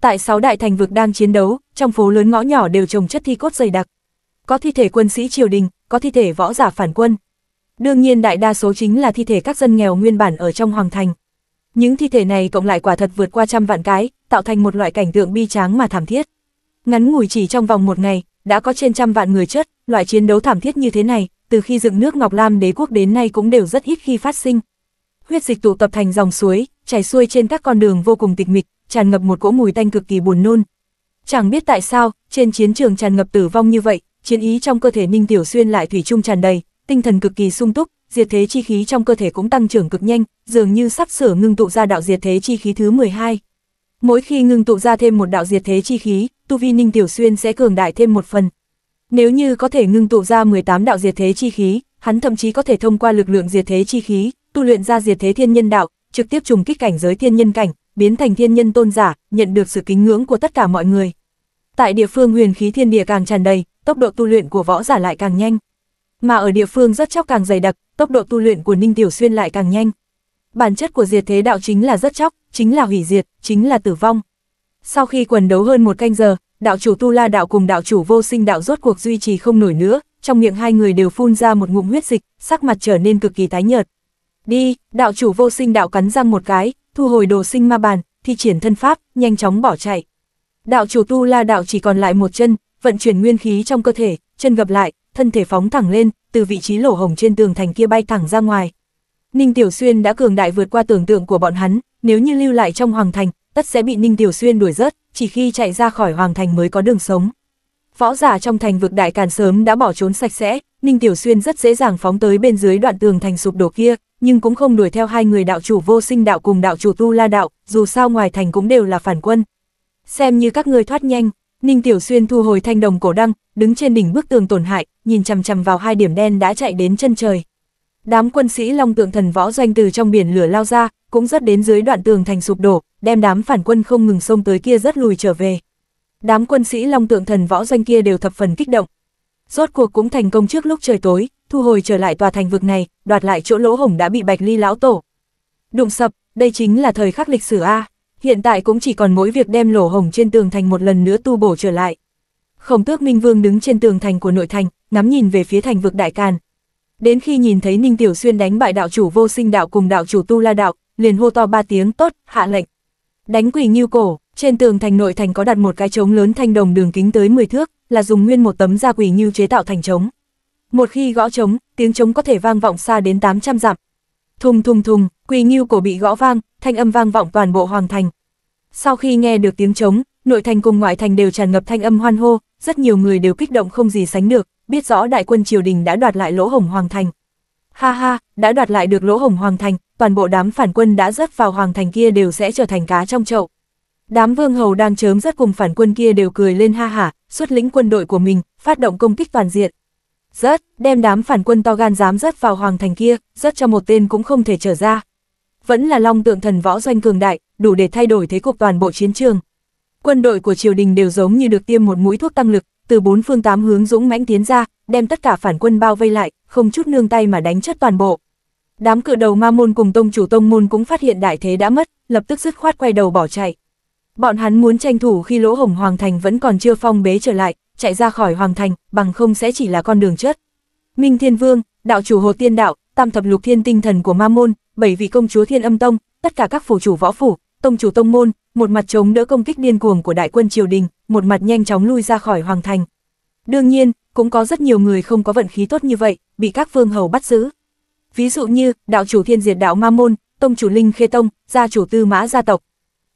Tại sáu đại thành vực đang chiến đấu, trong phố lớn ngõ nhỏ đều trồng chất thi cốt dày đặc. Có thi thể quân sĩ triều đình, có thi thể võ giả phản quân, Đương nhiên đại đa số chính là thi thể các dân nghèo nguyên bản ở trong hoàng thành. Những thi thể này cộng lại quả thật vượt qua trăm vạn cái, tạo thành một loại cảnh tượng bi tráng mà thảm thiết. Ngắn ngủi chỉ trong vòng một ngày, đã có trên trăm vạn người chết, loại chiến đấu thảm thiết như thế này, từ khi dựng nước Ngọc Lam đế quốc đến nay cũng đều rất ít khi phát sinh. Huyết dịch tụ tập thành dòng suối, chảy xuôi trên các con đường vô cùng tịch mịch, tràn ngập một cỗ mùi tanh cực kỳ buồn nôn. Chẳng biết tại sao, trên chiến trường tràn ngập tử vong như vậy, chiến ý trong cơ thể Ninh Tiểu Xuyên lại thủy chung tràn đầy, tinh thần cực kỳ sung túc, diệt thế chi khí trong cơ thể cũng tăng trưởng cực nhanh, dường như sắp sửa ngưng tụ ra đạo diệt thế chi khí thứ 12. Mỗi khi ngưng tụ ra thêm một đạo diệt thế chi khí, tu vi Ninh Tiểu Xuyên sẽ cường đại thêm một phần. Nếu như có thể ngưng tụ ra 18 đạo diệt thế chi khí, hắn thậm chí có thể thông qua lực lượng diệt thế chi khí, tu luyện ra diệt thế thiên nhân đạo, trực tiếp trùng kích cảnh giới thiên nhân cảnh, biến thành thiên nhân tôn giả, nhận được sự kính ngưỡng của tất cả mọi người. Tại địa phương huyền khí thiên địa càng tràn đầy, tốc độ tu luyện của võ giả lại càng nhanh mà ở địa phương rất chóc càng dày đặc, tốc độ tu luyện của Ninh Tiểu Xuyên lại càng nhanh. Bản chất của diệt thế đạo chính là rất chóc, chính là hủy diệt, chính là tử vong. Sau khi quần đấu hơn một canh giờ, đạo chủ Tu La đạo cùng đạo chủ Vô Sinh đạo rốt cuộc duy trì không nổi nữa, trong miệng hai người đều phun ra một ngụm huyết dịch, sắc mặt trở nên cực kỳ tái nhợt. Đi, đạo chủ Vô Sinh đạo cắn răng một cái, thu hồi đồ sinh ma bàn, thi triển thân pháp, nhanh chóng bỏ chạy. Đạo chủ Tu La đạo chỉ còn lại một chân, vận chuyển nguyên khí trong cơ thể, chân gập lại, thân thể phóng thẳng lên, từ vị trí lỗ hồng trên tường thành kia bay thẳng ra ngoài. Ninh Tiểu Xuyên đã cường đại vượt qua tưởng tượng của bọn hắn, nếu như lưu lại trong hoàng thành, tất sẽ bị Ninh Tiểu Xuyên đuổi rớt, chỉ khi chạy ra khỏi hoàng thành mới có đường sống. Võ giả trong thành vực đại càn sớm đã bỏ trốn sạch sẽ, Ninh Tiểu Xuyên rất dễ dàng phóng tới bên dưới đoạn tường thành sụp đổ kia, nhưng cũng không đuổi theo hai người đạo chủ vô sinh đạo cùng đạo chủ tu la đạo, dù sao ngoài thành cũng đều là phản quân. Xem như các người thoát nhanh, Ninh Tiểu Xuyên thu hồi thanh đồng cổ đăng, đứng trên đỉnh bức tường tổn hại, nhìn chằm chằm vào hai điểm đen đã chạy đến chân trời. Đám quân sĩ Long Tượng Thần Võ Doanh từ trong biển lửa lao ra, cũng rất đến dưới đoạn tường thành sụp đổ, đem đám phản quân không ngừng xông tới kia rất lùi trở về. Đám quân sĩ Long Tượng Thần Võ Doanh kia đều thập phần kích động. Rốt cuộc cũng thành công trước lúc trời tối, thu hồi trở lại tòa thành vực này, đoạt lại chỗ lỗ hổng đã bị Bạch Ly lão tổ. Đụng sập, đây chính là thời khắc lịch sử a hiện tại cũng chỉ còn mỗi việc đem lỗ hồng trên tường thành một lần nữa tu bổ trở lại. Khổng tước Minh Vương đứng trên tường thành của nội thành, ngắm nhìn về phía thành vực Đại Càn. Đến khi nhìn thấy Ninh Tiểu Xuyên đánh bại đạo chủ vô sinh đạo cùng đạo chủ Tu La Đạo, liền hô to ba tiếng tốt, hạ lệnh. Đánh quỷ nghiêu cổ, trên tường thành nội thành có đặt một cái trống lớn thanh đồng đường kính tới 10 thước, là dùng nguyên một tấm da quỷ nghiêu chế tạo thành trống. Một khi gõ trống, tiếng trống có thể vang vọng xa đến 800 dặm, Thùng thùng thùng, quỳ nghiêu cổ bị gõ vang, thanh âm vang vọng toàn bộ hoàng thành. Sau khi nghe được tiếng trống, nội thành cùng ngoại thành đều tràn ngập thanh âm hoan hô, rất nhiều người đều kích động không gì sánh được, biết rõ đại quân triều đình đã đoạt lại lỗ hồng hoàng thành. Ha ha, đã đoạt lại được lỗ hồng hoàng thành, toàn bộ đám phản quân đã rớt vào hoàng thành kia đều sẽ trở thành cá trong chậu. Đám vương hầu đang chớm rất cùng phản quân kia đều cười lên ha hả, xuất lĩnh quân đội của mình, phát động công kích toàn diện. Rớt, đem đám phản quân to gan dám rớt vào hoàng thành kia, rớt cho một tên cũng không thể trở ra. Vẫn là long tượng thần võ doanh cường đại, đủ để thay đổi thế cục toàn bộ chiến trường. Quân đội của triều đình đều giống như được tiêm một mũi thuốc tăng lực, từ bốn phương tám hướng dũng mãnh tiến ra, đem tất cả phản quân bao vây lại, không chút nương tay mà đánh chất toàn bộ. Đám cự đầu ma môn cùng tông chủ tông môn cũng phát hiện đại thế đã mất, lập tức dứt khoát quay đầu bỏ chạy. Bọn hắn muốn tranh thủ khi lỗ hổng hoàng thành vẫn còn chưa phong bế trở lại, chạy ra khỏi hoàng thành, bằng không sẽ chỉ là con đường chết. Minh Thiên Vương, đạo chủ Hồ Tiên Đạo, tam thập lục thiên tinh thần của Ma Môn, bảy vị công chúa Thiên Âm Tông, tất cả các phủ chủ võ phủ, tông chủ tông môn, một mặt chống đỡ công kích điên cuồng của đại quân triều đình, một mặt nhanh chóng lui ra khỏi hoàng thành. Đương nhiên, cũng có rất nhiều người không có vận khí tốt như vậy, bị các vương hầu bắt giữ. Ví dụ như, đạo chủ Thiên Diệt Đạo Ma Môn, tông chủ Linh Khê Tông, gia chủ Tư Mã gia tộc,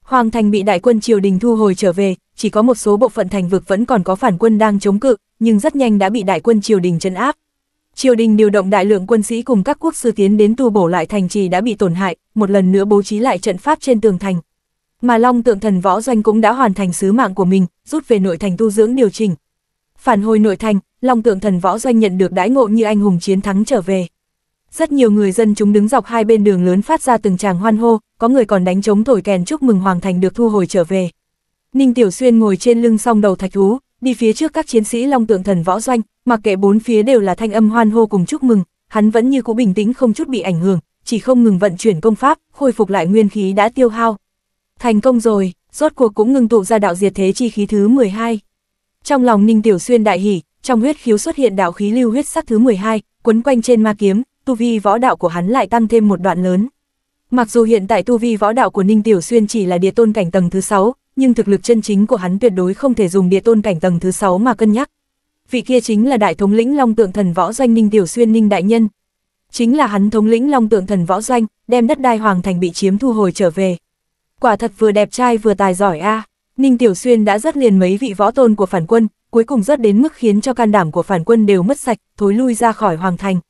Hoàng thành bị đại quân triều đình thu hồi trở về, chỉ có một số bộ phận thành vực vẫn còn có phản quân đang chống cự, nhưng rất nhanh đã bị đại quân triều đình trấn áp. Triều đình điều động đại lượng quân sĩ cùng các quốc sư tiến đến tu bổ lại thành trì đã bị tổn hại, một lần nữa bố trí lại trận pháp trên tường thành. Mà Long Tượng Thần Võ Doanh cũng đã hoàn thành sứ mạng của mình, rút về nội thành tu dưỡng điều chỉnh. Phản hồi nội thành, Long Tượng Thần Võ Doanh nhận được đãi ngộ như anh hùng chiến thắng trở về. Rất nhiều người dân chúng đứng dọc hai bên đường lớn phát ra từng tràng hoan hô, có người còn đánh trống thổi kèn chúc mừng Hoàng Thành được thu hồi trở về. Ninh Tiểu Xuyên ngồi trên lưng song đầu thạch thú, đi phía trước các chiến sĩ Long Tượng Thần võ doanh, mặc kệ bốn phía đều là thanh âm hoan hô cùng chúc mừng, hắn vẫn như cũ bình tĩnh không chút bị ảnh hưởng, chỉ không ngừng vận chuyển công pháp, khôi phục lại nguyên khí đã tiêu hao. Thành công rồi, rốt cuộc cũng ngừng tụ ra đạo diệt thế chi khí thứ 12. Trong lòng Ninh Tiểu Xuyên đại hỉ, trong huyết khiếu xuất hiện đạo khí lưu huyết sắc thứ 12, quấn quanh trên ma kiếm, tu vi võ đạo của hắn lại tăng thêm một đoạn lớn. Mặc dù hiện tại tu vi võ đạo của Ninh Tiểu Xuyên chỉ là địa tôn cảnh tầng thứ 6, nhưng thực lực chân chính của hắn tuyệt đối không thể dùng địa tôn cảnh tầng thứ 6 mà cân nhắc. Vị kia chính là đại thống lĩnh Long Tượng Thần Võ Doanh Ninh Tiểu Xuyên Ninh Đại Nhân. Chính là hắn thống lĩnh Long Tượng Thần Võ Doanh, đem đất đai Hoàng Thành bị chiếm thu hồi trở về. Quả thật vừa đẹp trai vừa tài giỏi a Ninh Tiểu Xuyên đã rất liền mấy vị võ tôn của phản quân, cuối cùng rất đến mức khiến cho can đảm của phản quân đều mất sạch, thối lui ra khỏi Hoàng Thành.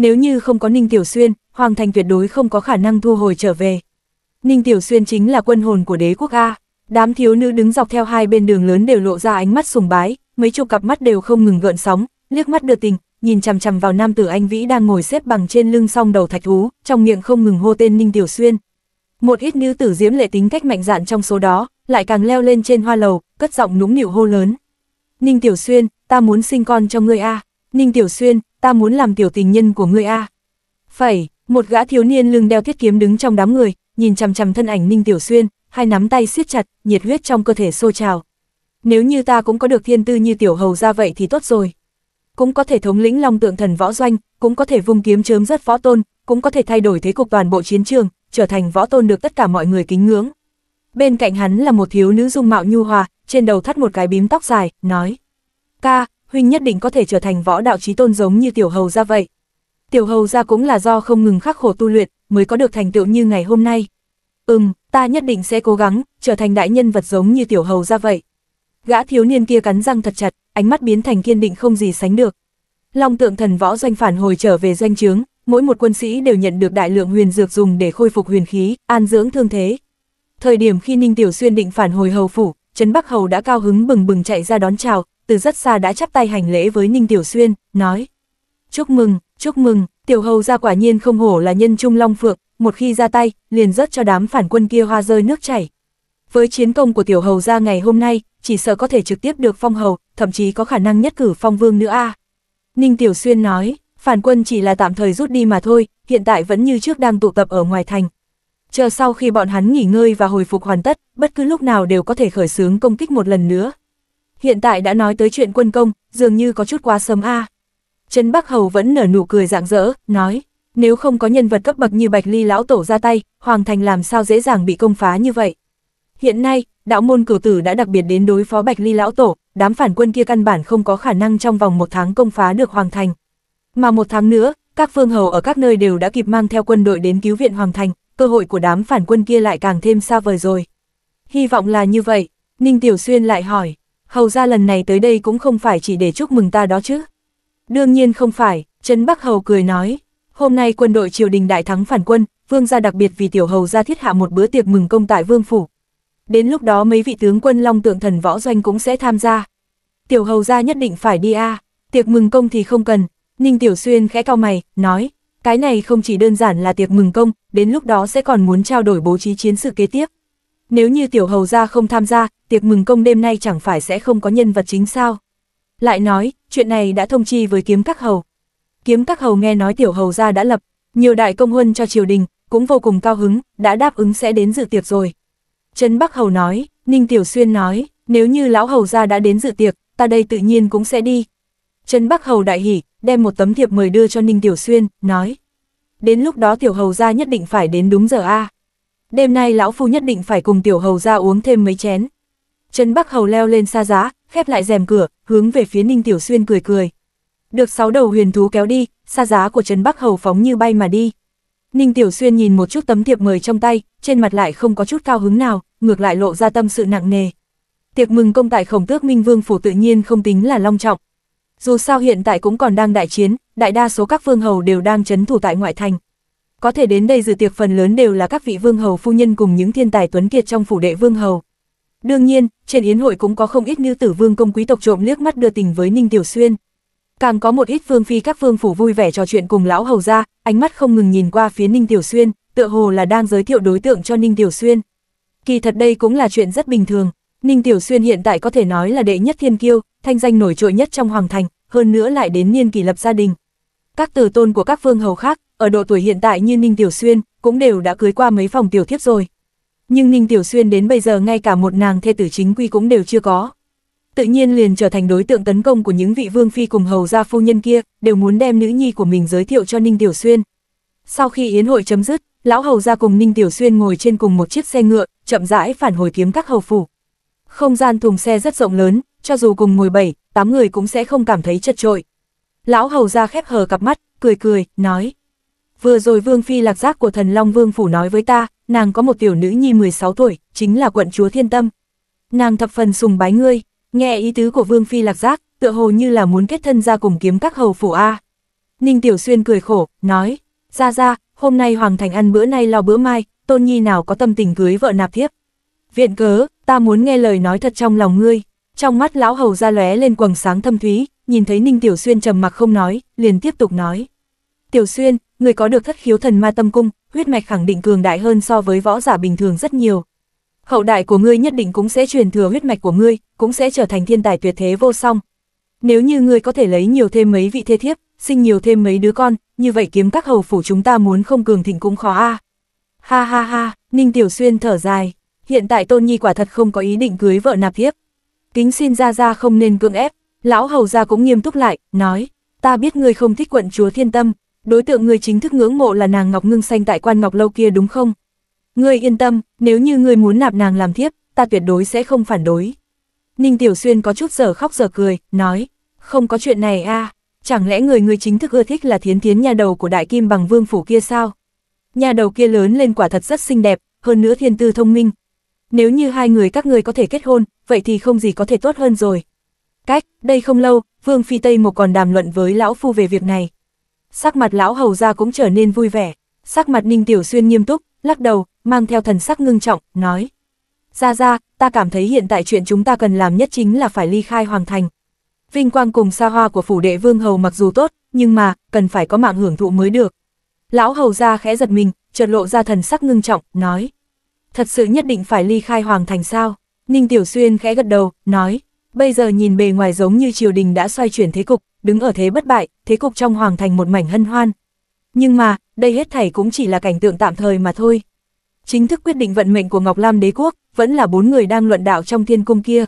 Nếu như không có Ninh Tiểu Xuyên, Hoàng Thành tuyệt đối không có khả năng thu hồi trở về. Ninh Tiểu Xuyên chính là quân hồn của đế quốc A. Đám thiếu nữ đứng dọc theo hai bên đường lớn đều lộ ra ánh mắt sùng bái, mấy chục cặp mắt đều không ngừng gợn sóng, liếc mắt đưa tình, nhìn chằm chằm vào nam tử anh Vĩ đang ngồi xếp bằng trên lưng song đầu thạch thú, trong miệng không ngừng hô tên Ninh Tiểu Xuyên. Một ít nữ tử diễm lệ tính cách mạnh dạn trong số đó, lại càng leo lên trên hoa lầu, cất giọng nũng nịu hô lớn. Ninh Tiểu Xuyên, ta muốn sinh con cho ngươi a. À. Ninh Tiểu Xuyên, ta muốn làm tiểu tình nhân của ngươi a. Phải, một gã thiếu niên lưng đeo thiết kiếm đứng trong đám người, nhìn chằm chằm thân ảnh Ninh Tiểu Xuyên, hai nắm tay siết chặt, nhiệt huyết trong cơ thể sôi trào. Nếu như ta cũng có được thiên tư như tiểu hầu ra vậy thì tốt rồi. Cũng có thể thống lĩnh long tượng thần võ doanh, cũng có thể vung kiếm chớm rất võ tôn, cũng có thể thay đổi thế cục toàn bộ chiến trường, trở thành võ tôn được tất cả mọi người kính ngưỡng. Bên cạnh hắn là một thiếu nữ dung mạo nhu hòa, trên đầu thắt một cái bím tóc dài, nói: "Ca, huynh nhất định có thể trở thành võ đạo trí tôn giống như tiểu hầu ra vậy. Tiểu hầu ra cũng là do không ngừng khắc khổ tu luyện, mới có được thành tựu như ngày hôm nay. Ừm, ta nhất định sẽ cố gắng, trở thành đại nhân vật giống như tiểu hầu ra vậy. Gã thiếu niên kia cắn răng thật chặt, ánh mắt biến thành kiên định không gì sánh được. Long tượng thần võ doanh phản hồi trở về doanh trướng, mỗi một quân sĩ đều nhận được đại lượng huyền dược dùng để khôi phục huyền khí, an dưỡng thương thế. Thời điểm khi Ninh Tiểu Xuyên định phản hồi hầu phủ, Trấn Bắc Hầu đã cao hứng bừng bừng chạy ra đón chào, từ rất xa đã chắp tay hành lễ với Ninh Tiểu Xuyên, nói. Chúc mừng, chúc mừng, Tiểu Hầu ra quả nhiên không hổ là nhân trung long phượng, một khi ra tay, liền rớt cho đám phản quân kia hoa rơi nước chảy. Với chiến công của Tiểu Hầu ra ngày hôm nay, chỉ sợ có thể trực tiếp được phong hầu, thậm chí có khả năng nhất cử phong vương nữa a. Ninh Tiểu Xuyên nói, phản quân chỉ là tạm thời rút đi mà thôi, hiện tại vẫn như trước đang tụ tập ở ngoài thành. Chờ sau khi bọn hắn nghỉ ngơi và hồi phục hoàn tất, bất cứ lúc nào đều có thể khởi xướng công kích một lần nữa, hiện tại đã nói tới chuyện quân công, dường như có chút quá sớm a. À. Trấn Bắc Hầu vẫn nở nụ cười rạng rỡ, nói, nếu không có nhân vật cấp bậc như Bạch Ly lão tổ ra tay, Hoàng Thành làm sao dễ dàng bị công phá như vậy. Hiện nay, đạo môn cửu tử đã đặc biệt đến đối phó Bạch Ly lão tổ, đám phản quân kia căn bản không có khả năng trong vòng một tháng công phá được Hoàng Thành. Mà một tháng nữa, các phương hầu ở các nơi đều đã kịp mang theo quân đội đến cứu viện Hoàng Thành, cơ hội của đám phản quân kia lại càng thêm xa vời rồi. Hy vọng là như vậy, Ninh Tiểu Xuyên lại hỏi, hầu ra lần này tới đây cũng không phải chỉ để chúc mừng ta đó chứ. Đương nhiên không phải, Trấn Bắc Hầu cười nói, hôm nay quân đội triều đình đại thắng phản quân, vương gia đặc biệt vì tiểu hầu ra thiết hạ một bữa tiệc mừng công tại vương phủ. Đến lúc đó mấy vị tướng quân long tượng thần võ doanh cũng sẽ tham gia. Tiểu hầu ra nhất định phải đi a tiệc mừng công thì không cần, Ninh Tiểu Xuyên khẽ cao mày, nói, cái này không chỉ đơn giản là tiệc mừng công, đến lúc đó sẽ còn muốn trao đổi bố trí chiến sự kế tiếp. Nếu như tiểu hầu gia không tham gia, tiệc mừng công đêm nay chẳng phải sẽ không có nhân vật chính sao? Lại nói, chuyện này đã thông chi với kiếm các hầu. Kiếm các hầu nghe nói tiểu hầu gia đã lập, nhiều đại công huân cho triều đình, cũng vô cùng cao hứng, đã đáp ứng sẽ đến dự tiệc rồi. Trấn Bắc Hầu nói, Ninh Tiểu Xuyên nói, nếu như lão hầu gia đã đến dự tiệc, ta đây tự nhiên cũng sẽ đi. Trấn Bắc Hầu đại hỉ, đem một tấm thiệp mời đưa cho Ninh Tiểu Xuyên, nói. Đến lúc đó Tiểu Hầu gia nhất định phải đến đúng giờ a. À đêm nay lão phu nhất định phải cùng tiểu hầu ra uống thêm mấy chén. Trần Bắc Hầu leo lên xa giá, khép lại rèm cửa, hướng về phía Ninh Tiểu Xuyên cười cười. Được sáu đầu huyền thú kéo đi, xa giá của Trần Bắc Hầu phóng như bay mà đi. Ninh Tiểu Xuyên nhìn một chút tấm thiệp mời trong tay, trên mặt lại không có chút cao hứng nào, ngược lại lộ ra tâm sự nặng nề. Tiệc mừng công tại khổng tước Minh Vương Phủ tự nhiên không tính là long trọng. Dù sao hiện tại cũng còn đang đại chiến, đại đa số các vương hầu đều đang chấn thủ tại ngoại thành, có thể đến đây dự tiệc phần lớn đều là các vị vương hầu phu nhân cùng những thiên tài tuấn kiệt trong phủ đệ vương hầu. Đương nhiên, trên yến hội cũng có không ít nữ tử vương công quý tộc trộm liếc mắt đưa tình với Ninh Tiểu Xuyên. Càng có một ít vương phi các vương phủ vui vẻ trò chuyện cùng lão hầu ra, ánh mắt không ngừng nhìn qua phía Ninh Tiểu Xuyên, tựa hồ là đang giới thiệu đối tượng cho Ninh Tiểu Xuyên. Kỳ thật đây cũng là chuyện rất bình thường, Ninh Tiểu Xuyên hiện tại có thể nói là đệ nhất thiên kiêu, thanh danh nổi trội nhất trong hoàng thành, hơn nữa lại đến niên kỷ lập gia đình. Các tử tôn của các vương hầu khác, ở độ tuổi hiện tại như Ninh Tiểu Xuyên, cũng đều đã cưới qua mấy phòng tiểu thiếp rồi. Nhưng Ninh Tiểu Xuyên đến bây giờ ngay cả một nàng thê tử chính quy cũng đều chưa có. Tự nhiên liền trở thành đối tượng tấn công của những vị vương phi cùng hầu gia phu nhân kia, đều muốn đem nữ nhi của mình giới thiệu cho Ninh Tiểu Xuyên. Sau khi yến hội chấm dứt, lão hầu gia cùng Ninh Tiểu Xuyên ngồi trên cùng một chiếc xe ngựa, chậm rãi phản hồi kiếm các hầu phủ. Không gian thùng xe rất rộng lớn, cho dù cùng ngồi bảy, tám người cũng sẽ không cảm thấy chật trội. Lão hầu gia khép hờ cặp mắt, cười cười, nói, vừa rồi Vương Phi lạc giác của thần Long Vương Phủ nói với ta, nàng có một tiểu nữ nhi 16 tuổi, chính là quận chúa Thiên Tâm. Nàng thập phần sùng bái ngươi, nghe ý tứ của Vương Phi lạc giác, tựa hồ như là muốn kết thân ra cùng kiếm các hầu phủ A. Ninh Tiểu Xuyên cười khổ, nói, ra ra, hôm nay Hoàng Thành ăn bữa nay lo bữa mai, tôn nhi nào có tâm tình cưới vợ nạp thiếp. Viện cớ, ta muốn nghe lời nói thật trong lòng ngươi. Trong mắt lão hầu ra lóe lên quầng sáng thâm thúy, nhìn thấy Ninh Tiểu Xuyên trầm mặc không nói, liền tiếp tục nói. Tiểu Xuyên, người có được thất khiếu thần ma tâm cung, huyết mạch khẳng định cường đại hơn so với võ giả bình thường rất nhiều. Hậu đại của ngươi nhất định cũng sẽ truyền thừa huyết mạch của ngươi, cũng sẽ trở thành thiên tài tuyệt thế vô song. Nếu như ngươi có thể lấy nhiều thêm mấy vị thê thiếp, sinh nhiều thêm mấy đứa con, như vậy kiếm các hầu phủ chúng ta muốn không cường thịnh cũng khó a. Ha ha ha, Ninh Tiểu Xuyên thở dài, hiện tại Tôn Nhi quả thật không có ý định cưới vợ nạp thiếp. Kính xin ra ra không nên cưỡng ép, lão hầu gia cũng nghiêm túc lại, nói, ta biết ngươi không thích quận chúa thiên tâm, đối tượng người chính thức ngưỡng mộ là nàng Ngọc Ngưng Xanh tại quan Ngọc Lâu kia đúng không? người yên tâm, nếu như người muốn nạp nàng làm thiếp, ta tuyệt đối sẽ không phản đối. Ninh Tiểu Xuyên có chút giờ khóc giờ cười, nói, không có chuyện này a chẳng lẽ người người chính thức ưa thích là thiến thiến nhà đầu của đại kim bằng vương phủ kia sao? Nhà đầu kia lớn lên quả thật rất xinh đẹp, hơn nữa thiên tư thông minh. Nếu như hai người các người có thể kết hôn, vậy thì không gì có thể tốt hơn rồi. Cách, đây không lâu, Vương Phi Tây một còn đàm luận với lão phu về việc này sắc mặt lão hầu ra cũng trở nên vui vẻ, sắc mặt Ninh Tiểu Xuyên nghiêm túc, lắc đầu, mang theo thần sắc ngưng trọng, nói. Ra ra, ta cảm thấy hiện tại chuyện chúng ta cần làm nhất chính là phải ly khai hoàng thành. Vinh quang cùng xa hoa của phủ đệ vương hầu mặc dù tốt, nhưng mà, cần phải có mạng hưởng thụ mới được. Lão hầu ra khẽ giật mình, chợt lộ ra thần sắc ngưng trọng, nói. Thật sự nhất định phải ly khai hoàng thành sao? Ninh Tiểu Xuyên khẽ gật đầu, nói. Bây giờ nhìn bề ngoài giống như triều đình đã xoay chuyển thế cục, đứng ở thế bất bại, thế cục trong hoàng thành một mảnh hân hoan. Nhưng mà, đây hết thảy cũng chỉ là cảnh tượng tạm thời mà thôi. Chính thức quyết định vận mệnh của Ngọc Lam đế quốc, vẫn là bốn người đang luận đạo trong thiên cung kia.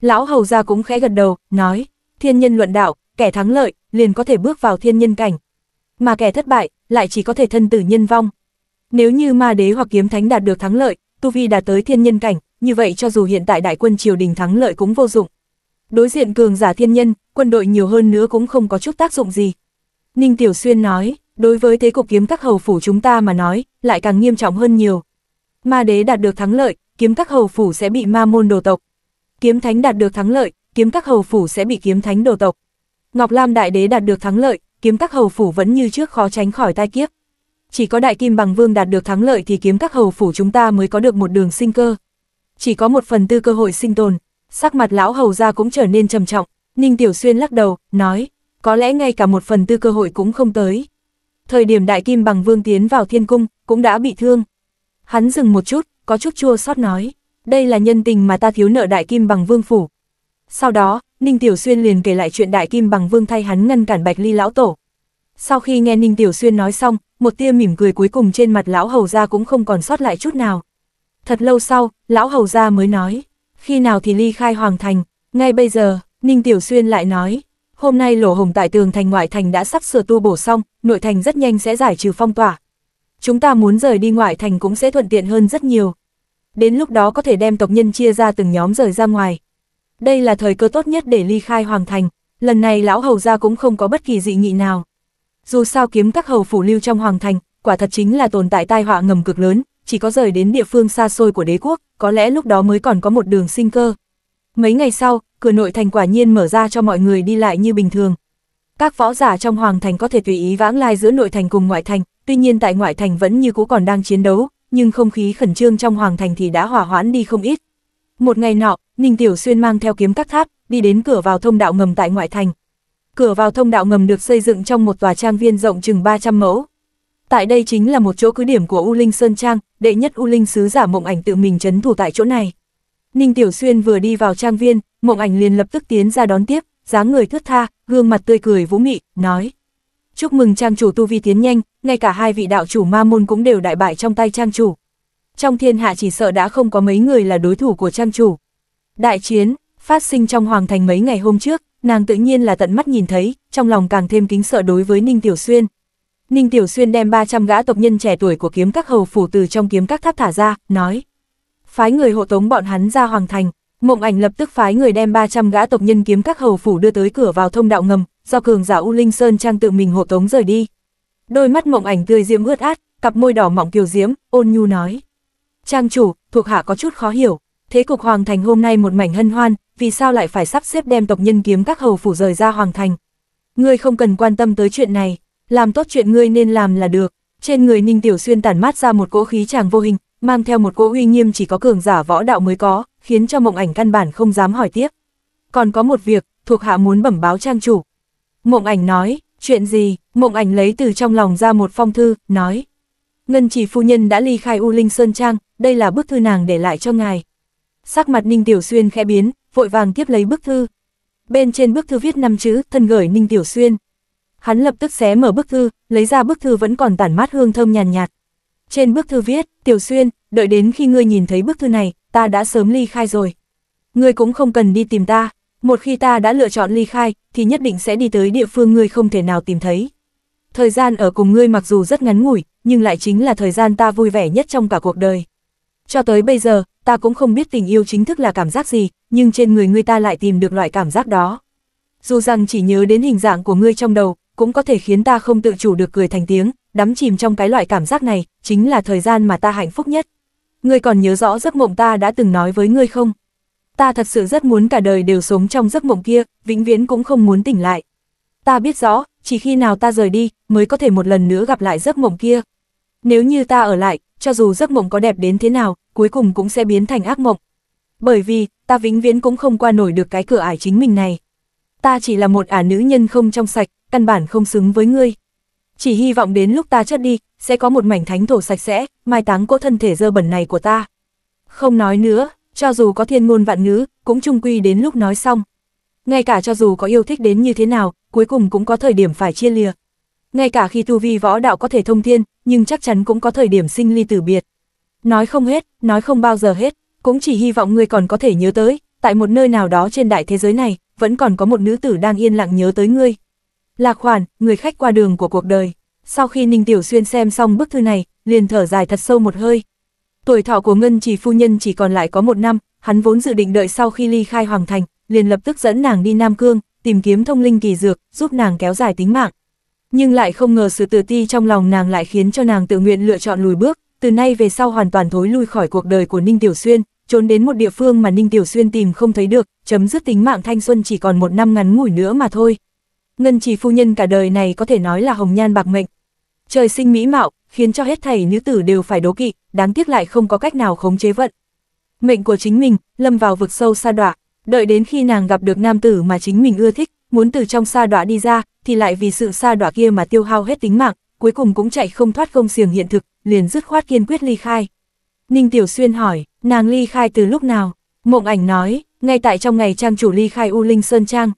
Lão hầu gia cũng khẽ gật đầu, nói, thiên nhân luận đạo, kẻ thắng lợi, liền có thể bước vào thiên nhân cảnh. Mà kẻ thất bại, lại chỉ có thể thân tử nhân vong. Nếu như ma đế hoặc kiếm thánh đạt được thắng lợi, tu vi đạt tới thiên nhân cảnh, như vậy cho dù hiện tại đại quân triều đình thắng lợi cũng vô dụng, đối diện cường giả thiên nhân, quân đội nhiều hơn nữa cũng không có chút tác dụng gì. Ninh Tiểu Xuyên nói, đối với thế cục kiếm các hầu phủ chúng ta mà nói, lại càng nghiêm trọng hơn nhiều. Ma đế đạt được thắng lợi, kiếm các hầu phủ sẽ bị ma môn đồ tộc. Kiếm thánh đạt được thắng lợi, kiếm các hầu phủ sẽ bị kiếm thánh đồ tộc. Ngọc Lam đại đế đạt được thắng lợi, kiếm các hầu phủ vẫn như trước khó tránh khỏi tai kiếp. Chỉ có đại kim bằng vương đạt được thắng lợi thì kiếm các hầu phủ chúng ta mới có được một đường sinh cơ. Chỉ có một phần tư cơ hội sinh tồn, sắc mặt lão hầu ra cũng trở nên trầm trọng, Ninh Tiểu Xuyên lắc đầu, nói, có lẽ ngay cả một phần tư cơ hội cũng không tới. Thời điểm đại kim bằng vương tiến vào thiên cung, cũng đã bị thương. Hắn dừng một chút, có chút chua xót nói, đây là nhân tình mà ta thiếu nợ đại kim bằng vương phủ. Sau đó, Ninh Tiểu Xuyên liền kể lại chuyện đại kim bằng vương thay hắn ngăn cản bạch ly lão tổ. Sau khi nghe Ninh Tiểu Xuyên nói xong, một tia mỉm cười cuối cùng trên mặt lão hầu ra cũng không còn sót lại chút nào. Thật lâu sau, lão hầu ra mới nói, khi nào thì ly khai hoàng thành, ngay bây giờ, Ninh Tiểu Xuyên lại nói, hôm nay lỗ hồng tại tường thành ngoại thành đã sắp sửa tu bổ xong, nội thành rất nhanh sẽ giải trừ phong tỏa. Chúng ta muốn rời đi ngoại thành cũng sẽ thuận tiện hơn rất nhiều. Đến lúc đó có thể đem tộc nhân chia ra từng nhóm rời ra ngoài. Đây là thời cơ tốt nhất để ly khai hoàng thành, lần này lão hầu gia cũng không có bất kỳ dị nghị nào. Dù sao kiếm các hầu phủ lưu trong hoàng thành, quả thật chính là tồn tại tai họa ngầm cực lớn, chỉ có rời đến địa phương xa xôi của đế quốc, có lẽ lúc đó mới còn có một đường sinh cơ. Mấy ngày sau, cửa nội thành quả nhiên mở ra cho mọi người đi lại như bình thường. Các võ giả trong hoàng thành có thể tùy ý vãng lai giữa nội thành cùng ngoại thành, tuy nhiên tại ngoại thành vẫn như cũ còn đang chiến đấu, nhưng không khí khẩn trương trong hoàng thành thì đã hỏa hoãn đi không ít. Một ngày nọ, Ninh Tiểu Xuyên mang theo kiếm các tháp, đi đến cửa vào thông đạo ngầm tại ngoại thành. Cửa vào thông đạo ngầm được xây dựng trong một tòa trang viên rộng chừng 300 mẫu, Tại đây chính là một chỗ cứ điểm của U Linh Sơn Trang, đệ nhất U Linh sứ giả mộng ảnh tự mình chấn thủ tại chỗ này. Ninh Tiểu Xuyên vừa đi vào trang viên, mộng ảnh liền lập tức tiến ra đón tiếp, dáng người thướt tha, gương mặt tươi cười vũ mị, nói. Chúc mừng trang chủ tu vi tiến nhanh, ngay cả hai vị đạo chủ ma môn cũng đều đại bại trong tay trang chủ. Trong thiên hạ chỉ sợ đã không có mấy người là đối thủ của trang chủ. Đại chiến, phát sinh trong hoàng thành mấy ngày hôm trước, nàng tự nhiên là tận mắt nhìn thấy, trong lòng càng thêm kính sợ đối với Ninh Tiểu Xuyên, Ninh Tiểu Xuyên đem 300 gã tộc nhân trẻ tuổi của kiếm các hầu phủ từ trong kiếm các tháp thả ra, nói. Phái người hộ tống bọn hắn ra hoàng thành, mộng ảnh lập tức phái người đem 300 gã tộc nhân kiếm các hầu phủ đưa tới cửa vào thông đạo ngầm, do cường giả U Linh Sơn Trang tự mình hộ tống rời đi. Đôi mắt mộng ảnh tươi diễm ướt át, cặp môi đỏ mọng kiều diễm, ôn nhu nói. Trang chủ, thuộc hạ có chút khó hiểu, thế cục hoàng thành hôm nay một mảnh hân hoan, vì sao lại phải sắp xếp đem tộc nhân kiếm các hầu phủ rời ra hoàng thành. Ngươi không cần quan tâm tới chuyện này, làm tốt chuyện ngươi nên làm là được. Trên người Ninh Tiểu Xuyên tản mát ra một cỗ khí chàng vô hình, mang theo một cỗ uy nghiêm chỉ có cường giả võ đạo mới có, khiến cho mộng ảnh căn bản không dám hỏi tiếp. Còn có một việc, thuộc hạ muốn bẩm báo trang chủ. Mộng ảnh nói, chuyện gì, mộng ảnh lấy từ trong lòng ra một phong thư, nói. Ngân chỉ phu nhân đã ly khai U Linh Sơn Trang, đây là bức thư nàng để lại cho ngài. Sắc mặt Ninh Tiểu Xuyên khẽ biến, vội vàng tiếp lấy bức thư. Bên trên bức thư viết năm chữ, thân gửi Ninh Tiểu Xuyên, hắn lập tức xé mở bức thư, lấy ra bức thư vẫn còn tản mát hương thơm nhàn nhạt, nhạt. Trên bức thư viết, Tiểu Xuyên, đợi đến khi ngươi nhìn thấy bức thư này, ta đã sớm ly khai rồi. Ngươi cũng không cần đi tìm ta, một khi ta đã lựa chọn ly khai, thì nhất định sẽ đi tới địa phương ngươi không thể nào tìm thấy. Thời gian ở cùng ngươi mặc dù rất ngắn ngủi, nhưng lại chính là thời gian ta vui vẻ nhất trong cả cuộc đời. Cho tới bây giờ, ta cũng không biết tình yêu chính thức là cảm giác gì, nhưng trên người ngươi ta lại tìm được loại cảm giác đó. Dù rằng chỉ nhớ đến hình dạng của ngươi trong đầu, cũng có thể khiến ta không tự chủ được cười thành tiếng, đắm chìm trong cái loại cảm giác này, chính là thời gian mà ta hạnh phúc nhất. Ngươi còn nhớ rõ giấc mộng ta đã từng nói với ngươi không? Ta thật sự rất muốn cả đời đều sống trong giấc mộng kia, vĩnh viễn cũng không muốn tỉnh lại. Ta biết rõ, chỉ khi nào ta rời đi, mới có thể một lần nữa gặp lại giấc mộng kia. Nếu như ta ở lại, cho dù giấc mộng có đẹp đến thế nào, cuối cùng cũng sẽ biến thành ác mộng. Bởi vì, ta vĩnh viễn cũng không qua nổi được cái cửa ải chính mình này. Ta chỉ là một ả nữ nhân không trong sạch, căn bản không xứng với ngươi. Chỉ hy vọng đến lúc ta chết đi, sẽ có một mảnh thánh thổ sạch sẽ, mai táng cỗ thân thể dơ bẩn này của ta. Không nói nữa, cho dù có thiên ngôn vạn ngữ, cũng trung quy đến lúc nói xong. Ngay cả cho dù có yêu thích đến như thế nào, cuối cùng cũng có thời điểm phải chia lìa. Ngay cả khi tu vi võ đạo có thể thông thiên, nhưng chắc chắn cũng có thời điểm sinh ly tử biệt. Nói không hết, nói không bao giờ hết, cũng chỉ hy vọng ngươi còn có thể nhớ tới, tại một nơi nào đó trên đại thế giới này, vẫn còn có một nữ tử đang yên lặng nhớ tới ngươi là khoản, người khách qua đường của cuộc đời. Sau khi Ninh Tiểu Xuyên xem xong bức thư này, liền thở dài thật sâu một hơi. Tuổi thọ của Ngân Chỉ Phu Nhân chỉ còn lại có một năm, hắn vốn dự định đợi sau khi ly khai Hoàng Thành, liền lập tức dẫn nàng đi Nam Cương, tìm kiếm thông linh kỳ dược, giúp nàng kéo dài tính mạng. Nhưng lại không ngờ sự tự ti trong lòng nàng lại khiến cho nàng tự nguyện lựa chọn lùi bước, từ nay về sau hoàn toàn thối lui khỏi cuộc đời của Ninh Tiểu Xuyên, trốn đến một địa phương mà Ninh Tiểu Xuyên tìm không thấy được, chấm dứt tính mạng thanh xuân chỉ còn một năm ngắn ngủi nữa mà thôi. Ngân trì phu nhân cả đời này có thể nói là hồng nhan bạc mệnh. Trời sinh mỹ mạo, khiến cho hết thầy nữ tử đều phải đố kỵ, đáng tiếc lại không có cách nào khống chế vận. Mệnh của chính mình, lâm vào vực sâu xa đọa, đợi đến khi nàng gặp được nam tử mà chính mình ưa thích, muốn từ trong xa đọa đi ra, thì lại vì sự xa đọa kia mà tiêu hao hết tính mạng, cuối cùng cũng chạy không thoát không xiềng hiện thực, liền dứt khoát kiên quyết ly khai. Ninh Tiểu Xuyên hỏi, nàng ly khai từ lúc nào? Mộng ảnh nói, ngay tại trong ngày trang chủ ly khai U Linh Sơn Trang,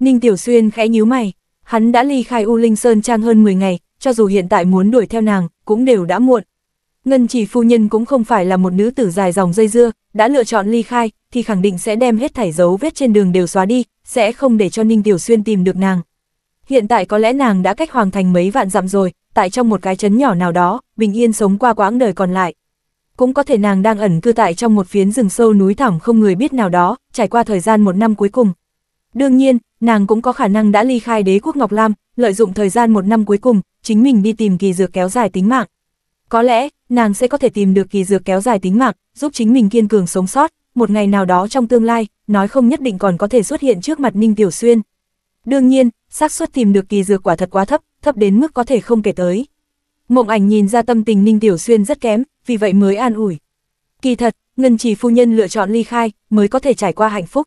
Ninh Tiểu Xuyên khẽ nhíu mày, hắn đã ly khai U Linh Sơn Trang hơn 10 ngày, cho dù hiện tại muốn đuổi theo nàng, cũng đều đã muộn. Ngân chỉ phu nhân cũng không phải là một nữ tử dài dòng dây dưa, đã lựa chọn ly khai, thì khẳng định sẽ đem hết thảy dấu vết trên đường đều xóa đi, sẽ không để cho Ninh Tiểu Xuyên tìm được nàng. Hiện tại có lẽ nàng đã cách hoàng thành mấy vạn dặm rồi, tại trong một cái trấn nhỏ nào đó, bình yên sống qua quãng đời còn lại. Cũng có thể nàng đang ẩn cư tại trong một phiến rừng sâu núi thẳm không người biết nào đó, trải qua thời gian một năm cuối cùng, Đương nhiên, nàng cũng có khả năng đã ly khai đế quốc Ngọc Lam, lợi dụng thời gian một năm cuối cùng, chính mình đi tìm kỳ dược kéo dài tính mạng. Có lẽ, nàng sẽ có thể tìm được kỳ dược kéo dài tính mạng, giúp chính mình kiên cường sống sót, một ngày nào đó trong tương lai, nói không nhất định còn có thể xuất hiện trước mặt Ninh Tiểu Xuyên. Đương nhiên, xác suất tìm được kỳ dược quả thật quá thấp, thấp đến mức có thể không kể tới. Mộng ảnh nhìn ra tâm tình Ninh Tiểu Xuyên rất kém, vì vậy mới an ủi. Kỳ thật, Ngân Chỉ Phu Nhân lựa chọn ly khai, mới có thể trải qua hạnh phúc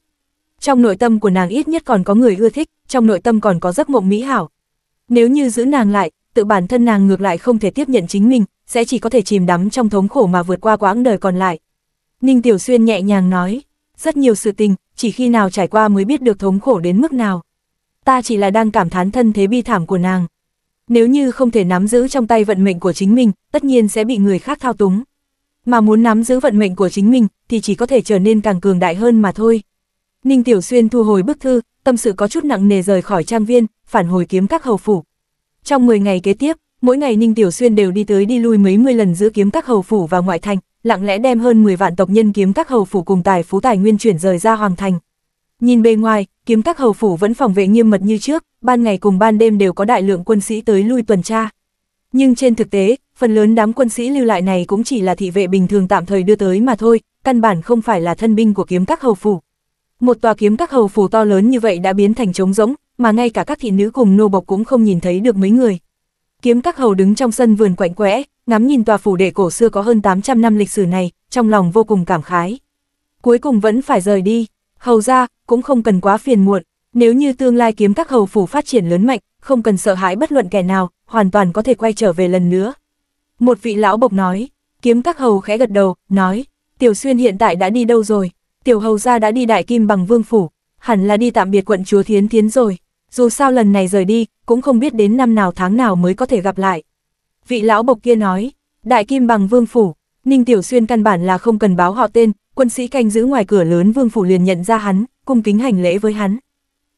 trong nội tâm của nàng ít nhất còn có người ưa thích, trong nội tâm còn có giấc mộng mỹ hảo. Nếu như giữ nàng lại, tự bản thân nàng ngược lại không thể tiếp nhận chính mình, sẽ chỉ có thể chìm đắm trong thống khổ mà vượt qua quãng đời còn lại. Ninh Tiểu Xuyên nhẹ nhàng nói, rất nhiều sự tình, chỉ khi nào trải qua mới biết được thống khổ đến mức nào. Ta chỉ là đang cảm thán thân thế bi thảm của nàng. Nếu như không thể nắm giữ trong tay vận mệnh của chính mình, tất nhiên sẽ bị người khác thao túng. Mà muốn nắm giữ vận mệnh của chính mình, thì chỉ có thể trở nên càng cường đại hơn mà thôi. Ninh Tiểu Xuyên thu hồi bức thư, tâm sự có chút nặng nề rời khỏi trang viên, phản hồi kiếm các hầu phủ. Trong 10 ngày kế tiếp, mỗi ngày Ninh Tiểu Xuyên đều đi tới đi lui mấy mươi lần giữa kiếm các hầu phủ và ngoại thành, lặng lẽ đem hơn 10 vạn tộc nhân kiếm các hầu phủ cùng tài phú tài nguyên chuyển rời ra hoàng thành. Nhìn bề ngoài, kiếm các hầu phủ vẫn phòng vệ nghiêm mật như trước, ban ngày cùng ban đêm đều có đại lượng quân sĩ tới lui tuần tra. Nhưng trên thực tế, phần lớn đám quân sĩ lưu lại này cũng chỉ là thị vệ bình thường tạm thời đưa tới mà thôi, căn bản không phải là thân binh của kiếm các hầu phủ. Một tòa kiếm các hầu phủ to lớn như vậy đã biến thành trống rỗng, mà ngay cả các thị nữ cùng nô bộc cũng không nhìn thấy được mấy người. Kiếm các hầu đứng trong sân vườn quạnh quẽ, ngắm nhìn tòa phủ đệ cổ xưa có hơn 800 năm lịch sử này, trong lòng vô cùng cảm khái. Cuối cùng vẫn phải rời đi, hầu ra, cũng không cần quá phiền muộn, nếu như tương lai kiếm các hầu phủ phát triển lớn mạnh, không cần sợ hãi bất luận kẻ nào, hoàn toàn có thể quay trở về lần nữa. Một vị lão bộc nói, kiếm các hầu khẽ gật đầu, nói, Tiểu Xuyên hiện tại đã đi đâu rồi? tiểu hầu gia đã đi đại kim bằng vương phủ, hẳn là đi tạm biệt quận chúa Thiến Thiến rồi, dù sao lần này rời đi, cũng không biết đến năm nào tháng nào mới có thể gặp lại. Vị lão bộc kia nói, đại kim bằng vương phủ, Ninh Tiểu Xuyên căn bản là không cần báo họ tên, quân sĩ canh giữ ngoài cửa lớn vương phủ liền nhận ra hắn, cung kính hành lễ với hắn.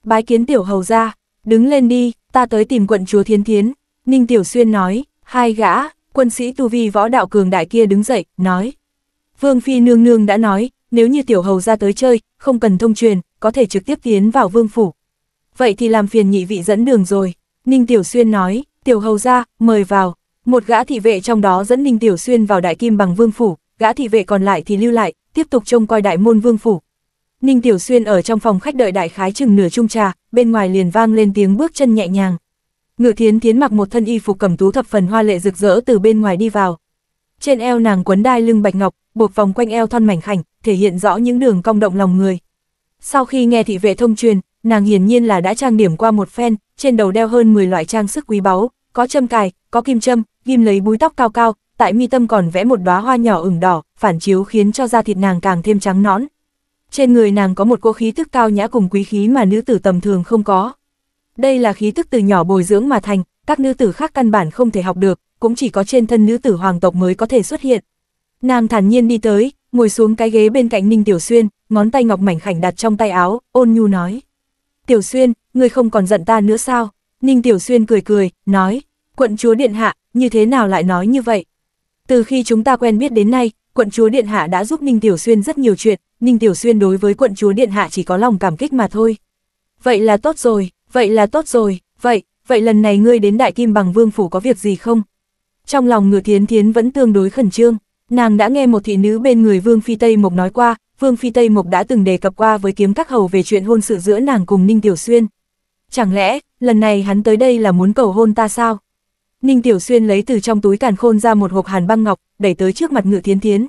Bái kiến tiểu hầu gia, đứng lên đi, ta tới tìm quận chúa Thiến Thiến, Ninh Tiểu Xuyên nói, hai gã, quân sĩ tu vi võ đạo cường đại kia đứng dậy, nói. Vương Phi nương nương đã nói, nếu như tiểu hầu ra tới chơi, không cần thông truyền, có thể trực tiếp tiến vào vương phủ. Vậy thì làm phiền nhị vị dẫn đường rồi, Ninh Tiểu Xuyên nói, tiểu hầu ra, mời vào. Một gã thị vệ trong đó dẫn Ninh Tiểu Xuyên vào đại kim bằng vương phủ, gã thị vệ còn lại thì lưu lại, tiếp tục trông coi đại môn vương phủ. Ninh Tiểu Xuyên ở trong phòng khách đợi đại khái chừng nửa chung trà, bên ngoài liền vang lên tiếng bước chân nhẹ nhàng. Ngự Thiến Thiến mặc một thân y phục cẩm tú thập phần hoa lệ rực rỡ từ bên ngoài đi vào, trên eo nàng quấn đai lưng bạch ngọc, buộc vòng quanh eo thon mảnh khảnh, thể hiện rõ những đường cong động lòng người. Sau khi nghe thị vệ thông truyền, nàng hiển nhiên là đã trang điểm qua một phen, trên đầu đeo hơn 10 loại trang sức quý báu, có châm cài, có kim châm, ghim lấy búi tóc cao cao, tại mi tâm còn vẽ một đóa hoa nhỏ ửng đỏ, phản chiếu khiến cho da thịt nàng càng thêm trắng nõn. Trên người nàng có một cỗ khí tức cao nhã cùng quý khí mà nữ tử tầm thường không có. Đây là khí tức từ nhỏ bồi dưỡng mà thành, các nữ tử khác căn bản không thể học được, cũng chỉ có trên thân nữ tử hoàng tộc mới có thể xuất hiện. Nàng thản nhiên đi tới, ngồi xuống cái ghế bên cạnh Ninh Tiểu Xuyên, ngón tay ngọc mảnh khảnh đặt trong tay áo, ôn nhu nói. Tiểu Xuyên, ngươi không còn giận ta nữa sao? Ninh Tiểu Xuyên cười cười, nói, quận chúa Điện Hạ, như thế nào lại nói như vậy? Từ khi chúng ta quen biết đến nay, quận chúa Điện Hạ đã giúp Ninh Tiểu Xuyên rất nhiều chuyện, Ninh Tiểu Xuyên đối với quận chúa Điện Hạ chỉ có lòng cảm kích mà thôi. Vậy là tốt rồi, vậy là tốt rồi, vậy, vậy lần này ngươi đến Đại Kim Bằng Vương Phủ có việc gì không? trong lòng ngựa thiến thiến vẫn tương đối khẩn trương. Nàng đã nghe một thị nữ bên người Vương Phi Tây Mộc nói qua, Vương Phi Tây Mộc đã từng đề cập qua với kiếm các hầu về chuyện hôn sự giữa nàng cùng Ninh Tiểu Xuyên. Chẳng lẽ, lần này hắn tới đây là muốn cầu hôn ta sao? Ninh Tiểu Xuyên lấy từ trong túi càn khôn ra một hộp hàn băng ngọc, đẩy tới trước mặt ngựa thiến thiến.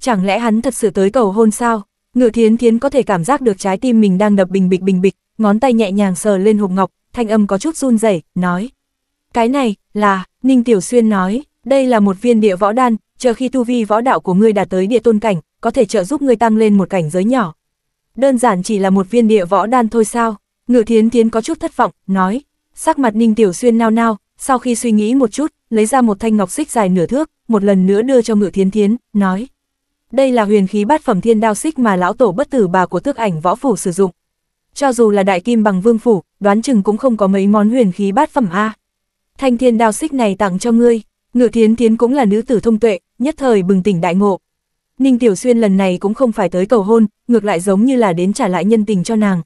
Chẳng lẽ hắn thật sự tới cầu hôn sao? Ngựa thiến thiến có thể cảm giác được trái tim mình đang đập bình bịch bình bịch, ngón tay nhẹ nhàng sờ lên hộp ngọc, thanh âm có chút run rẩy nói. Cái này, là, Ninh Tiểu Xuyên nói, đây là một viên địa võ đan, chờ khi tu vi võ đạo của ngươi đạt tới địa tôn cảnh, có thể trợ giúp ngươi tăng lên một cảnh giới nhỏ. Đơn giản chỉ là một viên địa võ đan thôi sao? Ngự Thiến Thiến có chút thất vọng, nói, sắc mặt Ninh Tiểu Xuyên nao nao, sau khi suy nghĩ một chút, lấy ra một thanh ngọc xích dài nửa thước, một lần nữa đưa cho Ngự Thiến Thiến, nói, đây là huyền khí bát phẩm thiên đao xích mà lão tổ bất tử bà của tước ảnh võ phủ sử dụng. Cho dù là đại kim bằng vương phủ, đoán chừng cũng không có mấy món huyền khí bát phẩm a thanh thiên đao xích này tặng cho ngươi, ngự thiến Thiến cũng là nữ tử thông tuệ, nhất thời bừng tỉnh đại ngộ. Ninh Tiểu Xuyên lần này cũng không phải tới cầu hôn, ngược lại giống như là đến trả lại nhân tình cho nàng.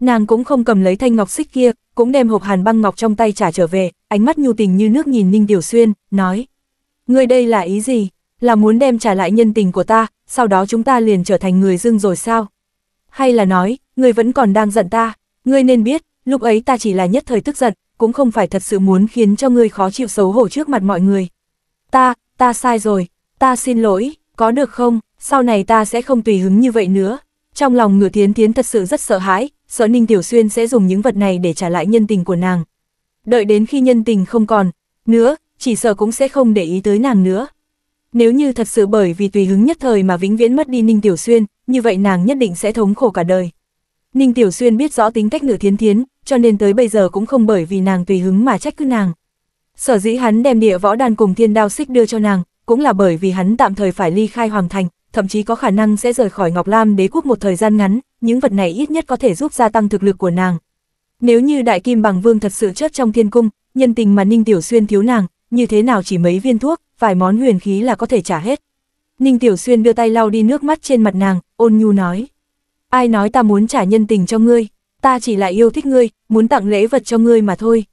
Nàng cũng không cầm lấy thanh ngọc xích kia, cũng đem hộp hàn băng ngọc trong tay trả trở về, ánh mắt nhu tình như nước nhìn Ninh Tiểu Xuyên, nói. Ngươi đây là ý gì? Là muốn đem trả lại nhân tình của ta, sau đó chúng ta liền trở thành người dưng rồi sao? Hay là nói, ngươi vẫn còn đang giận ta, ngươi nên biết, lúc ấy ta chỉ là nhất thời tức giận, cũng không phải thật sự muốn khiến cho ngươi khó chịu xấu hổ trước mặt mọi người. Ta, ta sai rồi, ta xin lỗi, có được không, sau này ta sẽ không tùy hứng như vậy nữa. Trong lòng ngựa tiến tiến thật sự rất sợ hãi, sợ Ninh Tiểu Xuyên sẽ dùng những vật này để trả lại nhân tình của nàng. Đợi đến khi nhân tình không còn, nữa, chỉ sợ cũng sẽ không để ý tới nàng nữa. Nếu như thật sự bởi vì tùy hứng nhất thời mà vĩnh viễn mất đi Ninh Tiểu Xuyên, như vậy nàng nhất định sẽ thống khổ cả đời. Ninh Tiểu Xuyên biết rõ tính cách nữ thiến thiến, cho nên tới bây giờ cũng không bởi vì nàng tùy hứng mà trách cứ nàng. Sở dĩ hắn đem địa võ đan cùng thiên đao xích đưa cho nàng, cũng là bởi vì hắn tạm thời phải ly khai hoàng thành, thậm chí có khả năng sẽ rời khỏi Ngọc Lam đế quốc một thời gian ngắn, những vật này ít nhất có thể giúp gia tăng thực lực của nàng. Nếu như đại kim bằng vương thật sự chất trong thiên cung, nhân tình mà Ninh Tiểu Xuyên thiếu nàng, như thế nào chỉ mấy viên thuốc, vài món huyền khí là có thể trả hết. Ninh Tiểu Xuyên đưa tay lau đi nước mắt trên mặt nàng, ôn nhu nói ai nói ta muốn trả nhân tình cho ngươi, ta chỉ là yêu thích ngươi, muốn tặng lễ vật cho ngươi mà thôi.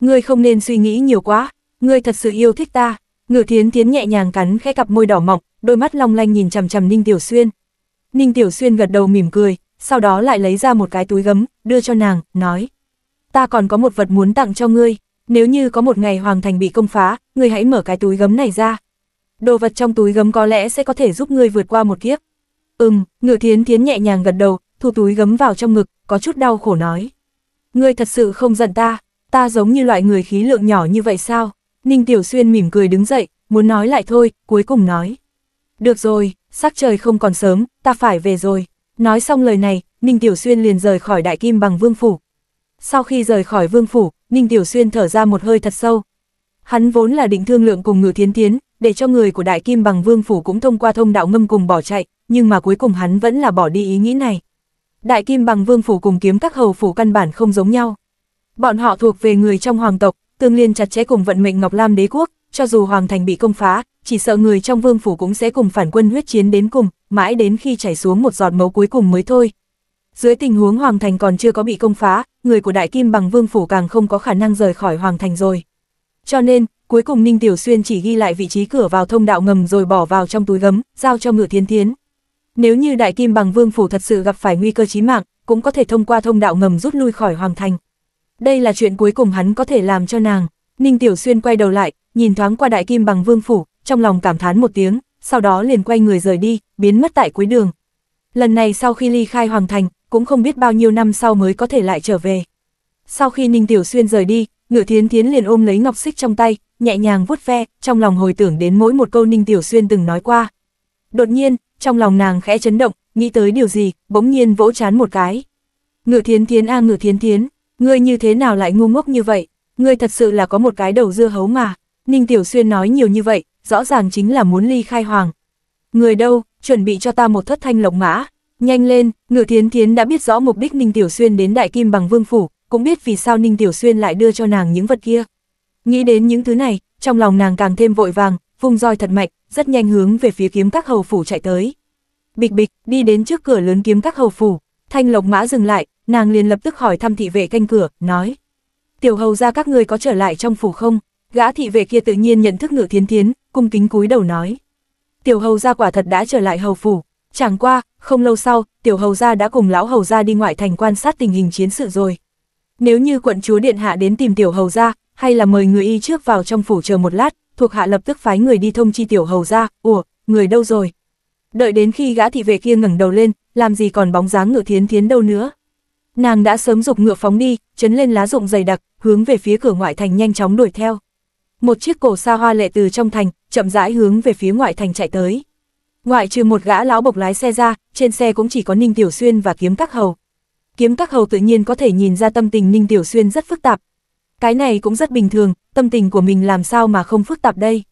Ngươi không nên suy nghĩ nhiều quá, ngươi thật sự yêu thích ta. Ngự thiến Thiến nhẹ nhàng cắn khẽ cặp môi đỏ mọng, đôi mắt long lanh nhìn chằm chằm Ninh Tiểu Xuyên. Ninh Tiểu Xuyên gật đầu mỉm cười, sau đó lại lấy ra một cái túi gấm, đưa cho nàng, nói. Ta còn có một vật muốn tặng cho ngươi, nếu như có một ngày hoàng thành bị công phá, ngươi hãy mở cái túi gấm này ra. Đồ vật trong túi gấm có lẽ sẽ có thể giúp ngươi vượt qua một kiếp. Ừm, ngự thiến thiến nhẹ nhàng gật đầu, thu túi gấm vào trong ngực, có chút đau khổ nói. Ngươi thật sự không giận ta, ta giống như loại người khí lượng nhỏ như vậy sao? Ninh Tiểu Xuyên mỉm cười đứng dậy, muốn nói lại thôi, cuối cùng nói. Được rồi, sắc trời không còn sớm, ta phải về rồi. Nói xong lời này, Ninh Tiểu Xuyên liền rời khỏi Đại Kim bằng Vương Phủ. Sau khi rời khỏi Vương Phủ, Ninh Tiểu Xuyên thở ra một hơi thật sâu. Hắn vốn là định thương lượng cùng ngự thiến thiến để cho người của Đại Kim bằng Vương Phủ cũng thông qua thông đạo ngâm cùng bỏ chạy, nhưng mà cuối cùng hắn vẫn là bỏ đi ý nghĩ này. Đại Kim Bằng Vương Phủ cùng kiếm các hầu phủ căn bản không giống nhau. Bọn họ thuộc về người trong hoàng tộc, tương liên chặt chẽ cùng vận mệnh Ngọc Lam đế quốc, cho dù hoàng thành bị công phá, chỉ sợ người trong vương phủ cũng sẽ cùng phản quân huyết chiến đến cùng, mãi đến khi chảy xuống một giọt máu cuối cùng mới thôi. Dưới tình huống hoàng thành còn chưa có bị công phá, người của Đại Kim Bằng Vương Phủ càng không có khả năng rời khỏi hoàng thành rồi. Cho nên, cuối cùng Ninh Tiểu Xuyên chỉ ghi lại vị trí cửa vào thông đạo ngầm rồi bỏ vào trong túi gấm, giao cho ngựa thiên thiến. Nếu như Đại Kim Bằng Vương Phủ thật sự gặp phải nguy cơ chí mạng, cũng có thể thông qua thông đạo ngầm rút lui khỏi Hoàng Thành. Đây là chuyện cuối cùng hắn có thể làm cho nàng. Ninh Tiểu Xuyên quay đầu lại, nhìn thoáng qua Đại Kim Bằng Vương Phủ, trong lòng cảm thán một tiếng, sau đó liền quay người rời đi, biến mất tại cuối đường. Lần này sau khi ly khai Hoàng Thành, cũng không biết bao nhiêu năm sau mới có thể lại trở về. Sau khi Ninh Tiểu Xuyên rời đi, ngựa Thiến Thiến liền ôm lấy ngọc xích trong tay, nhẹ nhàng vuốt ve, trong lòng hồi tưởng đến mỗi một câu Ninh Tiểu Xuyên từng nói qua. Đột nhiên, trong lòng nàng khẽ chấn động, nghĩ tới điều gì, bỗng nhiên vỗ chán một cái. Ngự thiến thiến a ngự thiến thiến, ngươi như thế nào lại ngu ngốc như vậy, ngươi thật sự là có một cái đầu dưa hấu mà, Ninh Tiểu Xuyên nói nhiều như vậy, rõ ràng chính là muốn ly khai hoàng. Người đâu, chuẩn bị cho ta một thất thanh lộc mã, nhanh lên, ngự thiến thiến đã biết rõ mục đích Ninh Tiểu Xuyên đến Đại Kim bằng vương phủ, cũng biết vì sao Ninh Tiểu Xuyên lại đưa cho nàng những vật kia. Nghĩ đến những thứ này, trong lòng nàng càng thêm vội vàng, vung roi thật mạnh, rất nhanh hướng về phía kiếm các hầu phủ chạy tới. Bịch bịch, đi đến trước cửa lớn kiếm các hầu phủ, thanh lộc mã dừng lại, nàng liền lập tức hỏi thăm thị vệ canh cửa, nói. Tiểu hầu ra các người có trở lại trong phủ không? Gã thị vệ kia tự nhiên nhận thức ngự thiến thiến, cung kính cúi đầu nói. Tiểu hầu ra quả thật đã trở lại hầu phủ, chẳng qua, không lâu sau, tiểu hầu ra đã cùng lão hầu ra đi ngoại thành quan sát tình hình chiến sự rồi. Nếu như quận chúa điện hạ đến tìm tiểu hầu ra, hay là mời người y trước vào trong phủ chờ một lát, thuộc hạ lập tức phái người đi thông chi tiểu hầu ra, ủa, người đâu rồi? Đợi đến khi gã thị vệ kia ngẩng đầu lên, làm gì còn bóng dáng ngựa thiến thiến đâu nữa. Nàng đã sớm dục ngựa phóng đi, chấn lên lá rụng dày đặc, hướng về phía cửa ngoại thành nhanh chóng đuổi theo. Một chiếc cổ xa hoa lệ từ trong thành, chậm rãi hướng về phía ngoại thành chạy tới. Ngoại trừ một gã lão bộc lái xe ra, trên xe cũng chỉ có Ninh Tiểu Xuyên và Kiếm Các Hầu. Kiếm Các Hầu tự nhiên có thể nhìn ra tâm tình Ninh Tiểu Xuyên rất phức tạp, cái này cũng rất bình thường, tâm tình của mình làm sao mà không phức tạp đây.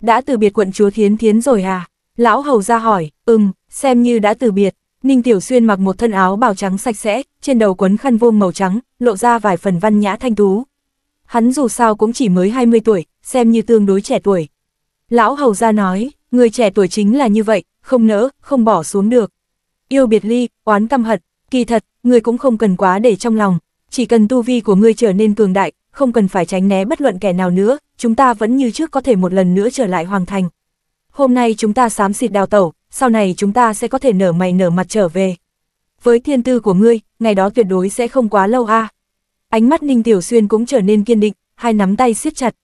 Đã từ biệt quận chúa Thiến Thiến rồi à? Lão hầu ra hỏi, ừm, xem như đã từ biệt. Ninh Tiểu Xuyên mặc một thân áo bào trắng sạch sẽ, trên đầu quấn khăn vuông màu trắng, lộ ra vài phần văn nhã thanh tú. Hắn dù sao cũng chỉ mới 20 tuổi, xem như tương đối trẻ tuổi. Lão hầu ra nói, người trẻ tuổi chính là như vậy, không nỡ, không bỏ xuống được. Yêu biệt ly, oán căm hận, kỳ thật, người cũng không cần quá để trong lòng, chỉ cần tu vi của ngươi trở nên cường đại, không cần phải tránh né bất luận kẻ nào nữa, chúng ta vẫn như trước có thể một lần nữa trở lại hoàng thành. Hôm nay chúng ta xám xịt đào tẩu, sau này chúng ta sẽ có thể nở mày nở mặt trở về. Với thiên tư của ngươi, ngày đó tuyệt đối sẽ không quá lâu a. Ánh mắt Ninh Tiểu Xuyên cũng trở nên kiên định, hai nắm tay siết chặt.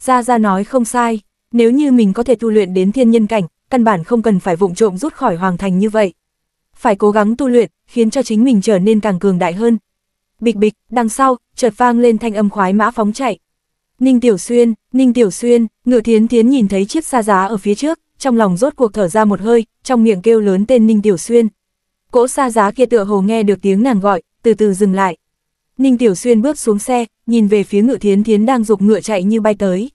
Gia Gia nói không sai, nếu như mình có thể tu luyện đến thiên nhân cảnh, căn bản không cần phải vụng trộm rút khỏi hoàng thành như vậy. Phải cố gắng tu luyện, khiến cho chính mình trở nên càng cường đại hơn, bịch bịch, đằng sau, chợt vang lên thanh âm khoái mã phóng chạy. Ninh Tiểu Xuyên, Ninh Tiểu Xuyên, ngựa thiến thiến nhìn thấy chiếc xa giá ở phía trước, trong lòng rốt cuộc thở ra một hơi, trong miệng kêu lớn tên Ninh Tiểu Xuyên. Cỗ xa giá kia tựa hồ nghe được tiếng nàng gọi, từ từ dừng lại. Ninh Tiểu Xuyên bước xuống xe, nhìn về phía ngựa thiến thiến đang dục ngựa chạy như bay tới.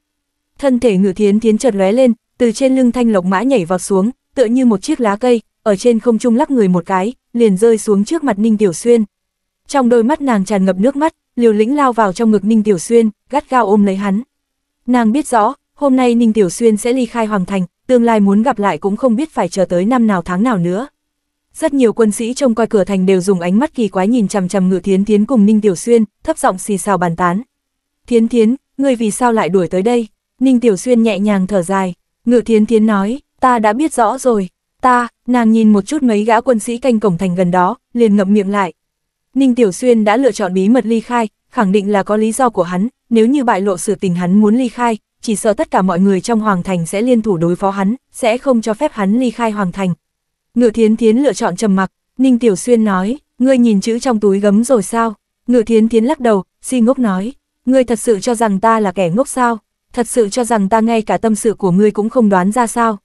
Thân thể ngựa thiến thiến chợt lóe lên, từ trên lưng thanh lộc mã nhảy vào xuống, tựa như một chiếc lá cây, ở trên không trung lắc người một cái, liền rơi xuống trước mặt Ninh Tiểu Xuyên. Trong đôi mắt nàng tràn ngập nước mắt, liều lĩnh lao vào trong ngực Ninh Tiểu Xuyên, gắt gao ôm lấy hắn. Nàng biết rõ, hôm nay Ninh Tiểu Xuyên sẽ ly khai Hoàng Thành, tương lai muốn gặp lại cũng không biết phải chờ tới năm nào tháng nào nữa. Rất nhiều quân sĩ trông coi cửa thành đều dùng ánh mắt kỳ quái nhìn chằm chằm ngự thiến thiến cùng Ninh Tiểu Xuyên, thấp giọng xì xào bàn tán. Thiến thiến, ngươi vì sao lại đuổi tới đây? Ninh Tiểu Xuyên nhẹ nhàng thở dài. Ngự thiến thiến nói, ta đã biết rõ rồi. Ta, nàng nhìn một chút mấy gã quân sĩ canh cổng thành gần đó, liền ngậm miệng lại, Ninh Tiểu Xuyên đã lựa chọn bí mật ly khai, khẳng định là có lý do của hắn, nếu như bại lộ sự tình hắn muốn ly khai, chỉ sợ tất cả mọi người trong Hoàng Thành sẽ liên thủ đối phó hắn, sẽ không cho phép hắn ly khai Hoàng Thành. Ngựa Thiến Thiến lựa chọn trầm mặc, Ninh Tiểu Xuyên nói, ngươi nhìn chữ trong túi gấm rồi sao? Ngựa Thiến Thiến lắc đầu, si ngốc nói, ngươi thật sự cho rằng ta là kẻ ngốc sao? Thật sự cho rằng ta ngay cả tâm sự của ngươi cũng không đoán ra sao?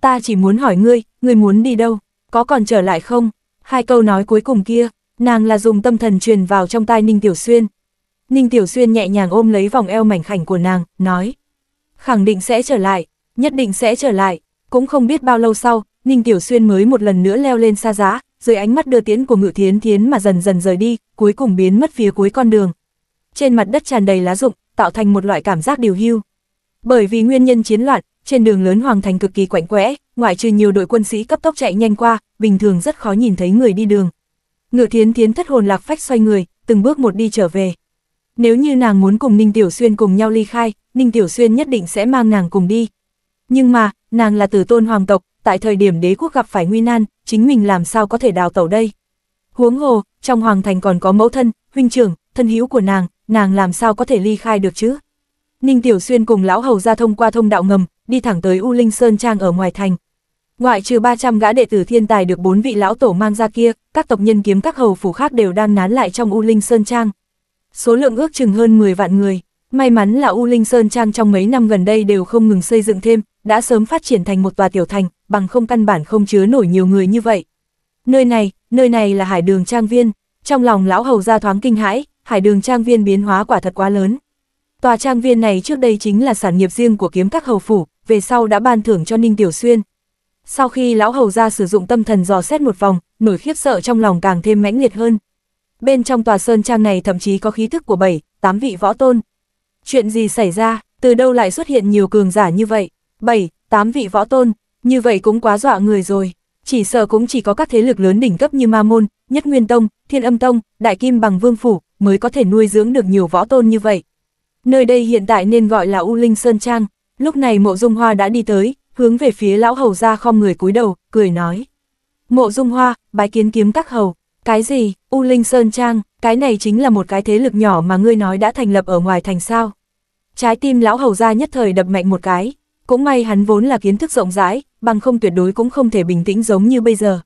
Ta chỉ muốn hỏi ngươi, ngươi muốn đi đâu? Có còn trở lại không? Hai câu nói cuối cùng kia, Nàng là dùng tâm thần truyền vào trong tai Ninh Tiểu Xuyên. Ninh Tiểu Xuyên nhẹ nhàng ôm lấy vòng eo mảnh khảnh của nàng, nói. Khẳng định sẽ trở lại, nhất định sẽ trở lại. Cũng không biết bao lâu sau, Ninh Tiểu Xuyên mới một lần nữa leo lên xa giá, dưới ánh mắt đưa tiến của ngự thiến thiến mà dần dần rời đi, cuối cùng biến mất phía cuối con đường. Trên mặt đất tràn đầy lá rụng, tạo thành một loại cảm giác điều hưu. Bởi vì nguyên nhân chiến loạn, trên đường lớn Hoàng Thành cực kỳ quạnh quẽ, ngoại trừ nhiều đội quân sĩ cấp tốc chạy nhanh qua, bình thường rất khó nhìn thấy người đi đường ngựa thiến thiến thất hồn lạc phách xoay người, từng bước một đi trở về. Nếu như nàng muốn cùng Ninh Tiểu Xuyên cùng nhau ly khai, Ninh Tiểu Xuyên nhất định sẽ mang nàng cùng đi. Nhưng mà, nàng là tử tôn hoàng tộc, tại thời điểm đế quốc gặp phải nguy nan, chính mình làm sao có thể đào tẩu đây. Huống hồ, trong hoàng thành còn có mẫu thân, huynh trưởng, thân hữu của nàng, nàng làm sao có thể ly khai được chứ. Ninh Tiểu Xuyên cùng lão hầu ra thông qua thông đạo ngầm, đi thẳng tới U Linh Sơn Trang ở ngoài thành, Ngoại trừ 300 gã đệ tử thiên tài được bốn vị lão tổ mang ra kia, các tộc nhân kiếm các hầu phủ khác đều đang nán lại trong U Linh Sơn Trang. Số lượng ước chừng hơn 10 vạn người. May mắn là U Linh Sơn Trang trong mấy năm gần đây đều không ngừng xây dựng thêm, đã sớm phát triển thành một tòa tiểu thành, bằng không căn bản không chứa nổi nhiều người như vậy. Nơi này, nơi này là hải đường trang viên, trong lòng lão hầu ra thoáng kinh hãi, hải đường trang viên biến hóa quả thật quá lớn. Tòa trang viên này trước đây chính là sản nghiệp riêng của kiếm các hầu phủ, về sau đã ban thưởng cho Ninh Tiểu Xuyên, sau khi lão hầu ra sử dụng tâm thần dò xét một vòng, nổi khiếp sợ trong lòng càng thêm mãnh liệt hơn. Bên trong tòa sơn trang này thậm chí có khí thức của bảy, tám vị võ tôn. Chuyện gì xảy ra, từ đâu lại xuất hiện nhiều cường giả như vậy? Bảy, tám vị võ tôn, như vậy cũng quá dọa người rồi. Chỉ sợ cũng chỉ có các thế lực lớn đỉnh cấp như Ma Môn, Nhất Nguyên Tông, Thiên Âm Tông, Đại Kim Bằng Vương Phủ mới có thể nuôi dưỡng được nhiều võ tôn như vậy. Nơi đây hiện tại nên gọi là U Linh Sơn Trang. Lúc này mộ dung hoa đã đi tới, hướng về phía lão hầu ra khom người cúi đầu, cười nói. Mộ dung hoa, bái kiến kiếm các hầu, cái gì, U Linh Sơn Trang, cái này chính là một cái thế lực nhỏ mà ngươi nói đã thành lập ở ngoài thành sao. Trái tim lão hầu ra nhất thời đập mạnh một cái, cũng may hắn vốn là kiến thức rộng rãi, bằng không tuyệt đối cũng không thể bình tĩnh giống như bây giờ.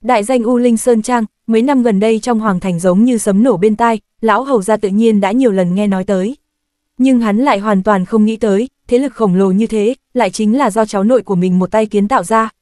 Đại danh U Linh Sơn Trang, mấy năm gần đây trong hoàng thành giống như sấm nổ bên tai, lão hầu ra tự nhiên đã nhiều lần nghe nói tới. Nhưng hắn lại hoàn toàn không nghĩ tới, thế lực khổng lồ như thế, lại chính là do cháu nội của mình một tay kiến tạo ra,